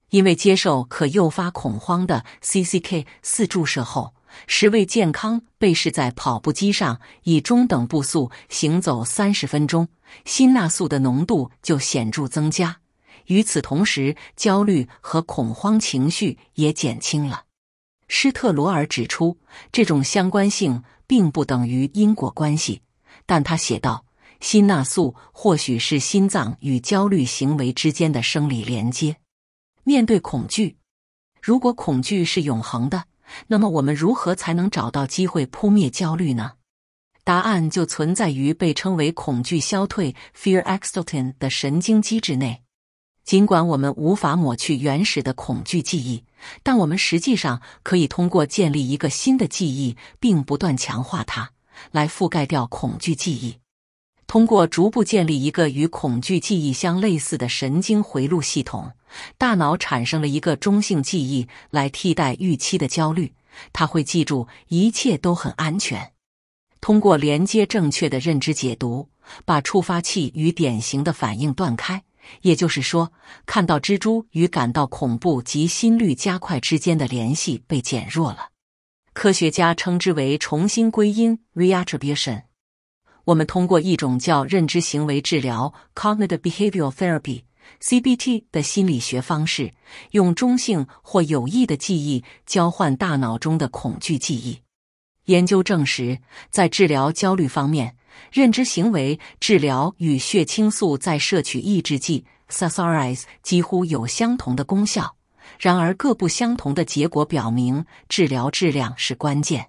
因为接受可诱发恐慌的 CCK 四注射后，十位健康被试在跑步机上以中等步速行走三十分钟，心钠素的浓度就显著增加。与此同时，焦虑和恐慌情绪也减轻了。施特罗尔指出，这种相关性并不等于因果关系，但他写道：“心钠素或许是心脏与焦虑行为之间的生理连接。”面对恐惧，如果恐惧是永恒的，那么我们如何才能找到机会扑灭焦虑呢？答案就存在于被称为恐惧消退 （Fear e x t i n t i o n 的神经机制内。尽管我们无法抹去原始的恐惧记忆，但我们实际上可以通过建立一个新的记忆并不断强化它，来覆盖掉恐惧记忆。通过逐步建立一个与恐惧记忆相类似的神经回路系统。大脑产生了一个中性记忆来替代预期的焦虑，他会记住一切都很安全。通过连接正确的认知解读，把触发器与典型的反应断开，也就是说，看到蜘蛛与感到恐怖及心率加快之间的联系被减弱了。科学家称之为重新归因 （retribution）。我们通过一种叫认知行为治疗 （cognitive behavioral therapy）。CBT 的心理学方式用中性或有益的记忆交换大脑中的恐惧记忆。研究证实，在治疗焦虑方面，认知行为治疗与血清素再摄取抑制剂 SSRIs 几乎有相同的功效。然而，各不相同的结果表明，治疗质量是关键。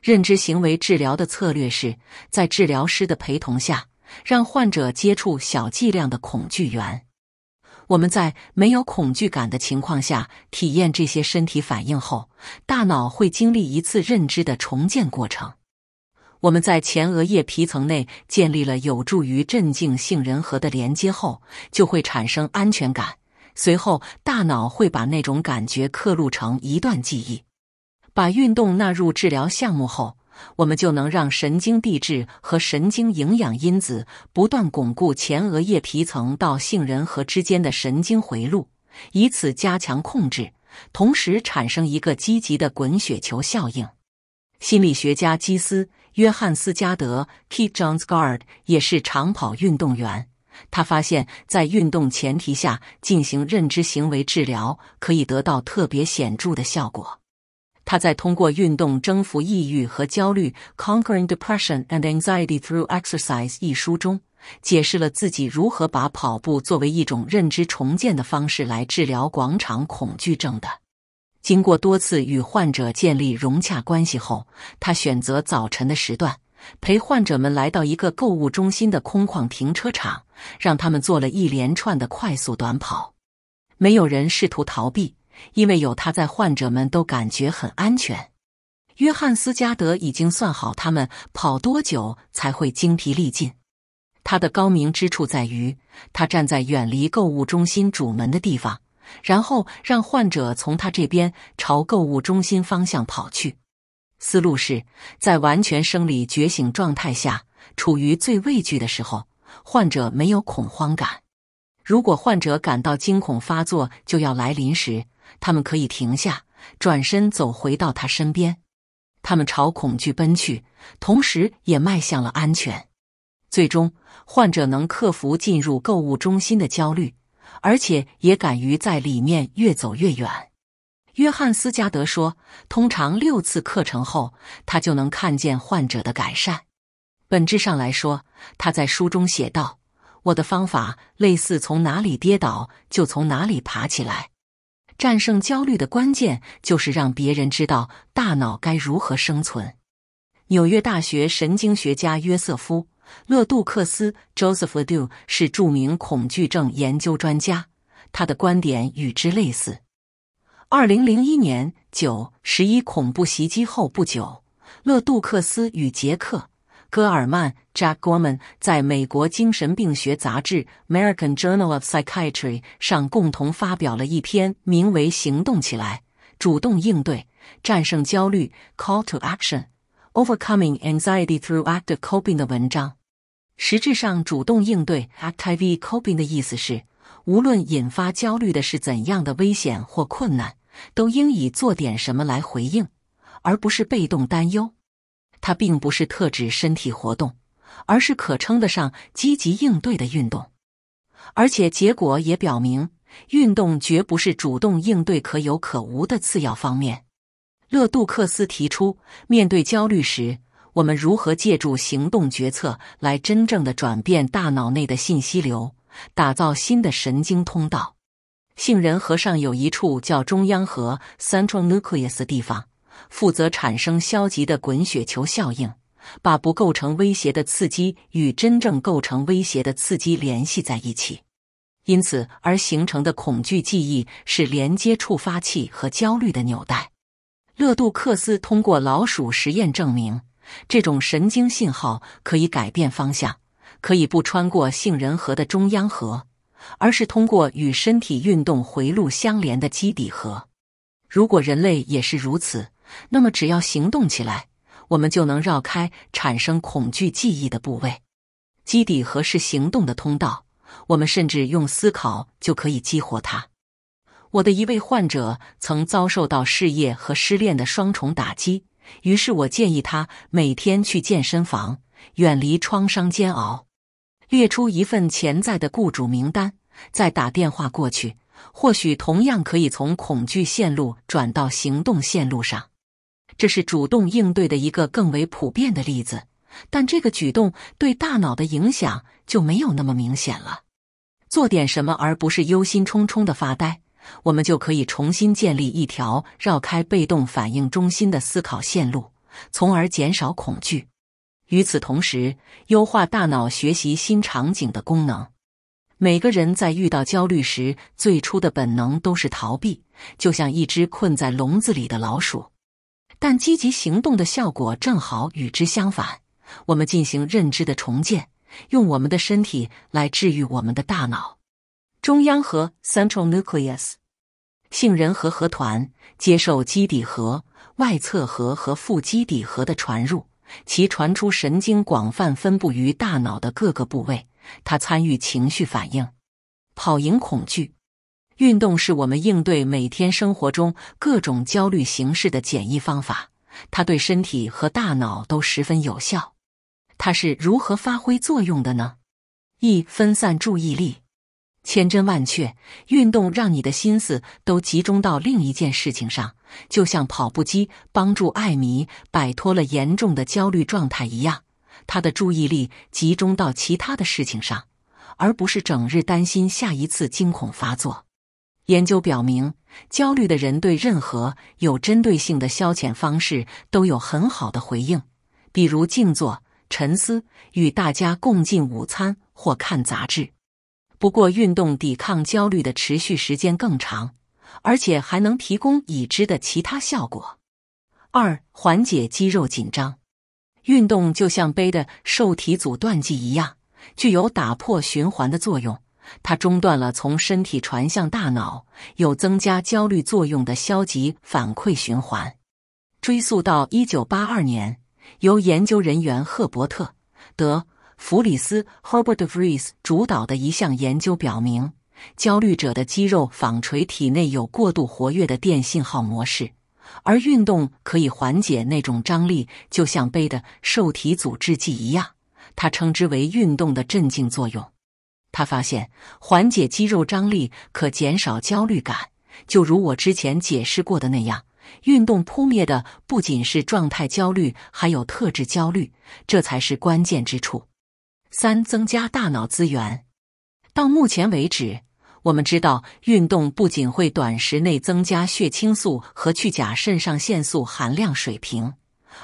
认知行为治疗的策略是在治疗师的陪同下，让患者接触小剂量的恐惧源。我们在没有恐惧感的情况下体验这些身体反应后，大脑会经历一次认知的重建过程。我们在前额叶皮层内建立了有助于镇静杏仁核的连接后，就会产生安全感。随后，大脑会把那种感觉刻录成一段记忆。把运动纳入治疗项目后。我们就能让神经递质和神经营养因子不断巩固前额叶皮层到杏仁核之间的神经回路，以此加强控制，同时产生一个积极的滚雪球效应。心理学家基斯·约翰斯加德 （Keith Johnsgard） 也是长跑运动员，他发现，在运动前提下进行认知行为治疗，可以得到特别显著的效果。他在通过运动征服抑郁和焦虑 （Conquering Depression and Anxiety Through Exercise） 一书中，解释了自己如何把跑步作为一种认知重建的方式来治疗广场恐惧症的。经过多次与患者建立融洽关系后，他选择早晨的时段，陪患者们来到一个购物中心的空旷停车场，让他们做了一连串的快速短跑。没有人试图逃避。因为有他在，患者们都感觉很安全。约翰斯加德已经算好他们跑多久才会精疲力尽。他的高明之处在于，他站在远离购物中心主门的地方，然后让患者从他这边朝购物中心方向跑去。思路是在完全生理觉醒状态下，处于最畏惧的时候，患者没有恐慌感。如果患者感到惊恐发作就要来临时，他们可以停下，转身走回到他身边。他们朝恐惧奔去，同时也迈向了安全。最终，患者能克服进入购物中心的焦虑，而且也敢于在里面越走越远。约翰斯加德说：“通常六次课程后，他就能看见患者的改善。”本质上来说，他在书中写道：“我的方法类似从哪里跌倒就从哪里爬起来。”战胜焦虑的关键就是让别人知道大脑该如何生存。纽约大学神经学家约瑟夫·勒杜克斯 （Joseph Dux） 是著名恐惧症研究专家，他的观点与之类似。二零零一年九·十一恐怖袭击后不久，勒杜克斯与杰克。戈尔曼 （Jack g o r m a n 在美国精神病学杂志《American Journal of Psychiatry》上共同发表了一篇名为《行动起来，主动应对，战胜焦虑》（Call to Action: Overcoming Anxiety Through Active Coping） 的文章。实质上，主动应对 （Active Coping） 的意思是，无论引发焦虑的是怎样的危险或困难，都应以做点什么来回应，而不是被动担忧。它并不是特指身体活动，而是可称得上积极应对的运动，而且结果也表明，运动绝不是主动应对可有可无的次要方面。勒杜克斯提出，面对焦虑时，我们如何借助行动决策来真正的转变大脑内的信息流，打造新的神经通道？杏仁核上有一处叫中央核 （central nucleus） 的地方。负责产生消极的滚雪球效应，把不构成威胁的刺激与真正构成威胁的刺激联系在一起，因此而形成的恐惧记忆是连接触发器和焦虑的纽带。勒杜克斯通过老鼠实验证明，这种神经信号可以改变方向，可以不穿过杏仁核的中央核，而是通过与身体运动回路相连的基底核。如果人类也是如此。那么，只要行动起来，我们就能绕开产生恐惧记忆的部位。基底核是行动的通道，我们甚至用思考就可以激活它。我的一位患者曾遭受到事业和失恋的双重打击，于是我建议他每天去健身房，远离创伤煎熬，列出一份潜在的雇主名单，再打电话过去，或许同样可以从恐惧线路转到行动线路上。这是主动应对的一个更为普遍的例子，但这个举动对大脑的影响就没有那么明显了。做点什么，而不是忧心忡忡的发呆，我们就可以重新建立一条绕开被动反应中心的思考线路，从而减少恐惧。与此同时，优化大脑学习新场景的功能。每个人在遇到焦虑时，最初的本能都是逃避，就像一只困在笼子里的老鼠。但积极行动的效果正好与之相反。我们进行认知的重建，用我们的身体来治愈我们的大脑。中央核 （central nucleus） 杏仁核核团接受基底核、外侧核和腹基底核的传入，其传出神经广泛分布于大脑的各个部位，它参与情绪反应，跑赢恐惧。运动是我们应对每天生活中各种焦虑形式的简易方法，它对身体和大脑都十分有效。它是如何发挥作用的呢？一分散注意力，千真万确，运动让你的心思都集中到另一件事情上，就像跑步机帮助艾米摆脱了严重的焦虑状态一样，她的注意力集中到其他的事情上，而不是整日担心下一次惊恐发作。研究表明，焦虑的人对任何有针对性的消遣方式都有很好的回应，比如静坐、沉思、与大家共进午餐或看杂志。不过，运动抵抗焦虑的持续时间更长，而且还能提供已知的其他效果。二、缓解肌肉紧张，运动就像背的受体阻断剂一样，具有打破循环的作用。它中断了从身体传向大脑有增加焦虑作用的消极反馈循环。追溯到1982年，由研究人员赫伯特·德弗里斯 （Herbert Frees） 主导的一项研究表明，焦虑者的肌肉纺锤体内有过度活跃的电信号模式，而运动可以缓解那种张力，就像背的受体阻滞剂一样。他称之为运动的镇静作用。他发现，缓解肌肉张力可减少焦虑感，就如我之前解释过的那样，运动扑灭的不仅是状态焦虑，还有特质焦虑，这才是关键之处。三、增加大脑资源。到目前为止，我们知道运动不仅会短时间内增加血清素和去甲肾上腺素含量水平，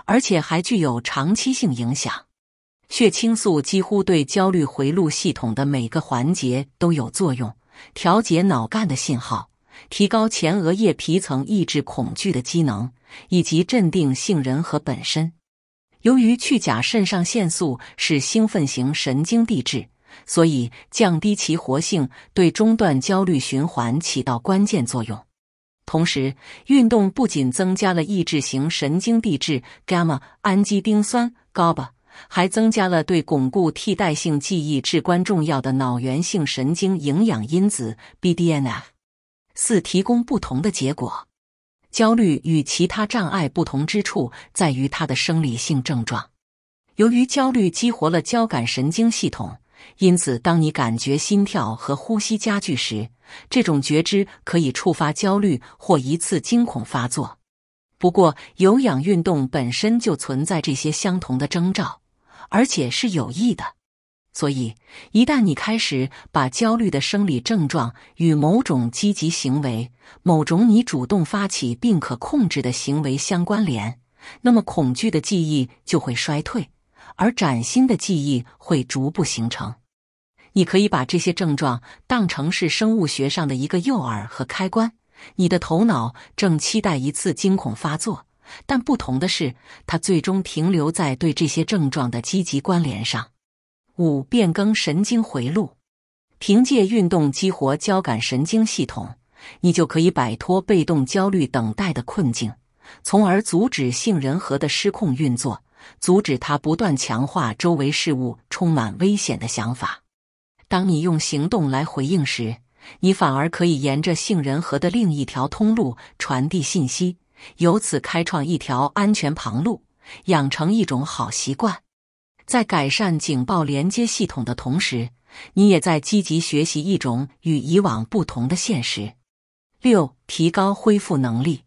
而且还具有长期性影响。血清素几乎对焦虑回路系统的每个环节都有作用，调节脑干的信号，提高前额叶皮层抑制恐惧的机能，以及镇定杏仁核本身。由于去甲肾上腺素是兴奋型神经递质，所以降低其活性对中断焦虑循环起到关键作用。同时，运动不仅增加了抑制型神经递质 gamma 氨基丁酸、高 a 还增加了对巩固替代性记忆至关重要的脑源性神经营养因子 BDNF。四提供不同的结果。焦虑与其他障碍不同之处在于它的生理性症状。由于焦虑激活了交感神经系统，因此当你感觉心跳和呼吸加剧时，这种觉知可以触发焦虑或一次惊恐发作。不过，有氧运动本身就存在这些相同的征兆。而且是有益的，所以一旦你开始把焦虑的生理症状与某种积极行为、某种你主动发起并可控制的行为相关联，那么恐惧的记忆就会衰退，而崭新的记忆会逐步形成。你可以把这些症状当成是生物学上的一个诱饵和开关，你的头脑正期待一次惊恐发作。但不同的是，它最终停留在对这些症状的积极关联上。五、变更神经回路，凭借运动激活交感神经系统，你就可以摆脱被动焦虑等待的困境，从而阻止杏仁核的失控运作，阻止它不断强化周围事物充满危险的想法。当你用行动来回应时，你反而可以沿着杏仁核的另一条通路传递信息。由此开创一条安全旁路，养成一种好习惯。在改善警报连接系统的同时，你也在积极学习一种与以往不同的现实。六、提高恢复能力。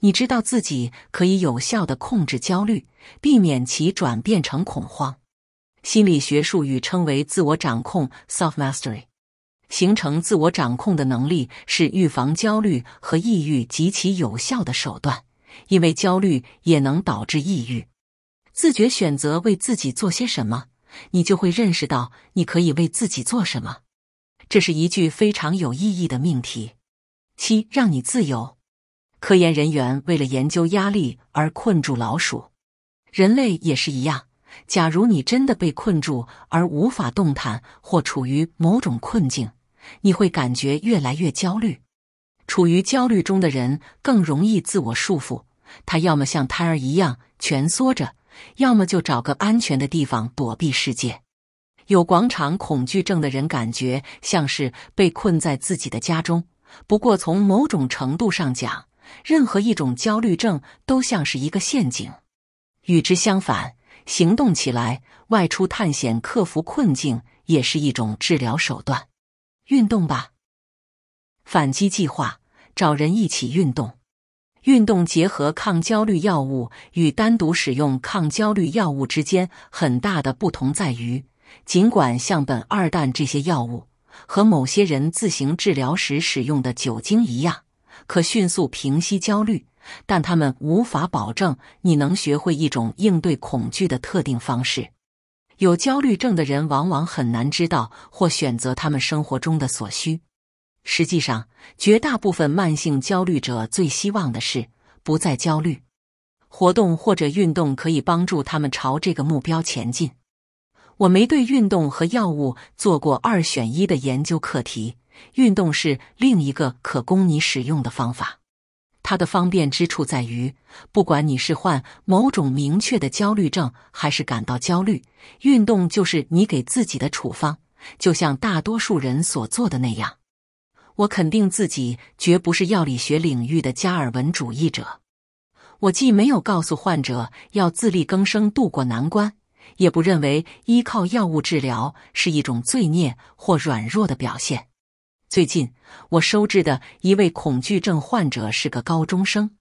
你知道自己可以有效的控制焦虑，避免其转变成恐慌。心理学术语称为自我掌控 （self mastery）。形成自我掌控的能力是预防焦虑和抑郁极其有效的手段，因为焦虑也能导致抑郁。自觉选择为自己做些什么，你就会认识到你可以为自己做什么。这是一句非常有意义的命题。七，让你自由。科研人员为了研究压力而困住老鼠，人类也是一样。假如你真的被困住而无法动弹，或处于某种困境。你会感觉越来越焦虑。处于焦虑中的人更容易自我束缚，他要么像胎儿一样蜷缩着，要么就找个安全的地方躲避世界。有广场恐惧症的人感觉像是被困在自己的家中。不过，从某种程度上讲，任何一种焦虑症都像是一个陷阱。与之相反，行动起来，外出探险，克服困境，也是一种治疗手段。运动吧，反击计划，找人一起运动。运动结合抗焦虑药物与单独使用抗焦虑药物之间很大的不同在于，尽管像苯二氮这些药物和某些人自行治疗时使用的酒精一样，可迅速平息焦虑，但他们无法保证你能学会一种应对恐惧的特定方式。有焦虑症的人往往很难知道或选择他们生活中的所需。实际上，绝大部分慢性焦虑者最希望的是不再焦虑。活动或者运动可以帮助他们朝这个目标前进。我没对运动和药物做过二选一的研究课题，运动是另一个可供你使用的方法。它的方便之处在于，不管你是患某种明确的焦虑症，还是感到焦虑，运动就是你给自己的处方，就像大多数人所做的那样。我肯定自己绝不是药理学领域的加尔文主义者，我既没有告诉患者要自力更生渡过难关，也不认为依靠药物治疗是一种罪孽或软弱的表现。最近我收治的一位恐惧症患者是个高中生，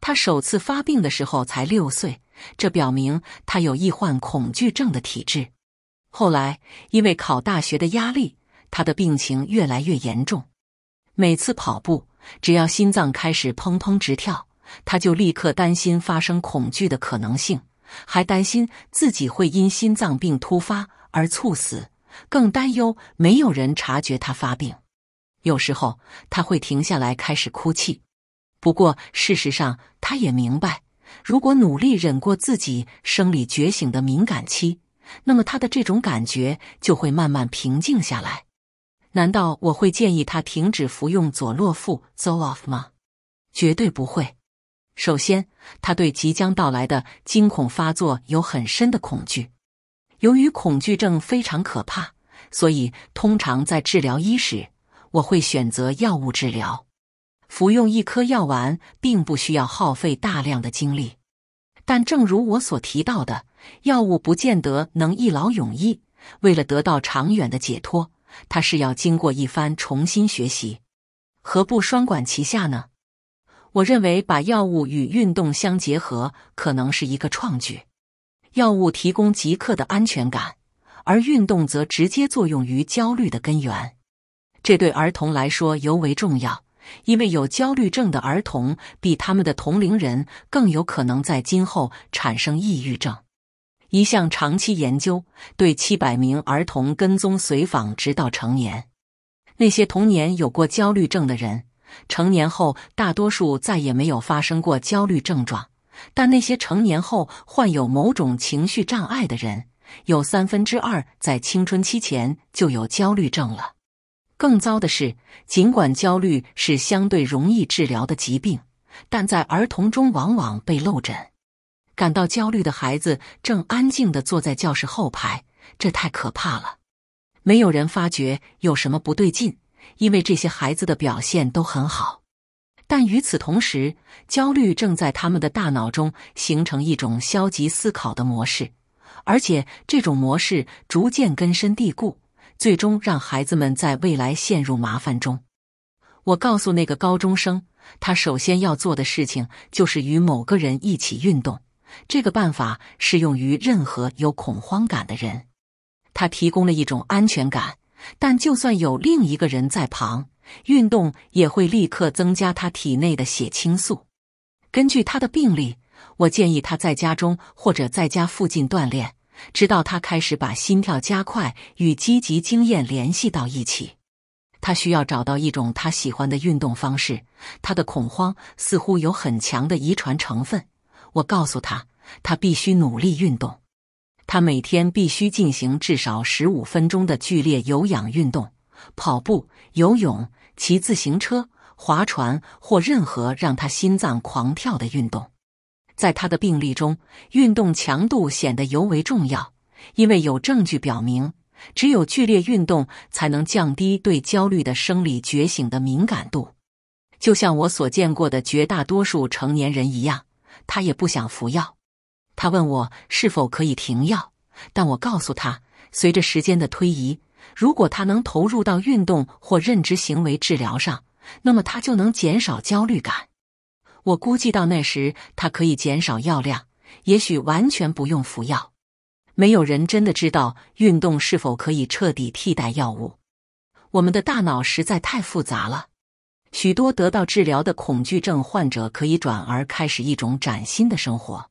他首次发病的时候才六岁，这表明他有易患恐惧症的体质。后来因为考大学的压力，他的病情越来越严重。每次跑步，只要心脏开始砰砰直跳，他就立刻担心发生恐惧的可能性，还担心自己会因心脏病突发而猝死，更担忧没有人察觉他发病。有时候他会停下来开始哭泣，不过事实上他也明白，如果努力忍过自己生理觉醒的敏感期，那么他的这种感觉就会慢慢平静下来。难道我会建议他停止服用佐洛夫 （Zolof） 吗？绝对不会。首先，他对即将到来的惊恐发作有很深的恐惧，由于恐惧症非常可怕，所以通常在治疗伊始。我会选择药物治疗，服用一颗药丸并不需要耗费大量的精力。但正如我所提到的，药物不见得能一劳永逸。为了得到长远的解脱，它是要经过一番重新学习。何不双管齐下呢？我认为把药物与运动相结合可能是一个创举。药物提供即刻的安全感，而运动则直接作用于焦虑的根源。这对儿童来说尤为重要，因为有焦虑症的儿童比他们的同龄人更有可能在今后产生抑郁症。一项长期研究对七百名儿童跟踪随访直到成年，那些童年有过焦虑症的人，成年后大多数再也没有发生过焦虑症状；但那些成年后患有某种情绪障碍的人，有三分之二在青春期前就有焦虑症了。更糟的是，尽管焦虑是相对容易治疗的疾病，但在儿童中往往被漏诊。感到焦虑的孩子正安静的坐在教室后排，这太可怕了。没有人发觉有什么不对劲，因为这些孩子的表现都很好。但与此同时，焦虑正在他们的大脑中形成一种消极思考的模式，而且这种模式逐渐根深蒂固。最终让孩子们在未来陷入麻烦中。我告诉那个高中生，他首先要做的事情就是与某个人一起运动。这个办法适用于任何有恐慌感的人。他提供了一种安全感，但就算有另一个人在旁，运动也会立刻增加他体内的血清素。根据他的病例，我建议他在家中或者在家附近锻炼。直到他开始把心跳加快与积极经验联系到一起，他需要找到一种他喜欢的运动方式。他的恐慌似乎有很强的遗传成分。我告诉他，他必须努力运动。他每天必须进行至少十五分钟的剧烈有氧运动，跑步、游泳、骑自行车、划船或任何让他心脏狂跳的运动。在他的病例中，运动强度显得尤为重要，因为有证据表明，只有剧烈运动才能降低对焦虑的生理觉醒的敏感度。就像我所见过的绝大多数成年人一样，他也不想服药。他问我是否可以停药，但我告诉他，随着时间的推移，如果他能投入到运动或认知行为治疗上，那么他就能减少焦虑感。我估计到那时，他可以减少药量，也许完全不用服药。没有人真的知道运动是否可以彻底替代药物。我们的大脑实在太复杂了。许多得到治疗的恐惧症患者可以转而开始一种崭新的生活。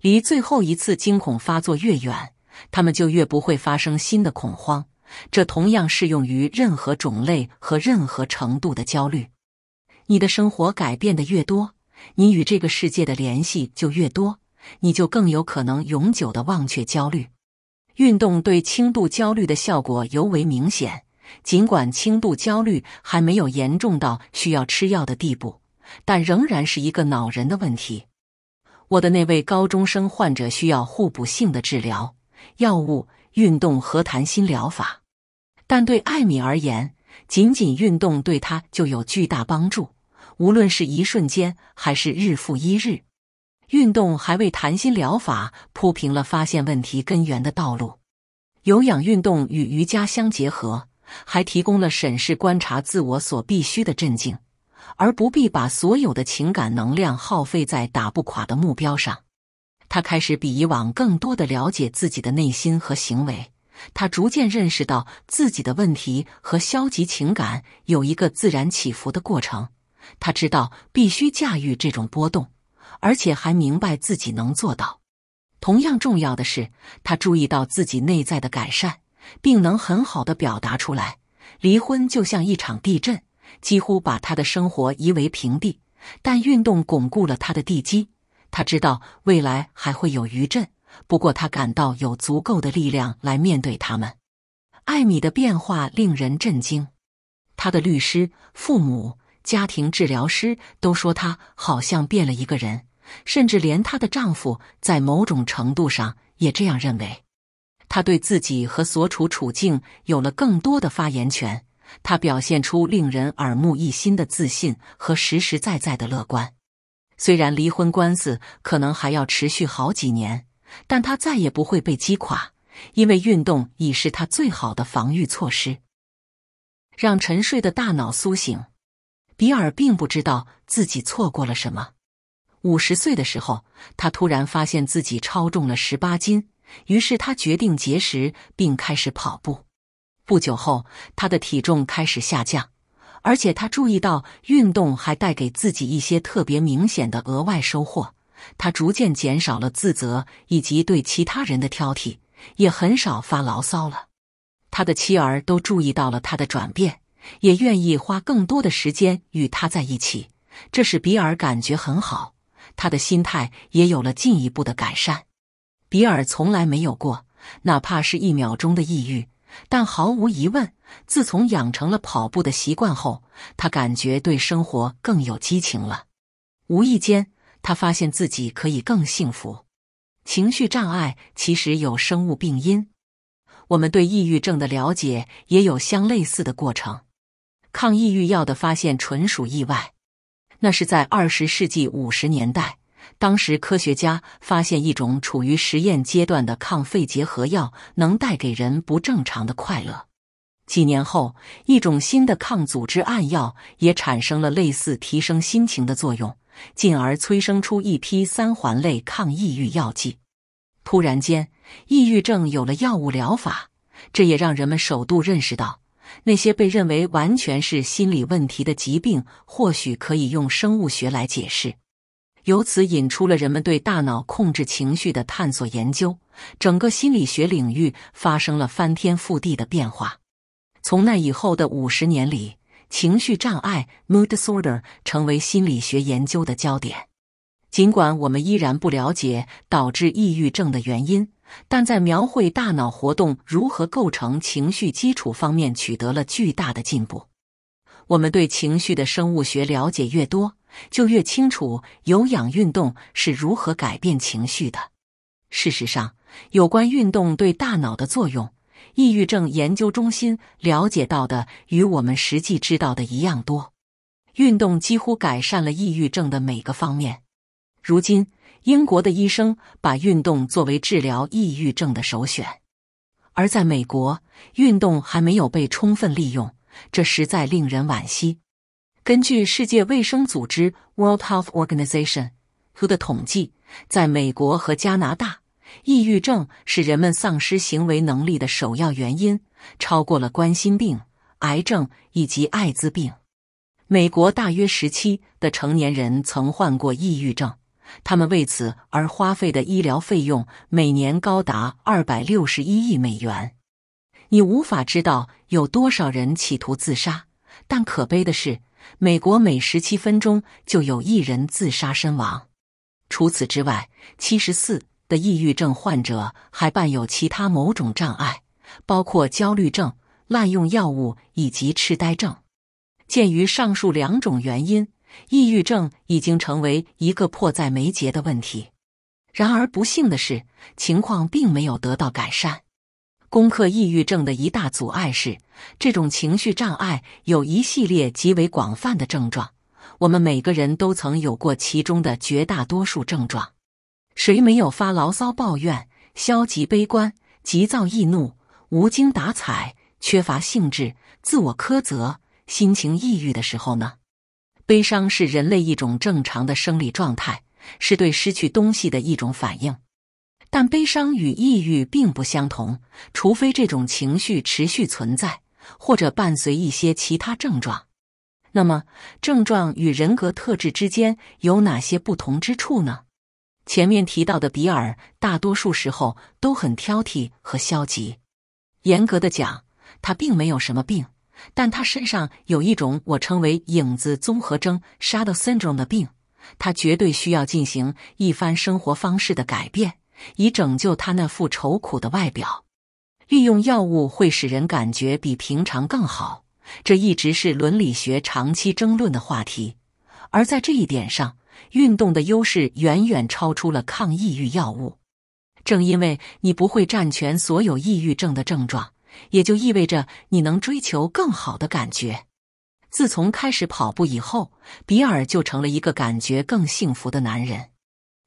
离最后一次惊恐发作越远，他们就越不会发生新的恐慌。这同样适用于任何种类和任何程度的焦虑。你的生活改变的越多，你与这个世界的联系就越多，你就更有可能永久的忘却焦虑。运动对轻度焦虑的效果尤为明显，尽管轻度焦虑还没有严重到需要吃药的地步，但仍然是一个恼人的问题。我的那位高中生患者需要互补性的治疗：药物、运动和谈心疗法。但对艾米而言，仅仅运动对她就有巨大帮助。无论是一瞬间还是日复一日，运动还为谈心疗法铺平了发现问题根源的道路。有氧运动与瑜伽相结合，还提供了审视、观察自我所必需的镇静，而不必把所有的情感能量耗费在打不垮的目标上。他开始比以往更多的了解自己的内心和行为。他逐渐认识到自己的问题和消极情感有一个自然起伏的过程。他知道必须驾驭这种波动，而且还明白自己能做到。同样重要的是，他注意到自己内在的改善，并能很好的表达出来。离婚就像一场地震，几乎把他的生活夷为平地，但运动巩固了他的地基。他知道未来还会有余震，不过他感到有足够的力量来面对他们。艾米的变化令人震惊，他的律师、父母。家庭治疗师都说她好像变了一个人，甚至连她的丈夫在某种程度上也这样认为。她对自己和所处处境有了更多的发言权，她表现出令人耳目一新的自信和实实在在的乐观。虽然离婚官司可能还要持续好几年，但她再也不会被击垮，因为运动已是他最好的防御措施，让沉睡的大脑苏醒。比尔并不知道自己错过了什么。五十岁的时候，他突然发现自己超重了十八斤，于是他决定节食并开始跑步。不久后，他的体重开始下降，而且他注意到运动还带给自己一些特别明显的额外收获。他逐渐减少了自责以及对其他人的挑剔，也很少发牢骚了。他的妻儿都注意到了他的转变。也愿意花更多的时间与他在一起，这使比尔感觉很好，他的心态也有了进一步的改善。比尔从来没有过，哪怕是一秒钟的抑郁，但毫无疑问，自从养成了跑步的习惯后，他感觉对生活更有激情了。无意间，他发现自己可以更幸福。情绪障碍其实有生物病因，我们对抑郁症的了解也有相类似的过程。抗抑郁药的发现纯属意外。那是在二十世纪五十年代，当时科学家发现一种处于实验阶段的抗肺结核药能带给人不正常的快乐。几年后，一种新的抗组织胺药也产生了类似提升心情的作用，进而催生出一批三环类抗抑郁药剂。突然间，抑郁症有了药物疗法，这也让人们首度认识到。那些被认为完全是心理问题的疾病，或许可以用生物学来解释。由此引出了人们对大脑控制情绪的探索研究，整个心理学领域发生了翻天覆地的变化。从那以后的五十年里，情绪障碍 （mood disorder） 成为心理学研究的焦点。尽管我们依然不了解导致抑郁症的原因。但在描绘大脑活动如何构成情绪基础方面取得了巨大的进步。我们对情绪的生物学了解越多，就越清楚有氧运动是如何改变情绪的。事实上，有关运动对大脑的作用，抑郁症研究中心了解到的与我们实际知道的一样多。运动几乎改善了抑郁症的每个方面。如今。英国的医生把运动作为治疗抑郁症的首选，而在美国，运动还没有被充分利用，这实在令人惋惜。根据世界卫生组织 （World Health Organization，WHO） 的统计，在美国和加拿大，抑郁症是人们丧失行为能力的首要原因，超过了冠心病、癌症以及艾滋病。美国大约十七的成年人曾患过抑郁症。他们为此而花费的医疗费用每年高达二百六十一亿美元。你无法知道有多少人企图自杀，但可悲的是，美国每十七分钟就有一人自杀身亡。除此之外，七十四的抑郁症患者还伴有其他某种障碍，包括焦虑症、滥用药物以及痴呆症。鉴于上述两种原因。抑郁症已经成为一个迫在眉睫的问题，然而不幸的是，情况并没有得到改善。攻克抑郁症的一大阻碍是，这种情绪障碍有一系列极为广泛的症状，我们每个人都曾有过其中的绝大多数症状。谁没有发牢骚、抱怨、消极、悲观、急躁、易怒、无精打采、缺乏兴致、自我苛责、心情抑郁的时候呢？悲伤是人类一种正常的生理状态，是对失去东西的一种反应。但悲伤与抑郁并不相同，除非这种情绪持续存在，或者伴随一些其他症状。那么，症状与人格特质之间有哪些不同之处呢？前面提到的比尔，大多数时候都很挑剔和消极。严格的讲，他并没有什么病。但他身上有一种我称为“影子综合征 ”（shadow syndrome） 的病，他绝对需要进行一番生活方式的改变，以拯救他那副愁苦的外表。运用药物会使人感觉比平常更好，这一直是伦理学长期争论的话题。而在这一点上，运动的优势远远超出了抗抑郁药物。正因为你不会占全所有抑郁症的症状。也就意味着你能追求更好的感觉。自从开始跑步以后，比尔就成了一个感觉更幸福的男人。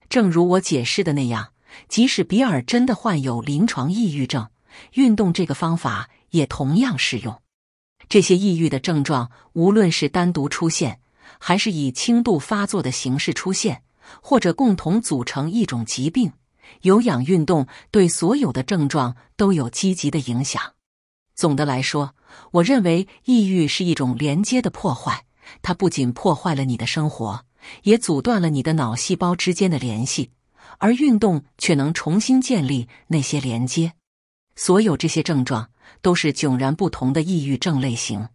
正如我解释的那样，即使比尔真的患有临床抑郁症，运动这个方法也同样适用。这些抑郁的症状，无论是单独出现，还是以轻度发作的形式出现，或者共同组成一种疾病，有氧运动对所有的症状都有积极的影响。总的来说，我认为抑郁是一种连接的破坏。它不仅破坏了你的生活，也阻断了你的脑细胞之间的联系。而运动却能重新建立那些连接。所有这些症状都是迥然不同的抑郁症类型。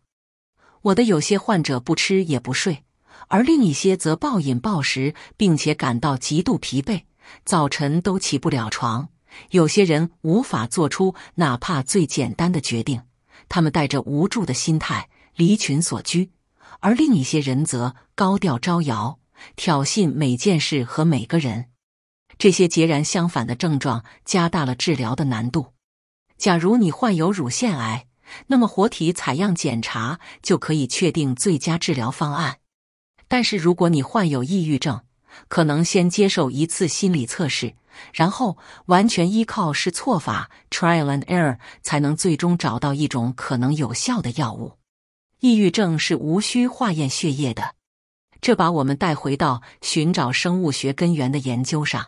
我的有些患者不吃也不睡，而另一些则暴饮暴食，并且感到极度疲惫，早晨都起不了床。有些人无法做出哪怕最简单的决定，他们带着无助的心态离群所居；而另一些人则高调招摇，挑衅每件事和每个人。这些截然相反的症状加大了治疗的难度。假如你患有乳腺癌，那么活体采样检查就可以确定最佳治疗方案。但是如果你患有抑郁症，可能先接受一次心理测试，然后完全依靠试错法 （trial and error） 才能最终找到一种可能有效的药物。抑郁症是无需化验血液的，这把我们带回到寻找生物学根源的研究上。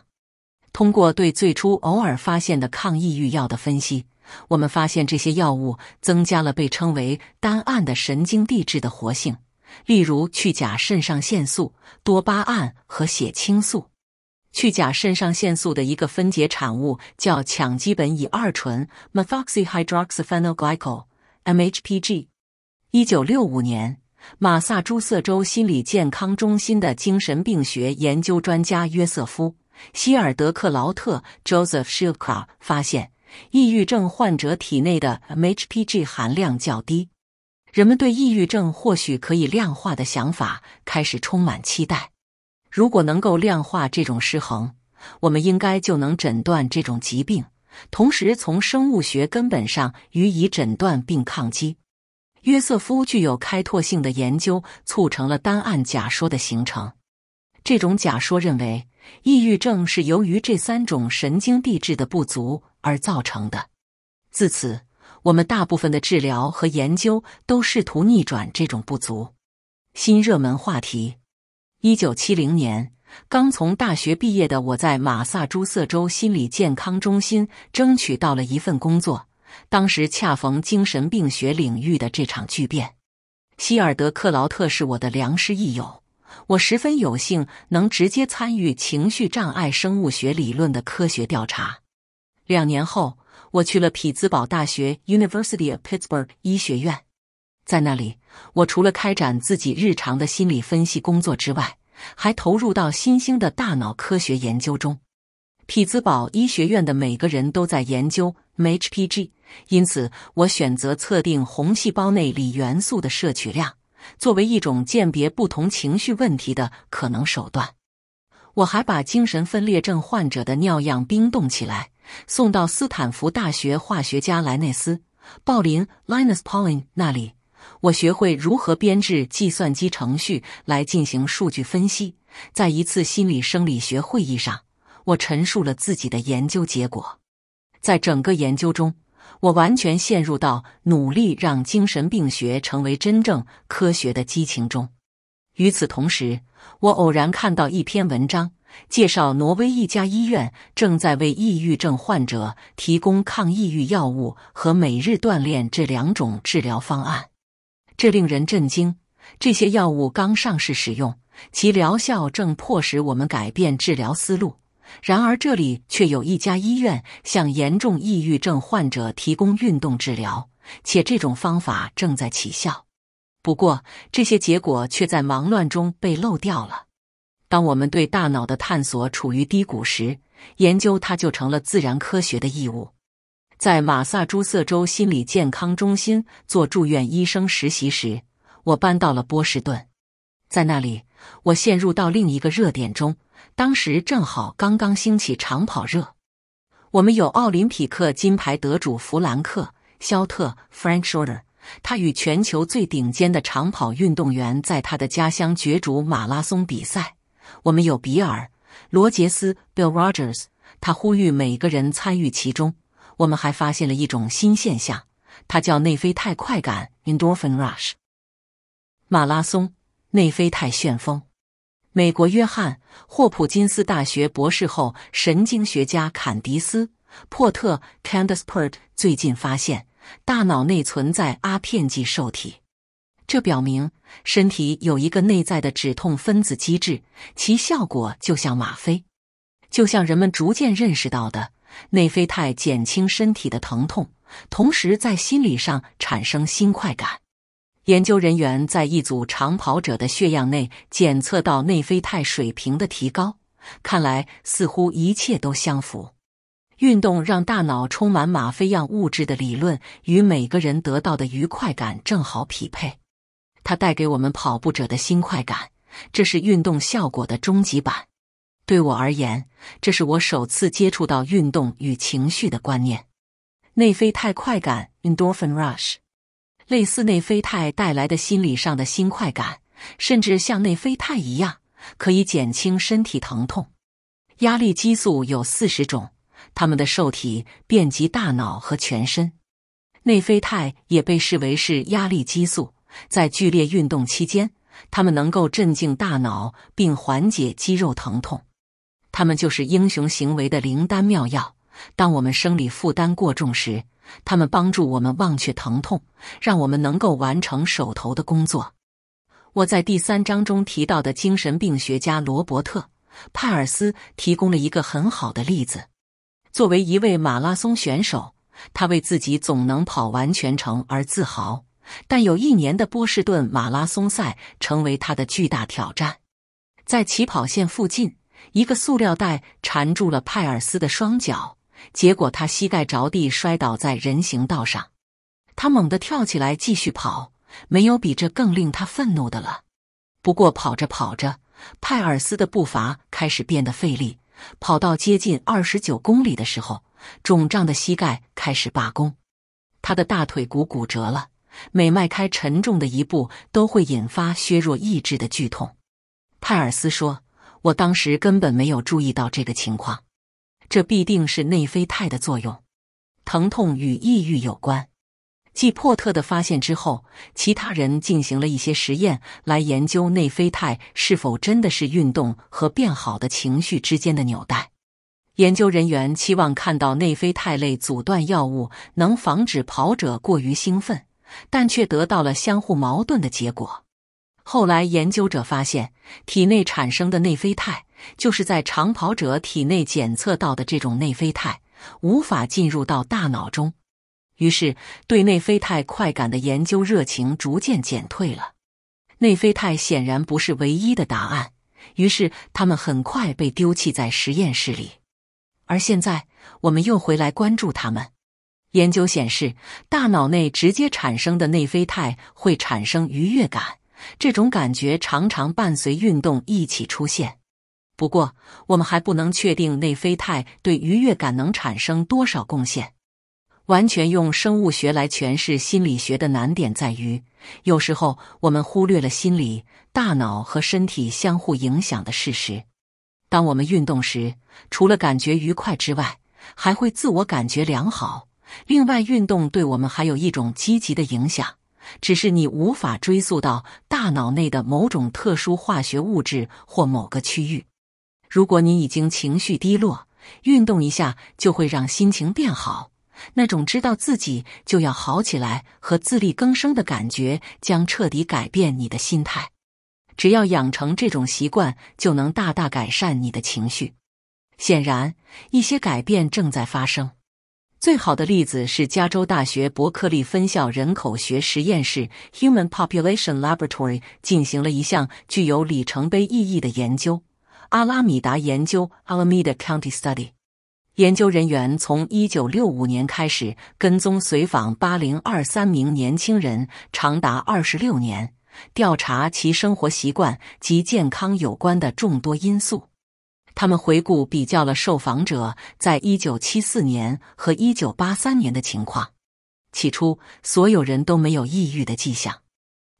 通过对最初偶尔发现的抗抑郁药的分析，我们发现这些药物增加了被称为单胺的神经递质的活性。例如，去甲肾上腺素、多巴胺和血清素。去甲肾上腺素的一个分解产物叫羟基苯乙二醇 m e t h y h y d r o x y p h e n y l g l y c o l m h p g 一九六五年，马萨诸塞州心理健康中心的精神病学研究专家约瑟夫·希尔德克劳特 （Joseph s h u l k z 发现，抑郁症患者体内的 MHPG 含量较低。人们对抑郁症或许可以量化的想法开始充满期待。如果能够量化这种失衡，我们应该就能诊断这种疾病，同时从生物学根本上予以诊断并抗击。约瑟夫具有开拓性的研究促成了单案假说的形成。这种假说认为，抑郁症是由于这三种神经递质的不足而造成的。自此。我们大部分的治疗和研究都试图逆转这种不足。新热门话题。一九七零年，刚从大学毕业的我在马萨诸塞州心理健康中心争取到了一份工作，当时恰逢精神病学领域的这场巨变。希尔德克劳特是我的良师益友，我十分有幸能直接参与情绪障碍生物学理论的科学调查。两年后。我去了匹兹堡大学 （University of Pittsburgh 医学院）。在那里，我除了开展自己日常的心理分析工作之外，还投入到新兴的大脑科学研究中。匹兹堡医学院的每个人都在研究 HPG，因此我选择测定红细胞内锂元素的摄取量，作为一种鉴别不同情绪问题的可能手段。我还把精神分裂症患者的尿样冰冻起来。送到斯坦福大学化学家莱内斯·鲍林 （Linus Pauling） 那里，我学会如何编制计算机程序来进行数据分析。在一次心理生理学会议上，我陈述了自己的研究结果。在整个研究中，我完全陷入到努力让精神病学成为真正科学的激情中。与此同时，我偶然看到一篇文章。介绍：挪威一家医院正在为抑郁症患者提供抗抑郁药物和每日锻炼这两种治疗方案，这令人震惊。这些药物刚上市使用，其疗效正迫使我们改变治疗思路。然而，这里却有一家医院向严重抑郁症患者提供运动治疗，且这种方法正在起效。不过，这些结果却在忙乱中被漏掉了。当我们对大脑的探索处于低谷时，研究它就成了自然科学的义务。在马萨诸塞州心理健康中心做住院医生实习时，我搬到了波士顿。在那里，我陷入到另一个热点中，当时正好刚刚兴起长跑热。我们有奥林匹克金牌得主弗兰克·肖特 （Frank Shorter），他与全球最顶尖的长跑运动员在他的家乡角逐马拉松比赛。我们有比尔·罗杰斯 （Bill Rogers），他呼吁每个人参与其中。我们还发现了一种新现象，它叫内啡肽快感 （endorphin rush） 马拉松，内啡肽旋风。美国约翰霍普金斯大学博士后神经学家坎迪斯·珀特 （Candace Pert） 最近发现，大脑内存在阿片剂受体。这表明，身体有一个内在的止痛分子机制，其效果就像吗啡。就像人们逐渐认识到的，内啡肽减轻身体的疼痛，同时在心理上产生新快感。研究人员在一组长跑者的血样内检测到内啡肽水平的提高，看来似乎一切都相符。运动让大脑充满吗啡样物质的理论与每个人得到的愉快感正好匹配。它带给我们跑步者的新快感，这是运动效果的终极版。对我而言，这是我首次接触到运动与情绪的观念。内啡肽快感 （endorphin rush） 类似内啡肽带来的心理上的新快感，甚至像内啡肽一样，可以减轻身体疼痛。压力激素有四十种，它们的受体遍及大脑和全身。内啡肽也被视为是压力激素。在剧烈运动期间，它们能够镇静大脑并缓解肌肉疼痛。它们就是英雄行为的灵丹妙药。当我们生理负担过重时，它们帮助我们忘却疼痛，让我们能够完成手头的工作。我在第三章中提到的精神病学家罗伯特·派尔斯提供了一个很好的例子。作为一位马拉松选手，他为自己总能跑完全程而自豪。但有一年的波士顿马拉松赛成为他的巨大挑战。在起跑线附近，一个塑料袋缠住了派尔斯的双脚，结果他膝盖着地摔倒在人行道上。他猛地跳起来继续跑，没有比这更令他愤怒的了。不过跑着跑着，派尔斯的步伐开始变得费力。跑到接近二十九公里的时候，肿胀的膝盖开始罢工，他的大腿骨骨折了。每迈开沉重的一步，都会引发削弱意志的剧痛。泰尔斯说：“我当时根本没有注意到这个情况，这必定是内啡肽的作用。疼痛与抑郁有关。”继珀特的发现之后，其他人进行了一些实验，来研究内啡肽是否真的是运动和变好的情绪之间的纽带。研究人员期望看到内啡肽类阻断药物能防止跑者过于兴奋。但却得到了相互矛盾的结果。后来，研究者发现，体内产生的内啡肽，就是在长跑者体内检测到的这种内啡肽，无法进入到大脑中。于是，对内啡肽快感的研究热情逐渐减退了。内啡肽显然不是唯一的答案，于是他们很快被丢弃在实验室里。而现在，我们又回来关注他们。研究显示，大脑内直接产生的内啡肽会产生愉悦感，这种感觉常常伴随运动一起出现。不过，我们还不能确定内啡肽对愉悦感能产生多少贡献。完全用生物学来诠释心理学的难点在于，有时候我们忽略了心理、大脑和身体相互影响的事实。当我们运动时，除了感觉愉快之外，还会自我感觉良好。另外，运动对我们还有一种积极的影响，只是你无法追溯到大脑内的某种特殊化学物质或某个区域。如果你已经情绪低落，运动一下就会让心情变好。那种知道自己就要好起来和自力更生的感觉将彻底改变你的心态。只要养成这种习惯，就能大大改善你的情绪。显然，一些改变正在发生。最好的例子是加州大学伯克利分校人口学实验室 （Human Population Laboratory） 进行了一项具有里程碑意义的研究——阿拉米达研究 （Alameda County Study）。研究人员从一九六五年开始跟踪随访八零二三名年轻人，长达二十六年，调查其生活习惯及健康有关的众多因素。他们回顾比较了受访者在1974年和1983年的情况。起初，所有人都没有抑郁的迹象。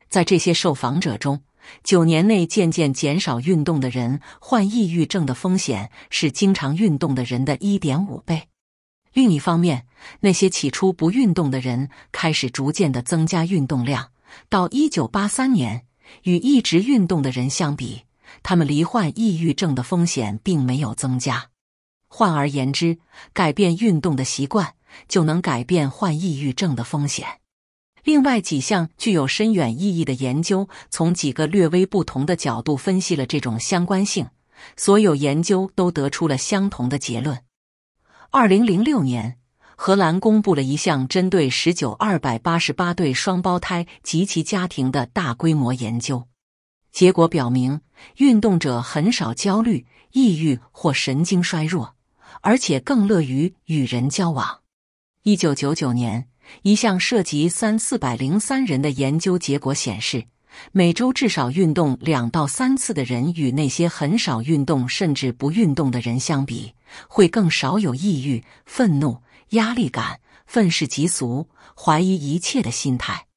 在这些受访者中，九年内渐渐减少运动的人患抑郁症的风险是经常运动的人的一点五倍。另一方面，那些起初不运动的人开始逐渐的增加运动量，到1983年，与一直运动的人相比。他们罹患抑郁症的风险并没有增加。换而言之，改变运动的习惯就能改变患抑郁症的风险。另外几项具有深远意义的研究，从几个略微不同的角度分析了这种相关性。所有研究都得出了相同的结论。二零零六年，荷兰公布了一项针对十九二百八十八对双胞胎及其家庭的大规模研究。结果表明，运动者很少焦虑、抑郁或神经衰弱，而且更乐于与人交往。一九九九年，一项涉及三四百零三人的研究结果显示，每周至少运动两到三次的人，与那些很少运动甚至不运动的人相比，会更少有抑郁、愤怒、压力感、愤世嫉俗、怀疑一切的心态。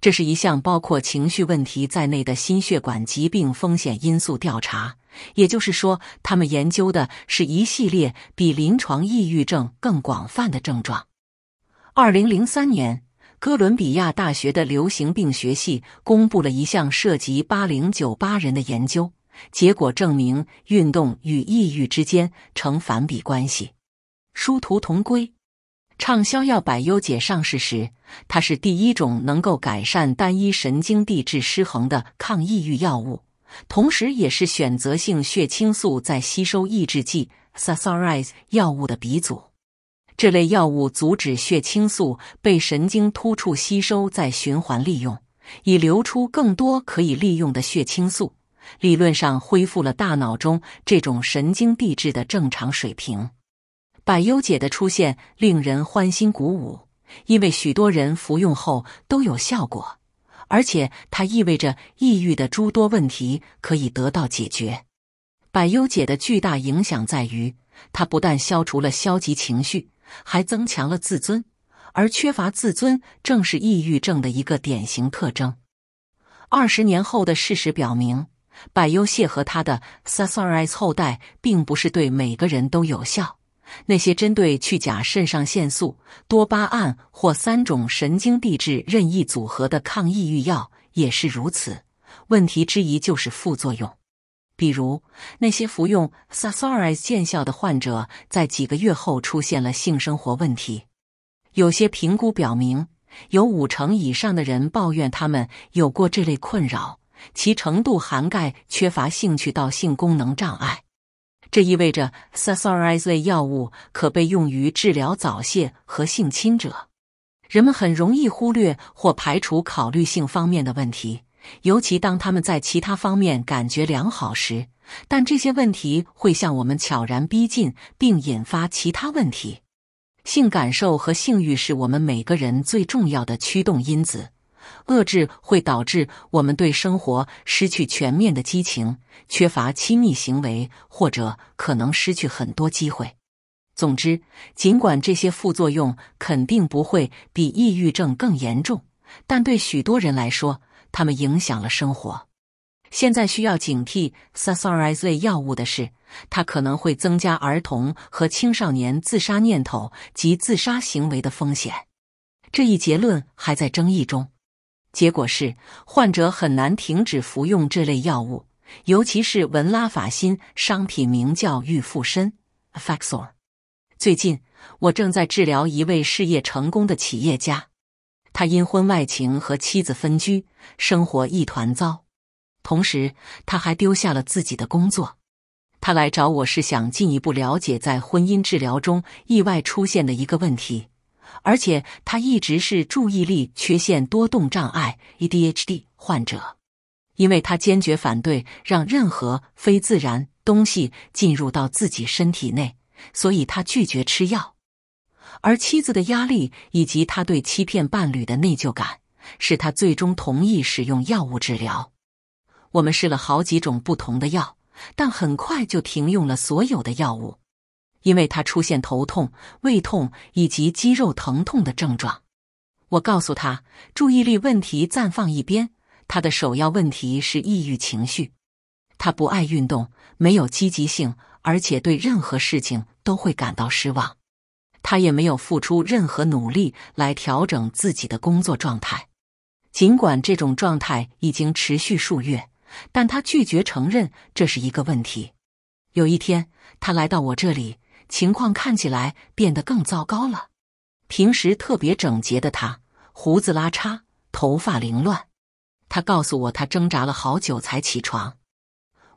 这是一项包括情绪问题在内的心血管疾病风险因素调查，也就是说，他们研究的是一系列比临床抑郁症更广泛的症状。二零零三年，哥伦比亚大学的流行病学系公布了一项涉及八零九八人的研究，结果证明运动与抑郁之间成反比关系，殊途同归。畅销药百优解上市时，它是第一种能够改善单一神经递质失衡的抗抑郁药物，同时也是选择性血清素再吸收抑制剂 （SSRIs） 药物的鼻祖。这类药物阻止血清素被神经突触吸收再循环利用，以流出更多可以利用的血清素，理论上恢复了大脑中这种神经递质的正常水平。百忧解的出现令人欢欣鼓舞，因为许多人服用后都有效果，而且它意味着抑郁的诸多问题可以得到解决。百忧解的巨大影响在于，它不但消除了消极情绪，还增强了自尊，而缺乏自尊正是抑郁症的一个典型特征。二十年后的事实表明，百忧解和他的 SSRI 后代并不是对每个人都有效。那些针对去甲肾上腺素、多巴胺或三种神经递质任意组合的抗抑郁药也是如此。问题之一就是副作用，比如那些服用 sars 见效的患者，在几个月后出现了性生活问题。有些评估表明，有五成以上的人抱怨他们有过这类困扰，其程度涵盖缺乏兴趣到性功能障碍。这意味着 SSRIs 药物可被用于治疗早泄和性侵者。人们很容易忽略或排除考虑性方面的问题，尤其当他们在其他方面感觉良好时。但这些问题会向我们悄然逼近，并引发其他问题。性感受和性欲是我们每个人最重要的驱动因子。遏制会导致我们对生活失去全面的激情，缺乏亲密行为，或者可能失去很多机会。总之，尽管这些副作用肯定不会比抑郁症更严重，但对许多人来说，它们影响了生活。现在需要警惕 SSRIs 药物的是，它可能会增加儿童和青少年自杀念头及自杀行为的风险。这一结论还在争议中。结果是，患者很难停止服用这类药物，尤其是文拉法辛，商品名叫预复申 （Fexor）。最近，我正在治疗一位事业成功的企业家，他因婚外情和妻子分居，生活一团糟，同时他还丢下了自己的工作。他来找我是想进一步了解在婚姻治疗中意外出现的一个问题。而且他一直是注意力缺陷多动障碍 （ADHD） 患者，因为他坚决反对让任何非自然东西进入到自己身体内，所以他拒绝吃药。而妻子的压力以及他对欺骗伴侣的内疚感，使他最终同意使用药物治疗。我们试了好几种不同的药，但很快就停用了所有的药物。因为他出现头痛、胃痛以及肌肉疼痛的症状，我告诉他，注意力问题暂放一边，他的首要问题是抑郁情绪。他不爱运动，没有积极性，而且对任何事情都会感到失望。他也没有付出任何努力来调整自己的工作状态，尽管这种状态已经持续数月，但他拒绝承认这是一个问题。有一天，他来到我这里。情况看起来变得更糟糕了。平时特别整洁的他，胡子拉碴，头发凌乱。他告诉我，他挣扎了好久才起床。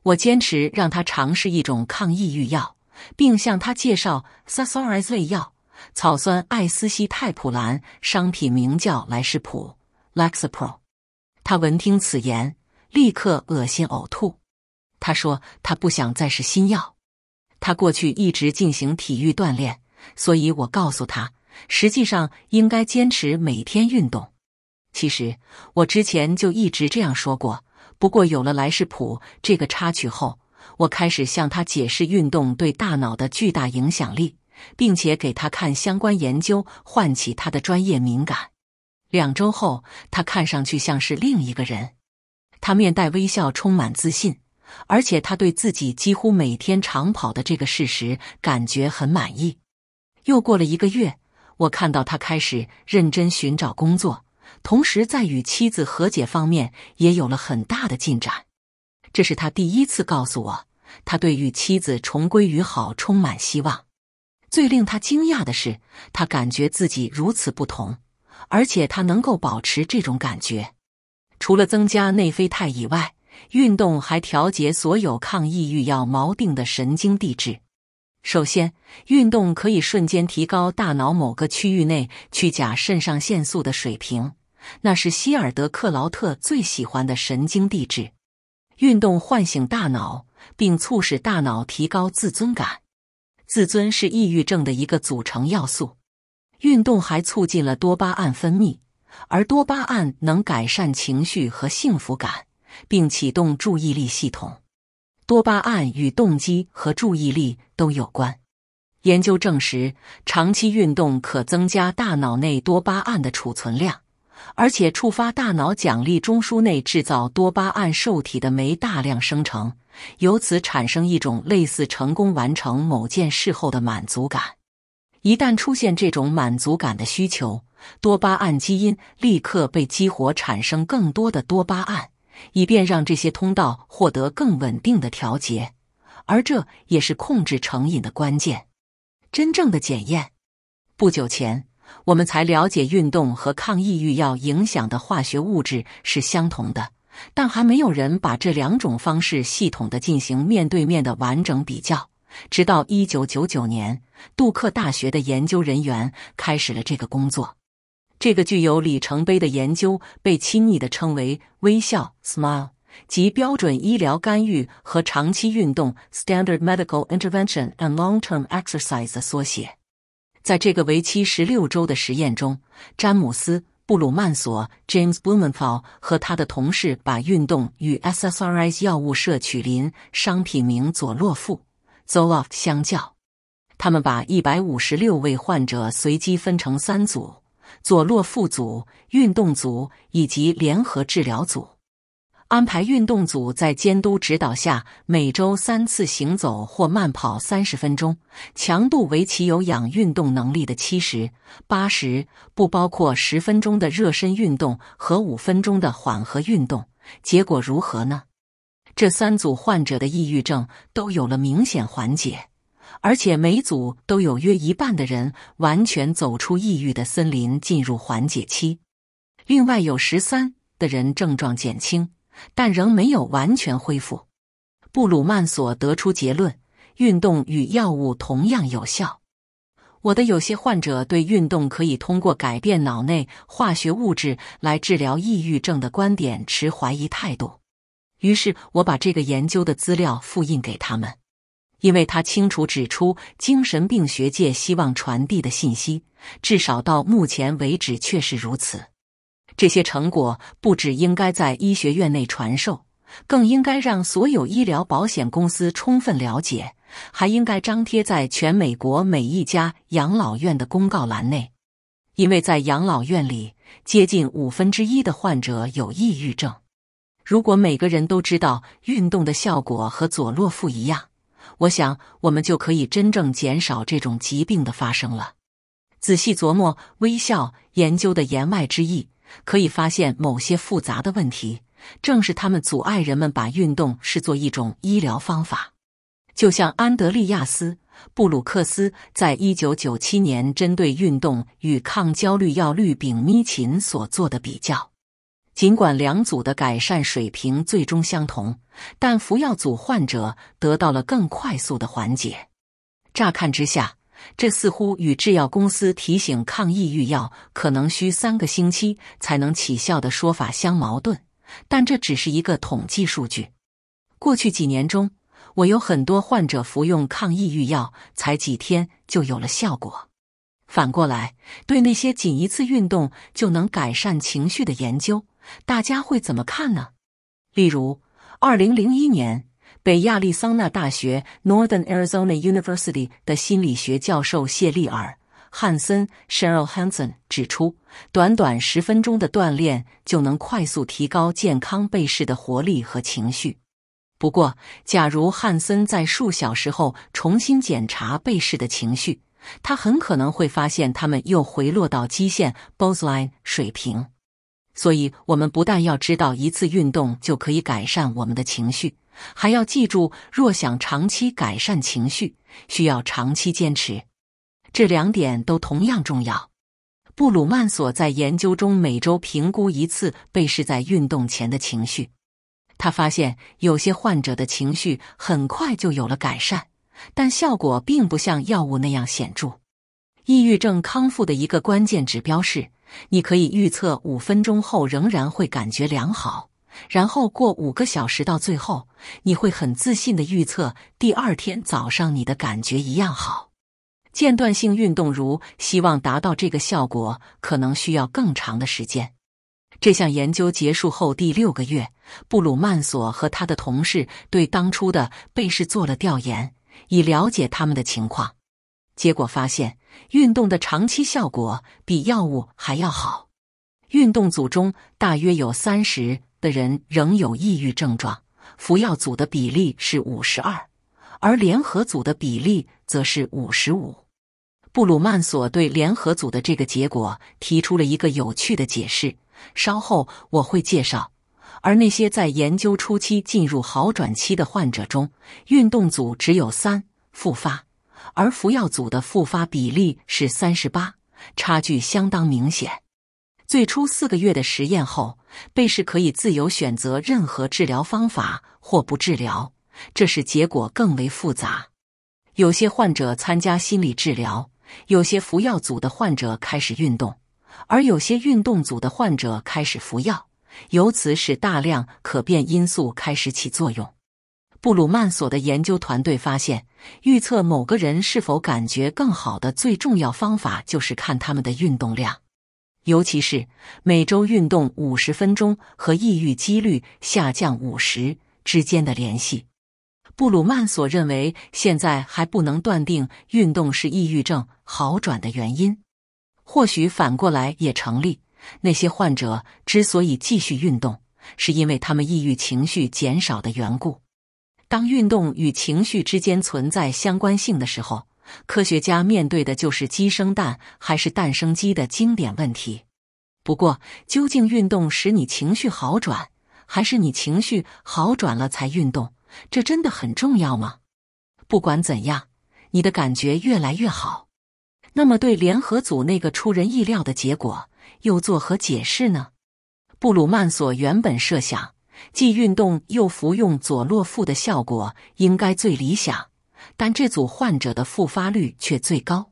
我坚持让他尝试一种抗抑郁药，并向他介绍 SSRZ a 药——草酸艾司西泰普兰，商品名叫莱士普 （Lexapro）。他闻听此言，立刻恶心呕吐。他说他不想再试新药。他过去一直进行体育锻炼，所以我告诉他，实际上应该坚持每天运动。其实我之前就一直这样说过，不过有了莱士普这个插曲后，我开始向他解释运动对大脑的巨大影响力，并且给他看相关研究，唤起他的专业敏感。两周后，他看上去像是另一个人，他面带微笑，充满自信。而且他对自己几乎每天长跑的这个事实感觉很满意。又过了一个月，我看到他开始认真寻找工作，同时在与妻子和解方面也有了很大的进展。这是他第一次告诉我，他对与妻子重归于好充满希望。最令他惊讶的是，他感觉自己如此不同，而且他能够保持这种感觉。除了增加内啡肽以外。运动还调节所有抗抑郁药锚定的神经递质。首先，运动可以瞬间提高大脑某个区域内去甲肾上腺素的水平，那是希尔德克劳特最喜欢的神经递质。运动唤醒大脑，并促使大脑提高自尊感。自尊是抑郁症的一个组成要素。运动还促进了多巴胺分泌，而多巴胺能改善情绪和幸福感。并启动注意力系统，多巴胺与动机和注意力都有关。研究证实，长期运动可增加大脑内多巴胺的储存量，而且触发大脑奖励中枢内制造多巴胺受体的酶大量生成，由此产生一种类似成功完成某件事后的满足感。一旦出现这种满足感的需求，多巴胺基因立刻被激活，产生更多的多巴胺。以便让这些通道获得更稳定的调节，而这也是控制成瘾的关键。真正的检验，不久前我们才了解运动和抗抑郁药影响的化学物质是相同的，但还没有人把这两种方式系统的进行面对面的完整比较。直到1999年，杜克大学的研究人员开始了这个工作。这个具有里程碑的研究被亲昵的称为“微笑 （smile）” 及标准医疗干预和长期运动 （standard medical intervention and long-term exercise） 的缩写。在这个为期十六周的实验中，詹姆斯·布鲁曼索 （James b l u m e n s l 和他的同事把运动与 SSRI 药物摄取林（商品名佐洛夫 z o l o f t 相较。他们把一百五十六位患者随机分成三组。左洛副组、运动组以及联合治疗组，安排运动组在监督指导下每周三次行走或慢跑三十分钟，强度为其有氧运动能力的七十、八十，不包括十分钟的热身运动和五分钟的缓和运动。结果如何呢？这三组患者的抑郁症都有了明显缓解。而且每组都有约一半的人完全走出抑郁的森林，进入缓解期；另外有十三的人症状减轻，但仍没有完全恢复。布鲁曼所得出结论：运动与药物同样有效。我的有些患者对运动可以通过改变脑内化学物质来治疗抑郁症的观点持怀疑态度，于是我把这个研究的资料复印给他们。因为他清楚指出，精神病学界希望传递的信息，至少到目前为止确是如此。这些成果不只应该在医学院内传授，更应该让所有医疗保险公司充分了解，还应该张贴在全美国每一家养老院的公告栏内，因为在养老院里，接近五分之一的患者有抑郁症。如果每个人都知道运动的效果和佐洛夫一样。我想，我们就可以真正减少这种疾病的发生了。仔细琢磨微笑研究的言外之意，可以发现某些复杂的问题，正是他们阻碍人们把运动视作一种医疗方法。就像安德利亚斯·布鲁克斯在1997年针对运动与抗焦虑药氯丙咪嗪所做的比较。尽管两组的改善水平最终相同，但服药组患者得到了更快速的缓解。乍看之下，这似乎与制药公司提醒抗抑郁药可能需三个星期才能起效的说法相矛盾。但这只是一个统计数据。过去几年中，我有很多患者服用抗抑郁药才几天就有了效果。反过来，对那些仅一次运动就能改善情绪的研究。大家会怎么看呢？例如，二零零一年，北亚利桑那大学 （Northern Arizona University） 的心理学教授谢丽尔·汉森 （Sheryl Hansen） 指出，短短十分钟的锻炼就能快速提高健康被试的活力和情绪。不过，假如汉森在数小时后重新检查被试的情绪，他很可能会发现他们又回落到基线 （baseline） 水平。所以，我们不但要知道一次运动就可以改善我们的情绪，还要记住，若想长期改善情绪，需要长期坚持。这两点都同样重要。布鲁曼所在研究中，每周评估一次被试在运动前的情绪。他发现，有些患者的情绪很快就有了改善，但效果并不像药物那样显著。抑郁症康复的一个关键指标是。你可以预测五分钟后仍然会感觉良好，然后过五个小时到最后，你会很自信地预测第二天早上你的感觉一样好。间断性运动如希望达到这个效果，可能需要更长的时间。这项研究结束后第六个月，布鲁曼索和他的同事对当初的被试做了调研，以了解他们的情况。结果发现，运动的长期效果比药物还要好。运动组中大约有三十的人仍有抑郁症状，服药组的比例是五十二，而联合组的比例则是五十五。布鲁曼所对联合组的这个结果提出了一个有趣的解释，稍后我会介绍。而那些在研究初期进入好转期的患者中，运动组只有三复发。而服药组的复发比例是三十八，差距相当明显。最初四个月的实验后，被试可以自由选择任何治疗方法或不治疗，这使结果更为复杂。有些患者参加心理治疗，有些服药组的患者开始运动，而有些运动组的患者开始服药，由此使大量可变因素开始起作用。布鲁曼所的研究团队发现，预测某个人是否感觉更好的最重要方法就是看他们的运动量，尤其是每周运动五十分钟和抑郁几率下降五十之间的联系。布鲁曼所认为，现在还不能断定运动是抑郁症好转的原因，或许反过来也成立。那些患者之所以继续运动，是因为他们抑郁情绪减少的缘故。当运动与情绪之间存在相关性的时候，科学家面对的就是“鸡生蛋还是蛋生鸡”的经典问题。不过，究竟运动使你情绪好转，还是你情绪好转了才运动？这真的很重要吗？不管怎样，你的感觉越来越好。那么，对联合组那个出人意料的结果又作何解释呢？布鲁曼所原本设想。既运动又服用左洛复的效果应该最理想，但这组患者的复发率却最高。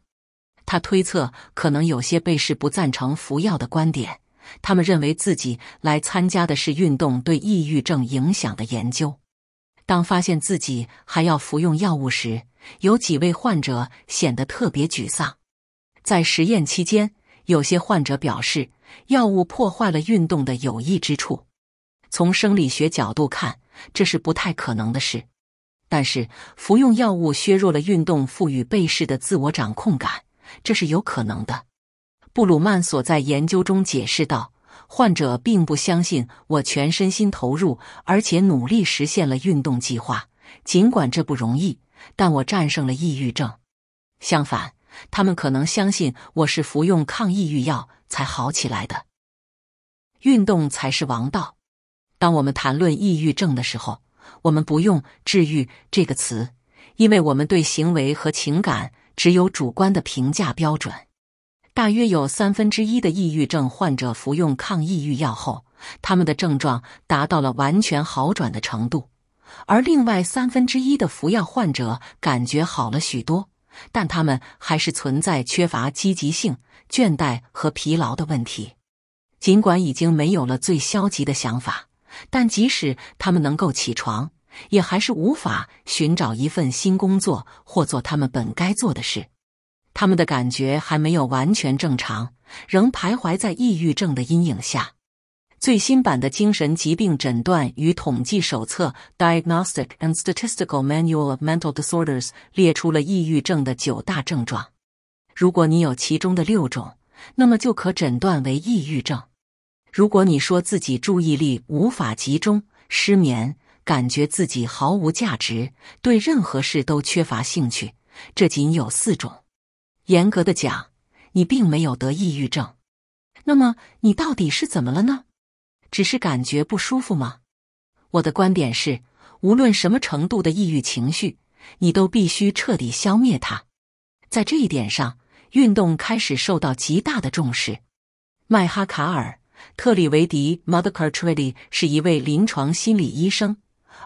他推测，可能有些被试不赞成服药的观点，他们认为自己来参加的是运动对抑郁症影响的研究。当发现自己还要服用药物时，有几位患者显得特别沮丧。在实验期间，有些患者表示，药物破坏了运动的有益之处。从生理学角度看，这是不太可能的事。但是，服用药物削弱了运动赋予被试的自我掌控感，这是有可能的。布鲁曼所在研究中解释道：“患者并不相信我全身心投入，而且努力实现了运动计划，尽管这不容易，但我战胜了抑郁症。相反，他们可能相信我是服用抗抑郁药才好起来的，运动才是王道。”当我们谈论抑郁症的时候，我们不用“治愈”这个词，因为我们对行为和情感只有主观的评价标准。大约有三分之一的抑郁症患者服用抗抑郁药后，他们的症状达到了完全好转的程度；而另外三分之一的服药患者感觉好了许多，但他们还是存在缺乏积极性、倦怠和疲劳的问题。尽管已经没有了最消极的想法。但即使他们能够起床，也还是无法寻找一份新工作或做他们本该做的事。他们的感觉还没有完全正常，仍徘徊在抑郁症的阴影下。最新版的精神疾病诊断与统计手册 （Diagnostic and Statistical Manual of Mental Disorders） 列出了抑郁症的九大症状。如果你有其中的六种，那么就可诊断为抑郁症。如果你说自己注意力无法集中、失眠，感觉自己毫无价值，对任何事都缺乏兴趣，这仅有四种。严格的讲，你并没有得抑郁症。那么你到底是怎么了呢？只是感觉不舒服吗？我的观点是，无论什么程度的抑郁情绪，你都必须彻底消灭它。在这一点上，运动开始受到极大的重视。麦哈卡尔。特里维迪 m o d h e r t r i d 是一位临床心理医生，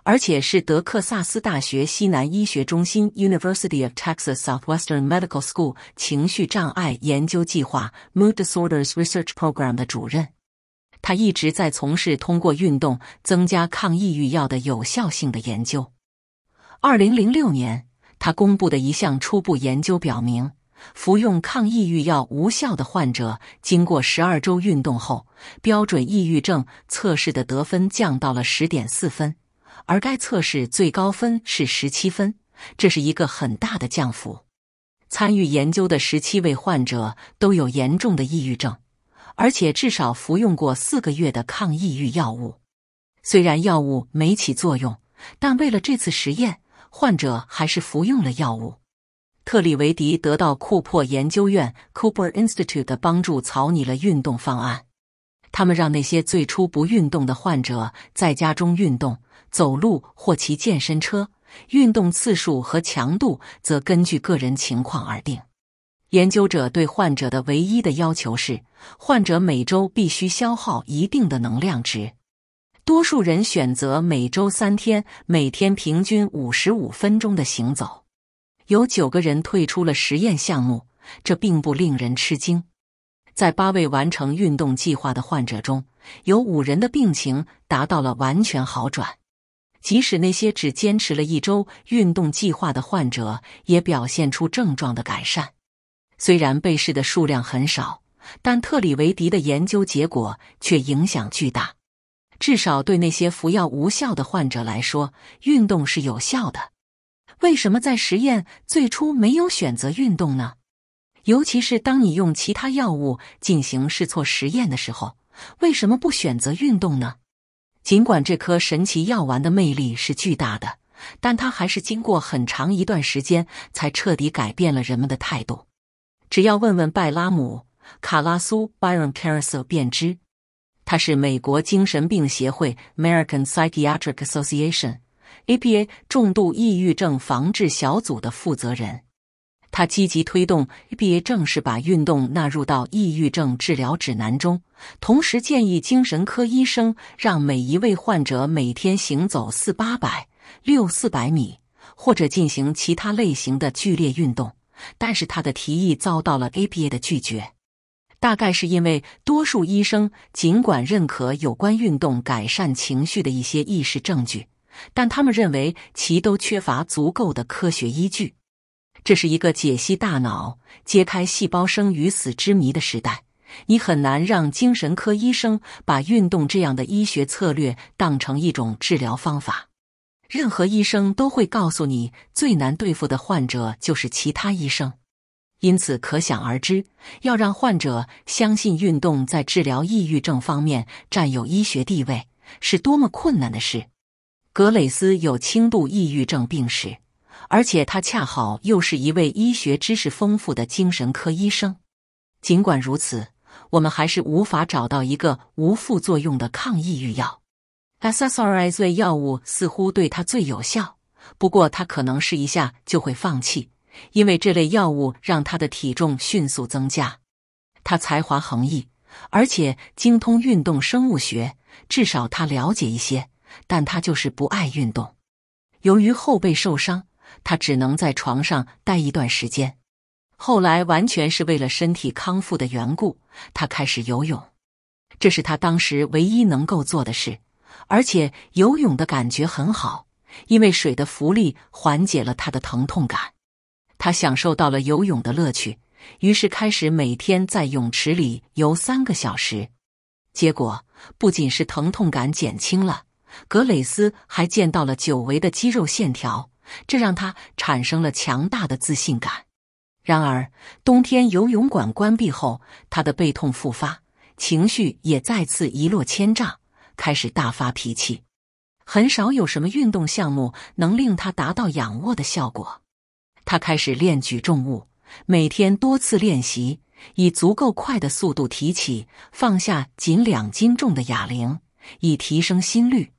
而且是德克萨斯大学西南医学中心 （University of Texas Southwestern Medical School） 情绪障碍研究计划 （Mood Disorders Research Program） 的主任。他一直在从事通过运动增加抗抑郁药的有效性的研究。二零零六年，他公布的一项初步研究表明。服用抗抑郁药无效的患者，经过十二周运动后，标准抑郁症测试的得分降到了十点四分，而该测试最高分是十七分，这是一个很大的降幅。参与研究的十七位患者都有严重的抑郁症，而且至少服用过四个月的抗抑郁药物。虽然药物没起作用，但为了这次实验，患者还是服用了药物。特里维迪得到库珀研究院 （Cooper Institute） 的帮助，草拟了运动方案。他们让那些最初不运动的患者在家中运动，走路或骑健身车。运动次数和强度则根据个人情况而定。研究者对患者的唯一的要求是，患者每周必须消耗一定的能量值。多数人选择每周三天，每天平均五十五分钟的行走。有九个人退出了实验项目，这并不令人吃惊。在八位完成运动计划的患者中，有五人的病情达到了完全好转。即使那些只坚持了一周运动计划的患者，也表现出症状的改善。虽然被试的数量很少，但特里维迪的研究结果却影响巨大。至少对那些服药无效的患者来说，运动是有效的。为什么在实验最初没有选择运动呢？尤其是当你用其他药物进行试错实验的时候，为什么不选择运动呢？尽管这颗神奇药丸的魅力是巨大的，但它还是经过很长一段时间才彻底改变了人们的态度。只要问问拜拉姆·卡拉苏 （Byron c a r s e a 便知，他是美国精神病协会 （American Psychiatric Association）。A B A 重度抑郁症防治小组的负责人，他积极推动 A B A 正式把运动纳入到抑郁症治疗指南中，同时建议精神科医生让每一位患者每天行走四八百六四百米，或者进行其他类型的剧烈运动。但是他的提议遭到了 A B A 的拒绝，大概是因为多数医生尽管认可有关运动改善情绪的一些意识证据。但他们认为其都缺乏足够的科学依据。这是一个解析大脑、揭开细胞生与死之谜的时代。你很难让精神科医生把运动这样的医学策略当成一种治疗方法。任何医生都会告诉你，最难对付的患者就是其他医生。因此，可想而知，要让患者相信运动在治疗抑郁症方面占有医学地位，是多么困难的事。格蕾斯有轻度抑郁症病史，而且她恰好又是一位医学知识丰富的精神科医生。尽管如此，我们还是无法找到一个无副作用的抗抑郁药。s 塞索尔类药物似乎对他最有效，不过他可能试一下就会放弃，因为这类药物让他的体重迅速增加。他才华横溢，而且精通运动生物学，至少他了解一些。但他就是不爱运动。由于后背受伤，他只能在床上待一段时间。后来，完全是为了身体康复的缘故，他开始游泳。这是他当时唯一能够做的事，而且游泳的感觉很好，因为水的浮力缓解了他的疼痛感。他享受到了游泳的乐趣，于是开始每天在泳池里游三个小时。结果，不仅是疼痛感减轻了。格蕾丝还见到了久违的肌肉线条，这让她产生了强大的自信感。然而，冬天游泳馆关闭后，她的背痛复发，情绪也再次一落千丈，开始大发脾气。很少有什么运动项目能令她达到仰卧的效果，她开始练举重物，每天多次练习，以足够快的速度提起、放下仅两斤重的哑铃，以提升心率。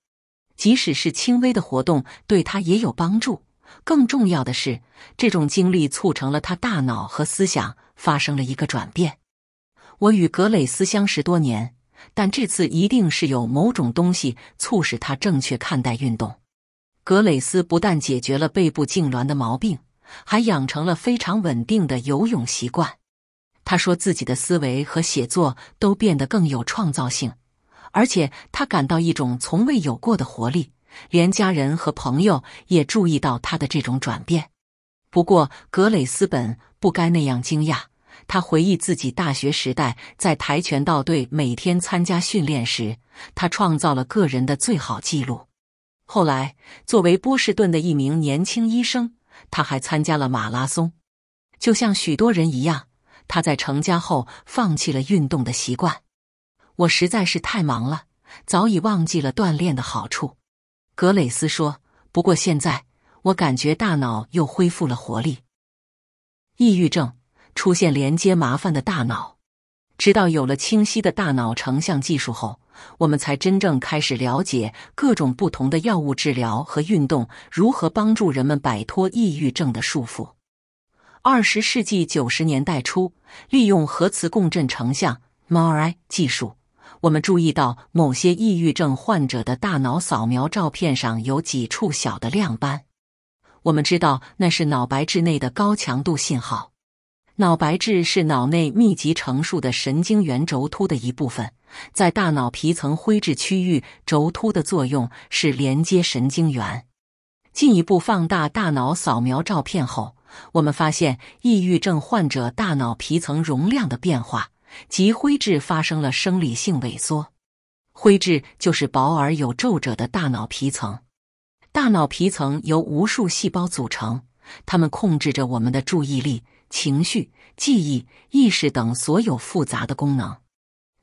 即使是轻微的活动对他也有帮助。更重要的是，这种经历促成了他大脑和思想发生了一个转变。我与格蕾斯相识多年，但这次一定是有某种东西促使他正确看待运动。格蕾斯不但解决了背部痉挛的毛病，还养成了非常稳定的游泳习惯。他说自己的思维和写作都变得更有创造性。而且他感到一种从未有过的活力，连家人和朋友也注意到他的这种转变。不过格雷斯本不该那样惊讶。他回忆自己大学时代在跆拳道队每天参加训练时，他创造了个人的最好记录。后来作为波士顿的一名年轻医生，他还参加了马拉松。就像许多人一样，他在成家后放弃了运动的习惯。我实在是太忙了，早已忘记了锻炼的好处。格蕾丝说：“不过现在我感觉大脑又恢复了活力。”抑郁症出现连接麻烦的大脑，直到有了清晰的大脑成像技术后，我们才真正开始了解各种不同的药物治疗和运动如何帮助人们摆脱抑郁症的束缚。二十世纪九十年代初，利用核磁共振成像 （MRI） 技术。我们注意到某些抑郁症患者的大脑扫描照片上有几处小的亮斑，我们知道那是脑白质内的高强度信号。脑白质是脑内密集成束的神经元轴突的一部分，在大脑皮层灰质区域，轴突的作用是连接神经元。进一步放大大脑扫描照片后，我们发现抑郁症患者大脑皮层容量的变化。即灰质发生了生理性萎缩，灰质就是薄而有皱褶的大脑皮层。大脑皮层由无数细胞组成，它们控制着我们的注意力、情绪、记忆、意识等所有复杂的功能。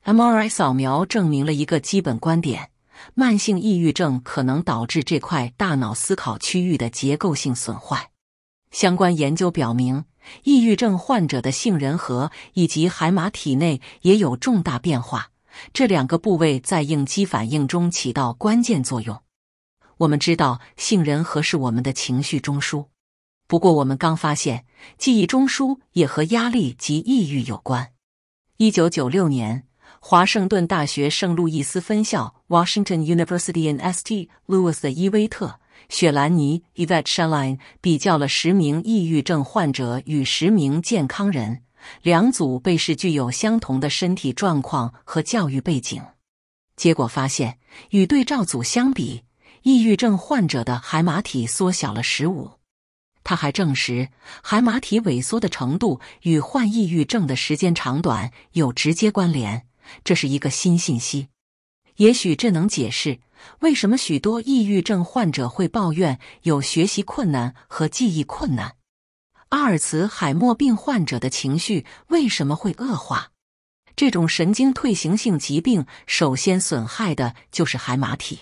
MRI 扫描证明了一个基本观点：慢性抑郁症可能导致这块大脑思考区域的结构性损坏。相关研究表明。抑郁症患者的杏仁核以及海马体内也有重大变化，这两个部位在应激反应中起到关键作用。我们知道，杏仁核是我们的情绪中枢，不过我们刚发现，记忆中枢也和压力及抑郁有关。一九九六年，华盛顿大学圣路易斯分校 （Washington University in St. Louis） 的伊维特。雪兰妮 e v e e t Shine） 比较了十名抑郁症患者与十名健康人，两组被试具有相同的身体状况和教育背景。结果发现，与对照组相比，抑郁症患者的海马体缩小了十五。他还证实，海马体萎缩的程度与患抑郁症的时间长短有直接关联，这是一个新信息。也许这能解释。为什么许多抑郁症患者会抱怨有学习困难和记忆困难？阿尔茨海默病患者的情绪为什么会恶化？这种神经退行性疾病首先损害的就是海马体。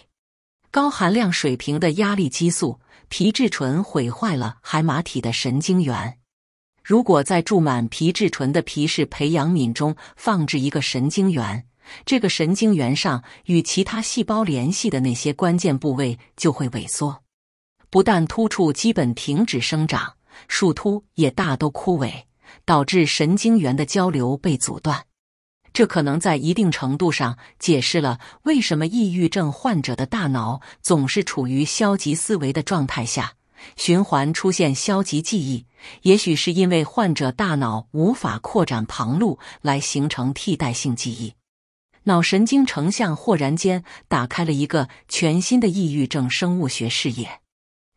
高含量水平的压力激素皮质醇毁坏了海马体的神经元。如果在注满皮质醇的皮氏培养皿中放置一个神经元，这个神经元上与其他细胞联系的那些关键部位就会萎缩，不但突触基本停止生长，树突也大都枯萎，导致神经元的交流被阻断。这可能在一定程度上解释了为什么抑郁症患者的大脑总是处于消极思维的状态下，循环出现消极记忆。也许是因为患者大脑无法扩展旁路来形成替代性记忆。脑神经成像豁然间打开了一个全新的抑郁症生物学视野。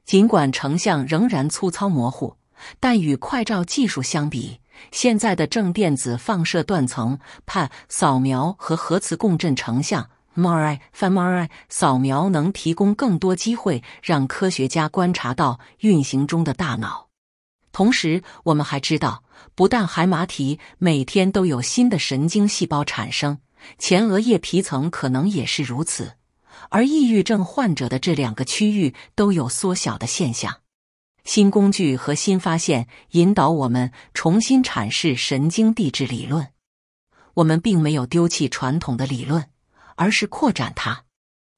尽管成像仍然粗糙模糊，但与快照技术相比，现在的正电子放射断层探扫描和核磁共振成像 （MRI、fMRI） 扫描能提供更多机会，让科学家观察到运行中的大脑。同时，我们还知道，不但海马体每天都有新的神经细胞产生。前额叶皮层可能也是如此，而抑郁症患者的这两个区域都有缩小的现象。新工具和新发现引导我们重新阐释神经递质理论。我们并没有丢弃传统的理论，而是扩展它。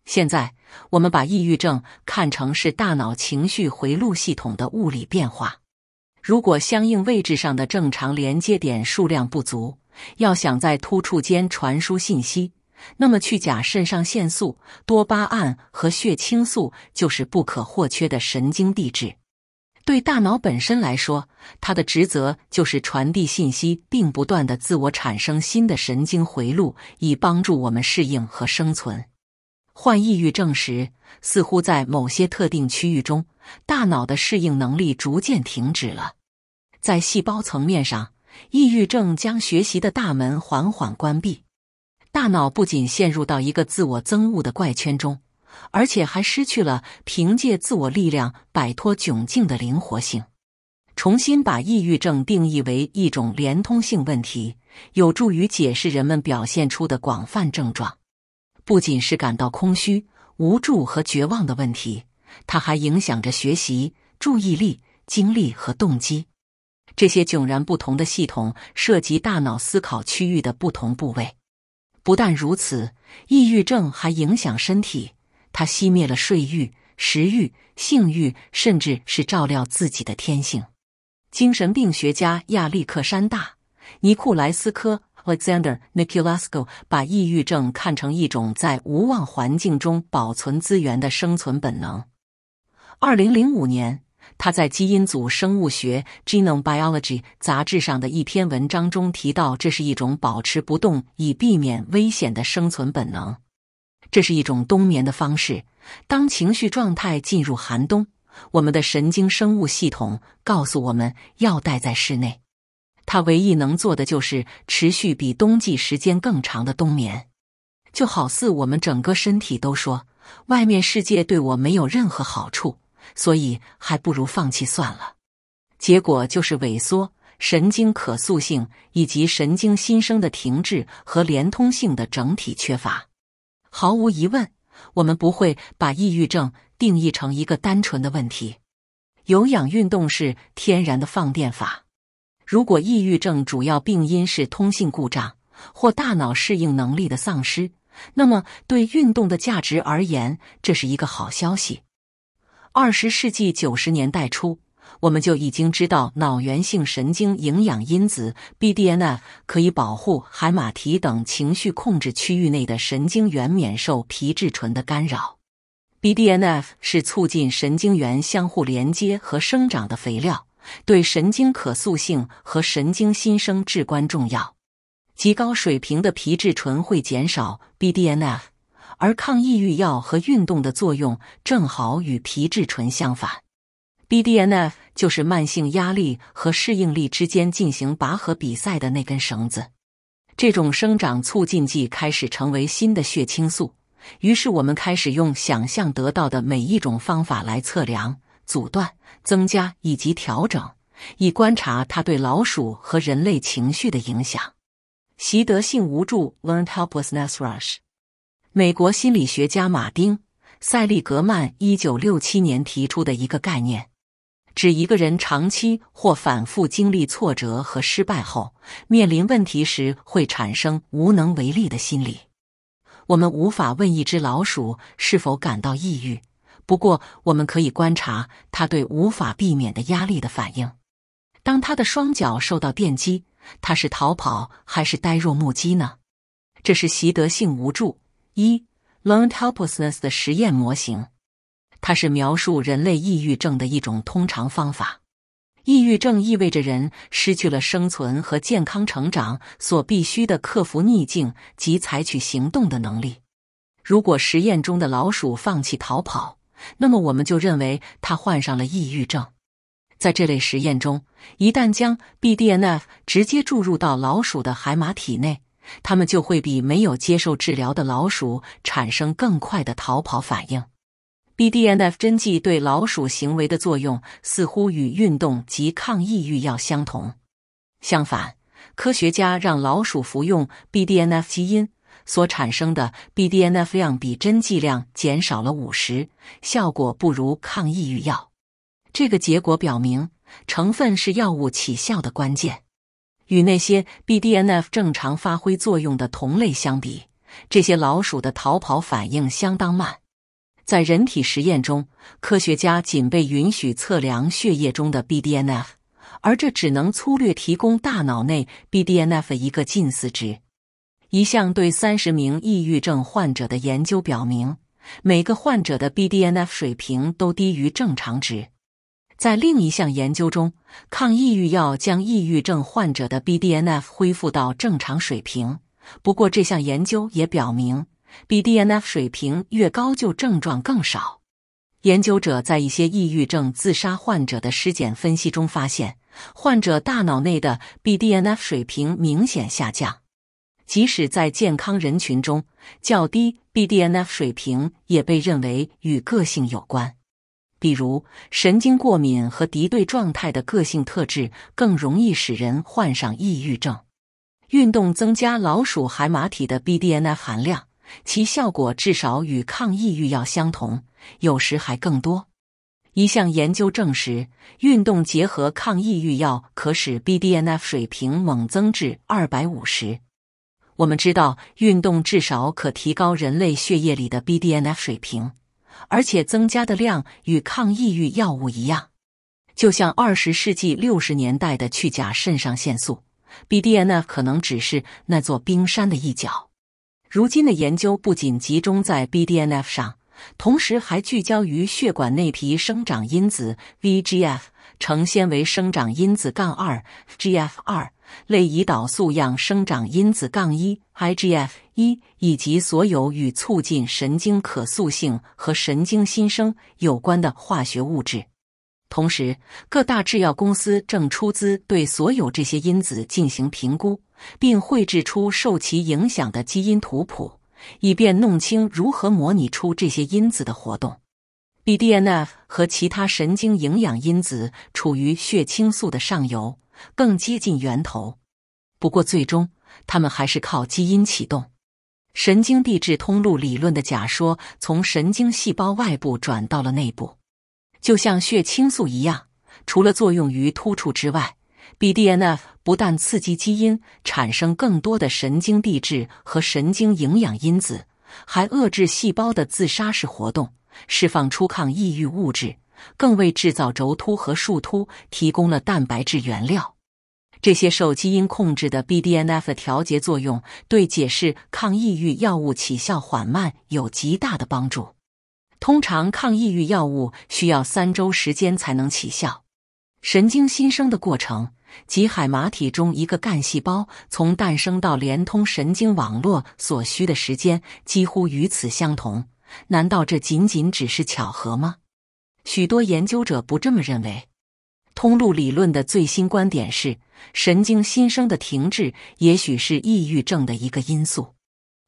现在，我们把抑郁症看成是大脑情绪回路系统的物理变化。如果相应位置上的正常连接点数量不足。要想在突触间传输信息，那么去甲肾上腺素、多巴胺和血清素就是不可或缺的神经递质。对大脑本身来说，它的职责就是传递信息，并不断的自我产生新的神经回路，以帮助我们适应和生存。患抑郁症时，似乎在某些特定区域中，大脑的适应能力逐渐停止了。在细胞层面上。抑郁症将学习的大门缓缓关闭，大脑不仅陷入到一个自我憎恶的怪圈中，而且还失去了凭借自我力量摆脱窘境的灵活性。重新把抑郁症定义为一种连通性问题，有助于解释人们表现出的广泛症状，不仅是感到空虚、无助和绝望的问题，它还影响着学习、注意力、精力和动机。这些迥然不同的系统涉及大脑思考区域的不同部位。不但如此，抑郁症还影响身体，它熄灭了睡欲、食欲、性欲，甚至是照料自己的天性。精神病学家亚历克山大·尼库莱斯科 （Alexander n i k o l a s k o 把抑郁症看成一种在无望环境中保存资源的生存本能。二零零五年。他在《基因组生物学》（Genome Biology） 杂志上的一篇文章中提到，这是一种保持不动以避免危险的生存本能，这是一种冬眠的方式。当情绪状态进入寒冬，我们的神经生物系统告诉我们要待在室内。他唯一能做的就是持续比冬季时间更长的冬眠，就好似我们整个身体都说，外面世界对我没有任何好处。所以，还不如放弃算了。结果就是萎缩、神经可塑性以及神经新生的停滞和连通性的整体缺乏。毫无疑问，我们不会把抑郁症定义成一个单纯的问题。有氧运动是天然的放电法。如果抑郁症主要病因是通信故障或大脑适应能力的丧失，那么对运动的价值而言，这是一个好消息。二十世纪九十年代初，我们就已经知道脑源性神经营养因子 BDNF 可以保护海马体等情绪控制区域内的神经元免受皮质醇的干扰。BDNF 是促进神经元相互连接和生长的肥料，对神经可塑性和神经新生至关重要。极高水平的皮质醇会减少 BDNF。而抗抑郁药和运动的作用正好与皮质醇相反。BDNF 就是慢性压力和适应力之间进行拔河比赛的那根绳子。这种生长促进剂开始成为新的血清素，于是我们开始用想象得到的每一种方法来测量、阻断、增加以及调整，以观察它对老鼠和人类情绪的影响。习得性无助 （learned helplessness）rush。美国心理学家马丁·塞利格曼一九六七年提出的一个概念，指一个人长期或反复经历挫折和失败后，面临问题时会产生无能为力的心理。我们无法问一只老鼠是否感到抑郁，不过我们可以观察它对无法避免的压力的反应。当它的双脚受到电击，它是逃跑还是呆若木鸡呢？这是习得性无助。一 Learned Helplessness 的实验模型，它是描述人类抑郁症的一种通常方法。抑郁症意味着人失去了生存和健康成长所必须的克服逆境及采取行动的能力。如果实验中的老鼠放弃逃跑，那么我们就认为它患上了抑郁症。在这类实验中，一旦将 BDNF 直接注入到老鼠的海马体内。它们就会比没有接受治疗的老鼠产生更快的逃跑反应。BDNF 针剂对老鼠行为的作用似乎与运动及抗抑郁药相同。相反，科学家让老鼠服用 BDNF 基因所产生的 BDNF 量比针剂量减少了五十，效果不如抗抑郁药。这个结果表明，成分是药物起效的关键。与那些 BDNF 正常发挥作用的同类相比，这些老鼠的逃跑反应相当慢。在人体实验中，科学家仅被允许测量血液中的 BDNF，而这只能粗略提供大脑内 BDNF 一个近似值。一项对三十名抑郁症患者的研究表明，每个患者的 BDNF 水平都低于正常值。在另一项研究中，抗抑郁药将抑郁症患者的 BDNF 恢复到正常水平。不过，这项研究也表明，BDNF 水平越高，就症状更少。研究者在一些抑郁症自杀患者的尸检分析中发现，患者大脑内的 BDNF 水平明显下降。即使在健康人群中，较低 BDNF 水平也被认为与个性有关。比如，神经过敏和敌对状态的个性特质更容易使人患上抑郁症。运动增加老鼠海马体的 BDNF 含量，其效果至少与抗抑郁药相同，有时还更多。一项研究证实，运动结合抗抑郁药可使 BDNF 水平猛增至二百五十。我们知道，运动至少可提高人类血液里的 BDNF 水平。而且增加的量与抗抑郁药物一样，就像二十世纪六十年代的去甲肾上腺素。BDNF 可能只是那座冰山的一角。如今的研究不仅集中在 BDNF 上，同时还聚焦于血管内皮生长因子 VGF、成纤维生长因子杠二 GF 二。类胰岛素样生长因子杠一 i g f 1以及所有与促进神经可塑性和神经新生有关的化学物质。同时，各大制药公司正出资对所有这些因子进行评估，并绘制出受其影响的基因图谱，以便弄清如何模拟出这些因子的活动。BDNF 和其他神经营养因子处于血清素的上游。更接近源头，不过最终他们还是靠基因启动神经递质通路理论的假说，从神经细胞外部转到了内部。就像血清素一样，除了作用于突触之外，BDNF 不但刺激基因产生更多的神经递质和神经营养因子，还遏制细胞的自杀式活动，释放出抗抑郁物质。更为制造轴突和树突提供了蛋白质原料。这些受基因控制的 BDNF 调节作用，对解释抗抑郁药物起效缓慢有极大的帮助。通常，抗抑郁药物需要三周时间才能起效。神经新生的过程即海马体中一个干细胞从诞生到连通神经网络所需的时间几乎与此相同。难道这仅仅只是巧合吗？许多研究者不这么认为。通路理论的最新观点是，神经新生的停滞也许是抑郁症的一个因素。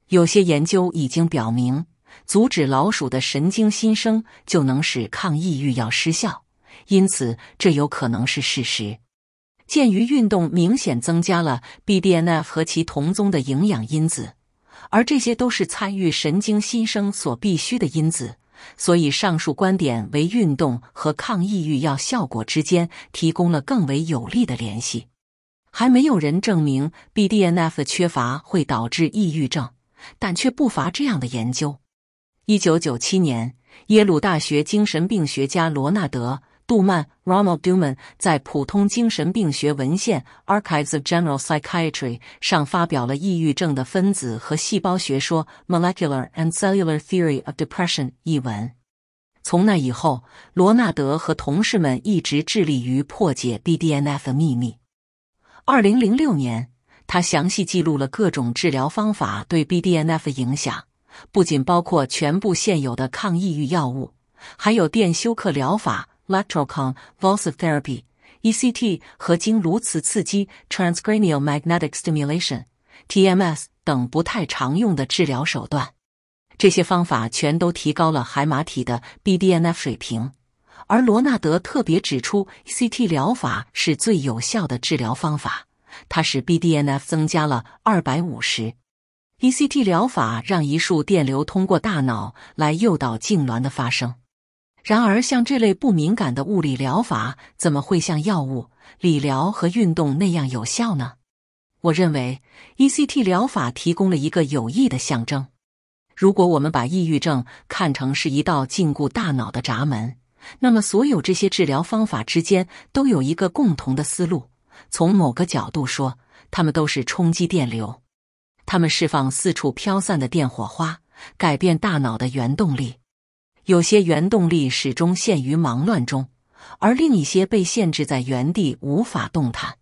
有些研究已经表明，阻止老鼠的神经新生就能使抗抑郁药失效，因此这有可能是事实。鉴于运动明显增加了 BDNF 和其同宗的营养因子，而这些都是参与神经新生所必需的因子。所以，上述观点为运动和抗抑郁药效果之间提供了更为有力的联系。还没有人证明 BDNF 缺乏会导致抑郁症，但却不乏这样的研究。一九九七年，耶鲁大学精神病学家罗纳德。杜曼 （Ronald Duman） 在《普通精神病学文献》（Archives of General Psychiatry） 上发表了《抑郁症的分子和细胞学说》（Molecular and Cellular Theory of Depression） 一文。从那以后，罗纳德和同事们一直致力于破解 BDNF 的秘密。二零零六年，他详细记录了各种治疗方法对 BDNF 影响，不仅包括全部现有的抗抑郁药物，还有电休克疗法。Electroconvulsive therapy（ECT） 和经颅磁刺激 （Transcranial Magnetic Stimulation，TMS） 等不太常用的治疗手段，这些方法全都提高了海马体的 BDNF 水平。而罗纳德特别指出 c t 疗法是最有效的治疗方法，它使 BDNF 增加了二百五十。ECT 疗法让一束电流通过大脑来诱导痉挛的发生。然而，像这类不敏感的物理疗法，怎么会像药物、理疗和运动那样有效呢？我认为，ECT 疗法提供了一个有益的象征。如果我们把抑郁症看成是一道禁锢大脑的闸门，那么所有这些治疗方法之间都有一个共同的思路：从某个角度说，它们都是冲击电流，它们释放四处飘散的电火花，改变大脑的原动力。有些原动力始终陷于忙乱中，而另一些被限制在原地无法动弹。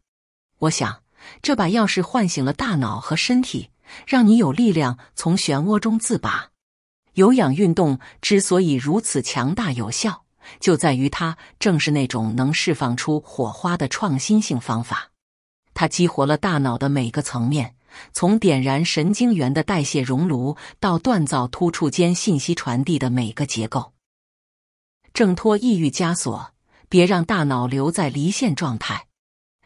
我想，这把钥匙唤醒了大脑和身体，让你有力量从漩涡中自拔。有氧运动之所以如此强大有效，就在于它正是那种能释放出火花的创新性方法，它激活了大脑的每个层面。从点燃神经元的代谢熔炉到锻造突触间信息传递的每个结构，挣脱抑郁枷锁，别让大脑留在离线状态。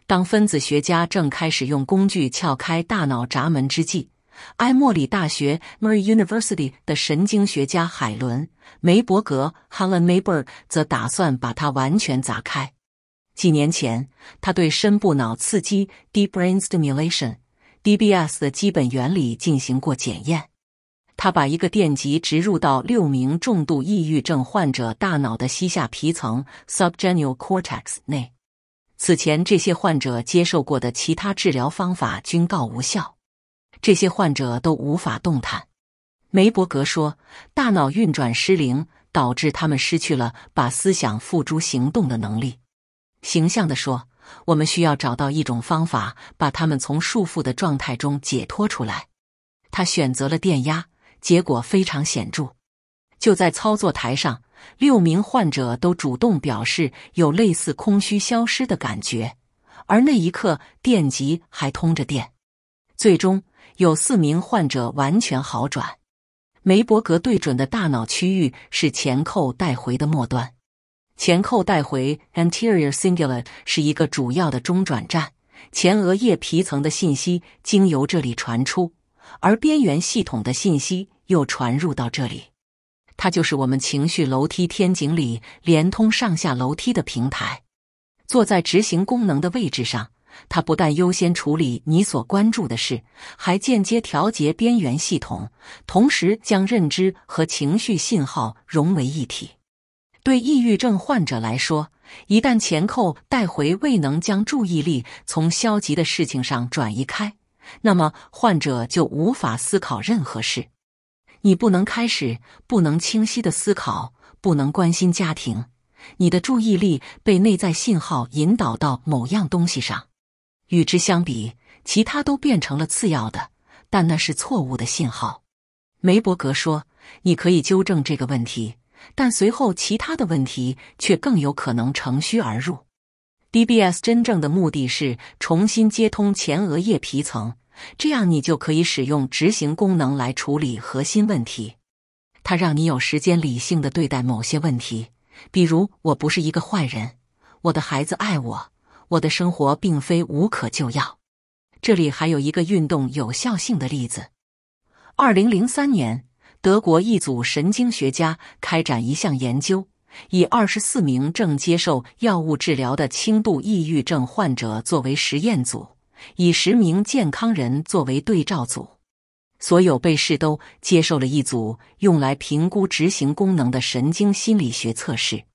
当分子学家正开始用工具撬开大脑闸门之际，埃默里大学 m u r y University） 的神经学家海伦·梅伯格 （Helen Mayberg） 则打算把它完全砸开。几年前，他对深部脑刺激 （Deep Brain Stimulation） DBS 的基本原理进行过检验。他把一个电极植入到六名重度抑郁症患者大脑的膝下皮层 s u b g e n i a l cortex） 内。此前，这些患者接受过的其他治疗方法均告无效。这些患者都无法动弹。梅伯格说：“大脑运转失灵，导致他们失去了把思想付诸行动的能力。”形象地说。我们需要找到一种方法，把他们从束缚的状态中解脱出来。他选择了电压，结果非常显著。就在操作台上，六名患者都主动表示有类似空虚消失的感觉，而那一刻电极还通着电。最终，有四名患者完全好转。梅伯格对准的大脑区域是前扣带回的末端。前扣带回 （Anterior Cingulate） 是一个主要的中转站，前额叶皮层的信息经由这里传出，而边缘系统的信息又传入到这里。它就是我们情绪楼梯天井里连通上下楼梯的平台。坐在执行功能的位置上，它不但优先处理你所关注的事，还间接调节边缘系统，同时将认知和情绪信号融为一体。对抑郁症患者来说，一旦前扣带回未能将注意力从消极的事情上转移开，那么患者就无法思考任何事。你不能开始，不能清晰的思考，不能关心家庭。你的注意力被内在信号引导到某样东西上，与之相比，其他都变成了次要的。但那是错误的信号，梅伯格说：“你可以纠正这个问题。”但随后，其他的问题却更有可能乘虚而入。DBS 真正的目的是重新接通前额叶皮层，这样你就可以使用执行功能来处理核心问题。它让你有时间理性的对待某些问题，比如“我不是一个坏人”，“我的孩子爱我”，“我的生活并非无可救药”。这里还有一个运动有效性的例子：2003年。德国一组神经学家开展一项研究，以二十四名正接受药物治疗的轻度抑郁症患者作为实验组，以十名健康人作为对照组。所有被试都接受了一组用来评估执行功能的神经心理学测试，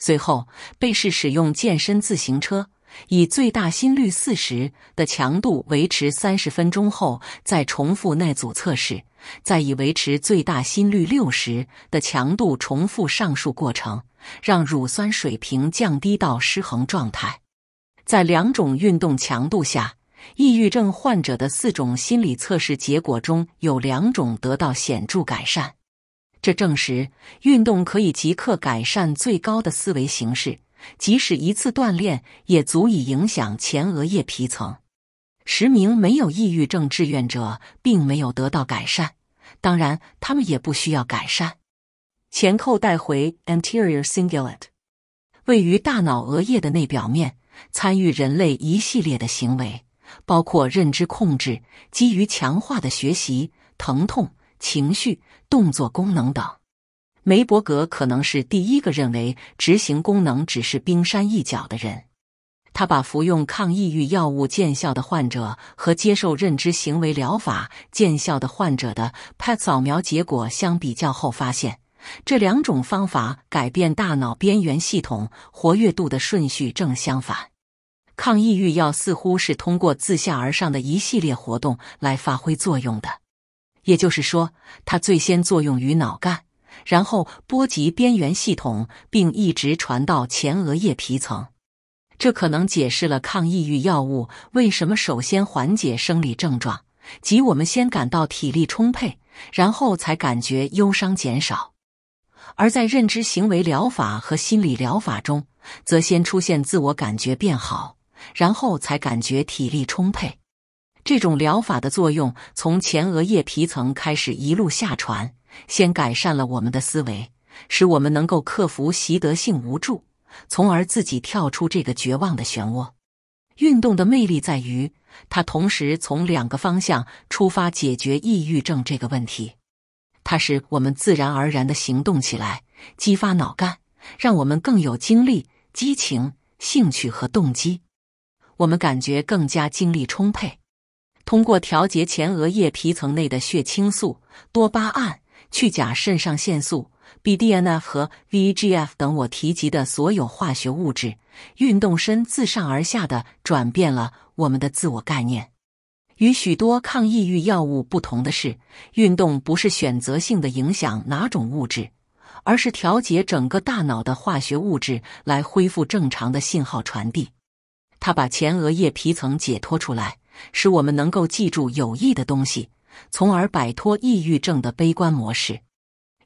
随后被试使用健身自行车。以最大心率四十的强度维持三十分钟后，再重复那组测试；再以维持最大心率六十的强度重复上述过程，让乳酸水平降低到失衡状态。在两种运动强度下，抑郁症患者的四种心理测试结果中有两种得到显著改善。这证实运动可以即刻改善最高的思维形式。即使一次锻炼也足以影响前额叶皮层。十名没有抑郁症志愿者并没有得到改善，当然他们也不需要改善。前扣带回 （Anterior Cingulate） 位于大脑额叶的内表面，参与人类一系列的行为，包括认知控制、基于强化的学习、疼痛、情绪、动作功能等。梅伯格可能是第一个认为执行功能只是冰山一角的人。他把服用抗抑郁药物见效的患者和接受认知行为疗法见效的患者的 PET 扫描结果相比较后发现，这两种方法改变大脑边缘系统活跃度的顺序正相反。抗抑郁药似乎是通过自下而上的一系列活动来发挥作用的，也就是说，它最先作用于脑干。然后波及边缘系统，并一直传到前额叶皮层，这可能解释了抗抑郁药物为什么首先缓解生理症状，即我们先感到体力充沛，然后才感觉忧伤减少；而在认知行为疗法和心理疗法中，则先出现自我感觉变好，然后才感觉体力充沛。这种疗法的作用从前额叶皮层开始一路下传。先改善了我们的思维，使我们能够克服习得性无助，从而自己跳出这个绝望的漩涡。运动的魅力在于，它同时从两个方向出发解决抑郁症这个问题：它使我们自然而然的行动起来，激发脑干，让我们更有精力、激情、兴趣和动机；我们感觉更加精力充沛。通过调节前额叶皮层内的血清素、多巴胺。去甲肾上腺素、BDNF 和 VEGF 等我提及的所有化学物质，运动身自上而下的转变了我们的自我概念。与许多抗抑郁药物不同的是，运动不是选择性的影响哪种物质，而是调节整个大脑的化学物质来恢复正常的信号传递。它把前额叶皮层解脱出来，使我们能够记住有益的东西。从而摆脱抑郁症的悲观模式。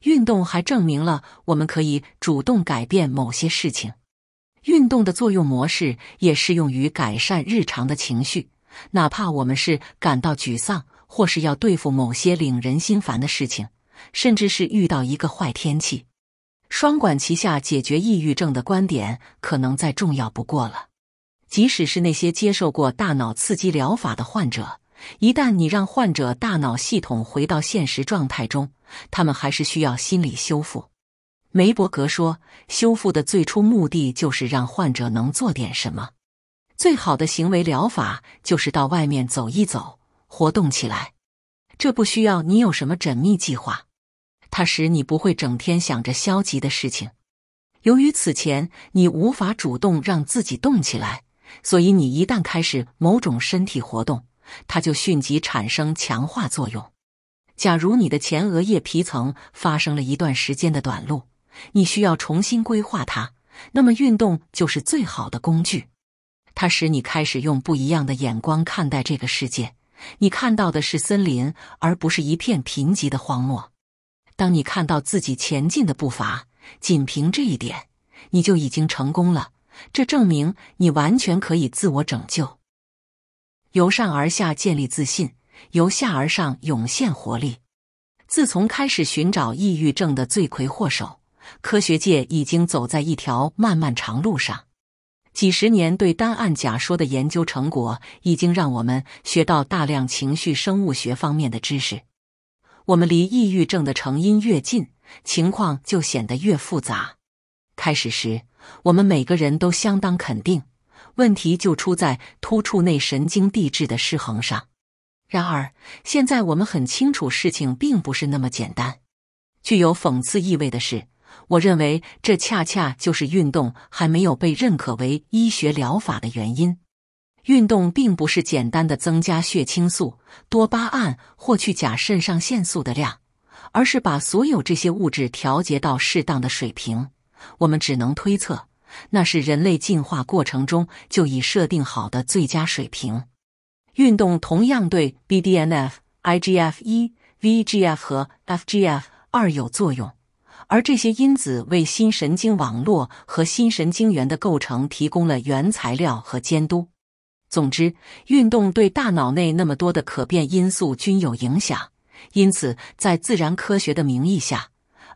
运动还证明了我们可以主动改变某些事情。运动的作用模式也适用于改善日常的情绪，哪怕我们是感到沮丧，或是要对付某些令人心烦的事情，甚至是遇到一个坏天气。双管齐下解决抑郁症的观点可能再重要不过了，即使是那些接受过大脑刺激疗法的患者。一旦你让患者大脑系统回到现实状态中，他们还是需要心理修复。梅伯格说：“修复的最初目的就是让患者能做点什么。最好的行为疗法就是到外面走一走，活动起来。这不需要你有什么缜密计划，它使你不会整天想着消极的事情。由于此前你无法主动让自己动起来，所以你一旦开始某种身体活动。”它就迅即产生强化作用。假如你的前额叶皮层发生了一段时间的短路，你需要重新规划它，那么运动就是最好的工具。它使你开始用不一样的眼光看待这个世界。你看到的是森林，而不是一片贫瘠的荒漠。当你看到自己前进的步伐，仅凭这一点，你就已经成功了。这证明你完全可以自我拯救。由上而下建立自信，由下而上涌现活力。自从开始寻找抑郁症的罪魁祸首，科学界已经走在一条漫漫长路上。几十年对单案假说的研究成果，已经让我们学到大量情绪生物学方面的知识。我们离抑郁症的成因越近，情况就显得越复杂。开始时，我们每个人都相当肯定。问题就出在突触内神经递质的失衡上。然而，现在我们很清楚事情并不是那么简单。具有讽刺意味的是，我认为这恰恰就是运动还没有被认可为医学疗法的原因。运动并不是简单的增加血清素、多巴胺或去甲肾上腺素的量，而是把所有这些物质调节到适当的水平。我们只能推测。那是人类进化过程中就已设定好的最佳水平。运动同样对 BDNF、IGF 一、VGF 和 FGF 二有作用，而这些因子为新神经网络和新神经元的构成提供了原材料和监督。总之，运动对大脑内那么多的可变因素均有影响，因此在自然科学的名义下。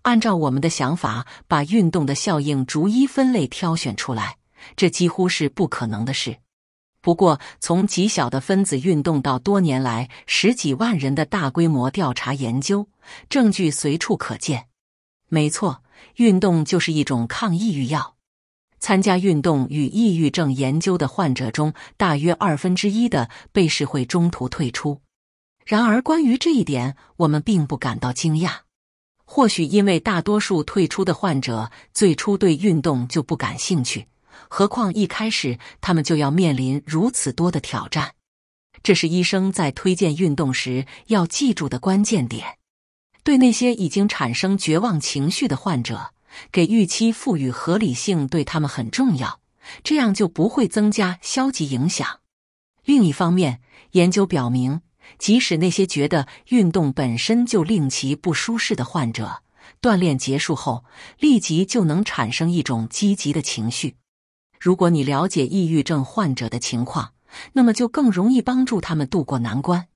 按照我们的想法，把运动的效应逐一分类挑选出来，这几乎是不可能的事。不过，从极小的分子运动到多年来十几万人的大规模调查研究，证据随处可见。没错，运动就是一种抗抑郁药。参加运动与抑郁症研究的患者中，大约二分之一的被试会中途退出。然而，关于这一点，我们并不感到惊讶。或许因为大多数退出的患者最初对运动就不感兴趣，何况一开始他们就要面临如此多的挑战。这是医生在推荐运动时要记住的关键点。对那些已经产生绝望情绪的患者，给预期赋予合理性对他们很重要，这样就不会增加消极影响。另一方面，研究表明。即使那些觉得运动本身就令其不舒适的患者，锻炼结束后立即就能产生一种积极的情绪。如果你了解抑郁症患者的情况，那么就更容易帮助他们度过难关。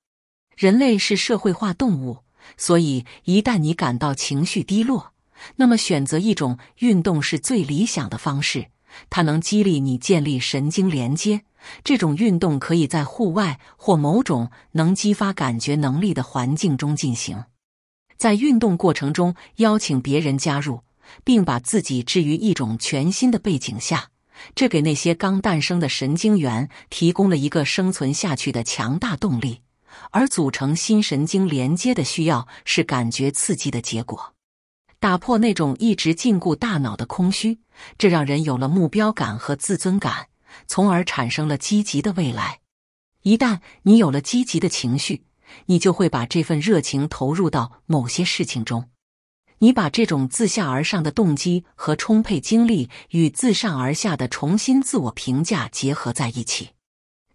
人类是社会化动物，所以一旦你感到情绪低落，那么选择一种运动是最理想的方式，它能激励你建立神经连接。这种运动可以在户外或某种能激发感觉能力的环境中进行。在运动过程中，邀请别人加入，并把自己置于一种全新的背景下，这给那些刚诞生的神经元提供了一个生存下去的强大动力。而组成新神经连接的需要是感觉刺激的结果，打破那种一直禁锢大脑的空虚，这让人有了目标感和自尊感。从而产生了积极的未来。一旦你有了积极的情绪，你就会把这份热情投入到某些事情中。你把这种自下而上的动机和充沛精力与自上而下的重新自我评价结合在一起，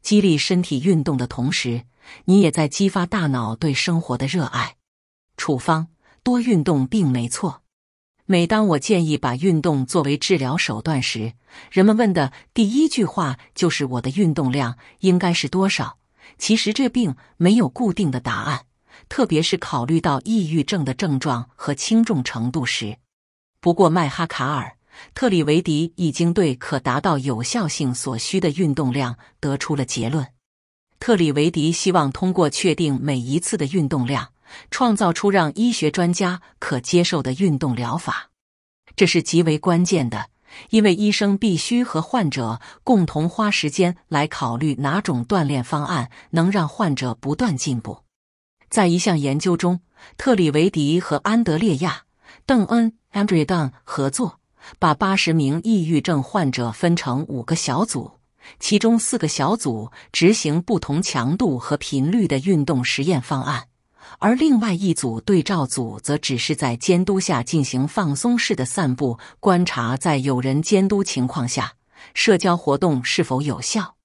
激励身体运动的同时，你也在激发大脑对生活的热爱。处方：多运动，并没错。每当我建议把运动作为治疗手段时，人们问的第一句话就是我的运动量应该是多少？其实这并没有固定的答案，特别是考虑到抑郁症的症状和轻重程度时。不过麦哈卡尔特里维迪已经对可达到有效性所需的运动量得出了结论。特里维迪希望通过确定每一次的运动量。创造出让医学专家可接受的运动疗法，这是极为关键的，因为医生必须和患者共同花时间来考虑哪种锻炼方案能让患者不断进步。在一项研究中，特里维迪和安德烈亚·邓恩 a n d r e w Dunn） 合作，把八十名抑郁症患者分成五个小组，其中四个小组执行不同强度和频率的运动实验方案。而另外一组对照组则只是在监督下进行放松式的散步，观察在有人监督情况下，社交活动是否有效。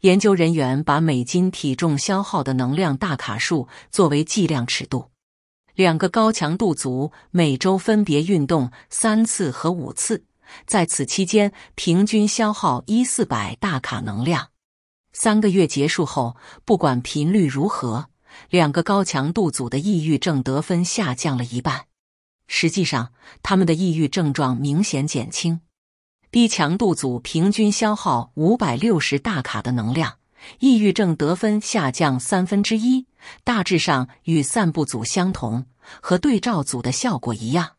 研究人员把每斤体重消耗的能量大卡数作为计量尺度。两个高强度组每周分别运动三次和五次，在此期间平均消耗一四百大卡能量。三个月结束后，不管频率如何。两个高强度组的抑郁症得分下降了一半，实际上他们的抑郁症状明显减轻。低强度组平均消耗五百六十大卡的能量，抑郁症得分下降三分之一，大致上与散步组相同，和对照组的效果一样。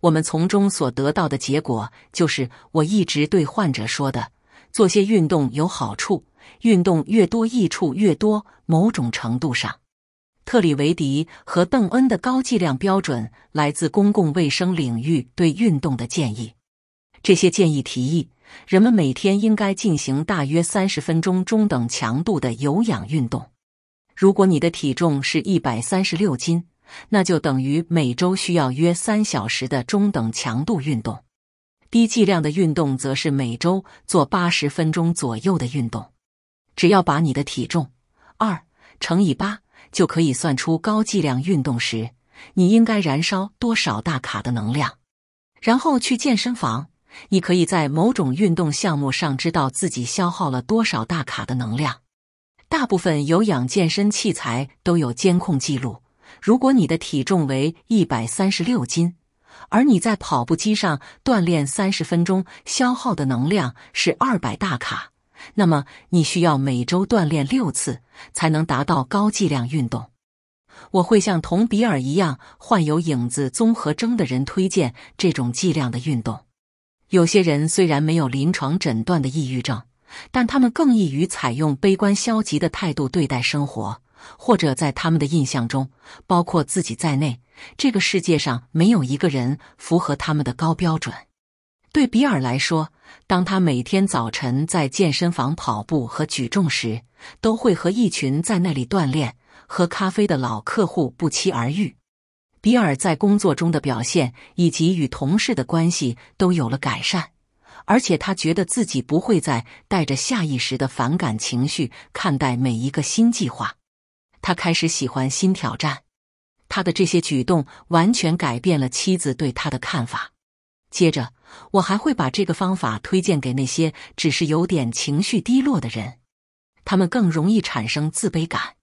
我们从中所得到的结果，就是我一直对患者说的：做些运动有好处。运动越多，益处越多。某种程度上，特里维迪和邓恩的高剂量标准来自公共卫生领域对运动的建议。这些建议提议人们每天应该进行大约三十分钟中等强度的有氧运动。如果你的体重是一百三十六斤，那就等于每周需要约三小时的中等强度运动。低剂量的运动则是每周做八十分钟左右的运动。只要把你的体重二乘以八，就可以算出高剂量运动时你应该燃烧多少大卡的能量。然后去健身房，你可以在某种运动项目上知道自己消耗了多少大卡的能量。大部分有氧健身器材都有监控记录。如果你的体重为一百三十六斤，而你在跑步机上锻炼三十分钟，消耗的能量是二百大卡。那么你需要每周锻炼六次才能达到高剂量运动。我会像同比尔一样患有影子综合征的人推荐这种剂量的运动。有些人虽然没有临床诊断的抑郁症，但他们更易于采用悲观消极的态度对待生活，或者在他们的印象中，包括自己在内，这个世界上没有一个人符合他们的高标准。对比尔来说。当他每天早晨在健身房跑步和举重时，都会和一群在那里锻炼、喝咖啡的老客户不期而遇。比尔在工作中的表现以及与同事的关系都有了改善，而且他觉得自己不会再带着下意识的反感情绪看待每一个新计划。他开始喜欢新挑战。他的这些举动完全改变了妻子对他的看法。接着。我还会把这个方法推荐给那些只是有点情绪低落的人，他们更容易产生自卑感。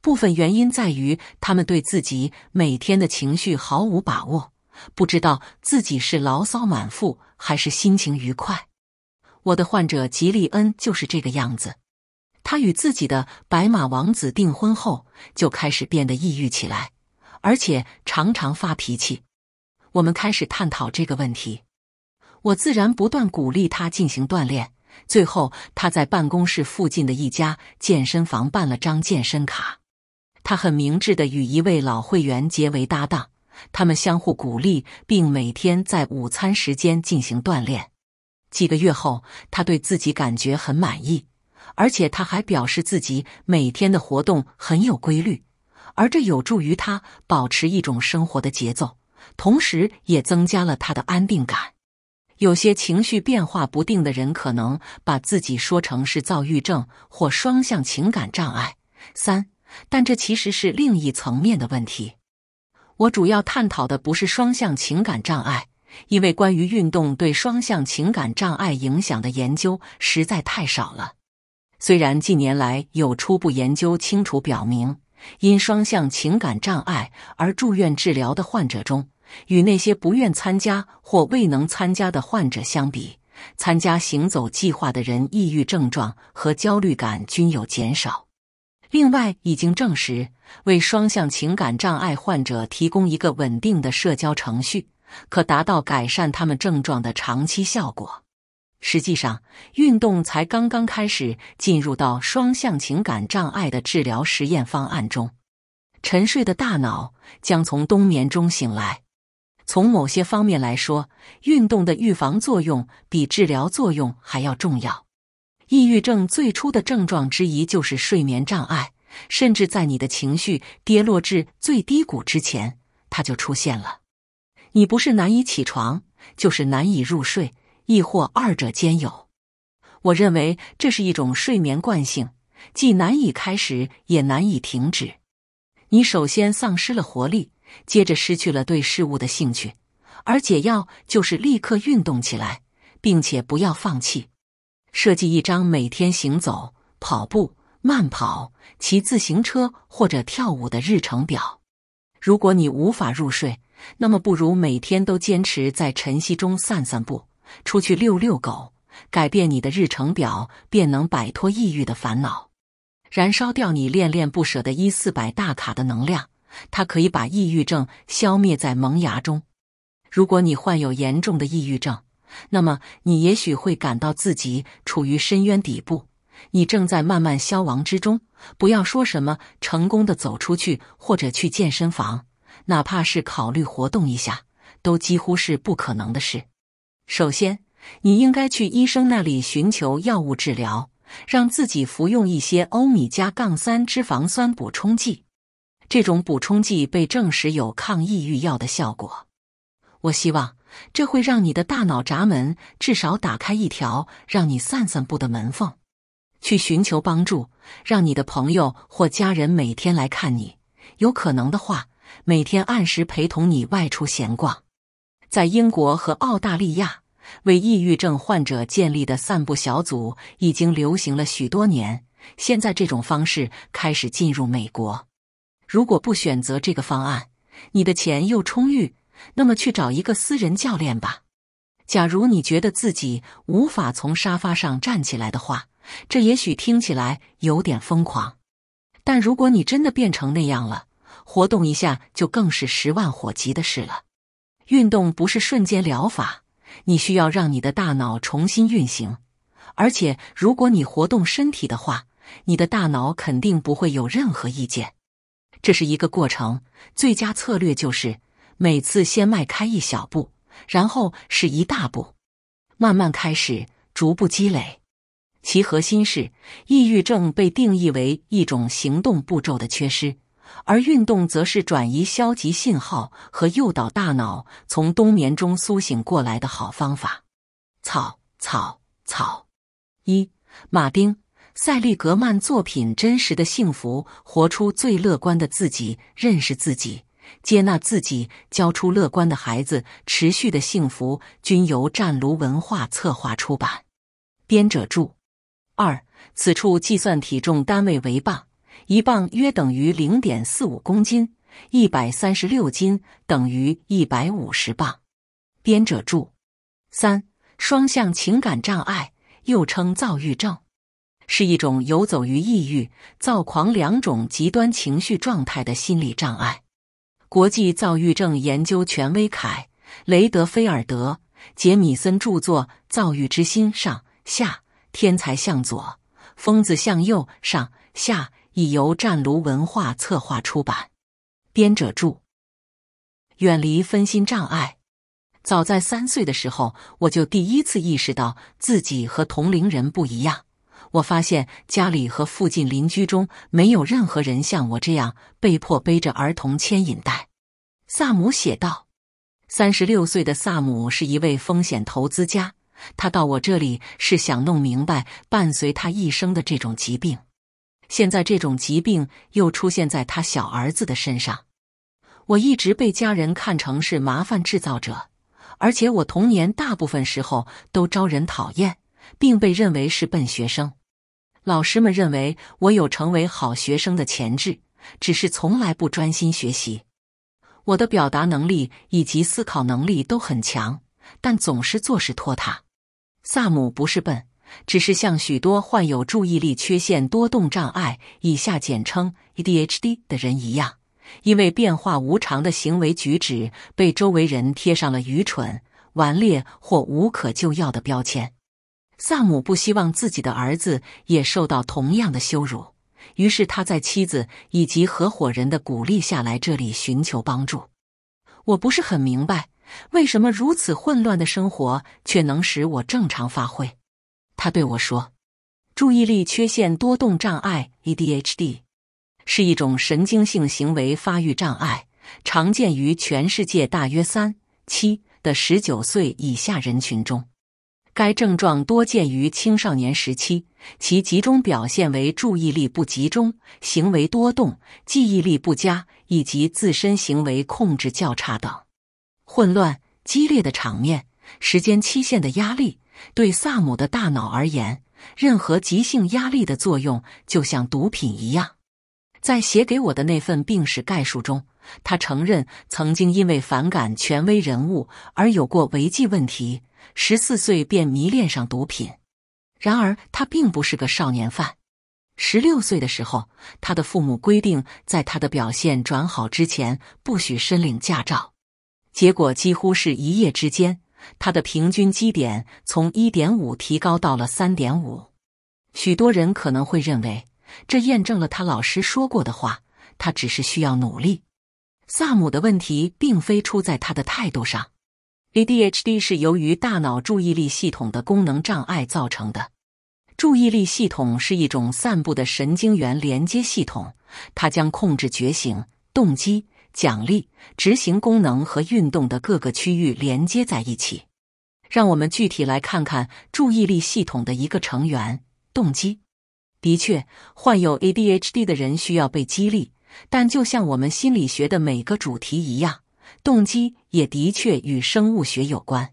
部分原因在于他们对自己每天的情绪毫无把握，不知道自己是牢骚满腹还是心情愉快。我的患者吉利恩就是这个样子。他与自己的白马王子订婚后，就开始变得抑郁起来，而且常常发脾气。我们开始探讨这个问题。我自然不断鼓励他进行锻炼，最后他在办公室附近的一家健身房办了张健身卡。他很明智的与一位老会员结为搭档，他们相互鼓励，并每天在午餐时间进行锻炼。几个月后，他对自己感觉很满意，而且他还表示自己每天的活动很有规律，而这有助于他保持一种生活的节奏，同时也增加了他的安定感。有些情绪变化不定的人可能把自己说成是躁郁症或双向情感障碍。三，但这其实是另一层面的问题。我主要探讨的不是双向情感障碍，因为关于运动对双向情感障碍影响的研究实在太少了。虽然近年来有初步研究清楚表明，因双向情感障碍而住院治疗的患者中。与那些不愿参加或未能参加的患者相比，参加行走计划的人抑郁症状和焦虑感均有减少。另外，已经证实为双向情感障碍患者提供一个稳定的社交程序，可达到改善他们症状的长期效果。实际上，运动才刚刚开始进入到双向情感障碍的治疗实验方案中。沉睡的大脑将从冬眠中醒来。从某些方面来说，运动的预防作用比治疗作用还要重要。抑郁症最初的症状之一就是睡眠障碍，甚至在你的情绪跌落至最低谷之前，它就出现了。你不是难以起床，就是难以入睡，亦或二者兼有。我认为这是一种睡眠惯性，既难以开始，也难以停止。你首先丧失了活力。接着失去了对事物的兴趣，而解药就是立刻运动起来，并且不要放弃。设计一张每天行走、跑步、慢跑、骑自行车或者跳舞的日程表。如果你无法入睡，那么不如每天都坚持在晨曦中散散步，出去遛遛狗。改变你的日程表，便能摆脱抑郁的烦恼，燃烧掉你恋恋不舍的一四百大卡的能量。它可以把抑郁症消灭在萌芽中。如果你患有严重的抑郁症，那么你也许会感到自己处于深渊底部，你正在慢慢消亡之中。不要说什么成功的走出去或者去健身房，哪怕是考虑活动一下，都几乎是不可能的事。首先，你应该去医生那里寻求药物治疗，让自己服用一些欧米伽杠三脂肪酸补充剂。这种补充剂被证实有抗抑郁药的效果。我希望这会让你的大脑闸门至少打开一条，让你散散步的门缝，去寻求帮助，让你的朋友或家人每天来看你。有可能的话，每天按时陪同你外出闲逛。在英国和澳大利亚，为抑郁症患者建立的散步小组已经流行了许多年。现在，这种方式开始进入美国。如果不选择这个方案，你的钱又充裕，那么去找一个私人教练吧。假如你觉得自己无法从沙发上站起来的话，这也许听起来有点疯狂，但如果你真的变成那样了，活动一下就更是十万火急的事了。运动不是瞬间疗法，你需要让你的大脑重新运行，而且如果你活动身体的话，你的大脑肯定不会有任何意见。这是一个过程，最佳策略就是每次先迈开一小步，然后是一大步，慢慢开始，逐步积累。其核心是，抑郁症被定义为一种行动步骤的缺失，而运动则是转移消极信号和诱导大脑从冬眠中苏醒过来的好方法。草草草，一马丁。塞利格曼作品《真实的幸福》，活出最乐观的自己，认识自己，接纳自己，教出乐观的孩子，持续的幸福，均由湛卢文化策划出版。编者注：二，此处计算体重单位为磅，一磅约等于零点四五公斤，一百三十六斤等于一百五十磅。编者注：三，双向情感障碍又称躁郁症。是一种游走于抑郁、躁狂两种极端情绪状态的心理障碍。国际躁郁症研究权威凯雷德菲尔德杰米森著作《躁郁之心》上下，天才向左，疯子向右。上下已由战卢文化策划出版，编者注：远离分心障碍。早在三岁的时候，我就第一次意识到自己和同龄人不一样。我发现家里和附近邻居中没有任何人像我这样被迫背着儿童牵引带。萨姆写道：“三十六岁的萨姆是一位风险投资家，他到我这里是想弄明白伴随他一生的这种疾病。现在这种疾病又出现在他小儿子的身上。我一直被家人看成是麻烦制造者，而且我童年大部分时候都招人讨厌，并被认为是笨学生。”老师们认为我有成为好学生的潜质，只是从来不专心学习。我的表达能力以及思考能力都很强，但总是做事拖沓。萨姆不是笨，只是像许多患有注意力缺陷多动障碍（以下简称 ADHD） 的人一样，因为变化无常的行为举止被周围人贴上了愚蠢、顽劣或无可救药的标签。萨姆不希望自己的儿子也受到同样的羞辱，于是他在妻子以及合伙人的鼓励下来这里寻求帮助。我不是很明白为什么如此混乱的生活却能使我正常发挥，他对我说：“注意力缺陷多动障碍 （ADHD） 是一种神经性行为发育障碍，常见于全世界大约三七的十九岁以下人群中。”该症状多见于青少年时期，其集中表现为注意力不集中、行为多动、记忆力不佳以及自身行为控制较差等。混乱、激烈的场面、时间期限的压力，对萨姆的大脑而言，任何急性压力的作用就像毒品一样。在写给我的那份病史概述中，他承认曾经因为反感权威人物而有过违纪问题。十四岁便迷恋上毒品，然而他并不是个少年犯。十六岁的时候，他的父母规定，在他的表现转好之前，不许申领驾照。结果几乎是一夜之间，他的平均基点从一点五提高到了三点五。许多人可能会认为，这验证了他老师说过的话：他只是需要努力。萨姆的问题并非出在他的态度上。ADHD 是由于大脑注意力系统的功能障碍造成的。注意力系统是一种散布的神经元连接系统，它将控制觉醒、动机、奖励、执行功能和运动的各个区域连接在一起。让我们具体来看看注意力系统的一个成员——动机。的确，患有 ADHD 的人需要被激励，但就像我们心理学的每个主题一样。动机也的确与生物学有关。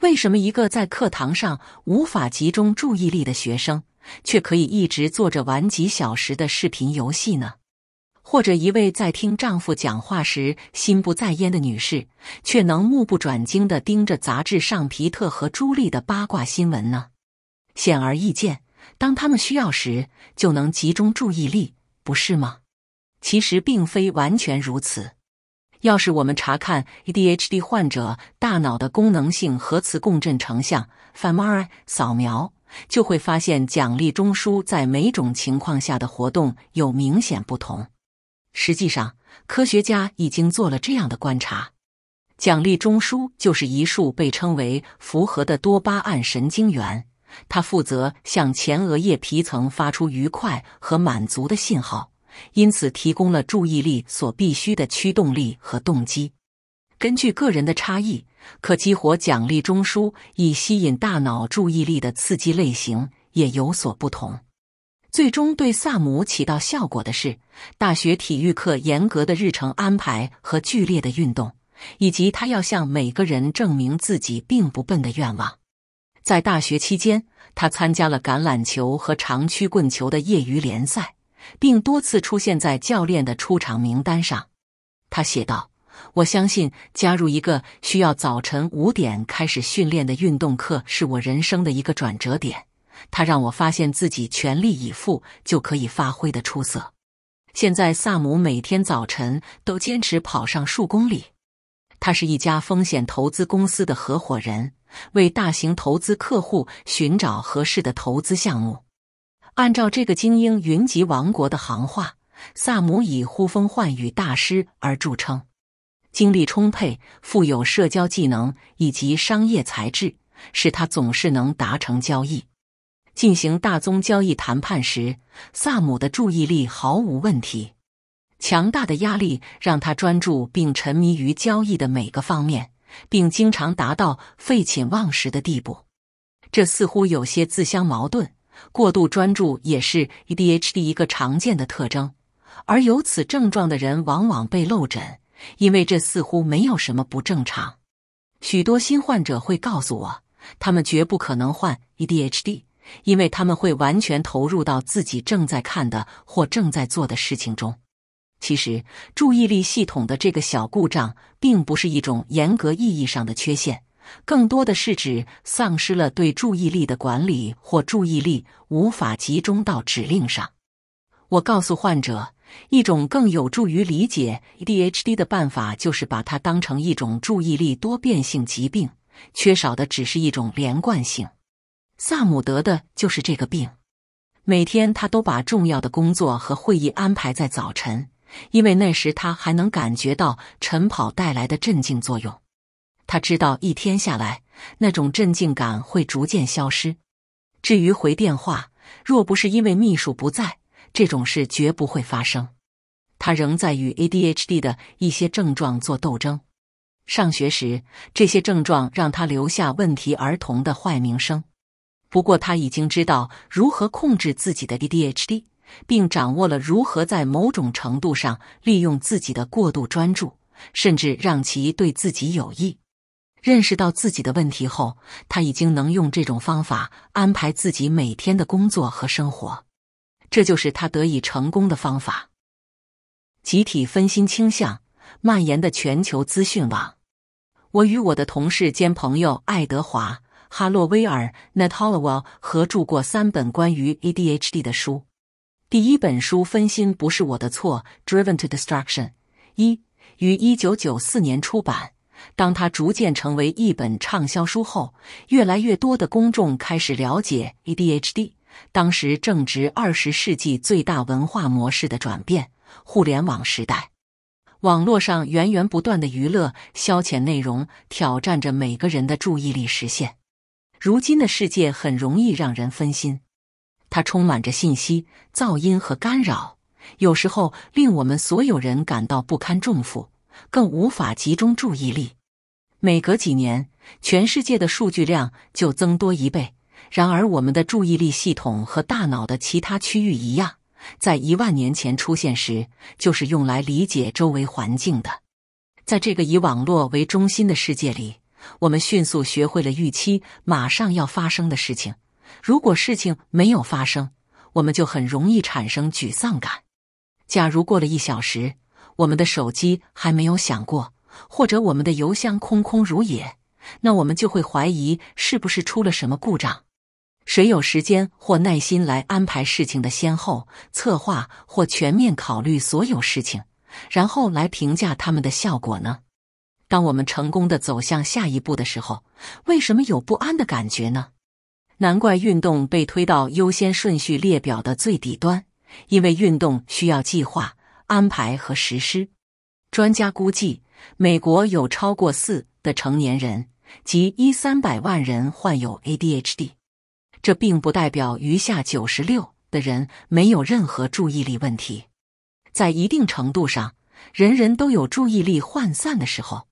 为什么一个在课堂上无法集中注意力的学生，却可以一直坐着玩几小时的视频游戏呢？或者一位在听丈夫讲话时心不在焉的女士，却能目不转睛的盯着杂志上皮特和朱莉的八卦新闻呢？显而易见，当他们需要时就能集中注意力，不是吗？其实并非完全如此。要是我们查看 ADHD 患者大脑的功能性核磁共振成像 （fMRI） 扫描，就会发现奖励中枢在每种情况下的活动有明显不同。实际上，科学家已经做了这样的观察：奖励中枢就是一束被称为符合”的多巴胺神经元，它负责向前额叶皮层发出愉快和满足的信号。因此，提供了注意力所必须的驱动力和动机。根据个人的差异，可激活奖励中枢以吸引大脑注意力的刺激类型也有所不同。最终，对萨姆起到效果的是大学体育课严格的日程安排和剧烈的运动，以及他要向每个人证明自己并不笨的愿望。在大学期间，他参加了橄榄球和长曲棍球的业余联赛。并多次出现在教练的出场名单上。他写道：“我相信加入一个需要早晨五点开始训练的运动课是我人生的一个转折点。它让我发现自己全力以赴就可以发挥的出色。”现在，萨姆每天早晨都坚持跑上数公里。他是一家风险投资公司的合伙人，为大型投资客户寻找合适的投资项目。按照这个精英云集王国的行话，萨姆以呼风唤雨大师而著称，精力充沛，富有社交技能以及商业才智，使他总是能达成交易。进行大宗交易谈判时，萨姆的注意力毫无问题。强大的压力让他专注并沉迷于交易的每个方面，并经常达到废寝忘食的地步。这似乎有些自相矛盾。过度专注也是 EDHD 一个常见的特征，而有此症状的人往往被漏诊，因为这似乎没有什么不正常。许多新患者会告诉我，他们绝不可能患 EDHD，因为他们会完全投入到自己正在看的或正在做的事情中。其实，注意力系统的这个小故障，并不是一种严格意义上的缺陷。更多的是指丧失了对注意力的管理，或注意力无法集中到指令上。我告诉患者，一种更有助于理解 ADHD 的办法，就是把它当成一种注意力多变性疾病，缺少的只是一种连贯性。萨姆得的就是这个病。每天他都把重要的工作和会议安排在早晨，因为那时他还能感觉到晨跑带来的镇静作用。他知道一天下来，那种镇静感会逐渐消失。至于回电话，若不是因为秘书不在，这种事绝不会发生。他仍在与 ADHD 的一些症状做斗争。上学时，这些症状让他留下问题儿童的坏名声。不过，他已经知道如何控制自己的 DDHD，并掌握了如何在某种程度上利用自己的过度专注，甚至让其对自己有益。认识到自己的问题后，他已经能用这种方法安排自己每天的工作和生活，这就是他得以成功的方法。集体分心倾向蔓延的全球资讯网。我与我的同事兼朋友爱德华·哈洛威尔 （Natowell） 合著过三本关于 ADHD 的书。第一本书《分心不是我的错》（Driven to Destruction） 一于1994年出版。当它逐渐成为一本畅销书后，越来越多的公众开始了解 ADHD。当时正值二十世纪最大文化模式的转变——互联网时代。网络上源源不断的娱乐消遣内容挑战着每个人的注意力实现。如今的世界很容易让人分心，它充满着信息、噪音和干扰，有时候令我们所有人感到不堪重负。更无法集中注意力。每隔几年，全世界的数据量就增多一倍。然而，我们的注意力系统和大脑的其他区域一样，在一万年前出现时，就是用来理解周围环境的。在这个以网络为中心的世界里，我们迅速学会了预期马上要发生的事情。如果事情没有发生，我们就很容易产生沮丧感。假如过了一小时。我们的手机还没有响过，或者我们的邮箱空空如也，那我们就会怀疑是不是出了什么故障。谁有时间或耐心来安排事情的先后、策划或全面考虑所有事情，然后来评价他们的效果呢？当我们成功的走向下一步的时候，为什么有不安的感觉呢？难怪运动被推到优先顺序列表的最底端，因为运动需要计划。安排和实施。专家估计，美国有超过四的成年人，即一三百万人患有 ADHD。这并不代表余下九十六的人没有任何注意力问题。在一定程度上，人人都有注意力涣散的时候。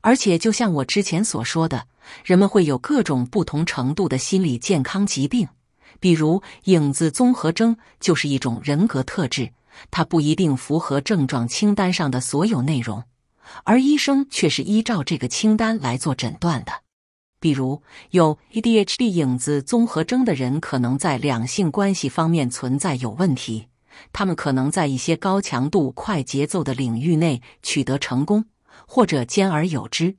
而且，就像我之前所说的，人们会有各种不同程度的心理健康疾病，比如“影子综合征”就是一种人格特质。它不一定符合症状清单上的所有内容，而医生却是依照这个清单来做诊断的。比如，有 ADHD 影子综合征的人可能在两性关系方面存在有问题，他们可能在一些高强度、快节奏的领域内取得成功，或者兼而有之。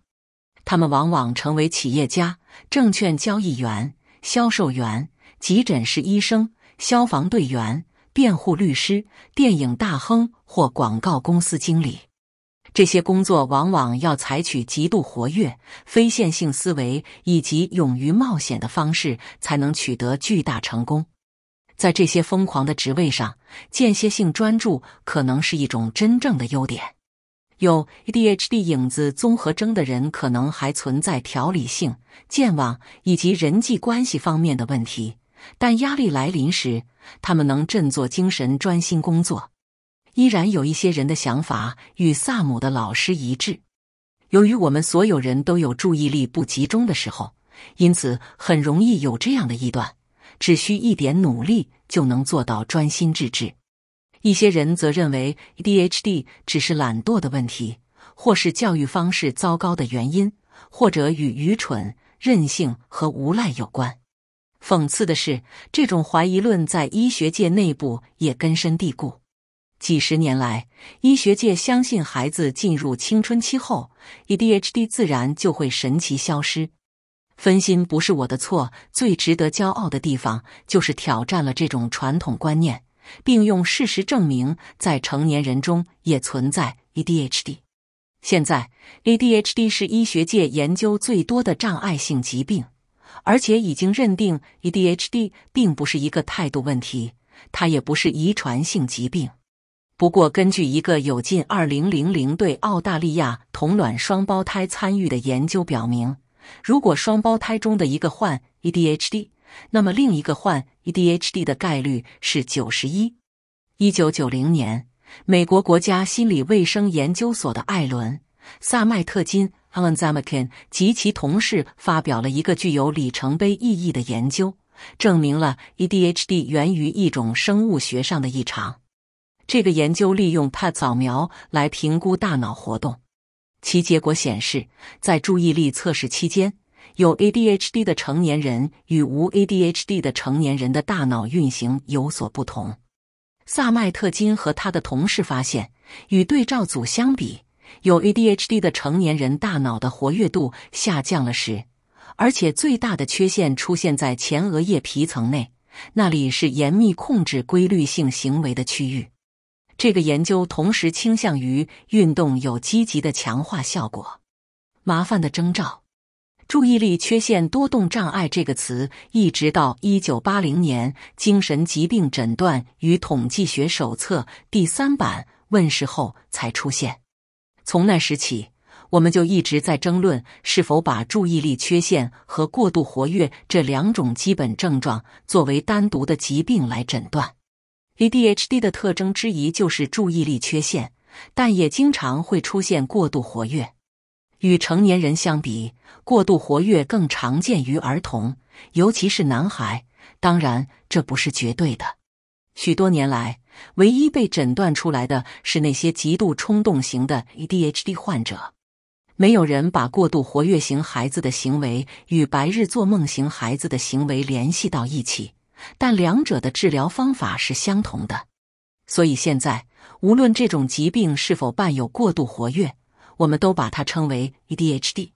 他们往往成为企业家、证券交易员、销售员、急诊室医生、消防队员。辩护律师、电影大亨或广告公司经理，这些工作往往要采取极度活跃、非线性思维以及勇于冒险的方式才能取得巨大成功。在这些疯狂的职位上，间歇性专注可能是一种真正的优点。有 ADHD 影子综合征的人，可能还存在条理性、健忘以及人际关系方面的问题。但压力来临时，他们能振作精神，专心工作。依然有一些人的想法与萨姆的老师一致。由于我们所有人都有注意力不集中的时候，因此很容易有这样的臆断。只需一点努力就能做到专心致志。一些人则认为 DHD 只是懒惰的问题，或是教育方式糟糕的原因，或者与愚蠢、任性和无赖有关。讽刺的是，这种怀疑论在医学界内部也根深蒂固。几十年来，医学界相信孩子进入青春期后，ADHD 自然就会神奇消失。分心不是我的错。最值得骄傲的地方就是挑战了这种传统观念，并用事实证明，在成年人中也存在 ADHD。现在，ADHD 是医学界研究最多的障碍性疾病。而且已经认定，EDHD 并不是一个态度问题，它也不是遗传性疾病。不过，根据一个有近二零零零对澳大利亚同卵双胞胎参与的研究表明，如果双胞胎中的一个患 EDHD，那么另一个患 EDHD 的概率是九十一。一九九零年，美国国家心理卫生研究所的艾伦·萨麦特金。a l e n z a m a k i n 及其同事发表了一个具有里程碑意义的研究，证明了 ADHD 源于一种生物学上的异常。这个研究利用帕扫描来评估大脑活动，其结果显示，在注意力测试期间，有 ADHD 的成年人与无 ADHD 的成年人的大脑运行有所不同。萨麦特金和他的同事发现，与对照组相比，有 ADHD 的成年人大脑的活跃度下降了时，而且最大的缺陷出现在前额叶皮层内，那里是严密控制规律性行为的区域。这个研究同时倾向于运动有积极的强化效果。麻烦的征兆，注意力缺陷多动障碍这个词，一直到一九八零年《精神疾病诊断与统计学手册》第三版问世后才出现。从那时起，我们就一直在争论是否把注意力缺陷和过度活跃这两种基本症状作为单独的疾病来诊断。ADHD 的特征之一就是注意力缺陷，但也经常会出现过度活跃。与成年人相比，过度活跃更常见于儿童，尤其是男孩。当然，这不是绝对的。许多年来。唯一被诊断出来的是那些极度冲动型的 ADHD 患者。没有人把过度活跃型孩子的行为与白日做梦型孩子的行为联系到一起，但两者的治疗方法是相同的。所以现在，无论这种疾病是否伴有过度活跃，我们都把它称为 ADHD。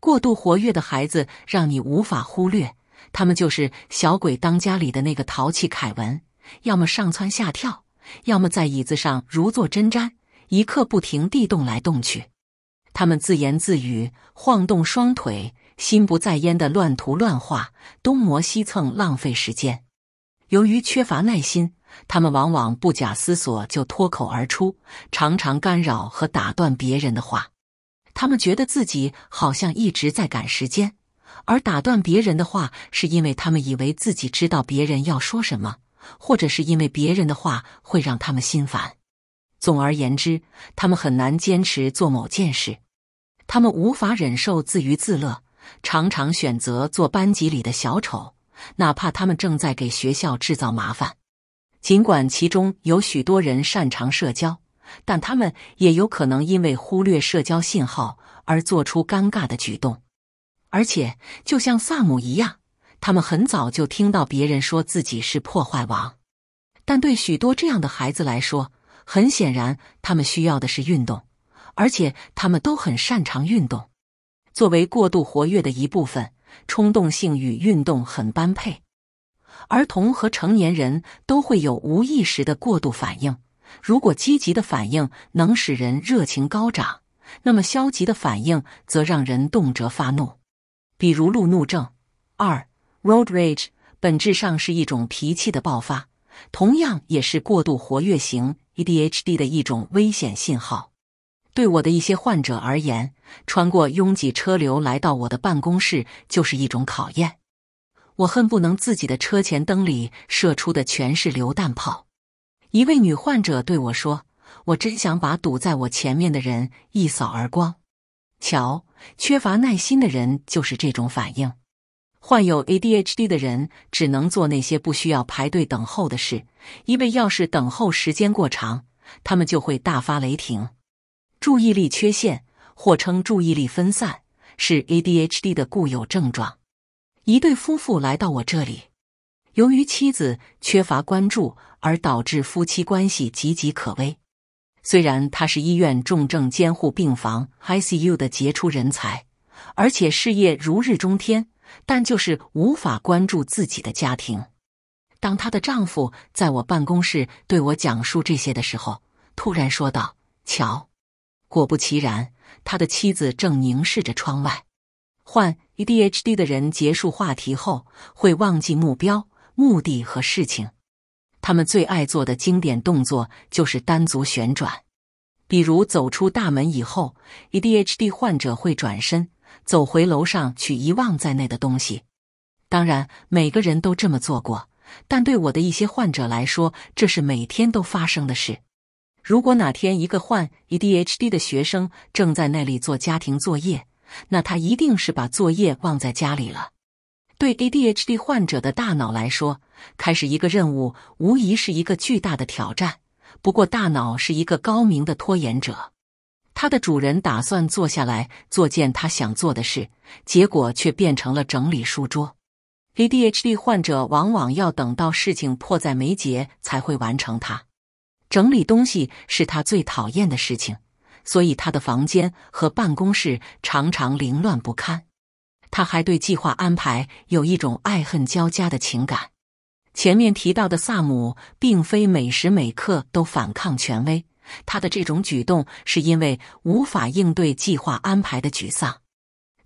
过度活跃的孩子让你无法忽略，他们就是《小鬼当家》里的那个淘气凯文。要么上蹿下跳，要么在椅子上如坐针毡，一刻不停地动来动去。他们自言自语，晃动双腿，心不在焉地乱涂乱画，东磨西蹭，浪费时间。由于缺乏耐心，他们往往不假思索就脱口而出，常常干扰和打断别人的话。他们觉得自己好像一直在赶时间，而打断别人的话，是因为他们以为自己知道别人要说什么。或者是因为别人的话会让他们心烦。总而言之，他们很难坚持做某件事。他们无法忍受自娱自乐，常常选择做班级里的小丑，哪怕他们正在给学校制造麻烦。尽管其中有许多人擅长社交，但他们也有可能因为忽略社交信号而做出尴尬的举动。而且，就像萨姆一样。他们很早就听到别人说自己是破坏王，但对许多这样的孩子来说，很显然他们需要的是运动，而且他们都很擅长运动。作为过度活跃的一部分，冲动性与运动很般配。儿童和成年人都会有无意识的过度反应。如果积极的反应能使人热情高涨，那么消极的反应则让人动辄发怒，比如路怒症。二 Road rage 本质上是一种脾气的爆发，同样也是过度活跃型 EDHD 的一种危险信号。对我的一些患者而言，穿过拥挤车流来到我的办公室就是一种考验。我恨不能自己的车前灯里射出的全是榴弹炮。一位女患者对我说：“我真想把堵在我前面的人一扫而光。”瞧，缺乏耐心的人就是这种反应。患有 ADHD 的人只能做那些不需要排队等候的事，因为要是等候时间过长，他们就会大发雷霆。注意力缺陷，或称注意力分散，是 ADHD 的固有症状。一对夫妇来到我这里，由于妻子缺乏关注而导致夫妻关系岌岌可危。虽然他是医院重症监护病房 ICU 的杰出人才，而且事业如日中天。但就是无法关注自己的家庭。当她的丈夫在我办公室对我讲述这些的时候，突然说道：“瞧，果不其然，他的妻子正凝视着窗外。”患 EDHD 的人结束话题后会忘记目标、目的和事情。他们最爱做的经典动作就是单足旋转，比如走出大门以后，EDHD 患者会转身。走回楼上取遗忘在内的东西。当然，每个人都这么做过，但对我的一些患者来说，这是每天都发生的事。如果哪天一个患 ADHD 的学生正在那里做家庭作业，那他一定是把作业忘在家里了。对 ADHD 患者的大脑来说，开始一个任务无疑是一个巨大的挑战。不过，大脑是一个高明的拖延者。他的主人打算坐下来做件他想做的事，结果却变成了整理书桌。A D H D 患者往往要等到事情迫在眉睫才会完成它。整理东西是他最讨厌的事情，所以他的房间和办公室常常凌乱不堪。他还对计划安排有一种爱恨交加的情感。前面提到的萨姆并非每时每刻都反抗权威。他的这种举动是因为无法应对计划安排的沮丧。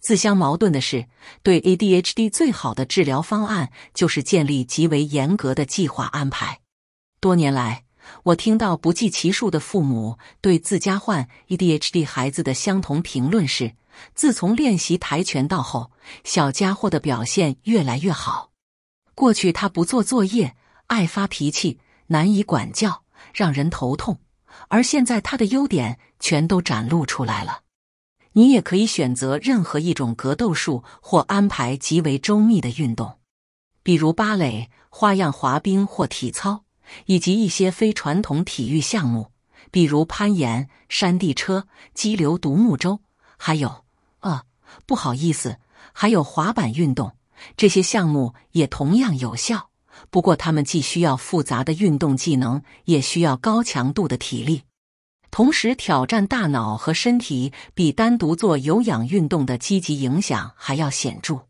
自相矛盾的是，对 ADHD 最好的治疗方案就是建立极为严格的计划安排。多年来，我听到不计其数的父母对自家患 ADHD 孩子的相同评论是：自从练习跆拳道后，小家伙的表现越来越好。过去他不做作业，爱发脾气，难以管教，让人头痛。而现在，他的优点全都展露出来了。你也可以选择任何一种格斗术或安排极为周密的运动，比如芭蕾、花样滑冰或体操，以及一些非传统体育项目，比如攀岩、山地车、激流独木舟，还有……呃，不好意思，还有滑板运动，这些项目也同样有效。不过，他们既需要复杂的运动技能，也需要高强度的体力，同时挑战大脑和身体，比单独做有氧运动的积极影响还要显著。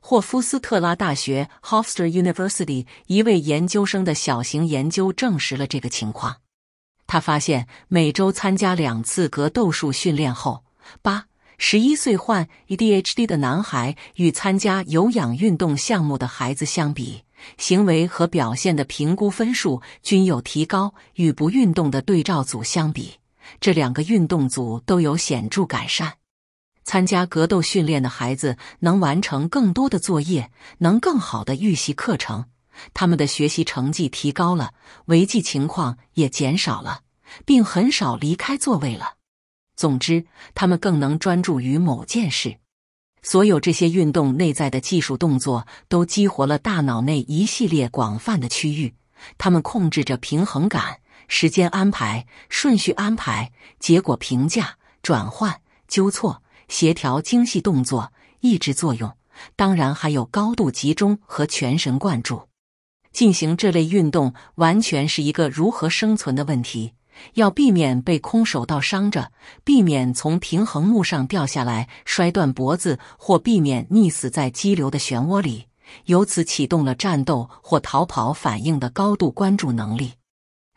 霍夫斯特拉大学 （Hofstra University） 一位研究生的小型研究证实了这个情况。他发现，每周参加两次格斗术训练后，八十一岁患 EDHD 的男孩与参加有氧运动项目的孩子相比。行为和表现的评估分数均有提高，与不运动的对照组相比，这两个运动组都有显著改善。参加格斗训练的孩子能完成更多的作业，能更好的预习课程，他们的学习成绩提高了，违纪情况也减少了，并很少离开座位了。总之，他们更能专注于某件事。所有这些运动内在的技术动作都激活了大脑内一系列广泛的区域，它们控制着平衡感、时间安排、顺序安排、结果评价、转换、纠错、协调精细动作、抑制作用，当然还有高度集中和全神贯注。进行这类运动，完全是一个如何生存的问题。要避免被空手道伤着，避免从平衡木上掉下来摔断脖子，或避免溺死在激流的漩涡里。由此启动了战斗或逃跑反应的高度关注能力。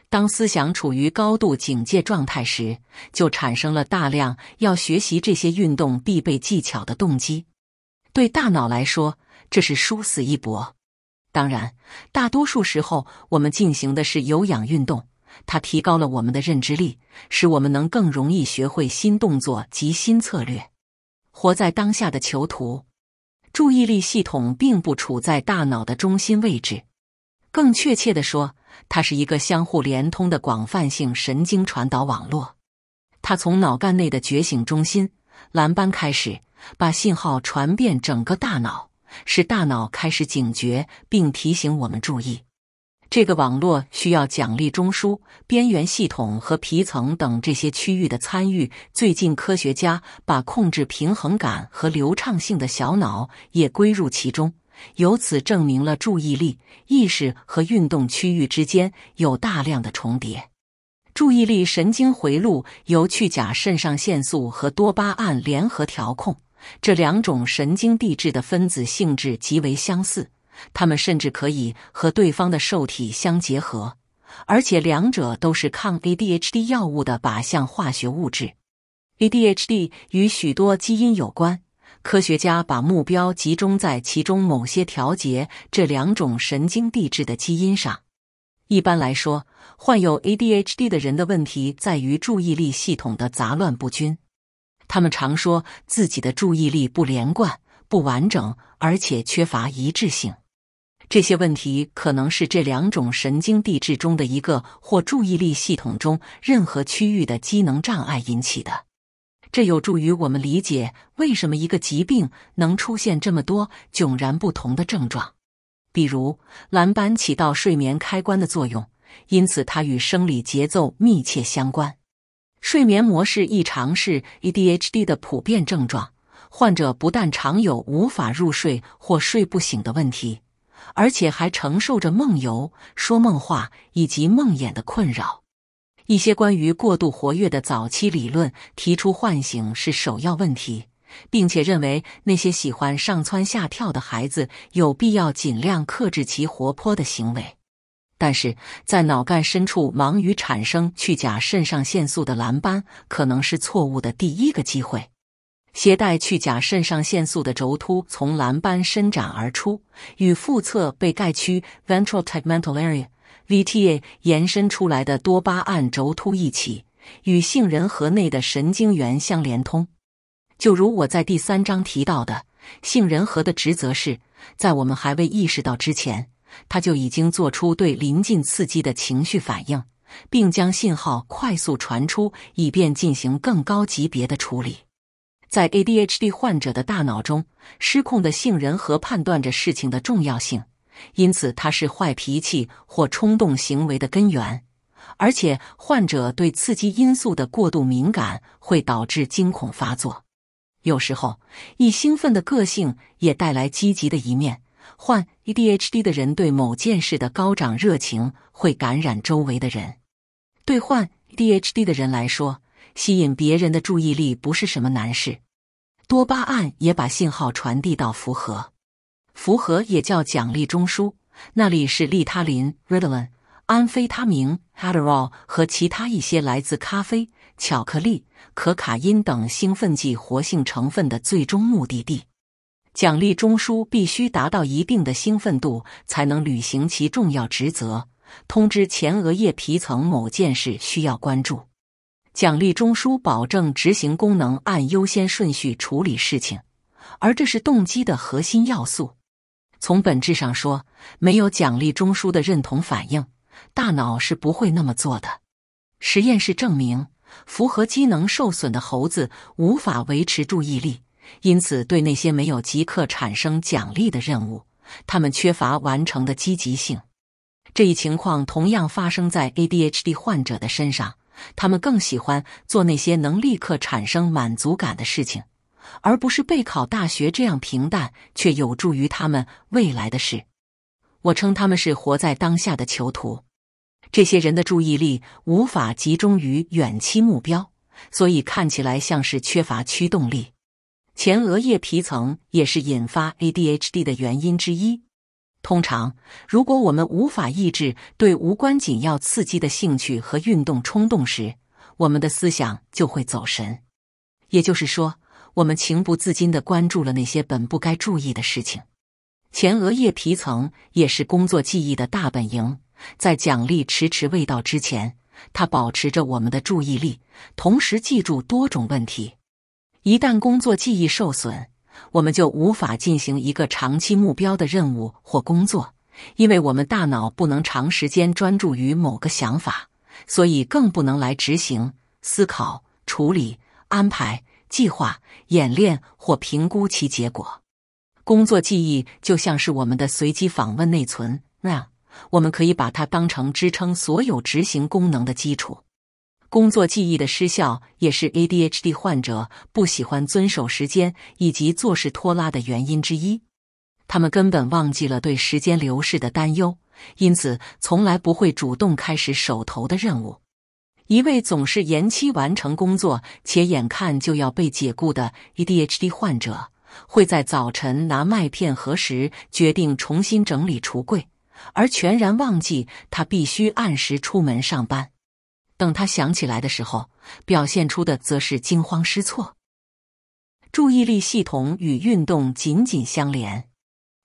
当思想处于高度警戒状态时，就产生了大量要学习这些运动必备技巧的动机。对大脑来说，这是殊死一搏。当然，大多数时候我们进行的是有氧运动。它提高了我们的认知力，使我们能更容易学会新动作及新策略。活在当下的囚徒，注意力系统并不处在大脑的中心位置。更确切的说，它是一个相互连通的广泛性神经传导网络。它从脑干内的觉醒中心蓝斑开始，把信号传遍整个大脑，使大脑开始警觉并提醒我们注意。这个网络需要奖励中枢、边缘系统和皮层等这些区域的参与。最近，科学家把控制平衡感和流畅性的小脑也归入其中，由此证明了注意力、意识和运动区域之间有大量的重叠。注意力神经回路由去甲肾上腺素和多巴胺联合调控，这两种神经递质的分子性质极为相似。它们甚至可以和对方的受体相结合，而且两者都是抗 ADHD 药物的靶向化学物质。ADHD 与许多基因有关，科学家把目标集中在其中某些调节这两种神经递质的基因上。一般来说，患有 ADHD 的人的问题在于注意力系统的杂乱不均，他们常说自己的注意力不连贯、不完整，而且缺乏一致性。这些问题可能是这两种神经递质中的一个，或注意力系统中任何区域的机能障碍引起的。这有助于我们理解为什么一个疾病能出现这么多迥然不同的症状。比如，蓝斑起到睡眠开关的作用，因此它与生理节奏密切相关。睡眠模式异常是 EDHD 的普遍症状，患者不但常有无法入睡或睡不醒的问题。而且还承受着梦游、说梦话以及梦魇的困扰。一些关于过度活跃的早期理论提出，唤醒是首要问题，并且认为那些喜欢上蹿下跳的孩子有必要尽量克制其活泼的行为。但是在脑干深处忙于产生去甲肾上腺素的蓝斑，可能是错误的第一个机会。携带去甲肾上腺素的轴突从蓝斑伸展而出，与腹侧被盖区 （ventral tegmental area，VTA） 延伸出来的多巴胺轴突一起，与杏仁核内的神经元相连通。就如我在第三章提到的，杏仁核的职责是在我们还未意识到之前，它就已经做出对临近刺激的情绪反应，并将信号快速传出，以便进行更高级别的处理。在 ADHD 患者的大脑中，失控的杏仁核判断着事情的重要性，因此它是坏脾气或冲动行为的根源。而且，患者对刺激因素的过度敏感会导致惊恐发作。有时候，易兴奋的个性也带来积极的一面。患 ADHD 的人对某件事的高涨热情会感染周围的人。对患 ADHD 的人来说，吸引别人的注意力不是什么难事。多巴胺也把信号传递到符合。符合也叫奖励中枢，那里是利他林 （Ritalin）、安非他明 （Adderall） 和其他一些来自咖啡、巧克力、可卡因等兴奋剂活性成分的最终目的地。奖励中枢必须达到一定的兴奋度，才能履行其重要职责，通知前额叶皮层某件事需要关注。奖励中枢保证执行功能按优先顺序处理事情，而这是动机的核心要素。从本质上说，没有奖励中枢的认同反应，大脑是不会那么做的。实验室证明，符合机能受损的猴子无法维持注意力，因此对那些没有即刻产生奖励的任务，他们缺乏完成的积极性。这一情况同样发生在 ADHD 患者的身上。他们更喜欢做那些能立刻产生满足感的事情，而不是备考大学这样平淡却有助于他们未来的事。我称他们是活在当下的囚徒。这些人的注意力无法集中于远期目标，所以看起来像是缺乏驱动力。前额叶皮层也是引发 ADHD 的原因之一。通常，如果我们无法抑制对无关紧要刺激的兴趣和运动冲动时，我们的思想就会走神。也就是说，我们情不自禁的关注了那些本不该注意的事情。前额叶皮层也是工作记忆的大本营，在奖励迟迟未到之前，它保持着我们的注意力，同时记住多种问题。一旦工作记忆受损，我们就无法进行一个长期目标的任务或工作，因为我们大脑不能长时间专注于某个想法，所以更不能来执行、思考、处理、安排、计划、演练或评估其结果。工作记忆就像是我们的随机访问内存，那样，我们可以把它当成支撑所有执行功能的基础。工作记忆的失效也是 ADHD 患者不喜欢遵守时间以及做事拖拉的原因之一。他们根本忘记了对时间流逝的担忧，因此从来不会主动开始手头的任务。一位总是延期完成工作且眼看就要被解雇的 ADHD 患者，会在早晨拿麦片盒时决定重新整理橱柜，而全然忘记他必须按时出门上班。等他想起来的时候，表现出的则是惊慌失措。注意力系统与运动紧紧相连，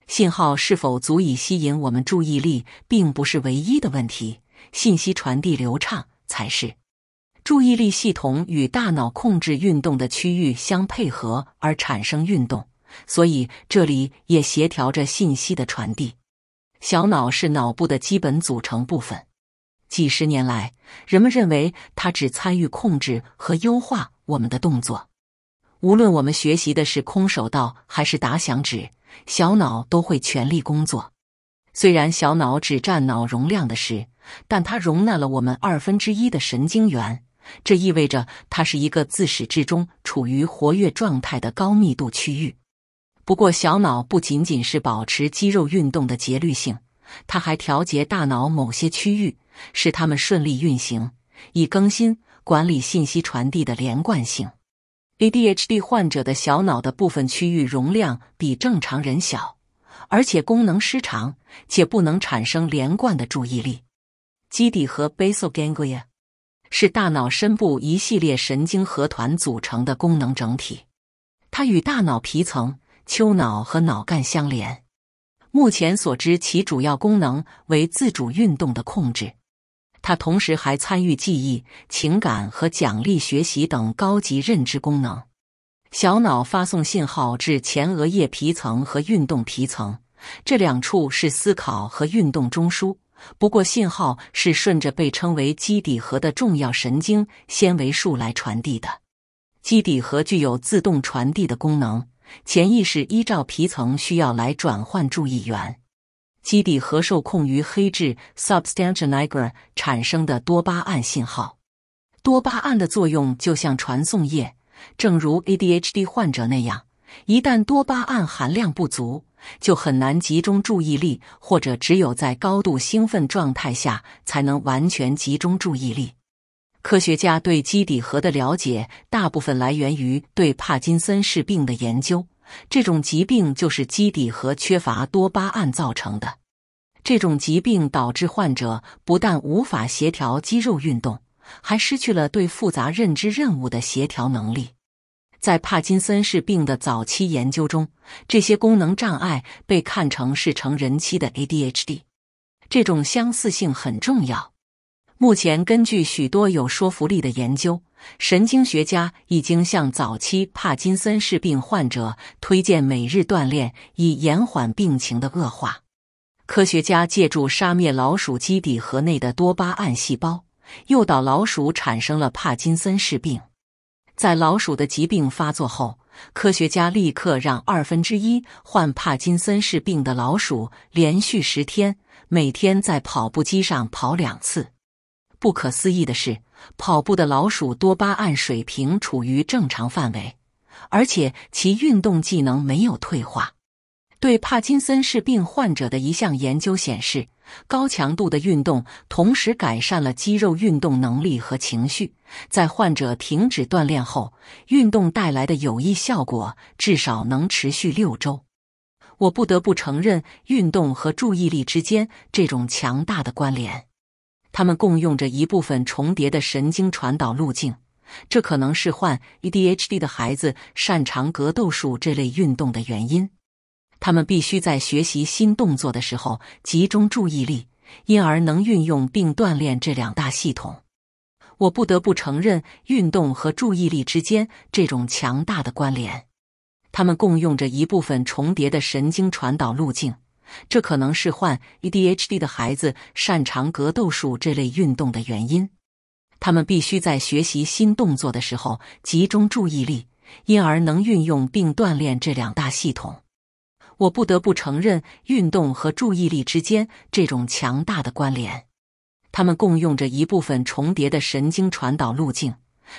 信号是否足以吸引我们注意力，并不是唯一的问题，信息传递流畅才是。注意力系统与大脑控制运动的区域相配合而产生运动，所以这里也协调着信息的传递。小脑是脑部的基本组成部分。几十年来，人们认为它只参与控制和优化我们的动作。无论我们学习的是空手道还是打响指，小脑都会全力工作。虽然小脑只占脑容量的十，但它容纳了我们二分之一的神经元，这意味着它是一个自始至终处于活跃状态的高密度区域。不过，小脑不仅仅是保持肌肉运动的节律性，它还调节大脑某些区域。使他们顺利运行，以更新管理信息传递的连贯性。ADHD 患者的小脑的部分区域容量比正常人小，而且功能失常，且不能产生连贯的注意力。基底和 basal ganglia 是大脑深部一系列神经核团组成的功能整体，它与大脑皮层、丘脑和脑干相连。目前所知，其主要功能为自主运动的控制。它同时还参与记忆、情感和奖励学习等高级认知功能。小脑发送信号至前额叶皮层和运动皮层，这两处是思考和运动中枢。不过，信号是顺着被称为基底核的重要神经纤维束来传递的。基底核具有自动传递的功能，潜意识依照皮层需要来转换注意源。基底核受控于黑质 （substantia nigra） 产生的多巴胺信号。多巴胺的作用就像传送液，正如 ADHD 患者那样，一旦多巴胺含量不足，就很难集中注意力，或者只有在高度兴奋状态下才能完全集中注意力。科学家对基底核的了解，大部分来源于对帕金森氏病的研究。这种疾病就是基底核缺乏多巴胺造成的。这种疾病导致患者不但无法协调肌肉运动，还失去了对复杂认知任务的协调能力。在帕金森氏病的早期研究中，这些功能障碍被看成是成人期的 ADHD。这种相似性很重要。目前，根据许多有说服力的研究。神经学家已经向早期帕金森氏病患者推荐每日锻炼，以延缓病情的恶化。科学家借助杀灭老鼠基底核内的多巴胺细胞，诱导老鼠产生了帕金森氏病。在老鼠的疾病发作后，科学家立刻让二分之一患帕金森氏病的老鼠连续十天，每天在跑步机上跑两次。不可思议的是。跑步的老鼠多巴胺水平处于正常范围，而且其运动技能没有退化。对帕金森氏病患者的一项研究显示，高强度的运动同时改善了肌肉运动能力和情绪。在患者停止锻炼后，运动带来的有益效果至少能持续六周。我不得不承认，运动和注意力之间这种强大的关联。他们共用着一部分重叠的神经传导路径，这可能是患 ADHD 的孩子擅长格斗术这类运动的原因。他们必须在学习新动作的时候集中注意力，因而能运用并锻炼这两大系统。我不得不承认，运动和注意力之间这种强大的关联。他们共用着一部分重叠的神经传导路径。这可能是患 EDHD 的孩子擅长格斗术这类运动的原因。他们必须在学习新动作的时候集中注意力，因而能运用并锻炼这两大系统。我不得不承认，运动和注意力之间这种强大的关联。他们共用着一部分重叠的神经传导路径，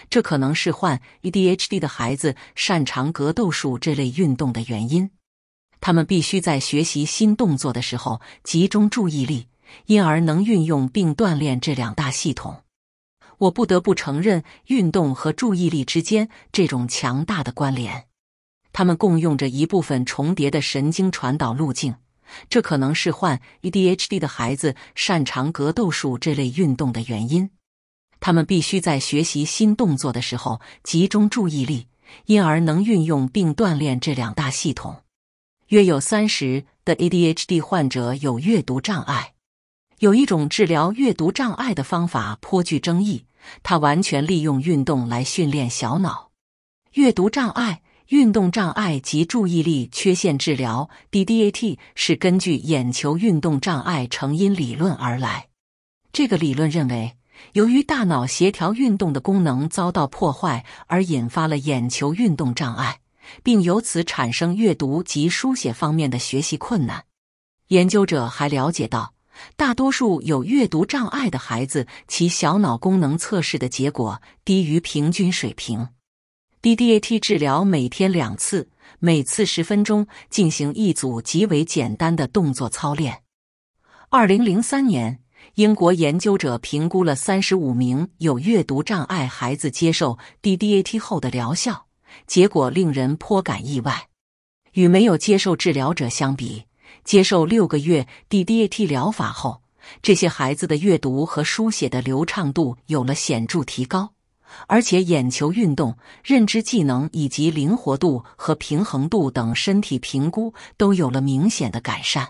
这可能是患 EDHD 的孩子擅长格斗术这类运动的原因。他们必须在学习新动作的时候集中注意力，因而能运用并锻炼这两大系统。我不得不承认，运动和注意力之间这种强大的关联，他们共用着一部分重叠的神经传导路径，这可能是患 a d h d 的孩子擅长格斗术这类运动的原因。他们必须在学习新动作的时候集中注意力，因而能运用并锻炼这两大系统。约有三十的 ADHD 患者有阅读障碍。有一种治疗阅读障碍的方法颇具争议，它完全利用运动来训练小脑。阅读障碍、运动障碍及注意力缺陷治疗 （BDAT） 是根据眼球运动障碍成因理论而来。这个理论认为，由于大脑协调运动的功能遭到破坏，而引发了眼球运动障碍。并由此产生阅读及书写方面的学习困难。研究者还了解到，大多数有阅读障碍的孩子，其小脑功能测试的结果低于平均水平。DDAT 治疗每天两次，每次十分钟，进行一组极为简单的动作操练。二零零三年，英国研究者评估了三十五名有阅读障碍孩子接受 DDAT 后的疗效。结果令人颇感意外。与没有接受治疗者相比，接受六个月 D D A T 疗法后，这些孩子的阅读和书写的流畅度有了显著提高，而且眼球运动、认知技能以及灵活度和平衡度等身体评估都有了明显的改善。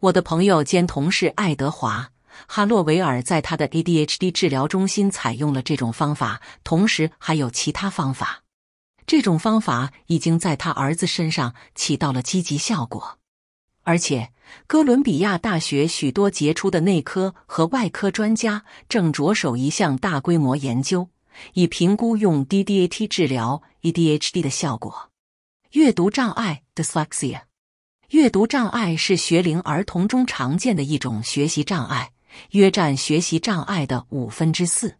我的朋友兼同事爱德华·哈洛维尔在他的 A D H D 治疗中心采用了这种方法，同时还有其他方法。这种方法已经在他儿子身上起到了积极效果，而且哥伦比亚大学许多杰出的内科和外科专家正着手一项大规模研究，以评估用 DDAT 治疗 EDHD 的效果。阅读障碍 （dyslexia） 阅读障碍是学龄儿童中常见的一种学习障碍，约占学习障碍的五分之四。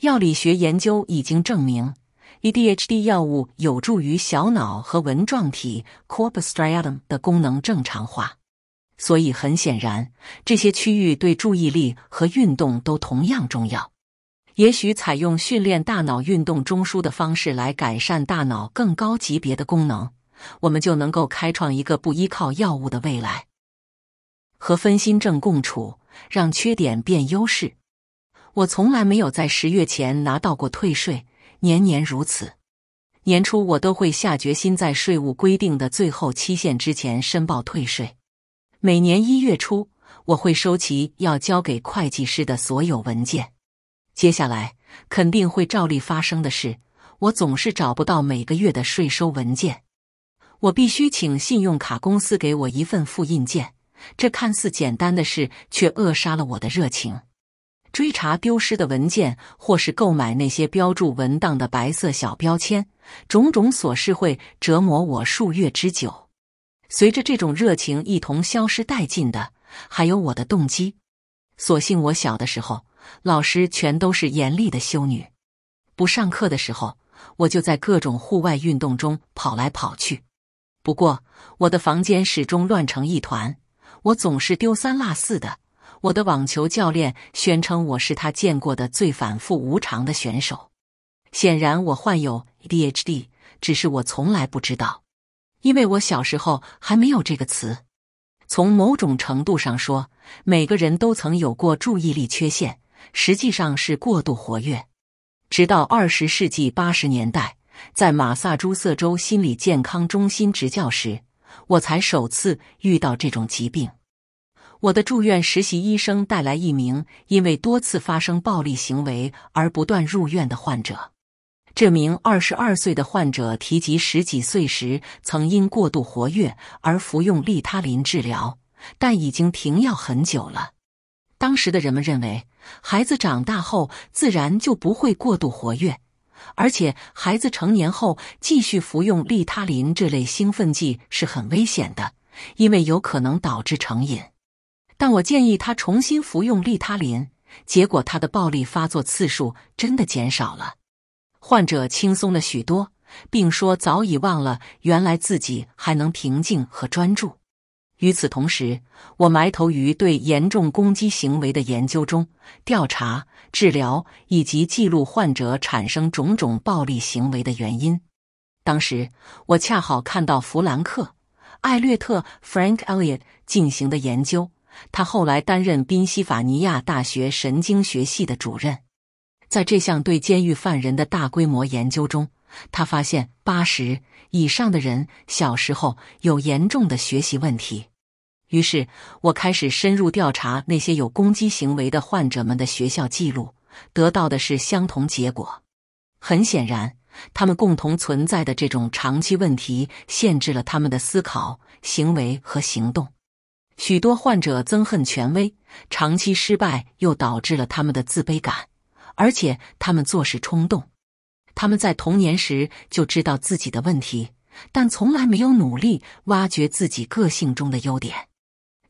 药理学研究已经证明。EDHD 药物有助于小脑和纹状体 （corpus striatum） 的功能正常化，所以很显然，这些区域对注意力和运动都同样重要。也许采用训练大脑运动中枢的方式来改善大脑更高级别的功能，我们就能够开创一个不依靠药物的未来。和分心症共处，让缺点变优势。我从来没有在十月前拿到过退税。年年如此，年初我都会下决心在税务规定的最后期限之前申报退税。每年一月初，我会收齐要交给会计师的所有文件。接下来肯定会照例发生的事，我总是找不到每个月的税收文件。我必须请信用卡公司给我一份复印件。这看似简单的事，却扼杀了我的热情。追查丢失的文件，或是购买那些标注文档的白色小标签，种种琐事会折磨我数月之久。随着这种热情一同消失殆尽的，还有我的动机。所幸我小的时候，老师全都是严厉的修女。不上课的时候，我就在各种户外运动中跑来跑去。不过我的房间始终乱成一团，我总是丢三落四的。我的网球教练宣称我是他见过的最反复无常的选手。显然，我患有 ADHD，只是我从来不知道，因为我小时候还没有这个词。从某种程度上说，每个人都曾有过注意力缺陷，实际上是过度活跃。直到二十世纪八十年代，在马萨诸塞州心理健康中心执教时，我才首次遇到这种疾病。我的住院实习医生带来一名因为多次发生暴力行为而不断入院的患者。这名二十二岁的患者提及十几岁时曾因过度活跃而服用利他林治疗，但已经停药很久了。当时的人们认为，孩子长大后自然就不会过度活跃，而且孩子成年后继续服用利他林这类兴奋剂是很危险的，因为有可能导致成瘾。但我建议他重新服用利他林，结果他的暴力发作次数真的减少了，患者轻松了许多，并说早已忘了原来自己还能平静和专注。与此同时，我埋头于对严重攻击行为的研究中，调查、治疗以及记录患者产生种种暴力行为的原因。当时我恰好看到弗兰克·艾略特 （Frank Elliot） t 进行的研究。他后来担任宾夕法尼亚大学神经学系的主任，在这项对监狱犯人的大规模研究中，他发现八十以上的人小时候有严重的学习问题。于是，我开始深入调查那些有攻击行为的患者们的学校记录，得到的是相同结果。很显然，他们共同存在的这种长期问题限制了他们的思考、行为和行动。许多患者憎恨权威，长期失败又导致了他们的自卑感，而且他们做事冲动。他们在童年时就知道自己的问题，但从来没有努力挖掘自己个性中的优点。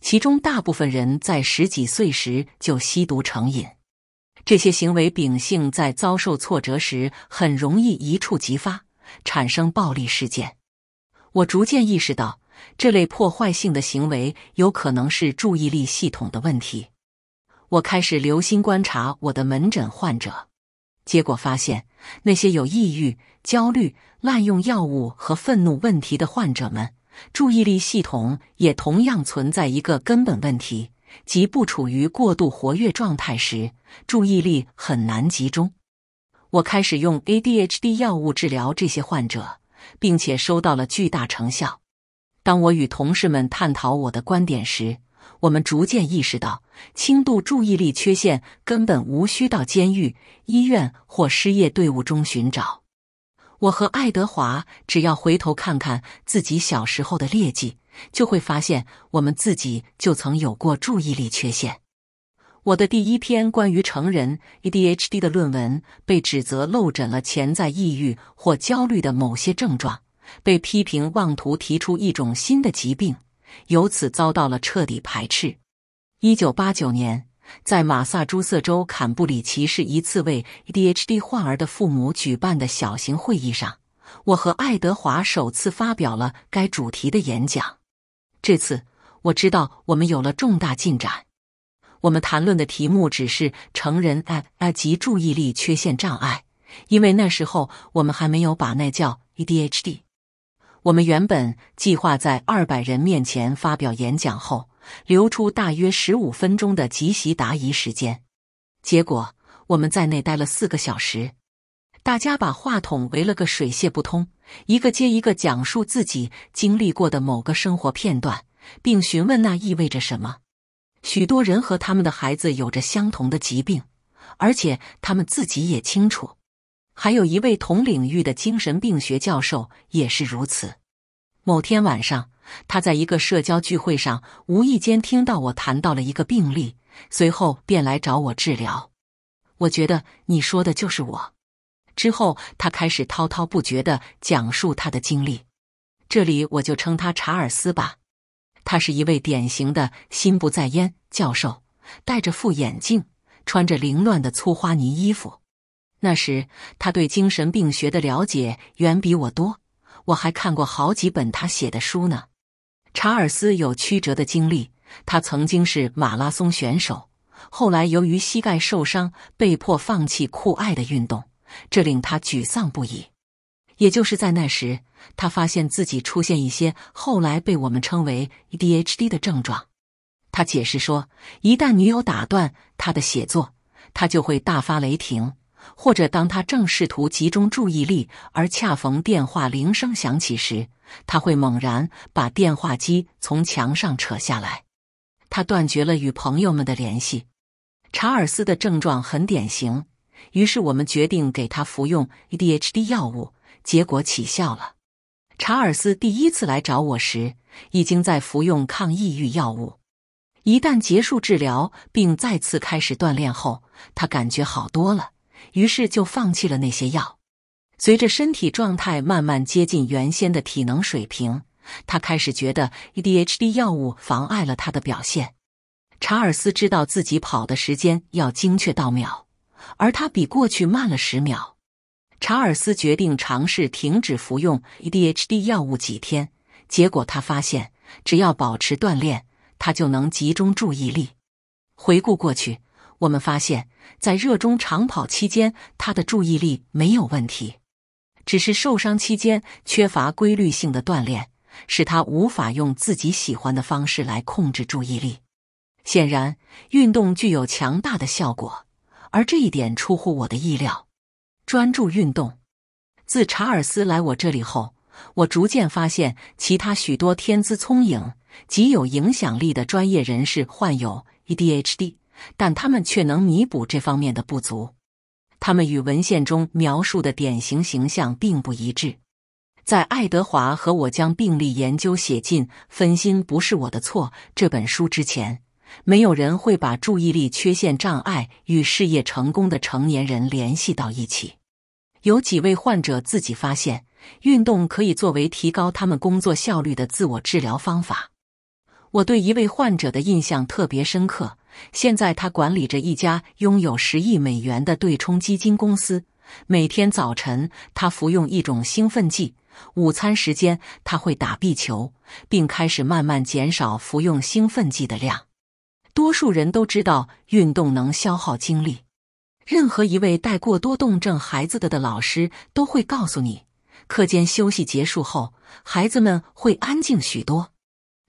其中大部分人在十几岁时就吸毒成瘾，这些行为秉性在遭受挫折时很容易一触即发，产生暴力事件。我逐渐意识到。这类破坏性的行为有可能是注意力系统的问题。我开始留心观察我的门诊患者，结果发现那些有抑郁、焦虑、滥用药物和愤怒问题的患者们，注意力系统也同样存在一个根本问题：即不处于过度活跃状态时，注意力很难集中。我开始用 ADHD 药物治疗这些患者，并且收到了巨大成效。当我与同事们探讨我的观点时，我们逐渐意识到，轻度注意力缺陷根本无需到监狱、医院或失业队伍中寻找。我和爱德华只要回头看看自己小时候的劣迹，就会发现我们自己就曾有过注意力缺陷。我的第一篇关于成人 a d h d 的论文被指责漏诊了潜在抑郁或焦虑的某些症状。被批评妄图提出一种新的疾病，由此遭到了彻底排斥。一九八九年，在马萨诸塞州坎布里奇市一次为 ADHD 患儿的父母举办的小型会议上，我和爱德华首次发表了该主题的演讲。这次我知道我们有了重大进展。我们谈论的题目只是成人 AD 及注意力缺陷障碍，因为那时候我们还没有把那叫 ADHD。我们原本计划在二百人面前发表演讲后，留出大约十五分钟的即席答疑时间。结果我们在那待了四个小时，大家把话筒围了个水泄不通，一个接一个讲述自己经历过的某个生活片段，并询问那意味着什么。许多人和他们的孩子有着相同的疾病，而且他们自己也清楚。还有一位同领域的精神病学教授也是如此。某天晚上，他在一个社交聚会上无意间听到我谈到了一个病例，随后便来找我治疗。我觉得你说的就是我。之后，他开始滔滔不绝的讲述他的经历。这里我就称他查尔斯吧。他是一位典型的心不在焉教授，戴着副眼镜，穿着凌乱的粗花呢衣服。那时他对精神病学的了解远比我多，我还看过好几本他写的书呢。查尔斯有曲折的经历，他曾经是马拉松选手，后来由于膝盖受伤被迫放弃酷爱的运动，这令他沮丧不已。也就是在那时，他发现自己出现一些后来被我们称为 d h d 的症状。他解释说，一旦女友打断他的写作，他就会大发雷霆。或者当他正试图集中注意力，而恰逢电话铃声响起时，他会猛然把电话机从墙上扯下来。他断绝了与朋友们的联系。查尔斯的症状很典型，于是我们决定给他服用 ADHD 药物，结果起效了。查尔斯第一次来找我时，已经在服用抗抑郁药物。一旦结束治疗并再次开始锻炼后，他感觉好多了。于是就放弃了那些药，随着身体状态慢慢接近原先的体能水平，他开始觉得 EDHD 药物妨碍了他的表现。查尔斯知道自己跑的时间要精确到秒，而他比过去慢了十秒。查尔斯决定尝试停止服用 EDHD 药物几天，结果他发现只要保持锻炼，他就能集中注意力。回顾过去，我们发现。在热衷长跑期间，他的注意力没有问题，只是受伤期间缺乏规律性的锻炼，使他无法用自己喜欢的方式来控制注意力。显然，运动具有强大的效果，而这一点出乎我的意料。专注运动，自查尔斯来我这里后，我逐渐发现其他许多天资聪颖、极有影响力的专业人士患有 EDHD。但他们却能弥补这方面的不足。他们与文献中描述的典型形象并不一致。在爱德华和我将病例研究写进《分心不是我的错》这本书之前，没有人会把注意力缺陷障碍与事业成功的成年人联系到一起。有几位患者自己发现，运动可以作为提高他们工作效率的自我治疗方法。我对一位患者的印象特别深刻。现在他管理着一家拥有十亿美元的对冲基金公司。每天早晨，他服用一种兴奋剂；午餐时间，他会打壁球，并开始慢慢减少服用兴奋剂的量。多数人都知道运动能消耗精力。任何一位带过多动症孩子的的老师都会告诉你，课间休息结束后，孩子们会安静许多。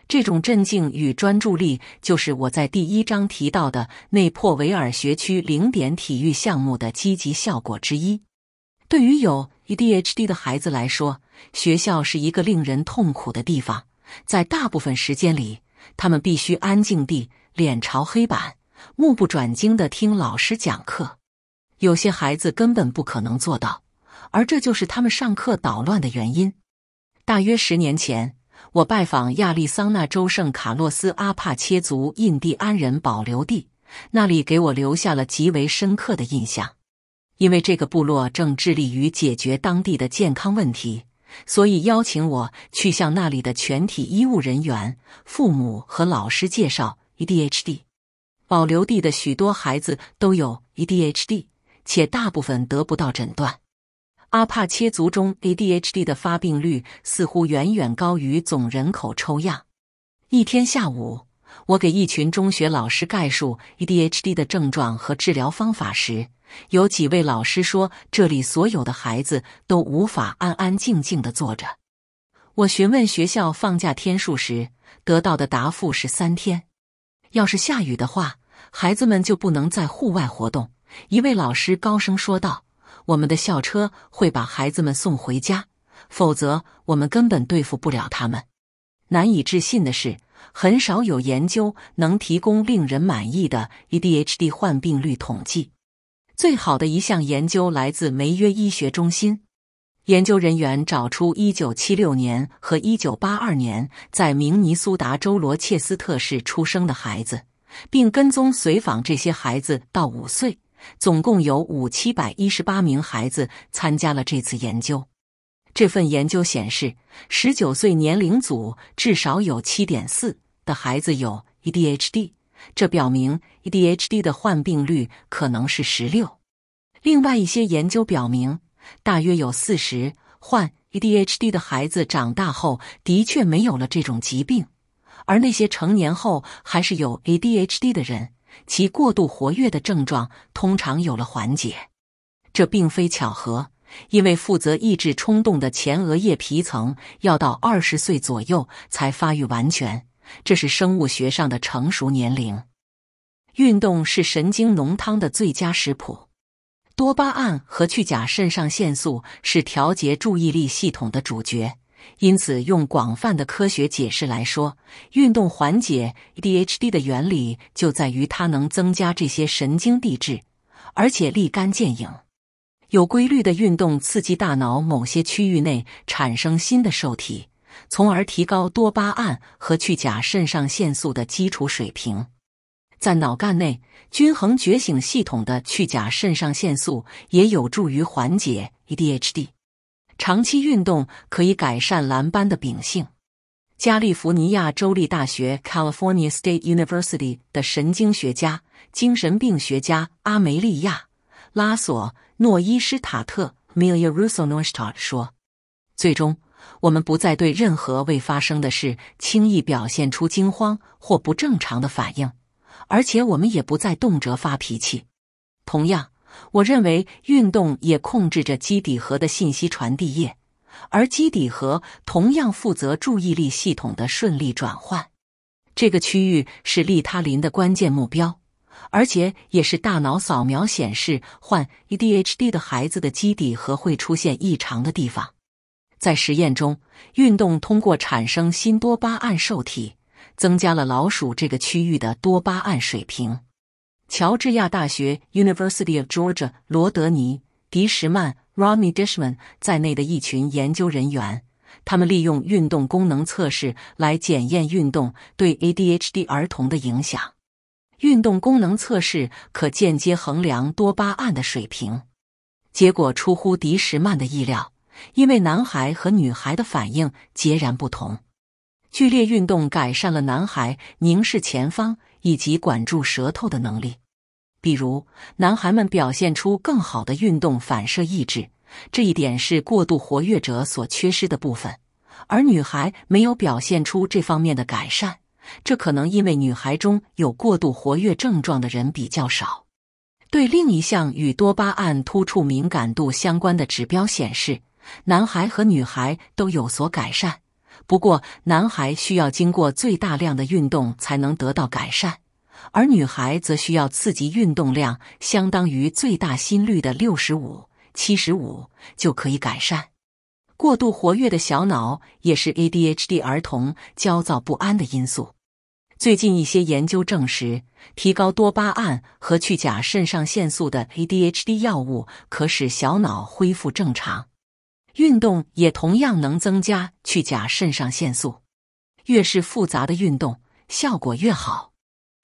这种镇静与专注力，就是我在第一章提到的内珀维尔学区零点体育项目的积极效果之一。对于有 EDHD 的孩子来说，学校是一个令人痛苦的地方。在大部分时间里，他们必须安静地、脸朝黑板、目不转睛地听老师讲课。有些孩子根本不可能做到，而这就是他们上课捣乱的原因。大约十年前。我拜访亚利桑那州圣卡洛斯阿帕切族印第安人保留地，那里给我留下了极为深刻的印象，因为这个部落正致力于解决当地的健康问题，所以邀请我去向那里的全体医务人员、父母和老师介绍 EDHD。保留地的许多孩子都有 EDHD，且大部分得不到诊断。阿帕切族中 ADHD 的发病率似乎远远高于总人口抽样。一天下午，我给一群中学老师概述 ADHD 的症状和治疗方法时，有几位老师说：“这里所有的孩子都无法安安静静地坐着。”我询问学校放假天数时，得到的答复是三天。要是下雨的话，孩子们就不能在户外活动。”一位老师高声说道。我们的校车会把孩子们送回家，否则我们根本对付不了他们。难以置信的是，很少有研究能提供令人满意的 EDHD 患病率统计。最好的一项研究来自梅约医学中心，研究人员找出一九七六年和一九八二年在明尼苏达州罗切斯特市出生的孩子，并跟踪随访这些孩子到五岁。总共有五七百一十八名孩子参加了这次研究。这份研究显示，十九岁年龄组至少有七点四的孩子有 EDHD，这表明 EDHD 的患病率可能是十六。另外一些研究表明，大约有四十患 EDHD 的孩子长大后的确没有了这种疾病，而那些成年后还是有 a d h d 的人。其过度活跃的症状通常有了缓解，这并非巧合，因为负责抑制冲动的前额叶皮层要到二十岁左右才发育完全，这是生物学上的成熟年龄。运动是神经浓汤的最佳食谱，多巴胺和去甲肾上腺素是调节注意力系统的主角。因此，用广泛的科学解释来说，运动缓解 ADHD 的原理就在于它能增加这些神经递质，而且立竿见影。有规律的运动刺激大脑某些区域内产生新的受体，从而提高多巴胺和去甲肾上腺素的基础水平。在脑干内，均衡觉醒系统的去甲肾上腺素也有助于缓解 ADHD。长期运动可以改善蓝斑的秉性。加利福尼亚州立大学 （California State University） 的神经学家、精神病学家阿梅利亚·拉索诺伊施塔特 m i l i a Russo n o i s t a t 说：“最终，我们不再对任何未发生的事轻易表现出惊慌或不正常的反应，而且我们也不再动辄发脾气。”同样。我认为运动也控制着基底核的信息传递液，而基底核同样负责注意力系统的顺利转换。这个区域是利他林的关键目标，而且也是大脑扫描显示患 EDHD 的孩子的基底核会出现异常的地方。在实验中，运动通过产生新多巴胺受体，增加了老鼠这个区域的多巴胺水平。乔治亚大学 （University of Georgia） 罗德尼·迪什曼 （Rami Dishman） 在内的一群研究人员，他们利用运动功能测试来检验运动对 ADHD 儿童的影响。运动功能测试可间接衡量多巴胺的水平。结果出乎迪什曼的意料，因为男孩和女孩的反应截然不同。剧烈运动改善了男孩凝视前方。以及管住舌头的能力，比如男孩们表现出更好的运动反射抑制，这一点是过度活跃者所缺失的部分，而女孩没有表现出这方面的改善。这可能因为女孩中有过度活跃症状的人比较少。对另一项与多巴胺突触敏感度相关的指标显示，男孩和女孩都有所改善。不过，男孩需要经过最大量的运动才能得到改善，而女孩则需要刺激运动量相当于最大心率的六十五、七十五就可以改善。过度活跃的小脑也是 ADHD 儿童焦躁不安的因素。最近一些研究证实，提高多巴胺和去甲肾上腺素的 ADHD 药物可使小脑恢复正常。运动也同样能增加去甲肾上腺素，越是复杂的运动效果越好。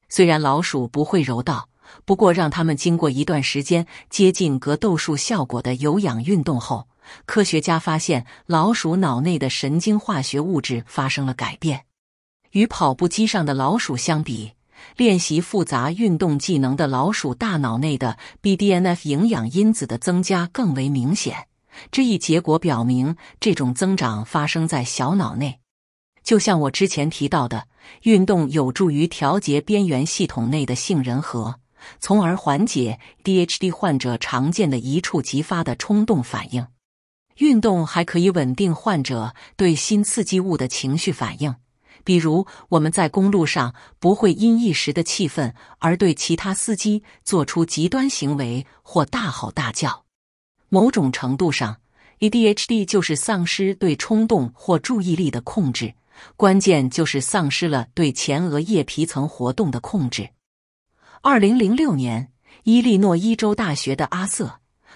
虽然老鼠不会柔道，不过让他们经过一段时间接近格斗术效果的有氧运动后，科学家发现老鼠脑内的神经化学物质发生了改变。与跑步机上的老鼠相比，练习复杂运动技能的老鼠大脑内的 BDNF 营养因子的增加更为明显。这一结果表明，这种增长发生在小脑内。就像我之前提到的，运动有助于调节边缘系统内的杏仁核，从而缓解 DHD 患者常见的一触即发的冲动反应。运动还可以稳定患者对新刺激物的情绪反应，比如我们在公路上不会因一时的气愤而对其他司机做出极端行为或大吼大叫。某种程度上，EDHD 就是丧失对冲动或注意力的控制，关键就是丧失了对前额叶皮层活动的控制。二零零六年，伊利诺伊州大学的阿瑟·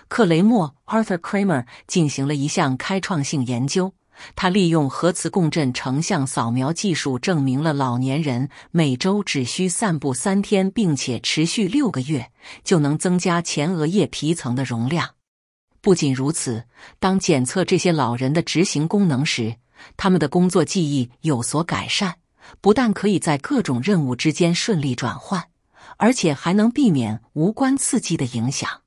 克雷默 （Arthur Kramer） 进行了一项开创性研究，他利用核磁共振成像扫描技术证明了老年人每周只需散步三天，并且持续六个月，就能增加前额叶皮层的容量。不仅如此，当检测这些老人的执行功能时，他们的工作记忆有所改善，不但可以在各种任务之间顺利转换，而且还能避免无关刺激的影响。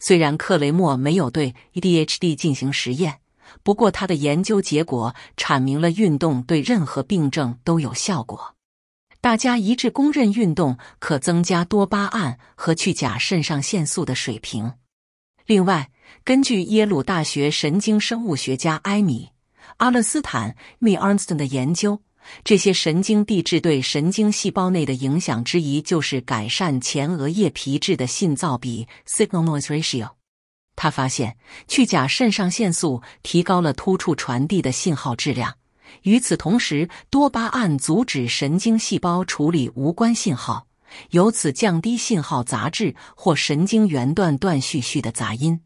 虽然克雷默没有对 EDHD 进行实验，不过他的研究结果阐明了运动对任何病症都有效果。大家一致公认，运动可增加多巴胺和去甲肾上腺素的水平。另外，根据耶鲁大学神经生物学家埃米·阿勒斯坦 a m 斯 a r n s t n 的研究，这些神经递质对神经细胞内的影响之一就是改善前额叶皮质的信噪比 s i g n a l n o i s e ratio）。他发现，去甲肾上腺素提高了突触传递的信号质量，与此同时，多巴胺阻止神经细胞处理无关信号，由此降低信号杂质或神经元断断续续的杂音。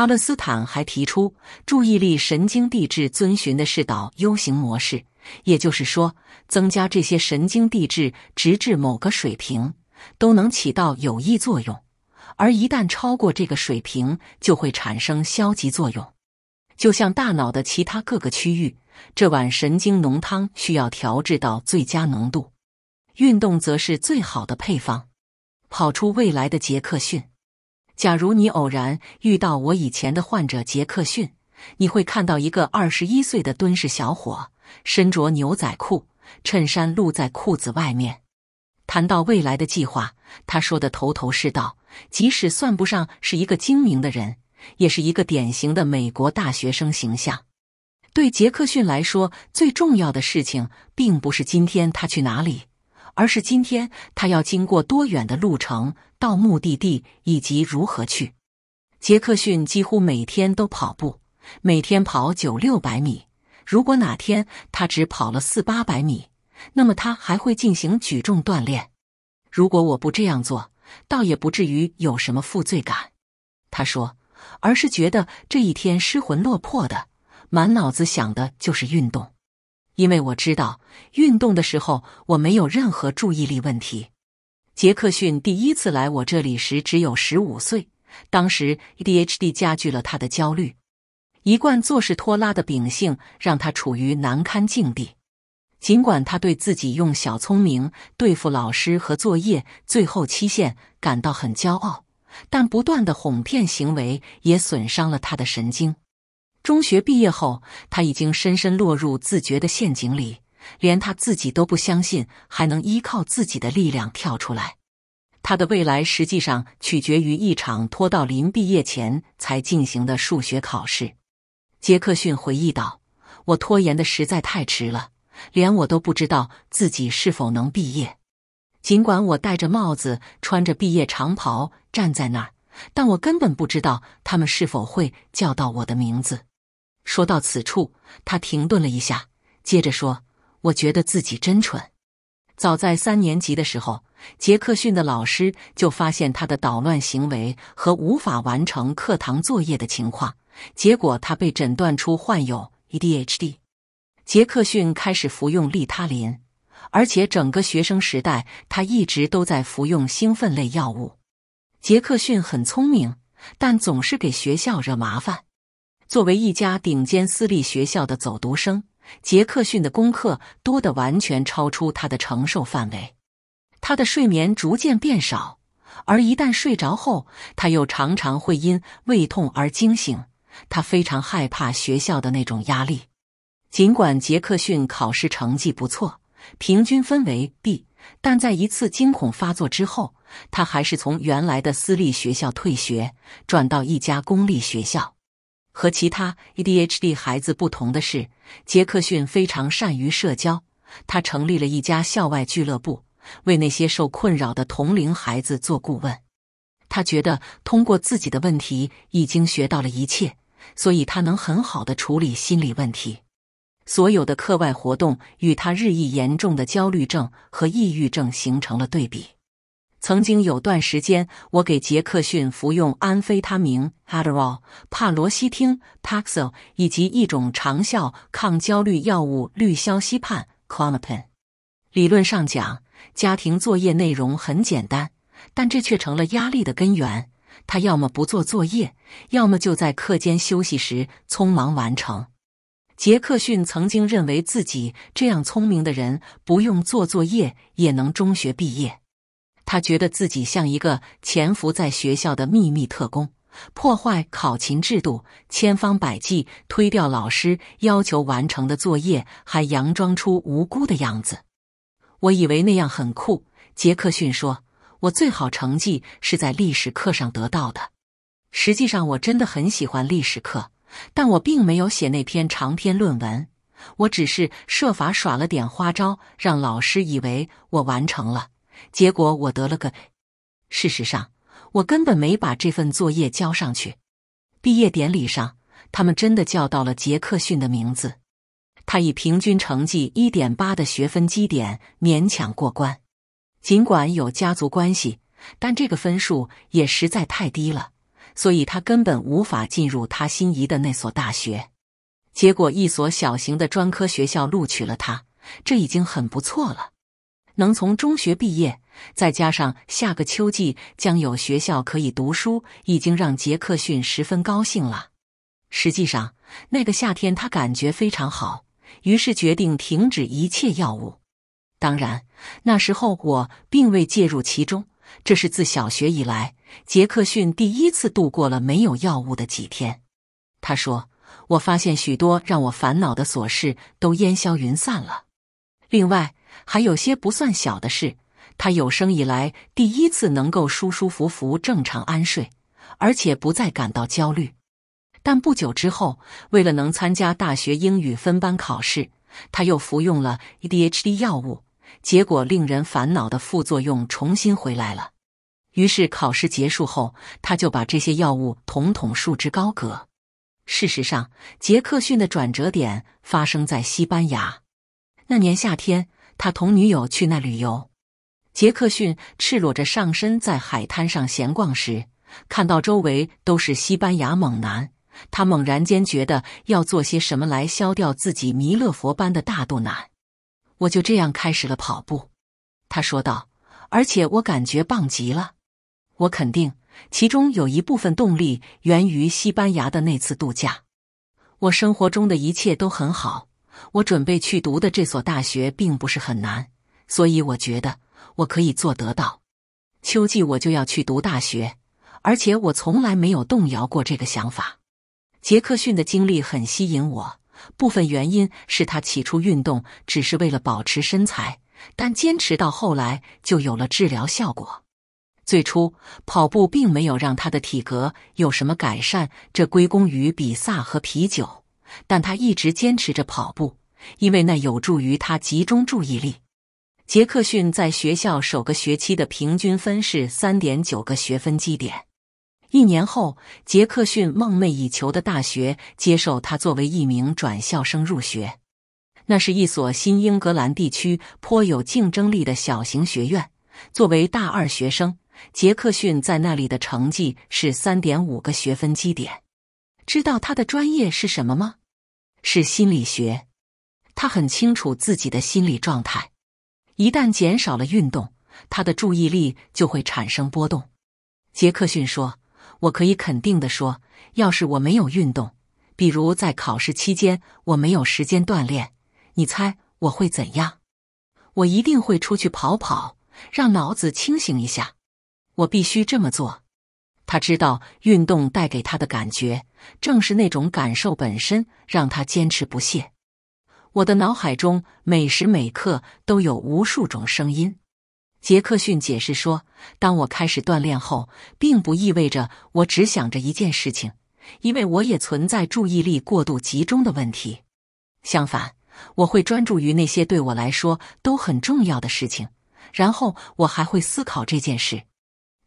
巴勒斯坦还提出，注意力神经递质遵循的是倒 U 型模式，也就是说，增加这些神经递质直至某个水平，都能起到有益作用；而一旦超过这个水平，就会产生消极作用。就像大脑的其他各个区域，这碗神经浓汤需要调制到最佳浓度。运动则是最好的配方。跑出未来的杰克逊。假如你偶然遇到我以前的患者杰克逊，你会看到一个二十一岁的敦实小伙，身着牛仔裤、衬衫露在裤子外面。谈到未来的计划，他说的头头是道，即使算不上是一个精明的人，也是一个典型的美国大学生形象。对杰克逊来说，最重要的事情并不是今天他去哪里。而是今天他要经过多远的路程到目的地，以及如何去。杰克逊几乎每天都跑步，每天跑九六百米。如果哪天他只跑了四八百米，那么他还会进行举重锻炼。如果我不这样做，倒也不至于有什么负罪感，他说，而是觉得这一天失魂落魄的，满脑子想的就是运动。因为我知道，运动的时候我没有任何注意力问题。杰克逊第一次来我这里时只有十五岁，当时 a DHD 加剧了他的焦虑。一贯做事拖拉的秉性让他处于难堪境地。尽管他对自己用小聪明对付老师和作业最后期限感到很骄傲，但不断的哄骗行为也损伤了他的神经。中学毕业后，他已经深深落入自觉的陷阱里，连他自己都不相信还能依靠自己的力量跳出来。他的未来实际上取决于一场拖到临毕业前才进行的数学考试。杰克逊回忆道：“我拖延的实在太迟了，连我都不知道自己是否能毕业。尽管我戴着帽子，穿着毕业长袍站在那儿，但我根本不知道他们是否会叫到我的名字。”说到此处，他停顿了一下，接着说：“我觉得自己真蠢。早在三年级的时候，杰克逊的老师就发现他的捣乱行为和无法完成课堂作业的情况，结果他被诊断出患有 ADHD。杰克逊开始服用利他林，而且整个学生时代他一直都在服用兴奋类药物。杰克逊很聪明，但总是给学校惹麻烦。”作为一家顶尖私立学校的走读生，杰克逊的功课多得完全超出他的承受范围。他的睡眠逐渐变少，而一旦睡着后，他又常常会因胃痛而惊醒。他非常害怕学校的那种压力。尽管杰克逊考试成绩不错，平均分为 B，但在一次惊恐发作之后，他还是从原来的私立学校退学，转到一家公立学校。和其他 a d h d 孩子不同的是，杰克逊非常善于社交。他成立了一家校外俱乐部，为那些受困扰的同龄孩子做顾问。他觉得通过自己的问题已经学到了一切，所以他能很好的处理心理问题。所有的课外活动与他日益严重的焦虑症和抑郁症形成了对比。曾经有段时间，我给杰克逊服用安非他明 （Adderall）、帕罗西汀 t a x o l 以及一种长效抗焦虑药物氯硝西泮 q u a n i p i n 理论上讲，家庭作业内容很简单，但这却成了压力的根源。他要么不做作业，要么就在课间休息时匆忙完成。杰克逊曾经认为自己这样聪明的人不用做作业也能中学毕业。他觉得自己像一个潜伏在学校的秘密特工，破坏考勤制度，千方百计推掉老师要求完成的作业，还佯装出无辜的样子。我以为那样很酷，杰克逊说：“我最好成绩是在历史课上得到的。”实际上，我真的很喜欢历史课，但我并没有写那篇长篇论文，我只是设法耍了点花招，让老师以为我完成了。结果我得了个，事实上我根本没把这份作业交上去。毕业典礼上，他们真的叫到了杰克逊的名字。他以平均成绩一点八的学分基点勉强过关。尽管有家族关系，但这个分数也实在太低了，所以他根本无法进入他心仪的那所大学。结果，一所小型的专科学校录取了他，这已经很不错了。能从中学毕业，再加上下个秋季将有学校可以读书，已经让杰克逊十分高兴了。实际上，那个夏天他感觉非常好，于是决定停止一切药物。当然，那时候我并未介入其中。这是自小学以来杰克逊第一次度过了没有药物的几天。他说：“我发现许多让我烦恼的琐事都烟消云散了。另外，”还有些不算小的事，他有生以来第一次能够舒舒服服、正常安睡，而且不再感到焦虑。但不久之后，为了能参加大学英语分班考试，他又服用了 EDHD 药物，结果令人烦恼的副作用重新回来了。于是考试结束后，他就把这些药物统统束之高阁。事实上，杰克逊的转折点发生在西班牙那年夏天。他同女友去那旅游，杰克逊赤裸着上身在海滩上闲逛时，看到周围都是西班牙猛男，他猛然间觉得要做些什么来消掉自己弥勒佛般的大肚腩。我就这样开始了跑步，他说道。而且我感觉棒极了，我肯定其中有一部分动力源于西班牙的那次度假。我生活中的一切都很好。我准备去读的这所大学并不是很难，所以我觉得我可以做得到。秋季我就要去读大学，而且我从来没有动摇过这个想法。杰克逊的经历很吸引我，部分原因是他起初运动只是为了保持身材，但坚持到后来就有了治疗效果。最初跑步并没有让他的体格有什么改善，这归功于比萨和啤酒。但他一直坚持着跑步，因为那有助于他集中注意力。杰克逊在学校首个学期的平均分是三点九个学分基点。一年后，杰克逊梦寐以求的大学接受他作为一名转校生入学。那是一所新英格兰地区颇有竞争力的小型学院。作为大二学生，杰克逊在那里的成绩是三点五个学分基点。知道他的专业是什么吗？是心理学，他很清楚自己的心理状态。一旦减少了运动，他的注意力就会产生波动。杰克逊说：“我可以肯定的说，要是我没有运动，比如在考试期间我没有时间锻炼，你猜我会怎样？我一定会出去跑跑，让脑子清醒一下。我必须这么做。”他知道运动带给他的感觉，正是那种感受本身让他坚持不懈。我的脑海中每时每刻都有无数种声音。杰克逊解释说：“当我开始锻炼后，并不意味着我只想着一件事情，因为我也存在注意力过度集中的问题。相反，我会专注于那些对我来说都很重要的事情，然后我还会思考这件事。”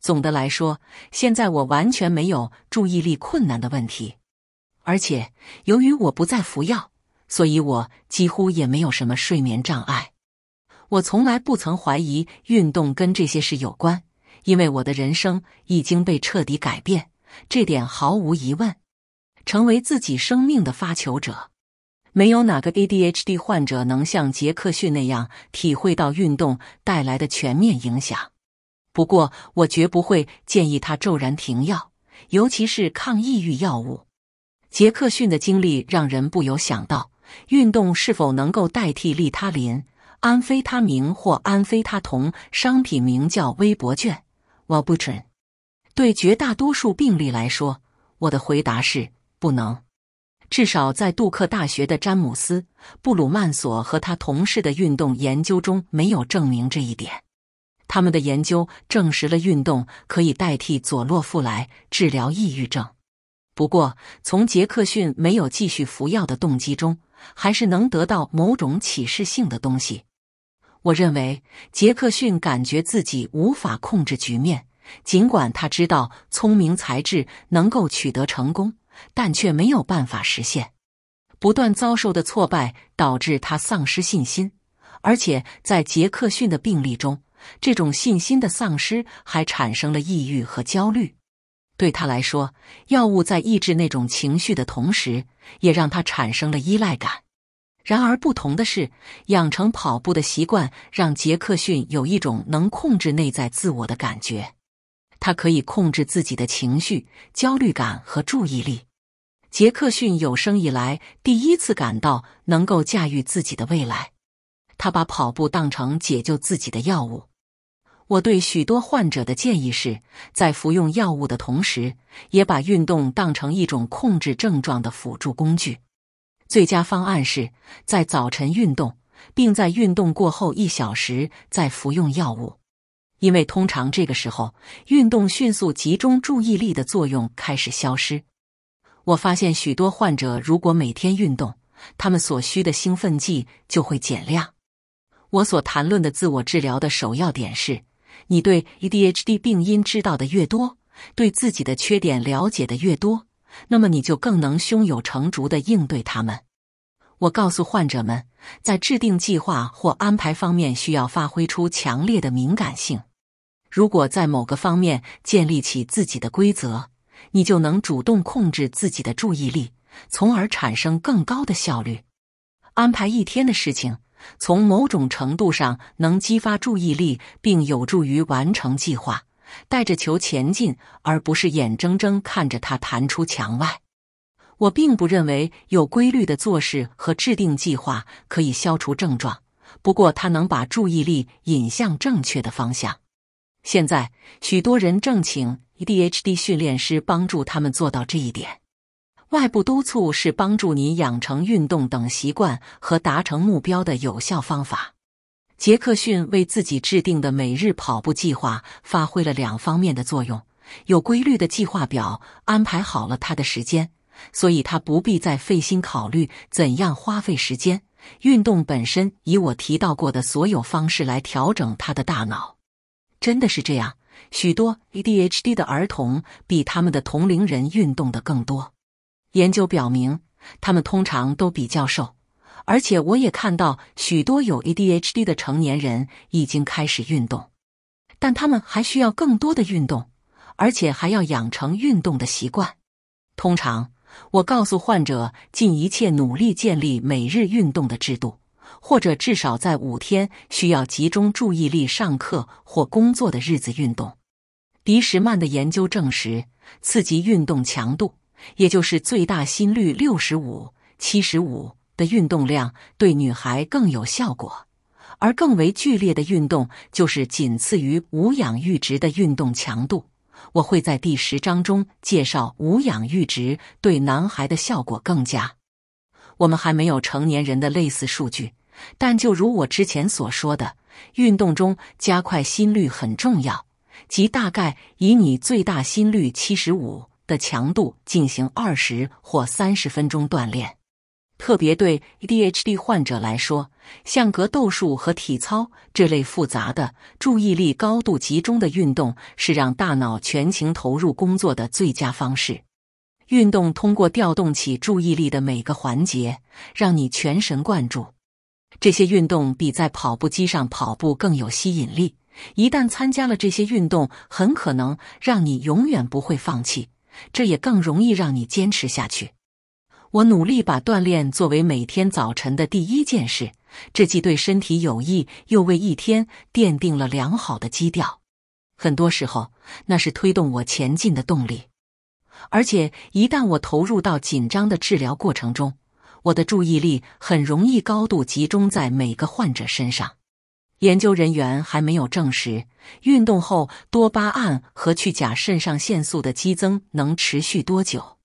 总的来说，现在我完全没有注意力困难的问题，而且由于我不再服药，所以我几乎也没有什么睡眠障碍。我从来不曾怀疑运动跟这些事有关，因为我的人生已经被彻底改变，这点毫无疑问。成为自己生命的发球者，没有哪个 ADHD 患者能像杰克逊那样体会到运动带来的全面影响。不过，我绝不会建议他骤然停药，尤其是抗抑郁药物。杰克逊的经历让人不由想到：运动是否能够代替利他林、安非他明或安非他酮？商品名叫“微薄卷”。我不准。对绝大多数病例来说，我的回答是不能。至少在杜克大学的詹姆斯·布鲁曼所和他同事的运动研究中，没有证明这一点。他们的研究证实了运动可以代替佐洛夫来治疗抑郁症。不过，从杰克逊没有继续服药的动机中，还是能得到某种启示性的东西。我认为杰克逊感觉自己无法控制局面，尽管他知道聪明才智能够取得成功，但却没有办法实现。不断遭受的挫败导致他丧失信心，而且在杰克逊的病例中。这种信心的丧失还产生了抑郁和焦虑。对他来说，药物在抑制那种情绪的同时，也让他产生了依赖感。然而，不同的是，养成跑步的习惯让杰克逊有一种能控制内在自我的感觉。他可以控制自己的情绪、焦虑感和注意力。杰克逊有生以来第一次感到能够驾驭自己的未来。他把跑步当成解救自己的药物。我对许多患者的建议是，在服用药物的同时，也把运动当成一种控制症状的辅助工具。最佳方案是在早晨运动，并在运动过后一小时再服用药物，因为通常这个时候运动迅速集中注意力的作用开始消失。我发现许多患者如果每天运动，他们所需的兴奋剂就会减量。我所谈论的自我治疗的首要点是。你对 EDHD 病因知道的越多，对自己的缺点了解的越多，那么你就更能胸有成竹的应对他们。我告诉患者们，在制定计划或安排方面需要发挥出强烈的敏感性。如果在某个方面建立起自己的规则，你就能主动控制自己的注意力，从而产生更高的效率。安排一天的事情。从某种程度上能激发注意力，并有助于完成计划，带着球前进，而不是眼睁睁看着它弹出墙外。我并不认为有规律的做事和制定计划可以消除症状，不过它能把注意力引向正确的方向。现在，许多人正请 DHD 训练师帮助他们做到这一点。外部督促是帮助你养成运动等习惯和达成目标的有效方法。杰克逊为自己制定的每日跑步计划发挥了两方面的作用：有规律的计划表安排好了他的时间，所以他不必再费心考虑怎样花费时间。运动本身以我提到过的所有方式来调整他的大脑，真的是这样。许多 ADHD 的儿童比他们的同龄人运动的更多。研究表明，他们通常都比较瘦，而且我也看到许多有 ADHD 的成年人已经开始运动，但他们还需要更多的运动，而且还要养成运动的习惯。通常，我告诉患者尽一切努力建立每日运动的制度，或者至少在五天需要集中注意力上课或工作的日子运动。迪什曼的研究证实，刺激运动强度。也就是最大心率六十五、七十五的运动量对女孩更有效果，而更为剧烈的运动就是仅次于无氧阈值的运动强度。我会在第十章中介绍无氧阈值对男孩的效果更佳。我们还没有成年人的类似数据，但就如我之前所说的，运动中加快心率很重要，即大概以你最大心率七十五。的强度进行二十或三十分钟锻炼，特别对 dhd 患者来说，像格斗术和体操这类复杂的、注意力高度集中的运动，是让大脑全情投入工作的最佳方式。运动通过调动起注意力的每个环节，让你全神贯注。这些运动比在跑步机上跑步更有吸引力。一旦参加了这些运动，很可能让你永远不会放弃。这也更容易让你坚持下去。我努力把锻炼作为每天早晨的第一件事，这既对身体有益，又为一天奠定了良好的基调。很多时候，那是推动我前进的动力。而且，一旦我投入到紧张的治疗过程中，我的注意力很容易高度集中在每个患者身上。研究人员还没有证实，运动后多巴胺和去甲肾上腺素的激增能持续多久。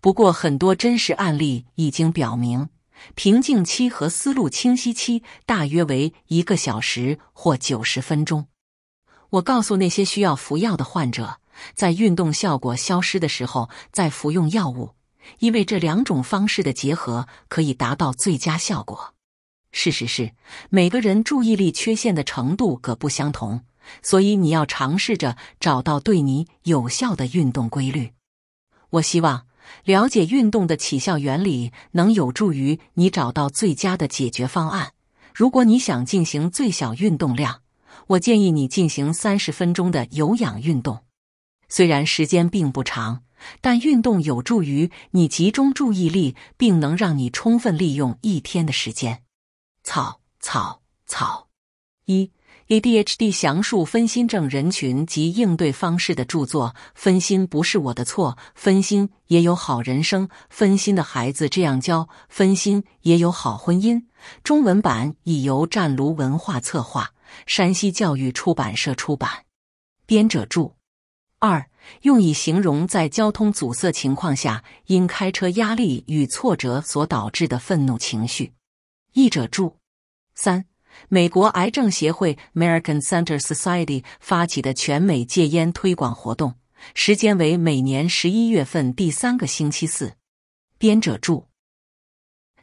不过，很多真实案例已经表明，平静期和思路清晰期大约为一个小时或九十分钟。我告诉那些需要服药的患者，在运动效果消失的时候再服用药物，因为这两种方式的结合可以达到最佳效果。事实是，每个人注意力缺陷的程度各不相同，所以你要尝试着找到对你有效的运动规律。我希望了解运动的起效原理能有助于你找到最佳的解决方案。如果你想进行最小运动量，我建议你进行三十分钟的有氧运动。虽然时间并不长，但运动有助于你集中注意力，并能让你充分利用一天的时间。草草草，一 ADHD 详述分心症人群及应对方式的著作《分心不是我的错》，《分心也有好人生》，《分心的孩子这样教》，《分心也有好婚姻》中文版已由湛卢文化策划，山西教育出版社出版。编者注：二用以形容在交通阻塞情况下，因开车压力与挫折所导致的愤怒情绪。译者注：三，美国癌症协会 （American c e n t e r Society） 发起的全美戒烟推广活动，时间为每年十一月份第三个星期四。编者注：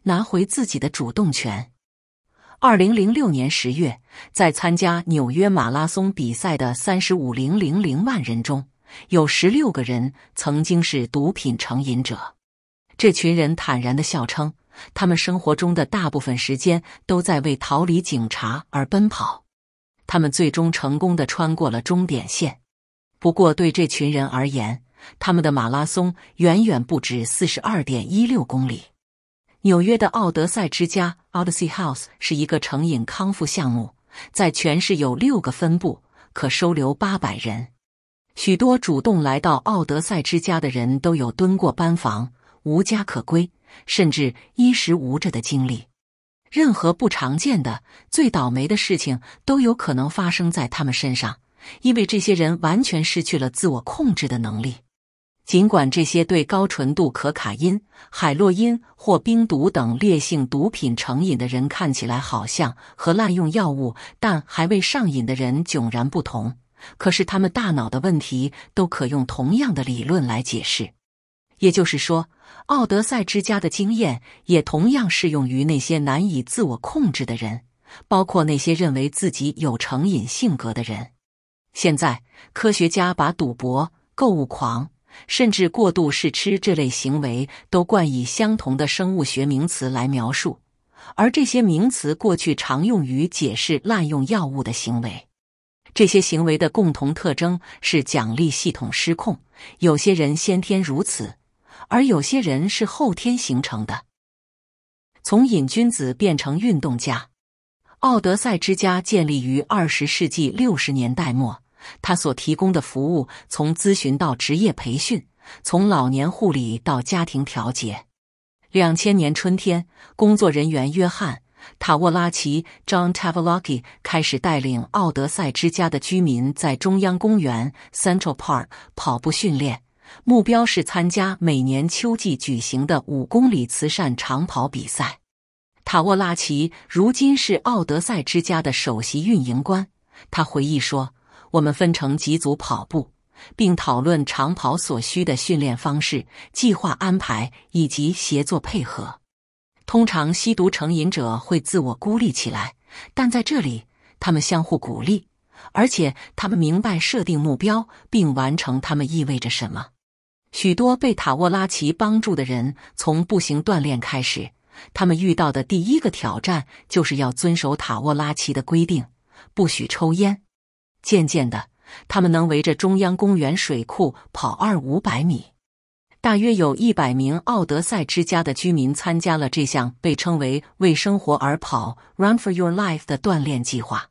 拿回自己的主动权。二零零六年十月，在参加纽约马拉松比赛的三十五零零零万人中，有十六个人曾经是毒品成瘾者。这群人坦然的笑称。他们生活中的大部分时间都在为逃离警察而奔跑。他们最终成功的穿过了终点线。不过，对这群人而言，他们的马拉松远远不止四十二点一六公里。纽约的奥德赛之家 （Odyssey House） 是一个成瘾康复项目，在全市有六个分部，可收留八百人。许多主动来到奥德赛之家的人都有蹲过班房，无家可归。甚至衣食无着的经历，任何不常见的、最倒霉的事情都有可能发生在他们身上，因为这些人完全失去了自我控制的能力。尽管这些对高纯度可卡因、海洛因或冰毒等烈性毒品成瘾的人看起来好像和滥用药物但还未上瘾的人迥然不同，可是他们大脑的问题都可用同样的理论来解释。也就是说，奥德赛之家的经验也同样适用于那些难以自我控制的人，包括那些认为自己有成瘾性格的人。现在，科学家把赌博、购物狂，甚至过度试吃这类行为都冠以相同的生物学名词来描述，而这些名词过去常用于解释滥用药物的行为。这些行为的共同特征是奖励系统失控。有些人先天如此。而有些人是后天形成的，从瘾君子变成运动家。奥德赛之家建立于二十世纪六十年代末，他所提供的服务从咨询到职业培训，从老年护理到家庭调节。两千年春天，工作人员约翰·塔沃拉奇 （John t a v a l o c k i 开始带领奥德赛之家的居民在中央公园 （Central Park） 跑步训练。目标是参加每年秋季举行的五公里慈善长跑比赛。塔沃拉奇如今是奥德赛之家的首席运营官。他回忆说：“我们分成几组跑步，并讨论长跑所需的训练方式、计划安排以及协作配合。通常吸毒成瘾者会自我孤立起来，但在这里，他们相互鼓励，而且他们明白设定目标并完成它们意味着什么。”许多被塔沃拉奇帮助的人从步行锻炼开始，他们遇到的第一个挑战就是要遵守塔沃拉奇的规定，不许抽烟。渐渐的，他们能围着中央公园水库跑二五百米。大约有一百名奥德赛之家的居民参加了这项被称为“为生活而跑 （Run for Your Life）” 的锻炼计划。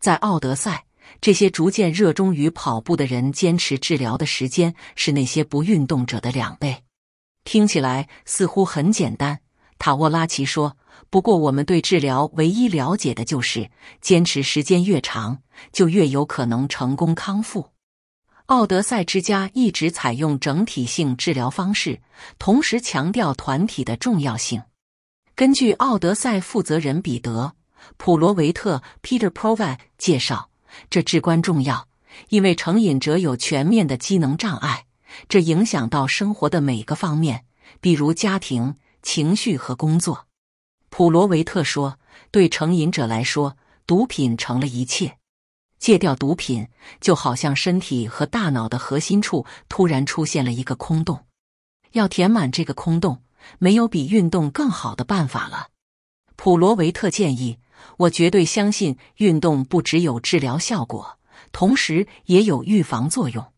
在奥德赛。这些逐渐热衷于跑步的人，坚持治疗的时间是那些不运动者的两倍。听起来似乎很简单，塔沃拉奇说。不过，我们对治疗唯一了解的就是，坚持时间越长，就越有可能成功康复。奥德赛之家一直采用整体性治疗方式，同时强调团体的重要性。根据奥德赛负责人彼得·普罗维特 （Peter Prove） 介绍。这至关重要，因为成瘾者有全面的机能障碍，这影响到生活的每个方面，比如家庭、情绪和工作。普罗维特说：“对成瘾者来说，毒品成了一切。戒掉毒品，就好像身体和大脑的核心处突然出现了一个空洞。要填满这个空洞，没有比运动更好的办法了。”普罗维特建议。我绝对相信，运动不只有治疗效果，同时也有预防作用。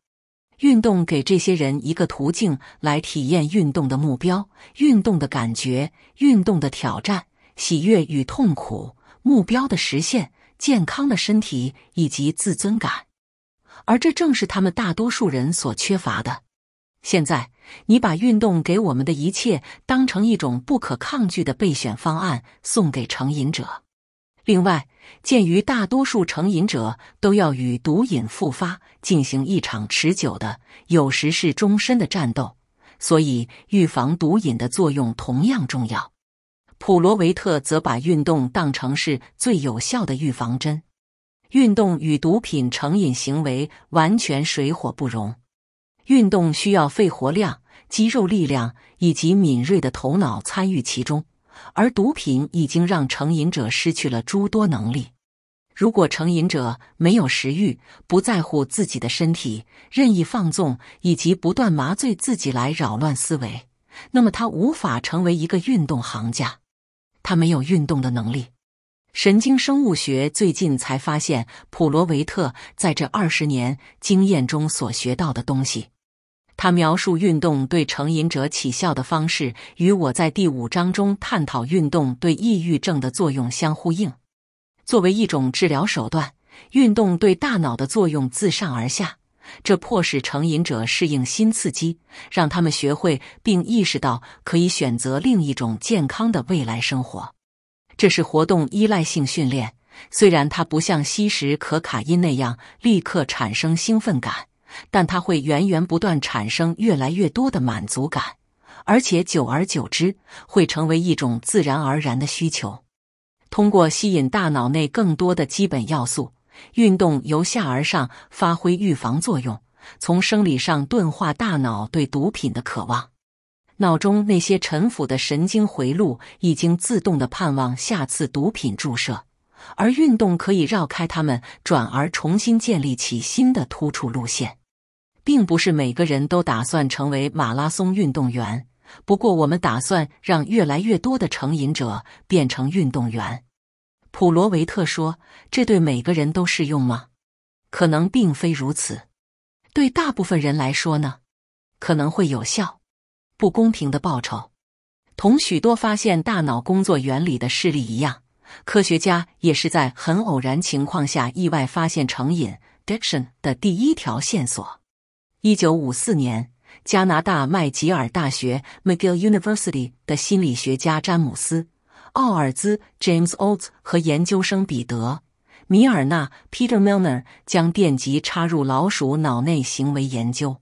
运动给这些人一个途径来体验运动的目标、运动的感觉、运动的挑战、喜悦与痛苦、目标的实现、健康的身体以及自尊感，而这正是他们大多数人所缺乏的。现在，你把运动给我们的一切当成一种不可抗拒的备选方案，送给成瘾者。另外，鉴于大多数成瘾者都要与毒瘾复发进行一场持久的、有时是终身的战斗，所以预防毒瘾的作用同样重要。普罗维特则把运动当成是最有效的预防针。运动与毒品成瘾行为完全水火不容。运动需要肺活量、肌肉力量以及敏锐的头脑参与其中。而毒品已经让成瘾者失去了诸多能力。如果成瘾者没有食欲，不在乎自己的身体，任意放纵，以及不断麻醉自己来扰乱思维，那么他无法成为一个运动行家。他没有运动的能力。神经生物学最近才发现，普罗维特在这二十年经验中所学到的东西。他描述运动对成瘾者起效的方式，与我在第五章中探讨运动对抑郁症的作用相呼应。作为一种治疗手段，运动对大脑的作用自上而下，这迫使成瘾者适应新刺激，让他们学会并意识到可以选择另一种健康的未来生活。这是活动依赖性训练，虽然它不像吸食可卡因那样立刻产生兴奋感。但它会源源不断产生越来越多的满足感，而且久而久之会成为一种自然而然的需求。通过吸引大脑内更多的基本要素，运动由下而上发挥预防作用，从生理上钝化大脑对毒品的渴望。脑中那些陈腐的神经回路已经自动地盼望下次毒品注射，而运动可以绕开它们，转而重新建立起新的突出路线。并不是每个人都打算成为马拉松运动员，不过我们打算让越来越多的成瘾者变成运动员。普罗维特说：“这对每个人都适用吗？可能并非如此。对大部分人来说呢？可能会有效。不公平的报酬。同许多发现大脑工作原理的事例一样，科学家也是在很偶然情况下意外发现成瘾 d d i c t i o n 的第一条线索。”一九五四年，加拿大麦吉尔大学 （McGill University） 的心理学家詹姆斯·奥尔兹 （James o l t s 和研究生彼得·米尔纳 （Peter Milner） 将电极插入老鼠脑内，行为研究。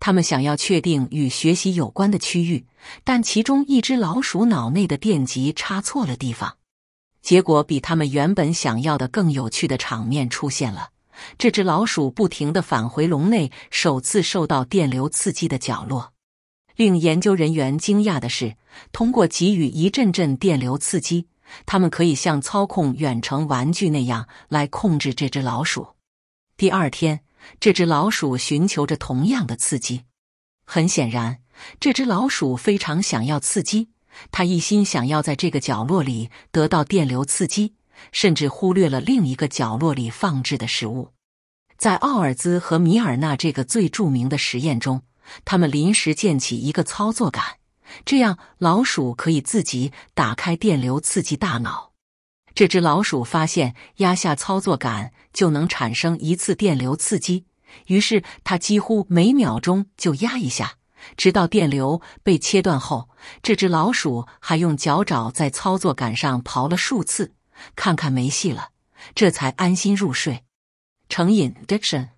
他们想要确定与学习有关的区域，但其中一只老鼠脑内的电极插错了地方，结果比他们原本想要的更有趣的场面出现了。这只老鼠不停地返回笼内首次受到电流刺激的角落。令研究人员惊讶的是，通过给予一阵阵电流刺激，他们可以像操控远程玩具那样来控制这只老鼠。第二天，这只老鼠寻求着同样的刺激。很显然，这只老鼠非常想要刺激，它一心想要在这个角落里得到电流刺激。甚至忽略了另一个角落里放置的食物。在奥尔兹和米尔纳这个最著名的实验中，他们临时建起一个操作杆，这样老鼠可以自己打开电流刺激大脑。这只老鼠发现压下操作杆就能产生一次电流刺激，于是它几乎每秒钟就压一下，直到电流被切断后，这只老鼠还用脚爪在操作杆上刨了数次。看看没戏了，这才安心入睡。成瘾 （addiction）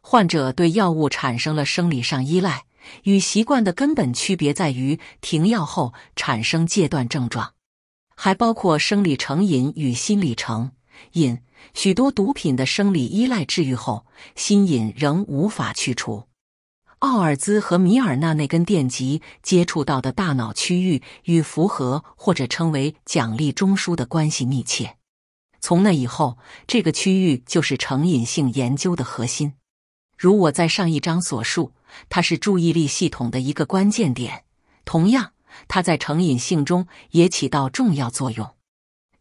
患者对药物产生了生理上依赖，与习惯的根本区别在于停药后产生戒断症状，还包括生理成瘾与心理成瘾。许多毒品的生理依赖治愈后，心瘾仍无法去除。奥尔兹和米尔纳那根电极接触到的大脑区域，与符合或者称为奖励中枢的关系密切。从那以后，这个区域就是成瘾性研究的核心。如我在上一章所述，它是注意力系统的一个关键点。同样，它在成瘾性中也起到重要作用。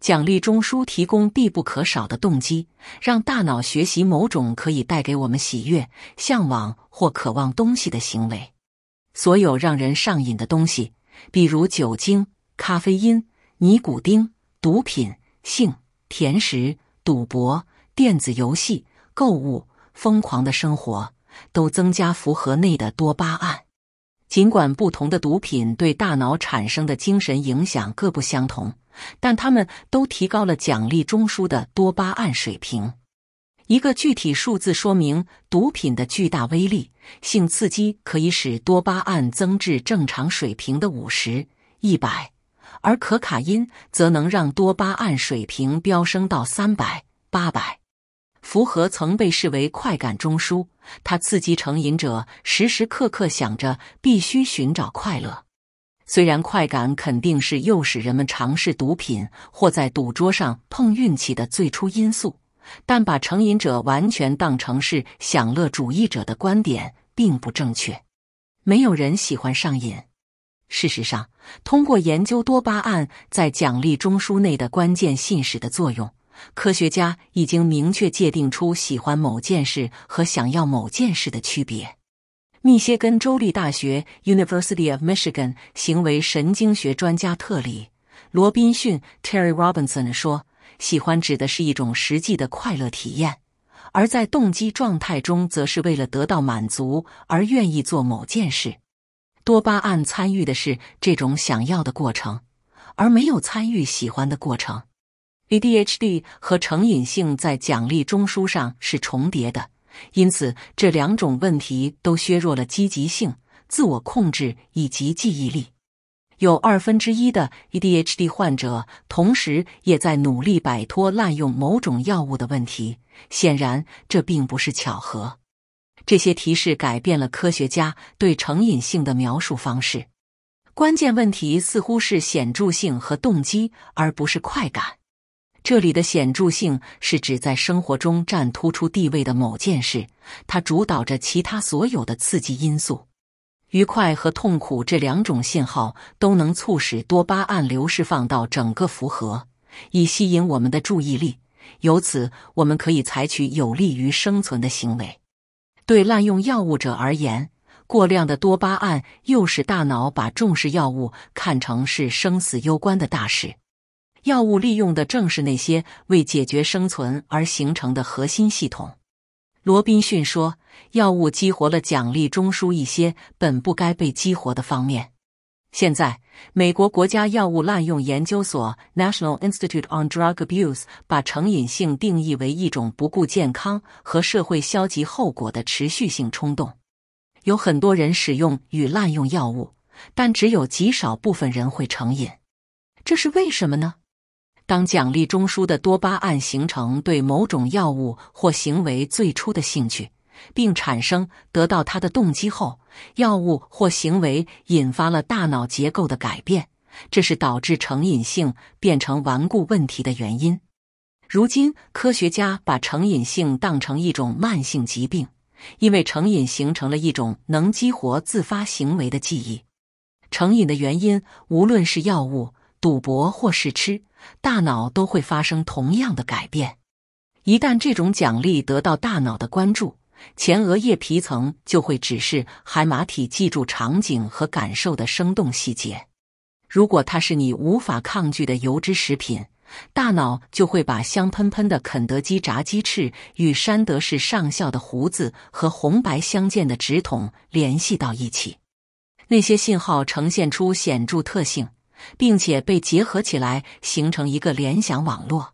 奖励中枢提供必不可少的动机，让大脑学习某种可以带给我们喜悦、向往或渴望东西的行为。所有让人上瘾的东西，比如酒精、咖啡因、尼古丁、毒品、性、甜食、赌博、电子游戏、购物、疯狂的生活，都增加符合内的多巴胺。尽管不同的毒品对大脑产生的精神影响各不相同。但他们都提高了奖励中枢的多巴胺水平。一个具体数字说明毒品的巨大威力：性刺激可以使多巴胺增至正常水平的五十、一百，而可卡因则能让多巴胺水平飙升到三百、八百。符合曾被视为快感中枢，它刺激成瘾者时时刻刻想着必须寻找快乐。虽然快感肯定是诱使人们尝试毒品或在赌桌上碰运气的最初因素，但把成瘾者完全当成是享乐主义者的观点并不正确。没有人喜欢上瘾。事实上，通过研究多巴胺在奖励中枢内的关键信使的作用，科学家已经明确界定出喜欢某件事和想要某件事的区别。密歇根州立大学 University of Michigan 行为神经学专家特里·罗宾逊 Terry Robinson 说：“喜欢指的是一种实际的快乐体验，而在动机状态中，则是为了得到满足而愿意做某件事。多巴胺参与的是这种想要的过程，而没有参与喜欢的过程。ADHD 和成瘾性在奖励中枢上是重叠的。”因此，这两种问题都削弱了积极性、自我控制以及记忆力。有二分之一的 ADHD 患者同时也在努力摆脱滥用某种药物的问题，显然这并不是巧合。这些提示改变了科学家对成瘾性的描述方式。关键问题似乎是显著性和动机，而不是快感。这里的显著性是指在生活中占突出地位的某件事，它主导着其他所有的刺激因素。愉快和痛苦这两种信号都能促使多巴胺流释放到整个符合，以吸引我们的注意力，由此我们可以采取有利于生存的行为。对滥用药物者而言，过量的多巴胺又使大脑把重视药物看成是生死攸关的大事。药物利用的正是那些为解决生存而形成的核心系统，罗宾逊说：“药物激活了奖励中枢一些本不该被激活的方面。”现在，美国国家药物滥用研究所 （National Institute on Drug Abuse） 把成瘾性定义为一种不顾健康和社会消极后果的持续性冲动。有很多人使用与滥用药物，但只有极少部分人会成瘾，这是为什么呢？当奖励中枢的多巴胺形成对某种药物或行为最初的兴趣，并产生得到它的动机后，药物或行为引发了大脑结构的改变，这是导致成瘾性变成顽固问题的原因。如今，科学家把成瘾性当成一种慢性疾病，因为成瘾形成了一种能激活自发行为的记忆。成瘾的原因，无论是药物、赌博或是吃。大脑都会发生同样的改变。一旦这种奖励得到大脑的关注，前额叶皮层就会指示海马体记住场景和感受的生动细节。如果它是你无法抗拒的油脂食品，大脑就会把香喷喷的肯德基炸鸡翅与山德士上校的胡子和红白相间的纸筒联系到一起。那些信号呈现出显著特性。并且被结合起来形成一个联想网络。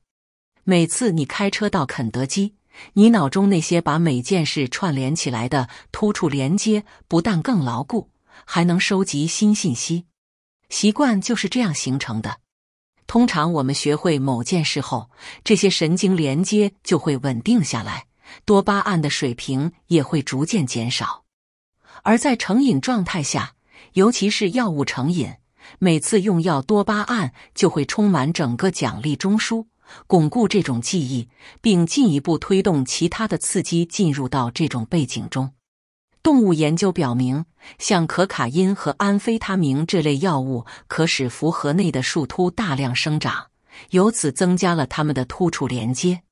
每次你开车到肯德基，你脑中那些把每件事串联起来的突触连接不但更牢固，还能收集新信息。习惯就是这样形成的。通常我们学会某件事后，这些神经连接就会稳定下来，多巴胺的水平也会逐渐减少。而在成瘾状态下，尤其是药物成瘾。每次用药多巴胺就会充满整个奖励中枢，巩固这种记忆，并进一步推动其他的刺激进入到这种背景中。动物研究表明，像可卡因和安非他明这类药物可使符合内的树突大量生长，由此增加了它们的突触连接。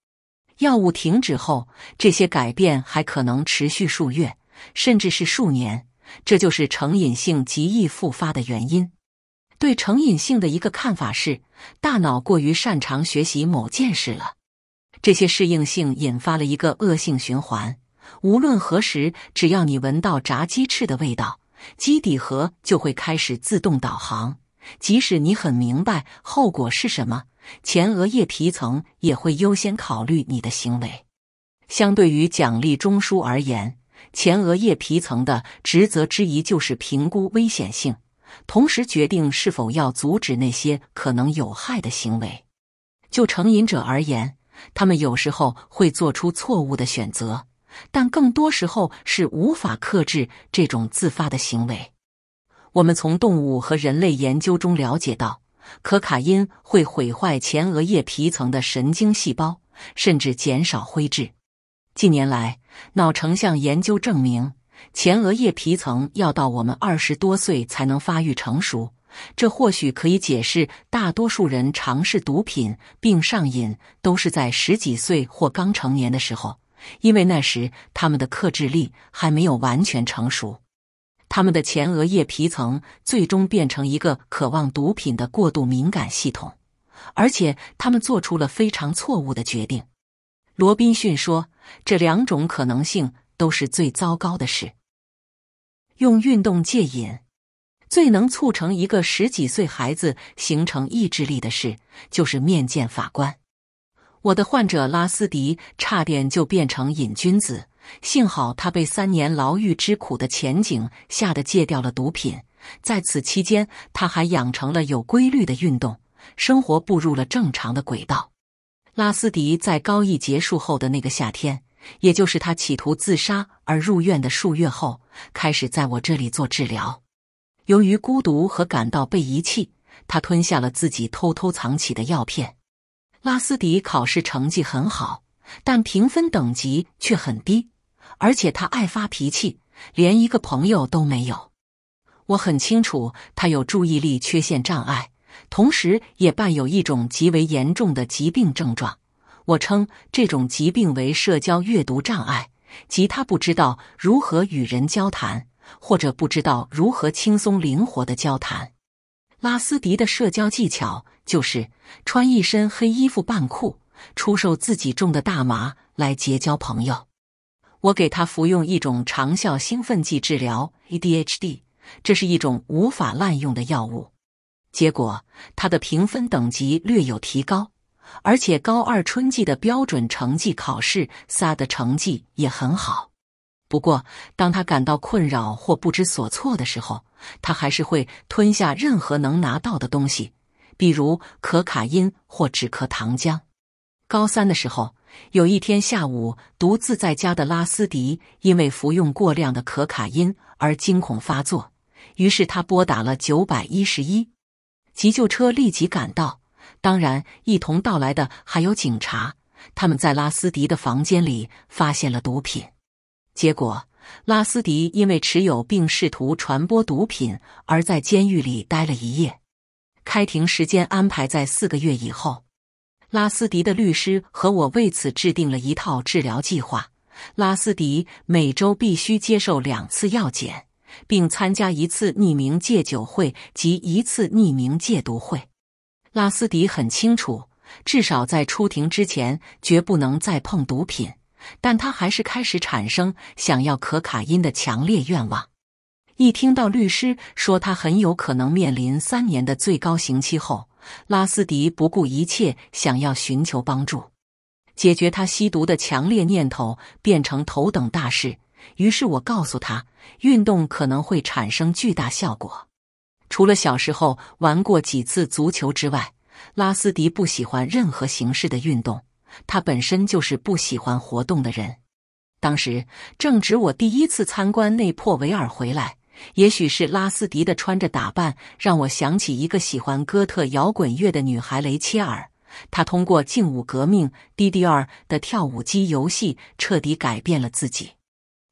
药物停止后，这些改变还可能持续数月，甚至是数年，这就是成瘾性极易复发的原因。对成瘾性的一个看法是，大脑过于擅长学习某件事了。这些适应性引发了一个恶性循环。无论何时，只要你闻到炸鸡翅的味道，基底核就会开始自动导航，即使你很明白后果是什么，前额叶皮层也会优先考虑你的行为。相对于奖励中枢而言，前额叶皮层的职责之一就是评估危险性。同时决定是否要阻止那些可能有害的行为。就成瘾者而言，他们有时候会做出错误的选择，但更多时候是无法克制这种自发的行为。我们从动物和人类研究中了解到，可卡因会毁坏前额叶皮层的神经细胞，甚至减少灰质。近年来，脑成像研究证明。前额叶皮层要到我们二十多岁才能发育成熟，这或许可以解释大多数人尝试毒品并上瘾都是在十几岁或刚成年的时候，因为那时他们的克制力还没有完全成熟，他们的前额叶皮层最终变成一个渴望毒品的过度敏感系统，而且他们做出了非常错误的决定。罗宾逊说：“这两种可能性。”都是最糟糕的事。用运动戒瘾，最能促成一个十几岁孩子形成意志力的事，就是面见法官。我的患者拉斯迪差点就变成瘾君子，幸好他被三年牢狱之苦的前景吓得戒掉了毒品。在此期间，他还养成了有规律的运动，生活步入了正常的轨道。拉斯迪在高一结束后的那个夏天。也就是他企图自杀而入院的数月后，开始在我这里做治疗。由于孤独和感到被遗弃，他吞下了自己偷偷藏起的药片。拉斯迪考试成绩很好，但评分等级却很低，而且他爱发脾气，连一个朋友都没有。我很清楚他有注意力缺陷障碍，同时也伴有一种极为严重的疾病症状。我称这种疾病为社交阅读障碍，即他不知道如何与人交谈，或者不知道如何轻松灵活的交谈。拉斯迪的社交技巧就是穿一身黑衣服扮酷，出售自己种的大麻来结交朋友。我给他服用一种长效兴奋剂治疗 ADHD，这是一种无法滥用的药物。结果，他的评分等级略有提高。而且高二春季的标准成绩考试，萨的成绩也很好。不过，当他感到困扰或不知所措的时候，他还是会吞下任何能拿到的东西，比如可卡因或止咳糖浆。高三的时候，有一天下午独自在家的拉斯迪因为服用过量的可卡因而惊恐发作，于是他拨打了九百一十一，急救车立即赶到。当然，一同到来的还有警察。他们在拉斯迪的房间里发现了毒品。结果，拉斯迪因为持有并试图传播毒品，而在监狱里待了一夜。开庭时间安排在四个月以后。拉斯迪的律师和我为此制定了一套治疗计划。拉斯迪每周必须接受两次药检，并参加一次匿名戒酒会及一次匿名戒毒会。拉斯迪很清楚，至少在出庭之前，绝不能再碰毒品。但他还是开始产生想要可卡因的强烈愿望。一听到律师说他很有可能面临三年的最高刑期后，拉斯迪不顾一切想要寻求帮助，解决他吸毒的强烈念头变成头等大事。于是我告诉他，运动可能会产生巨大效果。除了小时候玩过几次足球之外，拉斯迪不喜欢任何形式的运动。他本身就是不喜欢活动的人。当时正值我第一次参观内珀维尔回来，也许是拉斯迪的穿着打扮让我想起一个喜欢哥特摇滚乐的女孩雷切尔。她通过劲舞革命 D D R 的跳舞机游戏彻底改变了自己。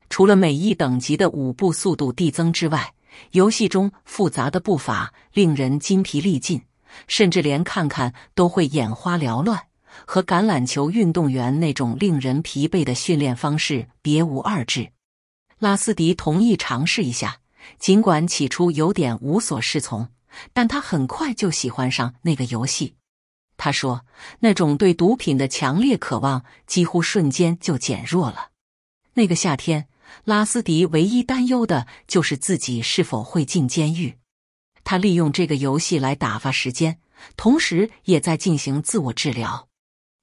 除了每一等级的舞步速度递增之外，游戏中复杂的步伐令人筋疲力尽，甚至连看看都会眼花缭乱，和橄榄球运动员那种令人疲惫的训练方式别无二致。拉斯迪同意尝试一下，尽管起初有点无所适从，但他很快就喜欢上那个游戏。他说：“那种对毒品的强烈渴望几乎瞬间就减弱了。”那个夏天。拉斯迪唯一担忧的就是自己是否会进监狱。他利用这个游戏来打发时间，同时也在进行自我治疗，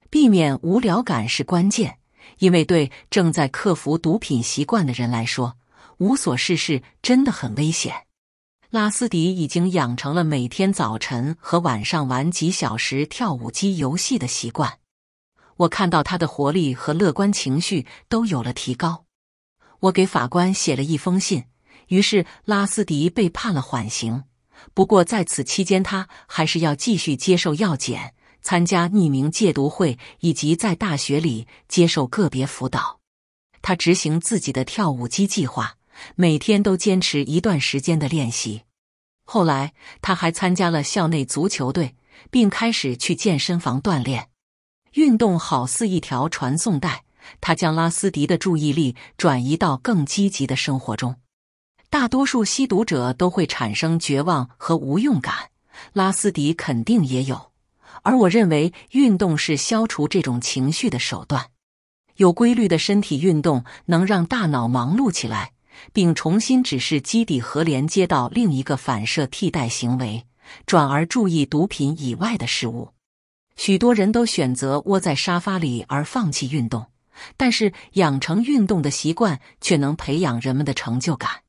避免无聊感是关键。因为对正在克服毒品习惯的人来说，无所事事真的很危险。拉斯迪已经养成了每天早晨和晚上玩几小时跳舞机游戏的习惯。我看到他的活力和乐观情绪都有了提高。我给法官写了一封信，于是拉斯迪被判了缓刑。不过在此期间，他还是要继续接受药检、参加匿名戒毒会以及在大学里接受个别辅导。他执行自己的跳舞机计划，每天都坚持一段时间的练习。后来他还参加了校内足球队，并开始去健身房锻炼。运动好似一条传送带。他将拉斯迪的注意力转移到更积极的生活中。大多数吸毒者都会产生绝望和无用感，拉斯迪肯定也有。而我认为，运动是消除这种情绪的手段。有规律的身体运动能让大脑忙碌起来，并重新指示基底核连接到另一个反射替代行为，转而注意毒品以外的事物。许多人都选择窝在沙发里，而放弃运动。但是养成运动的习惯，却能培养人们的成就感。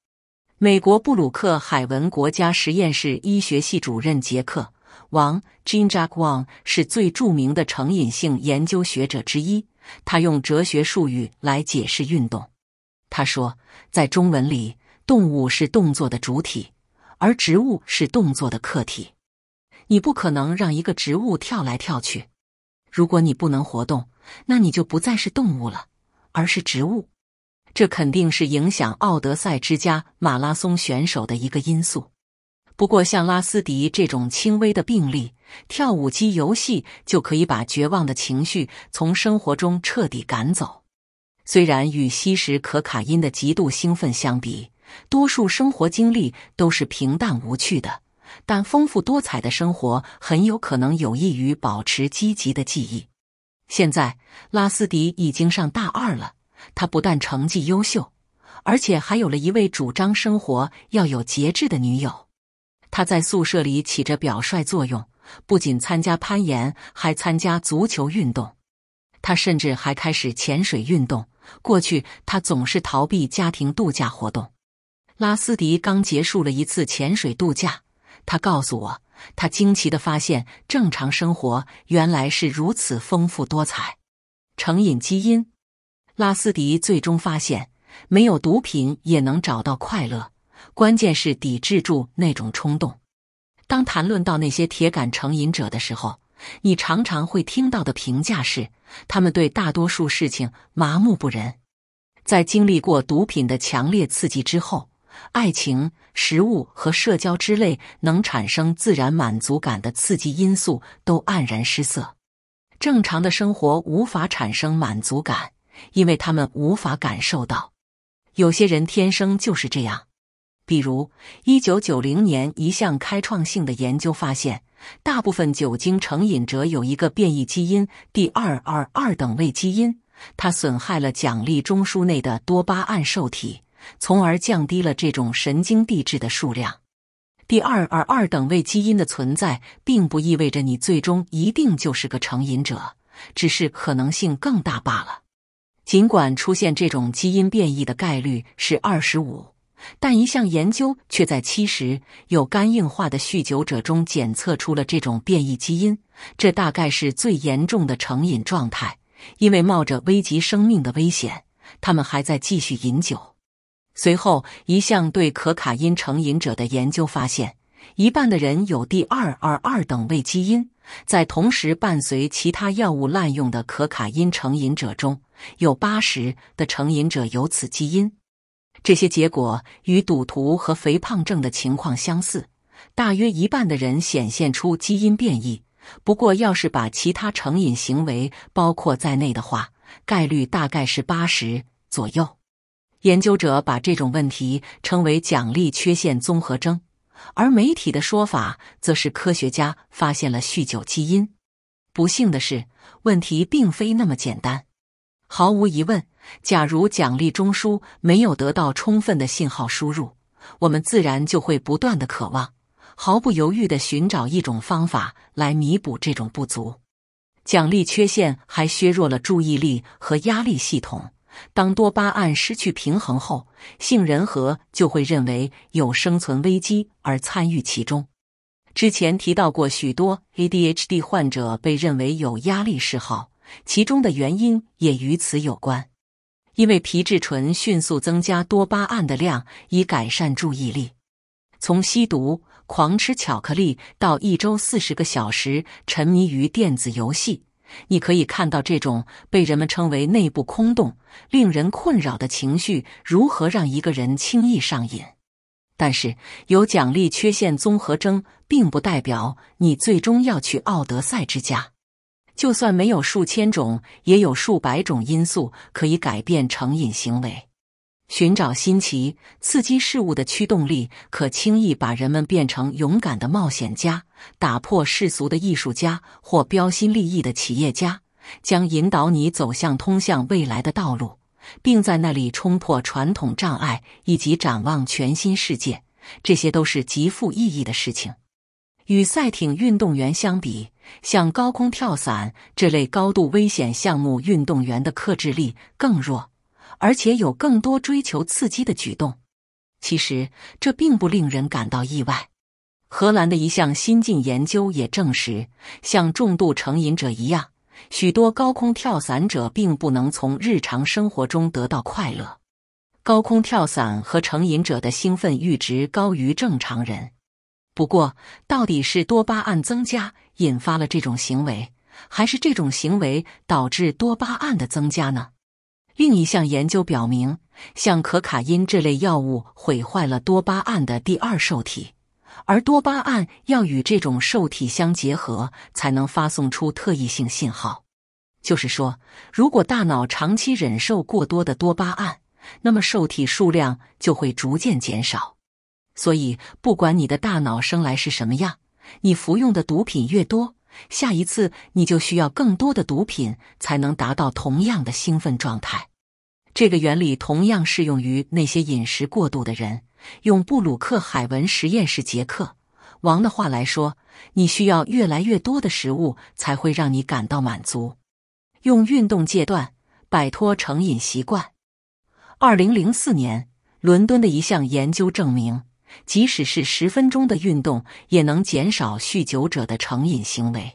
美国布鲁克海文国家实验室医学系主任杰克·王 （Jin Jack Wang） 是最著名的成瘾性研究学者之一。他用哲学术语来解释运动。他说：“在中文里，动物是动作的主体，而植物是动作的客体。你不可能让一个植物跳来跳去。如果你不能活动。”那你就不再是动物了，而是植物。这肯定是影响奥德赛之家马拉松选手的一个因素。不过，像拉斯迪这种轻微的病例，跳舞机游戏就可以把绝望的情绪从生活中彻底赶走。虽然与吸食可卡因的极度兴奋相比，多数生活经历都是平淡无趣的，但丰富多彩的生活很有可能有益于保持积极的记忆。现在，拉斯迪已经上大二了。他不但成绩优秀，而且还有了一位主张生活要有节制的女友。他在宿舍里起着表率作用，不仅参加攀岩，还参加足球运动。他甚至还开始潜水运动。过去，他总是逃避家庭度假活动。拉斯迪刚结束了一次潜水度假，他告诉我。他惊奇地发现，正常生活原来是如此丰富多彩。成瘾基因，拉斯迪最终发现，没有毒品也能找到快乐，关键是抵制住那种冲动。当谈论到那些铁杆成瘾者的时候，你常常会听到的评价是，他们对大多数事情麻木不仁。在经历过毒品的强烈刺激之后。爱情、食物和社交之类能产生自然满足感的刺激因素都黯然失色。正常的生活无法产生满足感，因为他们无法感受到。有些人天生就是这样。比如，1990年一项开创性的研究发现，大部分酒精成瘾者有一个变异基因 D2R 二等位基因，它损害了奖励中枢内的多巴胺受体。从而降低了这种神经递质的数量。第二，而二等位基因的存在并不意味着你最终一定就是个成瘾者，只是可能性更大罢了。尽管出现这种基因变异的概率是二十五，但一项研究却在七十有肝硬化的酗酒者中检测出了这种变异基因。这大概是最严重的成瘾状态，因为冒着危及生命的危险，他们还在继续饮酒。随后，一项对可卡因成瘾者的研究发现，一半的人有第二二二等位基因，在同时伴随其他药物滥用的可卡因成瘾者中，有80的成瘾者有此基因。这些结果与赌徒和肥胖症的情况相似，大约一半的人显现出基因变异。不过，要是把其他成瘾行为包括在内的话，概率大概是80左右。研究者把这种问题称为“奖励缺陷综合征”，而媒体的说法则是科学家发现了酗酒基因。不幸的是，问题并非那么简单。毫无疑问，假如奖励中枢没有得到充分的信号输入，我们自然就会不断的渴望，毫不犹豫地寻找一种方法来弥补这种不足。奖励缺陷还削弱了注意力和压力系统。当多巴胺失去平衡后，杏仁核就会认为有生存危机而参与其中。之前提到过，许多 ADHD 患者被认为有压力嗜好，其中的原因也与此有关。因为皮质醇迅速增加多巴胺的量，以改善注意力。从吸毒、狂吃巧克力到一周四十个小时沉迷于电子游戏。你可以看到这种被人们称为内部空洞、令人困扰的情绪如何让一个人轻易上瘾。但是，有奖励缺陷综合征，并不代表你最终要去奥德赛之家。就算没有数千种，也有数百种因素可以改变成瘾行为。寻找新奇、刺激事物的驱动力，可轻易把人们变成勇敢的冒险家、打破世俗的艺术家或标新立异的企业家，将引导你走向通向未来的道路，并在那里冲破传统障碍以及展望全新世界。这些都是极富意义的事情。与赛艇运动员相比，像高空跳伞这类高度危险项目，运动员的克制力更弱。而且有更多追求刺激的举动，其实这并不令人感到意外。荷兰的一项新近研究也证实，像重度成瘾者一样，许多高空跳伞者并不能从日常生活中得到快乐。高空跳伞和成瘾者的兴奋阈值高于正常人。不过，到底是多巴胺增加引发了这种行为，还是这种行为导致多巴胺的增加呢？另一项研究表明，像可卡因这类药物毁坏了多巴胺的第二受体，而多巴胺要与这种受体相结合才能发送出特异性信号。就是说，如果大脑长期忍受过多的多巴胺，那么受体数量就会逐渐减少。所以，不管你的大脑生来是什么样，你服用的毒品越多。下一次，你就需要更多的毒品才能达到同样的兴奋状态。这个原理同样适用于那些饮食过度的人。用布鲁克海文实验室杰克王的话来说：“你需要越来越多的食物才会让你感到满足。”用运动戒断摆脱成瘾习惯。二零零四年，伦敦的一项研究证明。即使是十分钟的运动，也能减少酗酒者的成瘾行为。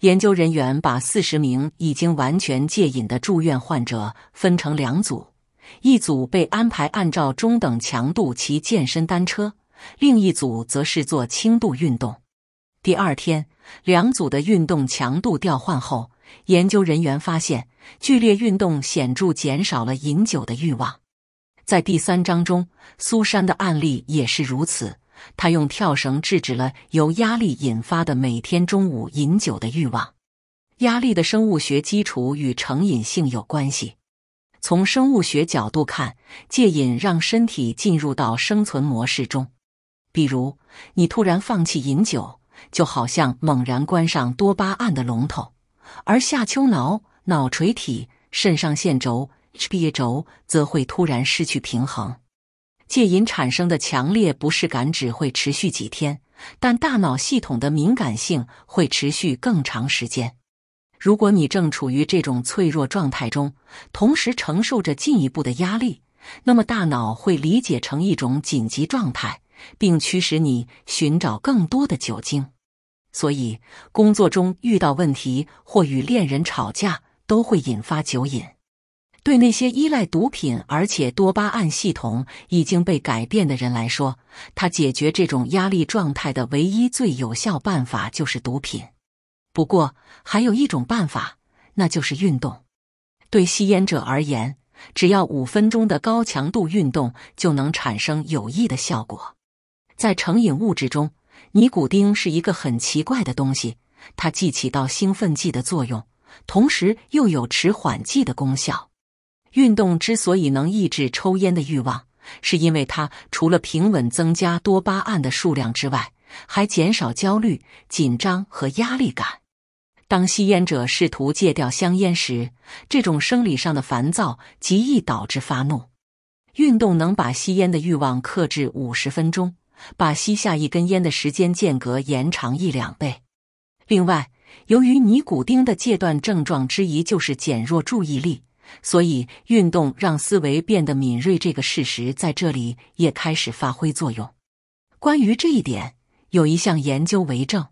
研究人员把四十名已经完全戒瘾的住院患者分成两组，一组被安排按照中等强度骑健身单车，另一组则是做轻度运动。第二天，两组的运动强度调换后，研究人员发现，剧烈运动显著减少了饮酒的欲望。在第三章中，苏珊的案例也是如此。她用跳绳制止了由压力引发的每天中午饮酒的欲望。压力的生物学基础与成瘾性有关系。从生物学角度看，戒瘾让身体进入到生存模式中。比如，你突然放弃饮酒，就好像猛然关上多巴胺的龙头，而下丘脑、脑垂体、肾上腺轴。h p a 轴则会突然失去平衡，戒瘾产生的强烈不适感只会持续几天，但大脑系统的敏感性会持续更长时间。如果你正处于这种脆弱状态中，同时承受着进一步的压力，那么大脑会理解成一种紧急状态，并驱使你寻找更多的酒精。所以，工作中遇到问题或与恋人吵架都会引发酒瘾。对那些依赖毒品而且多巴胺系统已经被改变的人来说，他解决这种压力状态的唯一最有效办法就是毒品。不过，还有一种办法，那就是运动。对吸烟者而言，只要五分钟的高强度运动就能产生有益的效果。在成瘾物质中，尼古丁是一个很奇怪的东西，它既起到兴奋剂的作用，同时又有迟缓剂的功效。运动之所以能抑制抽烟的欲望，是因为它除了平稳增加多巴胺的数量之外，还减少焦虑、紧张和压力感。当吸烟者试图戒掉香烟时，这种生理上的烦躁极易导致发怒。运动能把吸烟的欲望克制五十分钟，把吸下一根烟的时间间隔延长一两倍。另外，由于尼古丁的戒断症状之一就是减弱注意力。所以，运动让思维变得敏锐，这个事实在这里也开始发挥作用。关于这一点，有一项研究为证。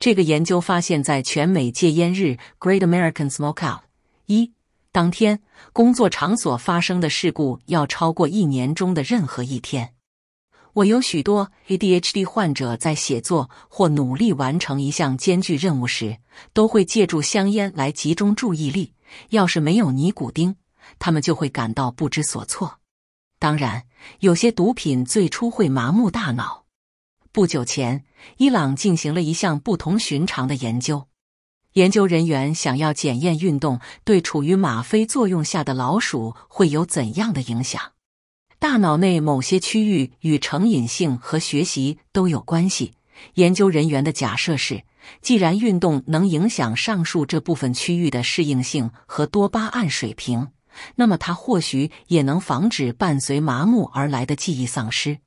这个研究发现，在全美戒烟日 （Great American Smokeout） 一当天，工作场所发生的事故要超过一年中的任何一天。我有许多 ADHD 患者在写作或努力完成一项艰巨任务时，都会借助香烟来集中注意力。要是没有尼古丁，他们就会感到不知所措。当然，有些毒品最初会麻木大脑。不久前，伊朗进行了一项不同寻常的研究。研究人员想要检验运动对处于吗啡作用下的老鼠会有怎样的影响。大脑内某些区域与成瘾性和学习都有关系。研究人员的假设是。既然运动能影响上述这部分区域的适应性和多巴胺水平，那么它或许也能防止伴随麻木而来的记忆丧失。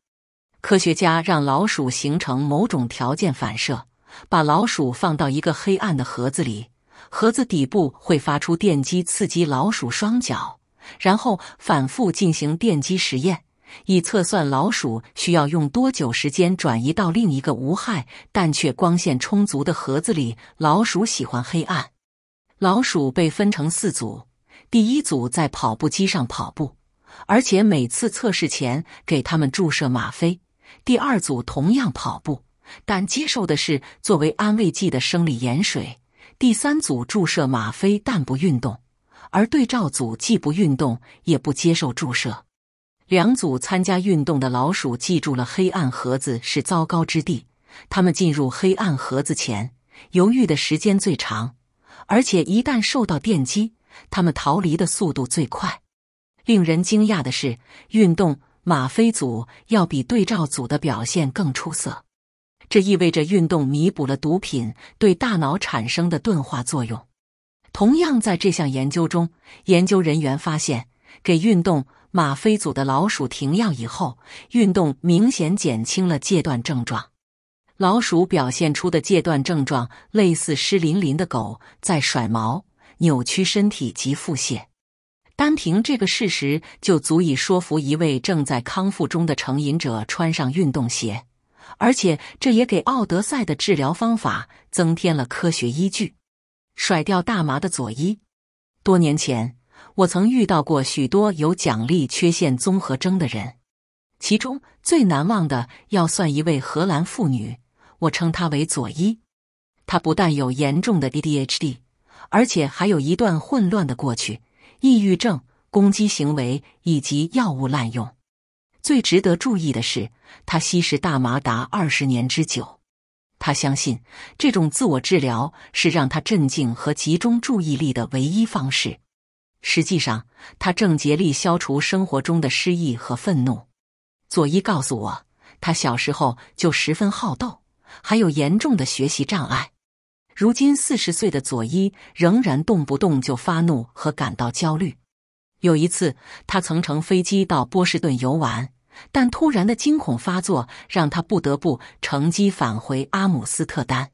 科学家让老鼠形成某种条件反射，把老鼠放到一个黑暗的盒子里，盒子底部会发出电击刺激老鼠双脚，然后反复进行电击实验。以测算老鼠需要用多久时间转移到另一个无害但却光线充足的盒子里。老鼠喜欢黑暗。老鼠被分成四组：第一组在跑步机上跑步，而且每次测试前给他们注射吗啡；第二组同样跑步，但接受的是作为安慰剂的生理盐水；第三组注射吗啡但不运动，而对照组既不运动也不接受注射。两组参加运动的老鼠记住了黑暗盒子是糟糕之地。他们进入黑暗盒子前犹豫的时间最长，而且一旦受到电击，他们逃离的速度最快。令人惊讶的是，运动吗啡组要比对照组的表现更出色。这意味着运动弥补了毒品对大脑产生的钝化作用。同样，在这项研究中，研究人员发现给运动。吗啡组的老鼠停药以后，运动明显减轻了戒断症状。老鼠表现出的戒断症状类似湿淋淋的狗在甩毛、扭曲身体及腹泻。单凭这个事实就足以说服一位正在康复中的成瘾者穿上运动鞋，而且这也给奥德赛的治疗方法增添了科学依据。甩掉大麻的佐伊，多年前。我曾遇到过许多有奖励缺陷综合征的人，其中最难忘的要算一位荷兰妇女，我称她为佐伊。她不但有严重的 DDHD，而且还有一段混乱的过去：抑郁症、攻击行为以及药物滥用。最值得注意的是，他吸食大麻达二十年之久。他相信这种自我治疗是让他镇静和集中注意力的唯一方式。实际上，他正竭力消除生活中的失意和愤怒。佐伊告诉我，他小时候就十分好斗，还有严重的学习障碍。如今四十岁的佐伊仍然动不动就发怒和感到焦虑。有一次，他曾乘飞机到波士顿游玩，但突然的惊恐发作让他不得不乘机返回阿姆斯特丹。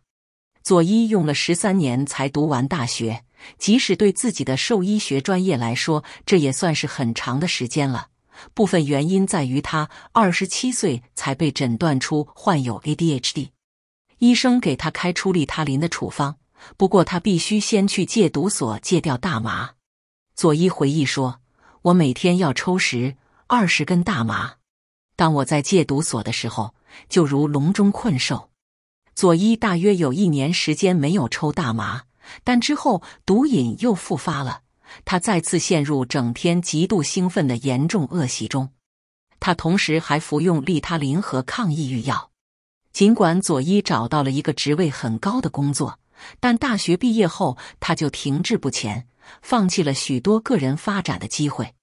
佐伊用了十三年才读完大学。即使对自己的兽医学专业来说，这也算是很长的时间了。部分原因在于他二十七岁才被诊断出患有 ADHD，医生给他开出利他林的处方，不过他必须先去戒毒所戒掉大麻。佐伊回忆说：“我每天要抽十二十根大麻。当我在戒毒所的时候，就如笼中困兽。”佐伊大约有一年时间没有抽大麻。但之后毒瘾又复发了，他再次陷入整天极度兴奋的严重恶习中。他同时还服用利他林和抗抑郁药。尽管佐伊找到了一个职位很高的工作，但大学毕业后他就停滞不前，放弃了许多个人发展的机会。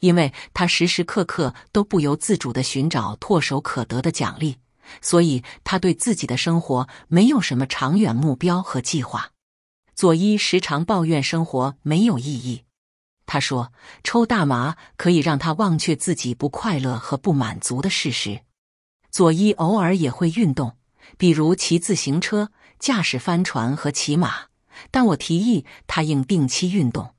因为他时时刻刻都不由自主的寻找唾手可得的奖励，所以他对自己的生活没有什么长远目标和计划。佐伊时常抱怨生活没有意义。他说，抽大麻可以让他忘却自己不快乐和不满足的事实。佐伊偶尔也会运动，比如骑自行车、驾驶帆船和骑马。但我提议他应定期运动。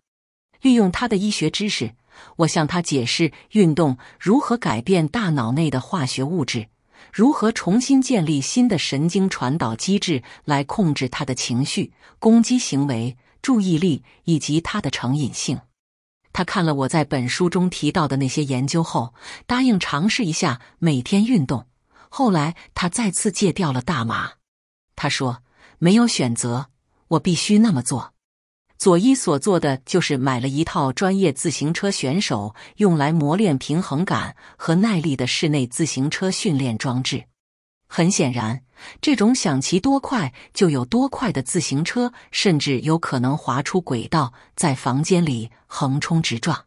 利用他的医学知识，我向他解释运动如何改变大脑内的化学物质。如何重新建立新的神经传导机制来控制他的情绪、攻击行为、注意力以及他的成瘾性？他看了我在本书中提到的那些研究后，答应尝试一下每天运动。后来，他再次戒掉了大麻。他说：“没有选择，我必须那么做。”佐伊所做的就是买了一套专业自行车选手用来磨练平衡感和耐力的室内自行车训练装置。很显然，这种想骑多快就有多快的自行车，甚至有可能滑出轨道，在房间里横冲直撞。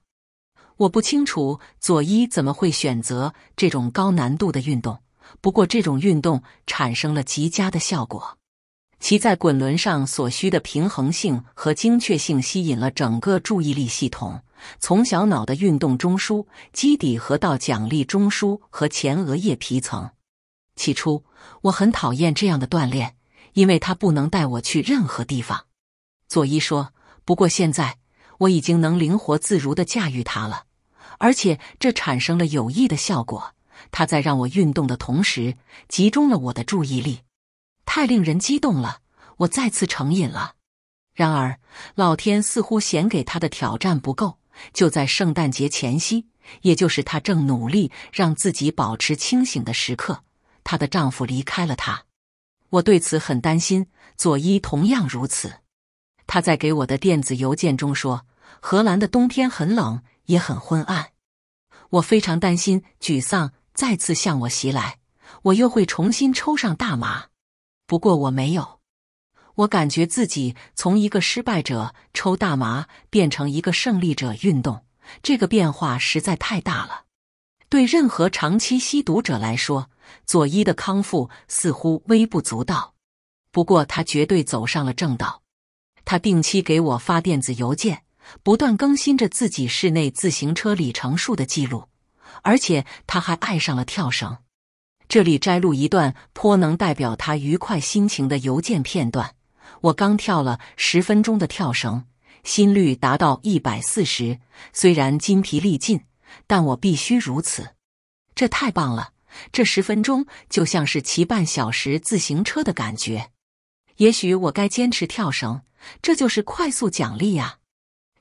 我不清楚佐伊怎么会选择这种高难度的运动，不过这种运动产生了极佳的效果。其在滚轮上所需的平衡性和精确性吸引了整个注意力系统，从小脑的运动中枢基底核到奖励中枢和前额叶皮层。起初，我很讨厌这样的锻炼，因为它不能带我去任何地方。佐伊说：“不过现在我已经能灵活自如地驾驭它了，而且这产生了有益的效果。它在让我运动的同时，集中了我的注意力。”太令人激动了，我再次成瘾了。然而，老天似乎嫌给他的挑战不够，就在圣诞节前夕，也就是他正努力让自己保持清醒的时刻，她的丈夫离开了她。我对此很担心。佐伊同样如此。她在给我的电子邮件中说：“荷兰的冬天很冷，也很昏暗。”我非常担心，沮丧再次向我袭来，我又会重新抽上大麻。不过我没有，我感觉自己从一个失败者抽大麻变成一个胜利者，运动这个变化实在太大了。对任何长期吸毒者来说，佐伊的康复似乎微不足道。不过他绝对走上了正道。他定期给我发电子邮件，不断更新着自己室内自行车里程数的记录，而且他还爱上了跳绳。这里摘录一段颇能代表他愉快心情的邮件片段：我刚跳了十分钟的跳绳，心率达到一百四十，虽然筋疲力尽，但我必须如此。这太棒了！这十分钟就像是骑半小时自行车的感觉。也许我该坚持跳绳，这就是快速奖励呀。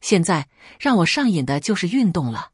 现在让我上瘾的就是运动了。